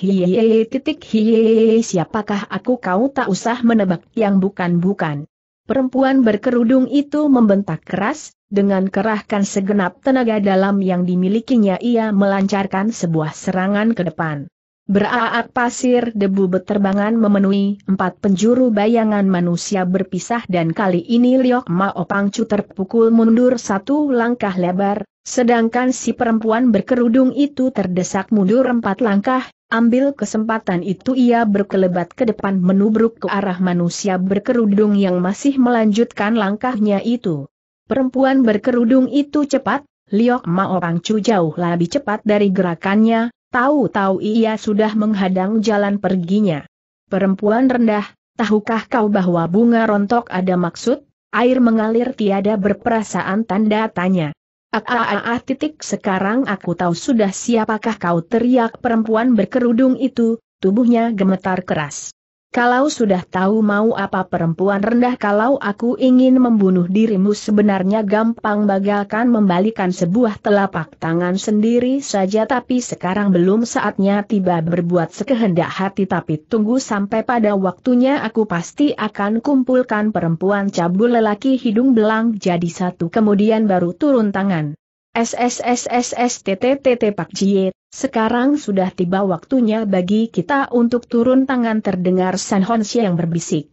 titik hiei siapakah aku kau tak usah menebak yang bukan-bukan. Perempuan berkerudung itu membentak keras, dengan kerahkan segenap tenaga dalam yang dimilikinya ia melancarkan sebuah serangan ke depan. Beraak pasir debu beterbangan memenuhi empat penjuru bayangan manusia berpisah dan kali ini Liok Mao Pangcu terpukul mundur satu langkah lebar, sedangkan si perempuan berkerudung itu terdesak mundur empat langkah, ambil kesempatan itu ia berkelebat ke depan menubruk ke arah manusia berkerudung yang masih melanjutkan langkahnya itu. Perempuan berkerudung itu cepat, Liok Mao Pangcu jauh lebih cepat dari gerakannya, Tahu-tahu ia sudah menghadang jalan perginya. Perempuan rendah, tahukah kau bahwa bunga rontok ada maksud? Air mengalir tiada berperasaan tanda tanya. Aaah titik sekarang aku tahu sudah siapakah kau teriak perempuan berkerudung itu, tubuhnya gemetar keras. Kalau sudah tahu mau apa perempuan rendah kalau aku ingin membunuh dirimu sebenarnya gampang bagaikan membalikan sebuah telapak tangan sendiri saja tapi sekarang belum saatnya tiba berbuat sekehendak hati tapi tunggu sampai pada waktunya aku pasti akan kumpulkan perempuan cabul lelaki hidung belang jadi satu kemudian baru turun tangan. SSSSSTTTT Pak Jie, sekarang sudah tiba waktunya bagi kita untuk turun tangan terdengar San Honsia yang berbisik.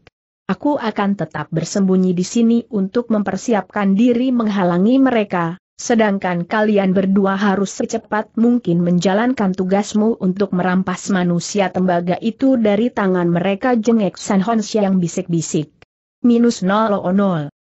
Aku akan tetap bersembunyi di sini untuk mempersiapkan diri menghalangi mereka, sedangkan kalian berdua harus secepat mungkin menjalankan tugasmu untuk merampas manusia tembaga itu dari tangan mereka jengek San Honsia yang bisik-bisik. Minus nol.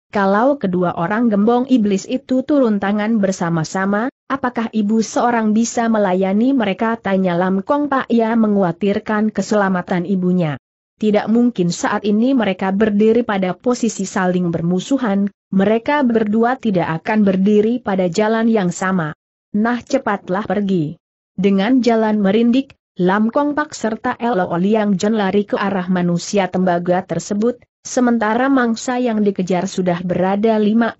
Kalau kedua orang gembong iblis itu turun tangan bersama-sama, apakah ibu seorang bisa melayani mereka? Tanya Lam Kong Pak Ia mengkhawatirkan keselamatan ibunya. Tidak mungkin saat ini mereka berdiri pada posisi saling bermusuhan, mereka berdua tidak akan berdiri pada jalan yang sama. Nah cepatlah pergi. Dengan jalan merindik, Lam Kong Pak serta Elo Oliang jen lari ke arah manusia tembaga tersebut, Sementara mangsa yang dikejar sudah berada 5-60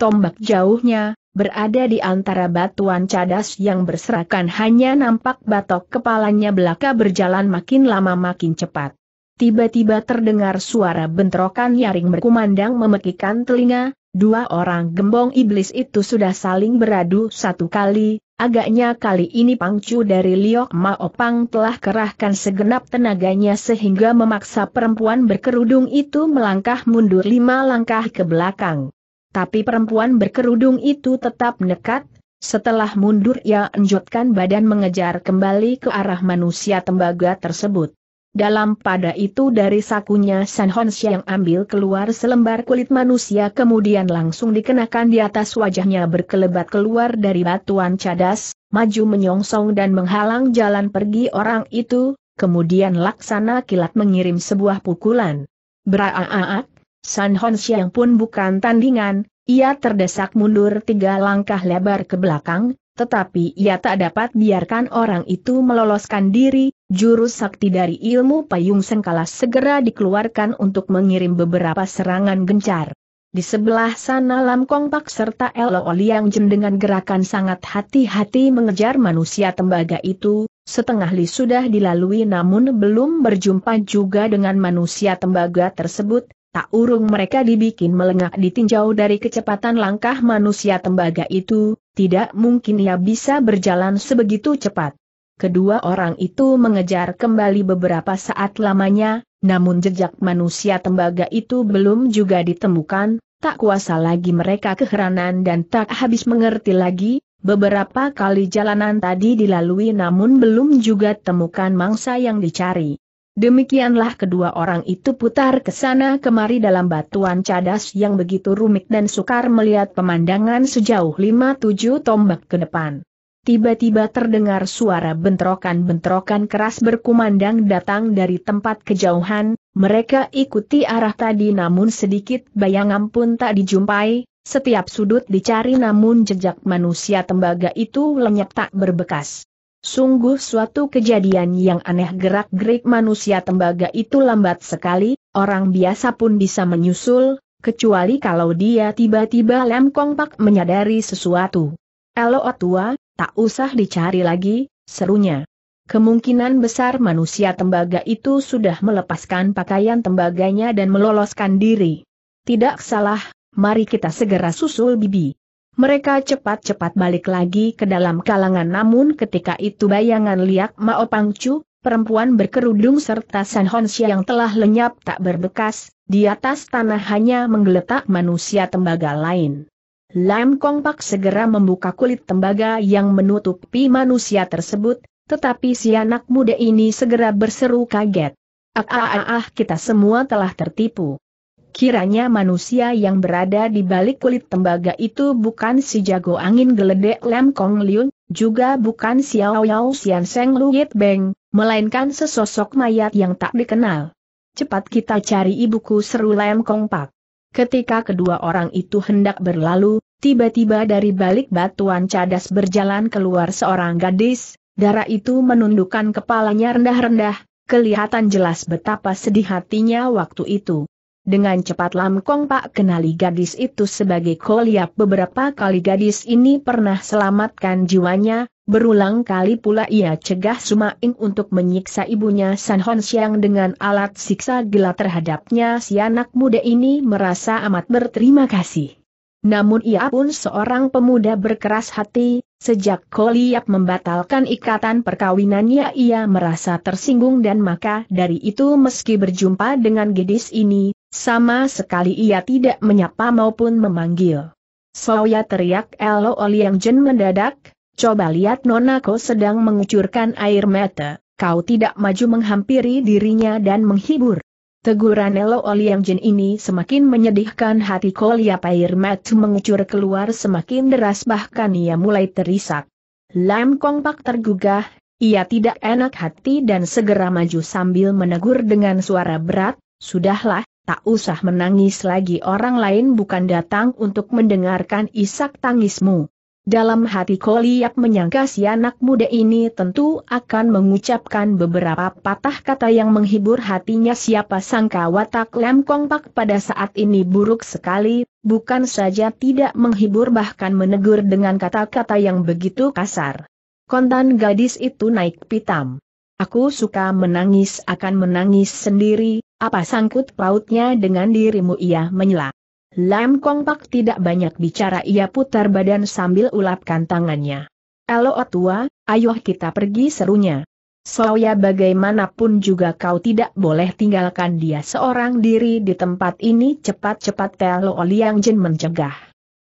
tombak jauhnya, berada di antara batuan cadas yang berserakan hanya nampak batok kepalanya belaka berjalan makin lama makin cepat. Tiba-tiba terdengar suara bentrokan nyaring berkumandang memekikan telinga, dua orang gembong iblis itu sudah saling beradu satu kali, agaknya kali ini pangcu dari Liok Maopang telah kerahkan segenap tenaganya sehingga memaksa perempuan berkerudung itu melangkah mundur lima langkah ke belakang. Tapi perempuan berkerudung itu tetap nekat, setelah mundur ia enjotkan badan mengejar kembali ke arah manusia tembaga tersebut. Dalam pada itu dari sakunya San Hon yang ambil keluar selembar kulit manusia kemudian langsung dikenakan di atas wajahnya berkelebat keluar dari batuan cadas, maju menyongsong dan menghalang jalan pergi orang itu, kemudian laksana kilat mengirim sebuah pukulan. Beraaak, San Hon yang pun bukan tandingan, ia terdesak mundur tiga langkah lebar ke belakang, tetapi ia tak dapat biarkan orang itu meloloskan diri, jurus sakti dari ilmu payung sengkala segera dikeluarkan untuk mengirim beberapa serangan gencar. Di sebelah sana Lam Kong Pak serta Elo Liang Jen dengan gerakan sangat hati-hati mengejar manusia tembaga itu, setengah li sudah dilalui namun belum berjumpa juga dengan manusia tembaga tersebut, tak urung mereka dibikin melengak ditinjau dari kecepatan langkah manusia tembaga itu, tidak mungkin ia bisa berjalan sebegitu cepat. Kedua orang itu mengejar kembali beberapa saat lamanya, namun jejak manusia tembaga itu belum juga ditemukan, tak kuasa lagi mereka keheranan dan tak habis mengerti lagi, beberapa kali jalanan tadi dilalui namun belum juga temukan mangsa yang dicari. Demikianlah kedua orang itu putar ke sana kemari dalam batuan cadas yang begitu rumit dan sukar melihat pemandangan sejauh lima tujuh tombak ke depan. Tiba-tiba terdengar suara bentrokan-bentrokan keras berkumandang datang dari tempat kejauhan, mereka ikuti arah tadi namun sedikit bayangan pun tak dijumpai, setiap sudut dicari namun jejak manusia tembaga itu lenyap tak berbekas. Sungguh suatu kejadian yang aneh gerak-gerik manusia tembaga itu lambat sekali, orang biasa pun bisa menyusul, kecuali kalau dia tiba-tiba lem kongpak menyadari sesuatu. Elo tua, tak usah dicari lagi, serunya. Kemungkinan besar manusia tembaga itu sudah melepaskan pakaian tembaganya dan meloloskan diri. Tidak salah, mari kita segera susul Bibi. Mereka cepat-cepat balik lagi ke dalam kalangan namun ketika itu bayangan liak Mao Pangcu, perempuan berkerudung serta San Honsia yang telah lenyap tak berbekas, di atas tanah hanya menggeletak manusia tembaga lain. Lam Kong Pak segera membuka kulit tembaga yang menutupi manusia tersebut, tetapi si anak muda ini segera berseru kaget. Ah ah ah, ah kita semua telah tertipu. Kiranya manusia yang berada di balik kulit tembaga itu bukan si jago angin geledek Lam Kong Liun, juga bukan Xiao Yao Xian Seng Lu Yit Beng, melainkan sesosok mayat yang tak dikenal. Cepat kita cari ibuku seru Lam Kong Pak. Ketika kedua orang itu hendak berlalu, tiba-tiba dari balik batuan cadas berjalan keluar seorang gadis, darah itu menundukkan kepalanya rendah-rendah, kelihatan jelas betapa sedih hatinya waktu itu. Dengan cepat Lam Kong Pak kenali gadis itu sebagai Koliap beberapa kali gadis ini pernah selamatkan jiwanya, berulang kali pula ia cegah Suma Ing untuk menyiksa ibunya San Hon Siang dengan alat siksa gila terhadapnya si anak muda ini merasa amat berterima kasih. Namun ia pun seorang pemuda berkeras hati, sejak Koliap membatalkan ikatan perkawinannya ia merasa tersinggung dan maka dari itu meski berjumpa dengan gadis ini, sama sekali ia tidak menyapa maupun memanggil. Soya teriak Elo Oliang Jen mendadak, coba lihat Nona Ko sedang mengucurkan air mata, kau tidak maju menghampiri dirinya dan menghibur. Teguran Elo Oliang Jen ini semakin menyedihkan hati Kolia. air mata mengucur keluar semakin deras bahkan ia mulai terisak. Lam Kong Pak tergugah, ia tidak enak hati dan segera maju sambil menegur dengan suara berat, sudahlah, Tak usah menangis lagi orang lain bukan datang untuk mendengarkan isak tangismu. Dalam hati Koliak menyangka si anak muda ini tentu akan mengucapkan beberapa patah kata yang menghibur hatinya siapa sangka watak lem kompak pada saat ini buruk sekali, bukan saja tidak menghibur bahkan menegur dengan kata-kata yang begitu kasar. Kontan gadis itu naik pitam. Aku suka menangis akan menangis sendiri, apa sangkut pautnya dengan dirimu ia menyela. Lam Kong Pak tidak banyak bicara ia putar badan sambil ulapkan tangannya. Elo oh tua, ayo kita pergi serunya. Soya bagaimanapun juga kau tidak boleh tinggalkan dia seorang diri di tempat ini cepat-cepat Telo oh Liang Jin mencegah.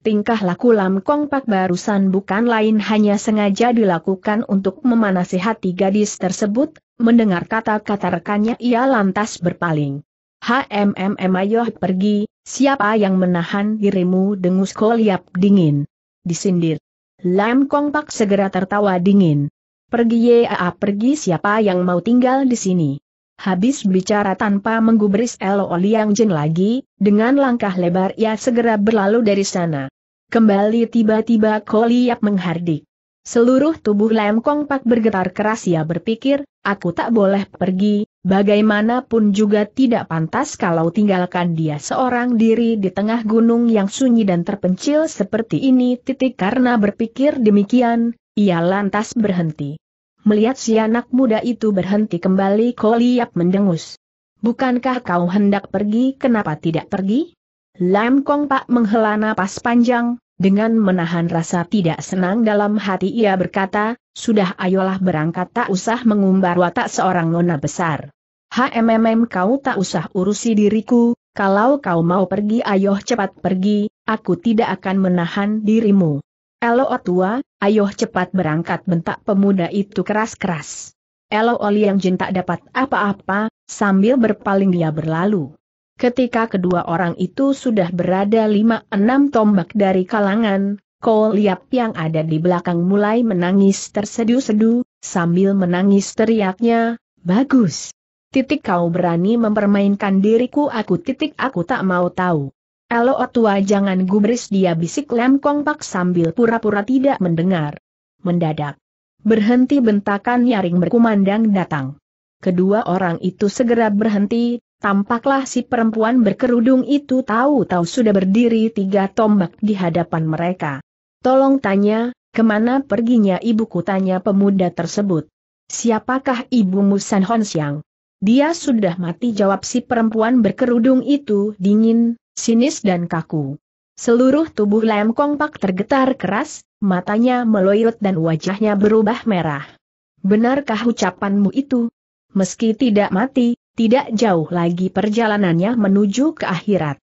Tingkah laku Lam Kong Pak barusan bukan lain hanya sengaja dilakukan untuk memanasi hati gadis tersebut, Mendengar kata-kata rekannya ia lantas berpaling. HMMM ayo pergi, siapa yang menahan dirimu dengus koliap dingin. Disindir. Lam Kong Pak segera tertawa dingin. Pergi ya pergi siapa yang mau tinggal di sini. Habis bicara tanpa menggubris Elo Oliang Jin lagi, dengan langkah lebar ia segera berlalu dari sana. Kembali tiba-tiba Koliap menghardik. Seluruh tubuh Lem Kong Pak bergetar keras ia berpikir, aku tak boleh pergi, bagaimanapun juga tidak pantas kalau tinggalkan dia seorang diri di tengah gunung yang sunyi dan terpencil seperti ini titik karena berpikir demikian, ia lantas berhenti. Melihat si anak muda itu berhenti kembali Koliap mendengus. Bukankah kau hendak pergi kenapa tidak pergi? Lam Kong Pak menghela napas panjang, dengan menahan rasa tidak senang dalam hati ia berkata, sudah ayolah berangkat tak usah mengumbar watak seorang nona besar. HMMM kau tak usah urusi diriku, kalau kau mau pergi ayoh cepat pergi, aku tidak akan menahan dirimu. Elo oh tua, ayoh cepat berangkat bentak pemuda itu keras-keras. Elo Oli oh yang jin tak dapat apa-apa, sambil berpaling dia berlalu. Ketika kedua orang itu sudah berada lima enam tombak dari kalangan, Kol Liap yang ada di belakang mulai menangis tersedu-sedu, sambil menangis teriaknya, Bagus! Titik kau berani mempermainkan diriku aku titik aku tak mau tahu. Elo tua jangan gubris dia bisik Lem Kong Pak sambil pura-pura tidak mendengar. Mendadak. Berhenti bentakan nyaring berkumandang datang. Kedua orang itu segera berhenti, Tampaklah si perempuan berkerudung itu tahu-tahu sudah berdiri tiga tombak di hadapan mereka. Tolong tanya, kemana perginya ibuku tanya pemuda tersebut. Siapakah ibumu San Hon Siang? Dia sudah mati jawab si perempuan berkerudung itu dingin, sinis dan kaku. Seluruh tubuh Lam Kong Pak tergetar keras, matanya meloyot dan wajahnya berubah merah. Benarkah ucapanmu itu? Meski tidak mati, tidak jauh lagi perjalanannya menuju ke akhirat.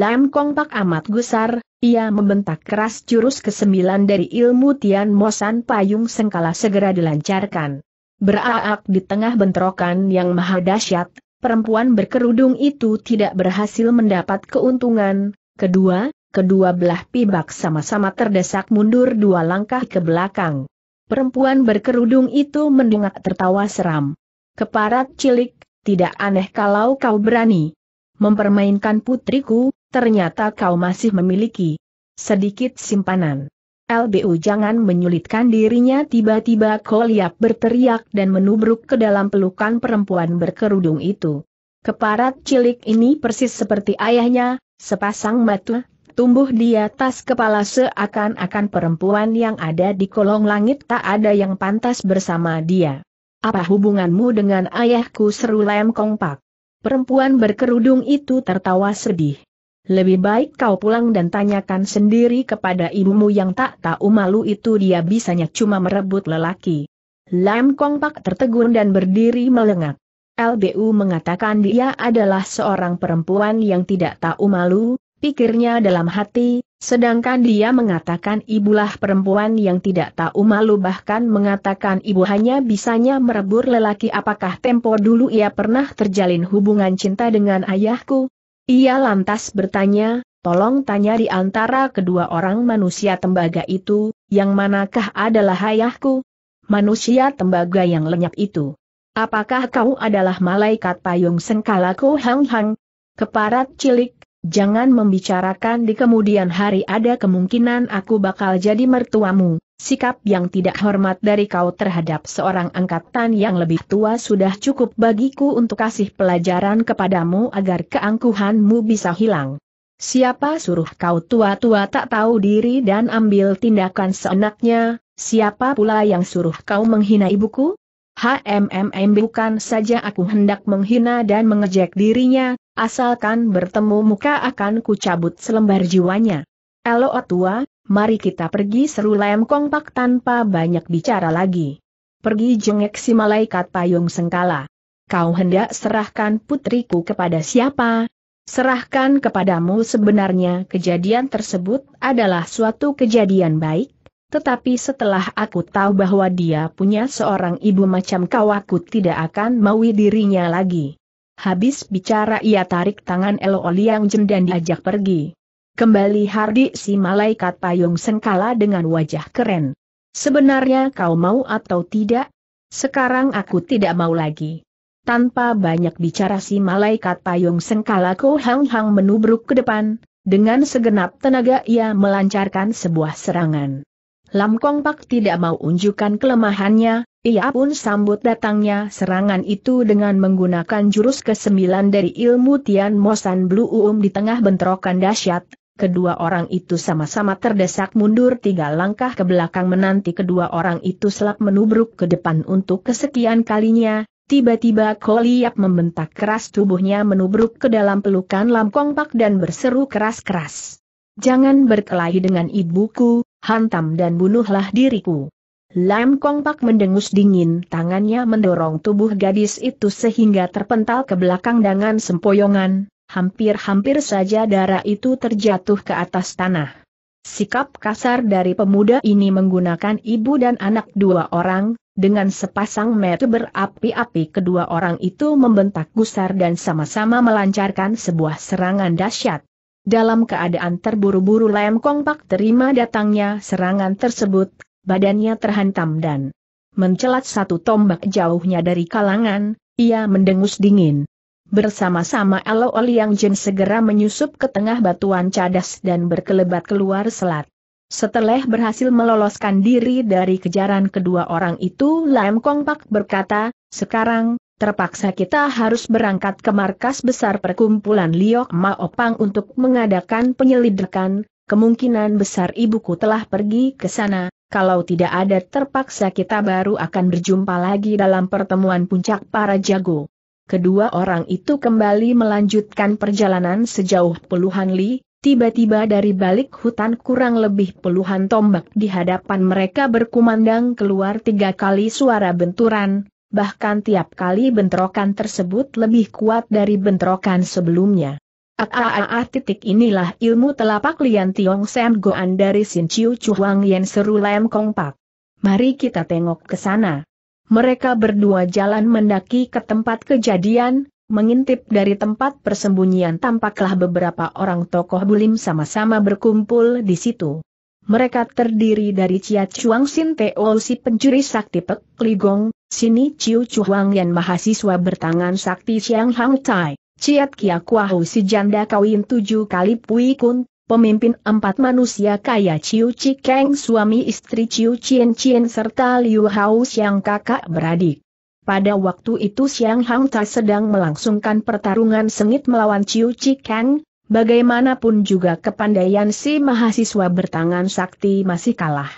Lam Kong Pak amat gusar, ia membentak keras jurus kesembilan dari ilmu Tian Mosan Payung Sengkala segera dilancarkan. Beraak di tengah bentrokan yang maha dahsyat, perempuan berkerudung itu tidak berhasil mendapat keuntungan. Kedua, kedua belah pihak sama-sama terdesak mundur dua langkah ke belakang. Perempuan berkerudung itu mendengar tertawa seram. Keparat cilik, tidak aneh kalau kau berani mempermainkan putriku, ternyata kau masih memiliki sedikit simpanan. LBU jangan menyulitkan dirinya tiba-tiba Koliap berteriak dan menubruk ke dalam pelukan perempuan berkerudung itu. Keparat cilik ini persis seperti ayahnya, sepasang mata, tumbuh di atas kepala seakan-akan perempuan yang ada di kolong langit tak ada yang pantas bersama dia. Apa hubunganmu dengan ayahku seru Lem Kong Pak? Perempuan berkerudung itu tertawa sedih. Lebih baik kau pulang dan tanyakan sendiri kepada ibumu yang tak tahu malu itu dia bisanya cuma merebut lelaki. Lam Kong Pak tertegun dan berdiri melengak. LBU mengatakan dia adalah seorang perempuan yang tidak tahu malu, pikirnya dalam hati, Sedangkan dia mengatakan ibulah perempuan yang tidak tahu malu bahkan mengatakan ibu hanya bisanya merebur lelaki apakah tempo dulu ia pernah terjalin hubungan cinta dengan ayahku? Ia lantas bertanya, tolong tanya di antara kedua orang manusia tembaga itu, yang manakah adalah ayahku? Manusia tembaga yang lenyap itu. Apakah kau adalah malaikat payung sengkala Ko Hang Hang? Keparat cilik, Jangan membicarakan di kemudian hari ada kemungkinan aku bakal jadi mertuamu. Sikap yang tidak hormat dari kau terhadap seorang angkatan yang lebih tua sudah cukup bagiku untuk kasih pelajaran kepadamu agar keangkuhanmu bisa hilang. Siapa suruh kau tua-tua tak tahu diri dan ambil tindakan seenaknya, siapa pula yang suruh kau menghina ibuku? HMMM bukan saja aku hendak menghina dan mengejek dirinya, asalkan bertemu muka akan kucabut selembar jiwanya. Elo tua, mari kita pergi seru lem kompak tanpa banyak bicara lagi. Pergi jengek si malaikat payung sengkala. Kau hendak serahkan putriku kepada siapa? Serahkan kepadamu sebenarnya kejadian tersebut adalah suatu kejadian baik, tetapi setelah aku tahu bahwa dia punya seorang ibu macam kau aku tidak akan maui dirinya lagi. Habis bicara ia tarik tangan Elo Oliang Jen dan diajak pergi. Kembali Hardi si malaikat payung sengkala dengan wajah keren. Sebenarnya kau mau atau tidak? Sekarang aku tidak mau lagi. Tanpa banyak bicara si malaikat payung sengkala kau Hang Hang menubruk ke depan, dengan segenap tenaga ia melancarkan sebuah serangan. Lam Kong Pak tidak mau unjukkan kelemahannya, ia pun sambut datangnya serangan itu dengan menggunakan jurus ke-9 dari ilmu Tian Mosan Blue Um di tengah bentrokan dahsyat. Kedua orang itu sama-sama terdesak mundur tiga langkah ke belakang menanti kedua orang itu selak menubruk ke depan untuk kesekian kalinya. Tiba-tiba Koliap membentak keras tubuhnya menubruk ke dalam pelukan Lam Kong Pak dan berseru keras-keras. Jangan berkelahi dengan ibuku, hantam dan bunuhlah diriku. Lam Kong Pak mendengus dingin tangannya mendorong tubuh gadis itu sehingga terpental ke belakang dengan sempoyongan, hampir-hampir saja darah itu terjatuh ke atas tanah. Sikap kasar dari pemuda ini menggunakan ibu dan anak dua orang, dengan sepasang mata berapi-api kedua orang itu membentak gusar dan sama-sama melancarkan sebuah serangan dahsyat. Dalam keadaan terburu-buru Lam Kong Pak terima datangnya serangan tersebut, badannya terhantam dan mencelat satu tombak jauhnya dari kalangan, ia mendengus dingin. Bersama-sama Alo Oliang Jin segera menyusup ke tengah batuan cadas dan berkelebat keluar selat. Setelah berhasil meloloskan diri dari kejaran kedua orang itu Lam Kong Pak berkata, sekarang, Terpaksa kita harus berangkat ke markas besar perkumpulan Liok Maopang untuk mengadakan penyelidikan, kemungkinan besar ibuku telah pergi ke sana, kalau tidak ada terpaksa kita baru akan berjumpa lagi dalam pertemuan puncak para jago. Kedua orang itu kembali melanjutkan perjalanan sejauh puluhan li, tiba-tiba dari balik hutan kurang lebih puluhan tombak di hadapan mereka berkumandang keluar tiga kali suara benturan, bahkan tiap kali bentrokan tersebut lebih kuat dari bentrokan sebelumnya. Aaaa titik inilah ilmu telapak Lian Tiong Sam Goan dari Sin Chiu Chuang Yen Seru Lem Kong Pak. Mari kita tengok ke sana. Mereka berdua jalan mendaki ke tempat kejadian, mengintip dari tempat persembunyian tampaklah beberapa orang tokoh bulim sama-sama berkumpul di situ. Mereka terdiri dari Chia Chuang Sin Teo si pencuri sakti Pek Ligong, Sini Ciu Chuang Yan mahasiswa bertangan sakti Xiang Hang Tai, Ciat Kia Kuahu si janda kawin tujuh kali Pui Kun, pemimpin empat manusia kaya Ciu Kang suami istri Ciu Chien Chien serta Liu Hao Siang kakak beradik. Pada waktu itu Siang Hang Tai sedang melangsungkan pertarungan sengit melawan Ciu Chikeng, bagaimanapun juga kepandaian si mahasiswa bertangan sakti masih kalah.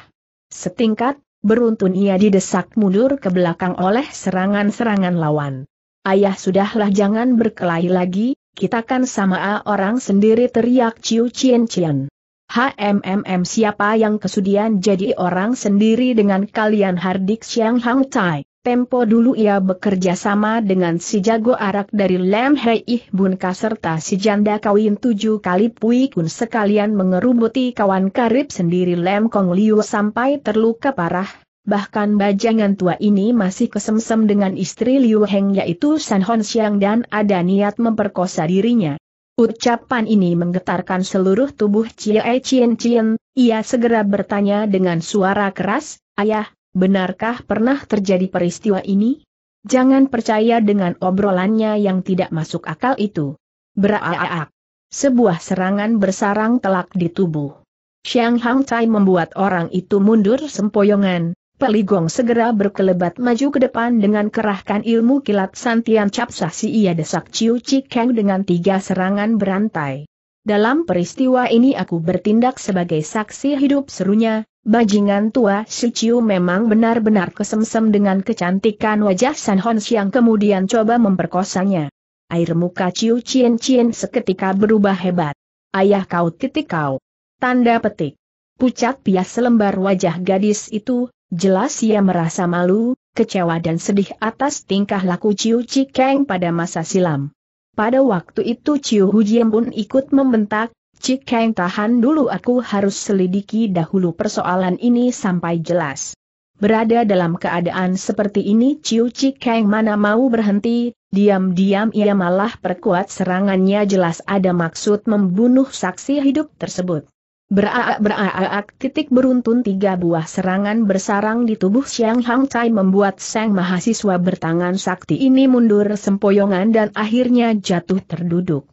Setingkat, beruntun ia didesak mundur ke belakang oleh serangan-serangan lawan. Ayah sudahlah jangan berkelahi lagi, kita kan sama A orang sendiri teriak Ciu Cien Cien. HMMM siapa yang kesudian jadi orang sendiri dengan kalian Hardik Siang Hang Tai. Tempo dulu ia bekerja sama dengan si jago arak dari Lem Hei Ih Bunka serta si janda kawin tujuh kali Pui Kun sekalian mengerubuti kawan karib sendiri Lem Kong Liu sampai terluka parah, bahkan bajangan tua ini masih kesemsem dengan istri Liu Heng yaitu San Hon Xiang dan ada niat memperkosa dirinya. Ucapan ini menggetarkan seluruh tubuh Chie Chien Chien, ia segera bertanya dengan suara keras, Ayah, benarkah pernah terjadi peristiwa ini? Jangan percaya dengan obrolannya yang tidak masuk akal itu. Beraak. Sebuah serangan bersarang telak di tubuh. Xiang Hang Tai membuat orang itu mundur sempoyongan. Peligong segera berkelebat maju ke depan dengan kerahkan ilmu kilat Santian Cap Sasi ia desak Ciu Cikeng dengan tiga serangan berantai. Dalam peristiwa ini aku bertindak sebagai saksi hidup serunya, Bajingan tua si Ciu memang benar-benar kesemsem dengan kecantikan wajah San Hon yang kemudian coba memperkosanya. Air muka Ciu Cien Cien seketika berubah hebat. Ayah kau titik kau. Tanda petik. Pucat pias selembar wajah gadis itu, jelas ia merasa malu, kecewa dan sedih atas tingkah laku Ciu Cikeng pada masa silam. Pada waktu itu Ciu Hujiem pun ikut membentak, Cik Kang tahan dulu aku harus selidiki dahulu persoalan ini sampai jelas. Berada dalam keadaan seperti ini Ciu Cik Kang mana mau berhenti, diam-diam ia malah perkuat serangannya jelas ada maksud membunuh saksi hidup tersebut. Beraak-beraak titik beruntun tiga buah serangan bersarang di tubuh Xiang Hang Cai membuat sang mahasiswa bertangan sakti ini mundur sempoyongan dan akhirnya jatuh terduduk.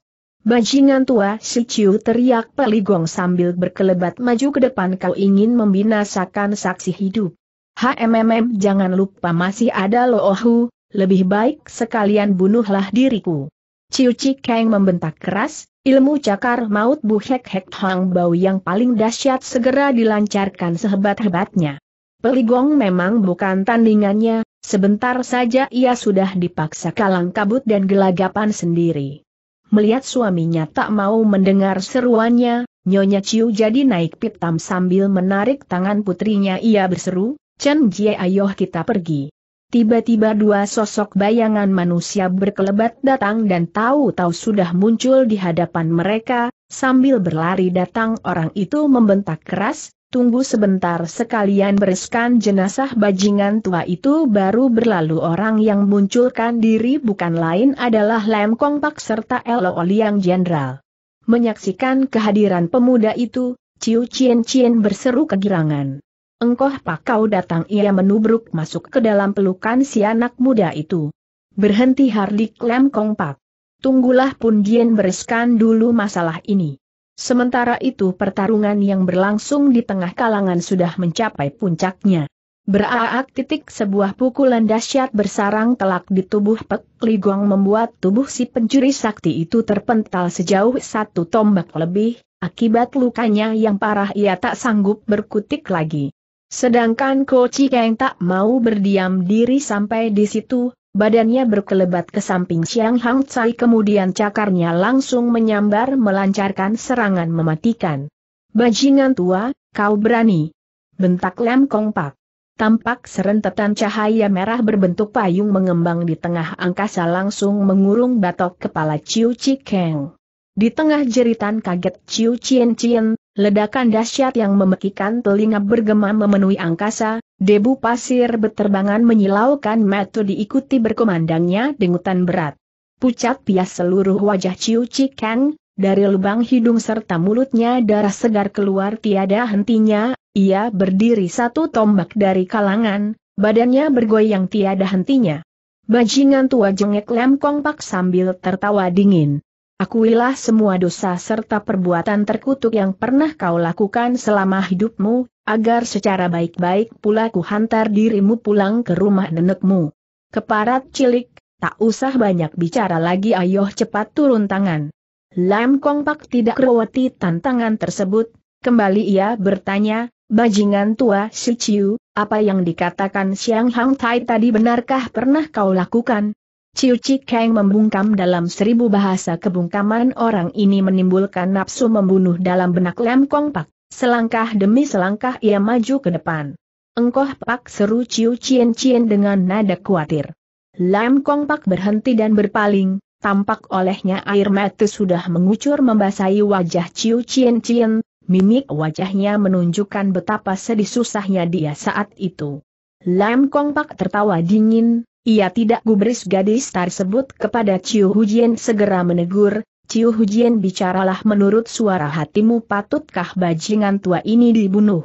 Bajingan tua si Ciu teriak Peligong sambil berkelebat maju ke depan kau ingin membinasakan saksi hidup. HMMM jangan lupa masih ada Loohu, lebih baik sekalian bunuhlah diriku. Ciu Cikeng membentak keras, ilmu cakar maut Bu Hek Hek Hang Bau yang paling dahsyat segera dilancarkan sehebat-hebatnya. Peligong memang bukan tandingannya, sebentar saja ia sudah dipaksa kalang kabut dan gelagapan sendiri. Melihat suaminya tak mau mendengar seruannya, Nyonya Ciu jadi naik pitam sambil menarik tangan putrinya ia berseru, Chen Jie ayo kita pergi. Tiba-tiba dua sosok bayangan manusia berkelebat datang dan tahu-tahu sudah muncul di hadapan mereka, sambil berlari datang orang itu membentak keras, tunggu sebentar sekalian bereskan jenazah bajingan tua itu baru berlalu orang yang munculkan diri bukan lain adalah Lem Kong Pak serta Elo yang Jenderal. Menyaksikan kehadiran pemuda itu, Ciu Chien Chien berseru kegirangan. Engkoh pak kau datang ia menubruk masuk ke dalam pelukan si anak muda itu. Berhenti Hardik Lem Kong Pak. Tunggulah Pun Dien bereskan dulu masalah ini. Sementara itu pertarungan yang berlangsung di tengah kalangan sudah mencapai puncaknya. Beraak titik sebuah pukulan dahsyat bersarang telak di tubuh Pek Ligong membuat tubuh si pencuri sakti itu terpental sejauh satu tombak lebih, akibat lukanya yang parah ia tak sanggup berkutik lagi. Sedangkan Ko Chikeng tak mau berdiam diri sampai di situ, Badannya berkelebat ke samping Siang Hang Tsai kemudian cakarnya langsung menyambar melancarkan serangan mematikan. Bajingan tua, kau berani. Bentak Lem Kong Pak. Tampak serentetan cahaya merah berbentuk payung mengembang di tengah angkasa langsung mengurung batok kepala Ciu Chi Keng. Di tengah jeritan kaget Ciu Chien Chien, Ledakan dahsyat yang memekikan telinga bergema memenuhi angkasa, debu pasir berterbangan menyilaukan metu diikuti berkumandangnya dengutan berat. Pucat pias seluruh wajah Ciu Cikang, dari lubang hidung serta mulutnya darah segar keluar tiada hentinya, ia berdiri satu tombak dari kalangan, badannya bergoyang tiada hentinya. Bajingan tua jengek Lem Pak sambil tertawa dingin. Akuilah semua dosa serta perbuatan terkutuk yang pernah kau lakukan selama hidupmu, agar secara baik-baik pula ku hantar dirimu pulang ke rumah nenekmu. Keparat cilik, tak usah banyak bicara lagi ayoh cepat turun tangan. Lam Kong Pak tidak rewati tantangan tersebut, kembali ia bertanya, Bajingan tua Si Chiu, apa yang dikatakan Siang Hang Tai tadi benarkah pernah kau lakukan? Ciu Cikeng membungkam dalam seribu bahasa kebungkaman orang ini menimbulkan nafsu membunuh dalam benak Lem Kong Pak. Selangkah demi selangkah ia maju ke depan. Engkoh Pak seru Ciu Cien Cien dengan nada khawatir. Lem Kong Pak berhenti dan berpaling, tampak olehnya air mata sudah mengucur membasahi wajah Ciu Cien Cien, mimik wajahnya menunjukkan betapa sedih susahnya dia saat itu. Lam Kong Pak tertawa dingin, ia tidak gubris gadis tersebut kepada Ciu Hujian segera menegur, Ciu Hujian bicaralah menurut suara hatimu patutkah bajingan tua ini dibunuh.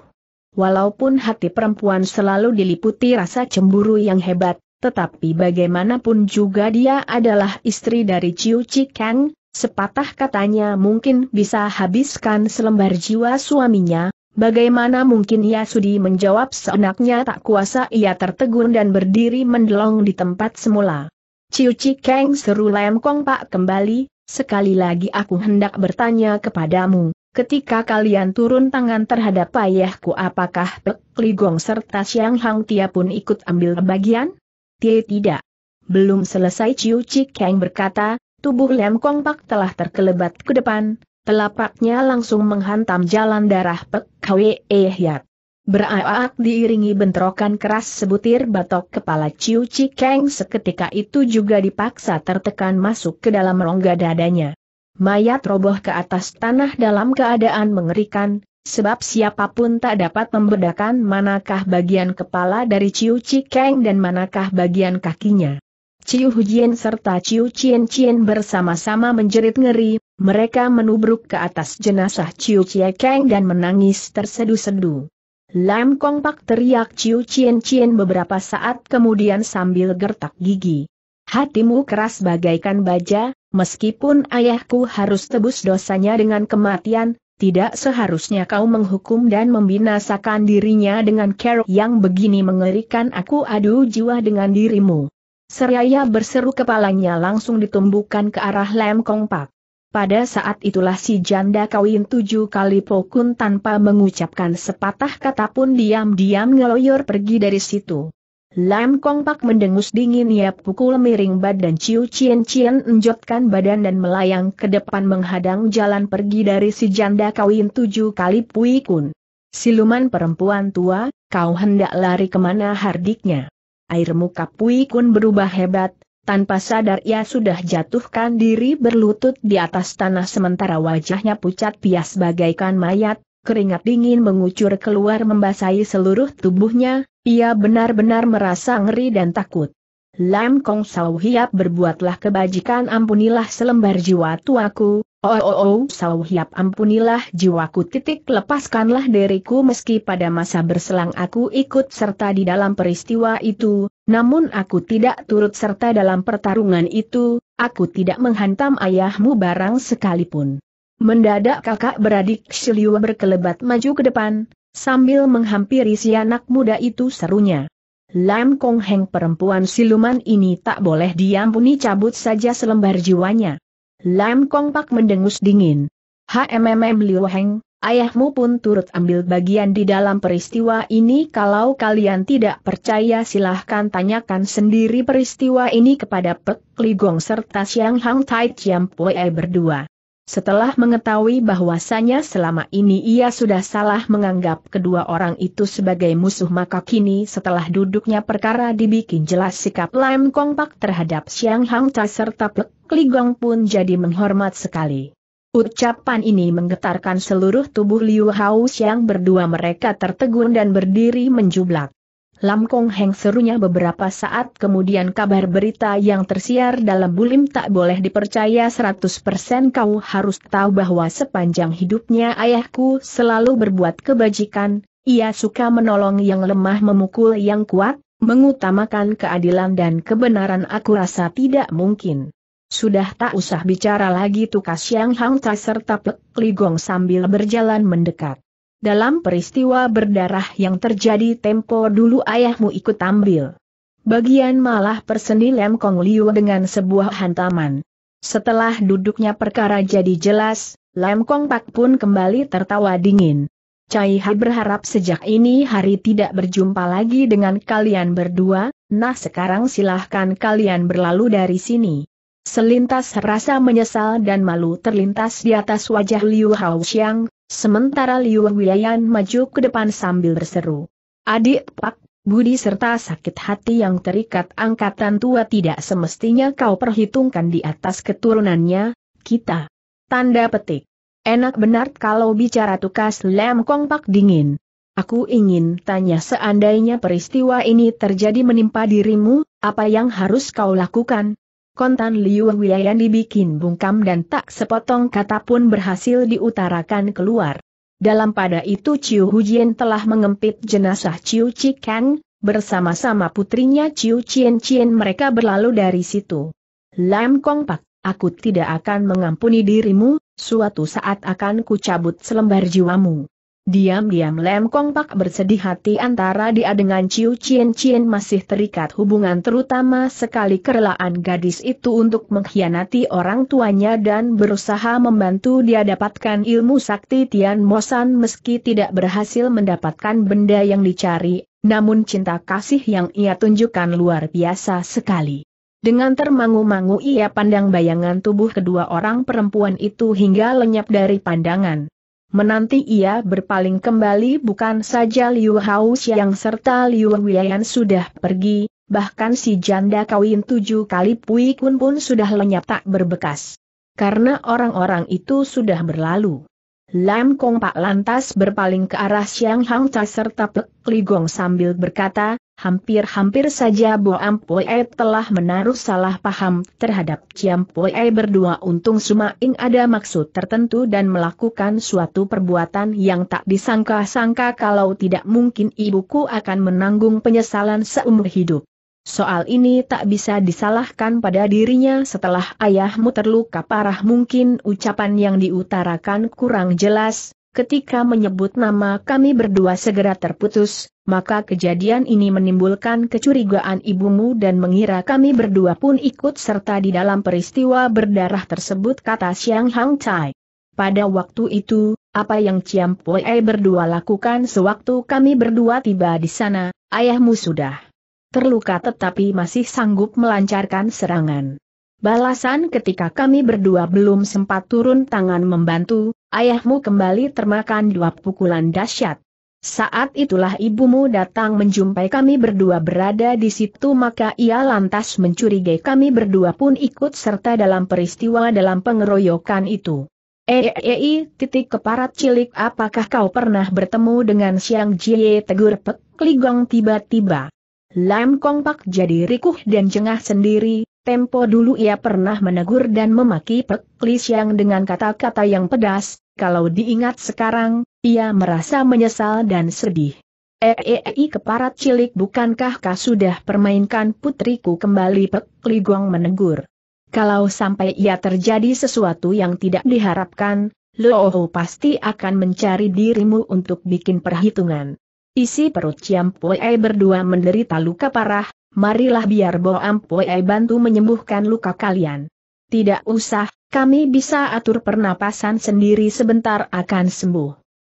Walaupun hati perempuan selalu diliputi rasa cemburu yang hebat, tetapi bagaimanapun juga dia adalah istri dari Ciu Cikang, sepatah katanya mungkin bisa habiskan selembar jiwa suaminya, Bagaimana mungkin ia sudi menjawab seenaknya tak kuasa ia tertegun dan berdiri mendelong di tempat semula. Ciu Keng seru Lam Kong Pak kembali, sekali lagi aku hendak bertanya kepadamu, ketika kalian turun tangan terhadap ayahku apakah Pek Gong serta Siang Hang Tia pun ikut ambil bagian? Tia tidak. Belum selesai Ciu Keng berkata, tubuh Lam Kong Pak telah terkelebat ke depan, Telapaknya langsung menghantam jalan darah Pek Kwe Ehyat. Beraak diiringi bentrokan keras sebutir batok kepala Ciu Cikeng seketika itu juga dipaksa tertekan masuk ke dalam rongga dadanya. Mayat roboh ke atas tanah dalam keadaan mengerikan, sebab siapapun tak dapat membedakan manakah bagian kepala dari Ciu Cikeng dan manakah bagian kakinya. Ciu Hujian serta Ciu Cien Cien bersama-sama menjerit ngeri, mereka menubruk ke atas jenazah Chiu Chie Kang dan menangis tersedu-sedu. Lam Kong Pak teriak Chiu Chien Chien beberapa saat kemudian sambil gertak gigi. Hatimu keras bagaikan baja, meskipun ayahku harus tebus dosanya dengan kematian, tidak seharusnya kau menghukum dan membinasakan dirinya dengan kerok yang begini mengerikan aku adu jiwa dengan dirimu. Seraya berseru kepalanya langsung ditumbukan ke arah Lam Kong Pak. Pada saat itulah si janda kawin tujuh kali pokun tanpa mengucapkan sepatah kata pun diam-diam ngeloyor pergi dari situ. Lam Kong Pak mendengus dingin ia pukul miring badan Ciu Cien Cien enjotkan badan dan melayang ke depan menghadang jalan pergi dari si janda kawin tujuh kali Pui Kun. Siluman perempuan tua, kau hendak lari kemana hardiknya? Air muka Pui Kun berubah hebat, tanpa sadar ia sudah jatuhkan diri berlutut di atas tanah sementara wajahnya pucat pias bagaikan mayat, keringat dingin mengucur keluar membasahi seluruh tubuhnya, ia benar-benar merasa ngeri dan takut. Lam Kong Sau Hiap berbuatlah kebajikan ampunilah selembar jiwa tuaku, Oh oh oh Sau Hiap ampunilah jiwaku titik lepaskanlah diriku meski pada masa berselang aku ikut serta di dalam peristiwa itu, namun aku tidak turut serta dalam pertarungan itu, aku tidak menghantam ayahmu barang sekalipun. Mendadak kakak beradik Shiliwa berkelebat maju ke depan, sambil menghampiri si anak muda itu serunya. Lam Kong Heng perempuan siluman ini tak boleh diampuni cabut saja selembar jiwanya. Lam Kong Pak mendengus dingin. HMMM Liu Heng, Ayahmu pun turut ambil bagian di dalam peristiwa ini kalau kalian tidak percaya silahkan tanyakan sendiri peristiwa ini kepada Pek Gong serta Siang Hang Tai Chiam Pue berdua. Setelah mengetahui bahwasanya selama ini ia sudah salah menganggap kedua orang itu sebagai musuh maka kini setelah duduknya perkara dibikin jelas sikap Lam Kong Pak terhadap Siang Hang Tai serta Pek Gong pun jadi menghormat sekali. Ucapan ini menggetarkan seluruh tubuh Liu Hao yang berdua mereka tertegun dan berdiri menjublak. Lam Kong Heng serunya beberapa saat kemudian kabar berita yang tersiar dalam bulim tak boleh dipercaya 100% kau harus tahu bahwa sepanjang hidupnya ayahku selalu berbuat kebajikan, ia suka menolong yang lemah memukul yang kuat, mengutamakan keadilan dan kebenaran aku rasa tidak mungkin. Sudah tak usah bicara lagi tukas Yang Hang Tai serta Pek Ligong sambil berjalan mendekat. Dalam peristiwa berdarah yang terjadi tempo dulu ayahmu ikut ambil. Bagian malah persendi Lem Kong Liu dengan sebuah hantaman. Setelah duduknya perkara jadi jelas, Lem Kong Pak pun kembali tertawa dingin. Cai Hai berharap sejak ini hari tidak berjumpa lagi dengan kalian berdua, nah sekarang silahkan kalian berlalu dari sini. Selintas rasa menyesal dan malu terlintas di atas wajah Liu Haoxiang, sementara Liu Wiayan maju ke depan sambil berseru. Adik Pak, budi serta sakit hati yang terikat angkatan tua tidak semestinya kau perhitungkan di atas keturunannya, kita. Tanda petik. Enak benar kalau bicara tukas lem Pak dingin. Aku ingin tanya seandainya peristiwa ini terjadi menimpa dirimu, apa yang harus kau lakukan? kontan Liu Huiyan dibikin bungkam dan tak sepotong kata pun berhasil diutarakan keluar. Dalam pada itu Ciu Hujian telah mengempit jenazah Ciu Cikang, bersama-sama putrinya Ciu Cien Cien mereka berlalu dari situ. Lam Kong Pak, aku tidak akan mengampuni dirimu, suatu saat akan kucabut selembar jiwamu. Diam-diam Lem Kong Pak bersedih hati antara dia dengan Ciu Cien Cien masih terikat hubungan terutama sekali kerelaan gadis itu untuk mengkhianati orang tuanya dan berusaha membantu dia dapatkan ilmu sakti Tian Mosan meski tidak berhasil mendapatkan benda yang dicari, namun cinta kasih yang ia tunjukkan luar biasa sekali. Dengan termangu-mangu ia pandang bayangan tubuh kedua orang perempuan itu hingga lenyap dari pandangan. Menanti ia berpaling kembali bukan saja Liu Haus yang serta Liu Wiayan sudah pergi, bahkan si janda kawin tujuh kali Pui Kun pun sudah lenyap tak berbekas. Karena orang-orang itu sudah berlalu. Lam Kong Pak lantas berpaling ke arah Xiang Hang Ta serta Pek Ligong sambil berkata, Hampir-hampir saja Bo Ampue telah menaruh salah paham terhadap Ciam Pue berdua untung ing ada maksud tertentu dan melakukan suatu perbuatan yang tak disangka-sangka kalau tidak mungkin ibuku akan menanggung penyesalan seumur hidup. Soal ini tak bisa disalahkan pada dirinya setelah ayahmu terluka parah mungkin ucapan yang diutarakan kurang jelas, ketika menyebut nama kami berdua segera terputus, maka kejadian ini menimbulkan kecurigaan ibumu dan mengira kami berdua pun ikut serta di dalam peristiwa berdarah tersebut kata Xiang Hang Chai. Pada waktu itu, apa yang Chiam Pue berdua lakukan sewaktu kami berdua tiba di sana, ayahmu sudah terluka tetapi masih sanggup melancarkan serangan. Balasan ketika kami berdua belum sempat turun tangan membantu, ayahmu kembali termakan dua pukulan dahsyat. Saat itulah ibumu datang menjumpai kami berdua berada di situ maka ia lantas mencurigai kami berdua pun ikut serta dalam peristiwa dalam pengeroyokan itu. Eei, e, titik keparat cilik apakah kau pernah bertemu dengan Siang Jie tegur Pek Ligong tiba-tiba. Lam Pak jadi rikuh dan jengah sendiri, tempo dulu ia pernah menegur dan memaki Pek Li Siang dengan kata-kata yang pedas, kalau diingat sekarang, ia merasa menyesal dan sedih. Eei eh, eh, eh, keparat cilik bukankah kau sudah permainkan putriku kembali Pek Guang menegur. Kalau sampai ia terjadi sesuatu yang tidak diharapkan, Looho pasti akan mencari dirimu untuk bikin perhitungan. Isi perut Ciam Puei berdua menderita luka parah, marilah biar Boam Puei bantu menyembuhkan luka kalian. Tidak usah, kami bisa atur pernapasan sendiri sebentar akan sembuh.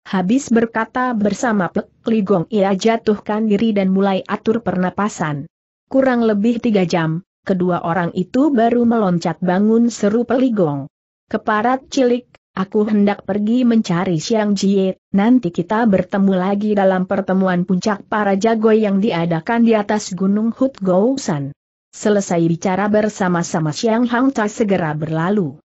Habis berkata bersama Pek Ligong ia jatuhkan diri dan mulai atur pernapasan. Kurang lebih tiga jam, kedua orang itu baru meloncat bangun seru Peligong. Keparat cilik, aku hendak pergi mencari Siang Jie, nanti kita bertemu lagi dalam pertemuan puncak para jago yang diadakan di atas Gunung Hut Gousan. Selesai bicara bersama-sama Xiang Hang Tai segera berlalu.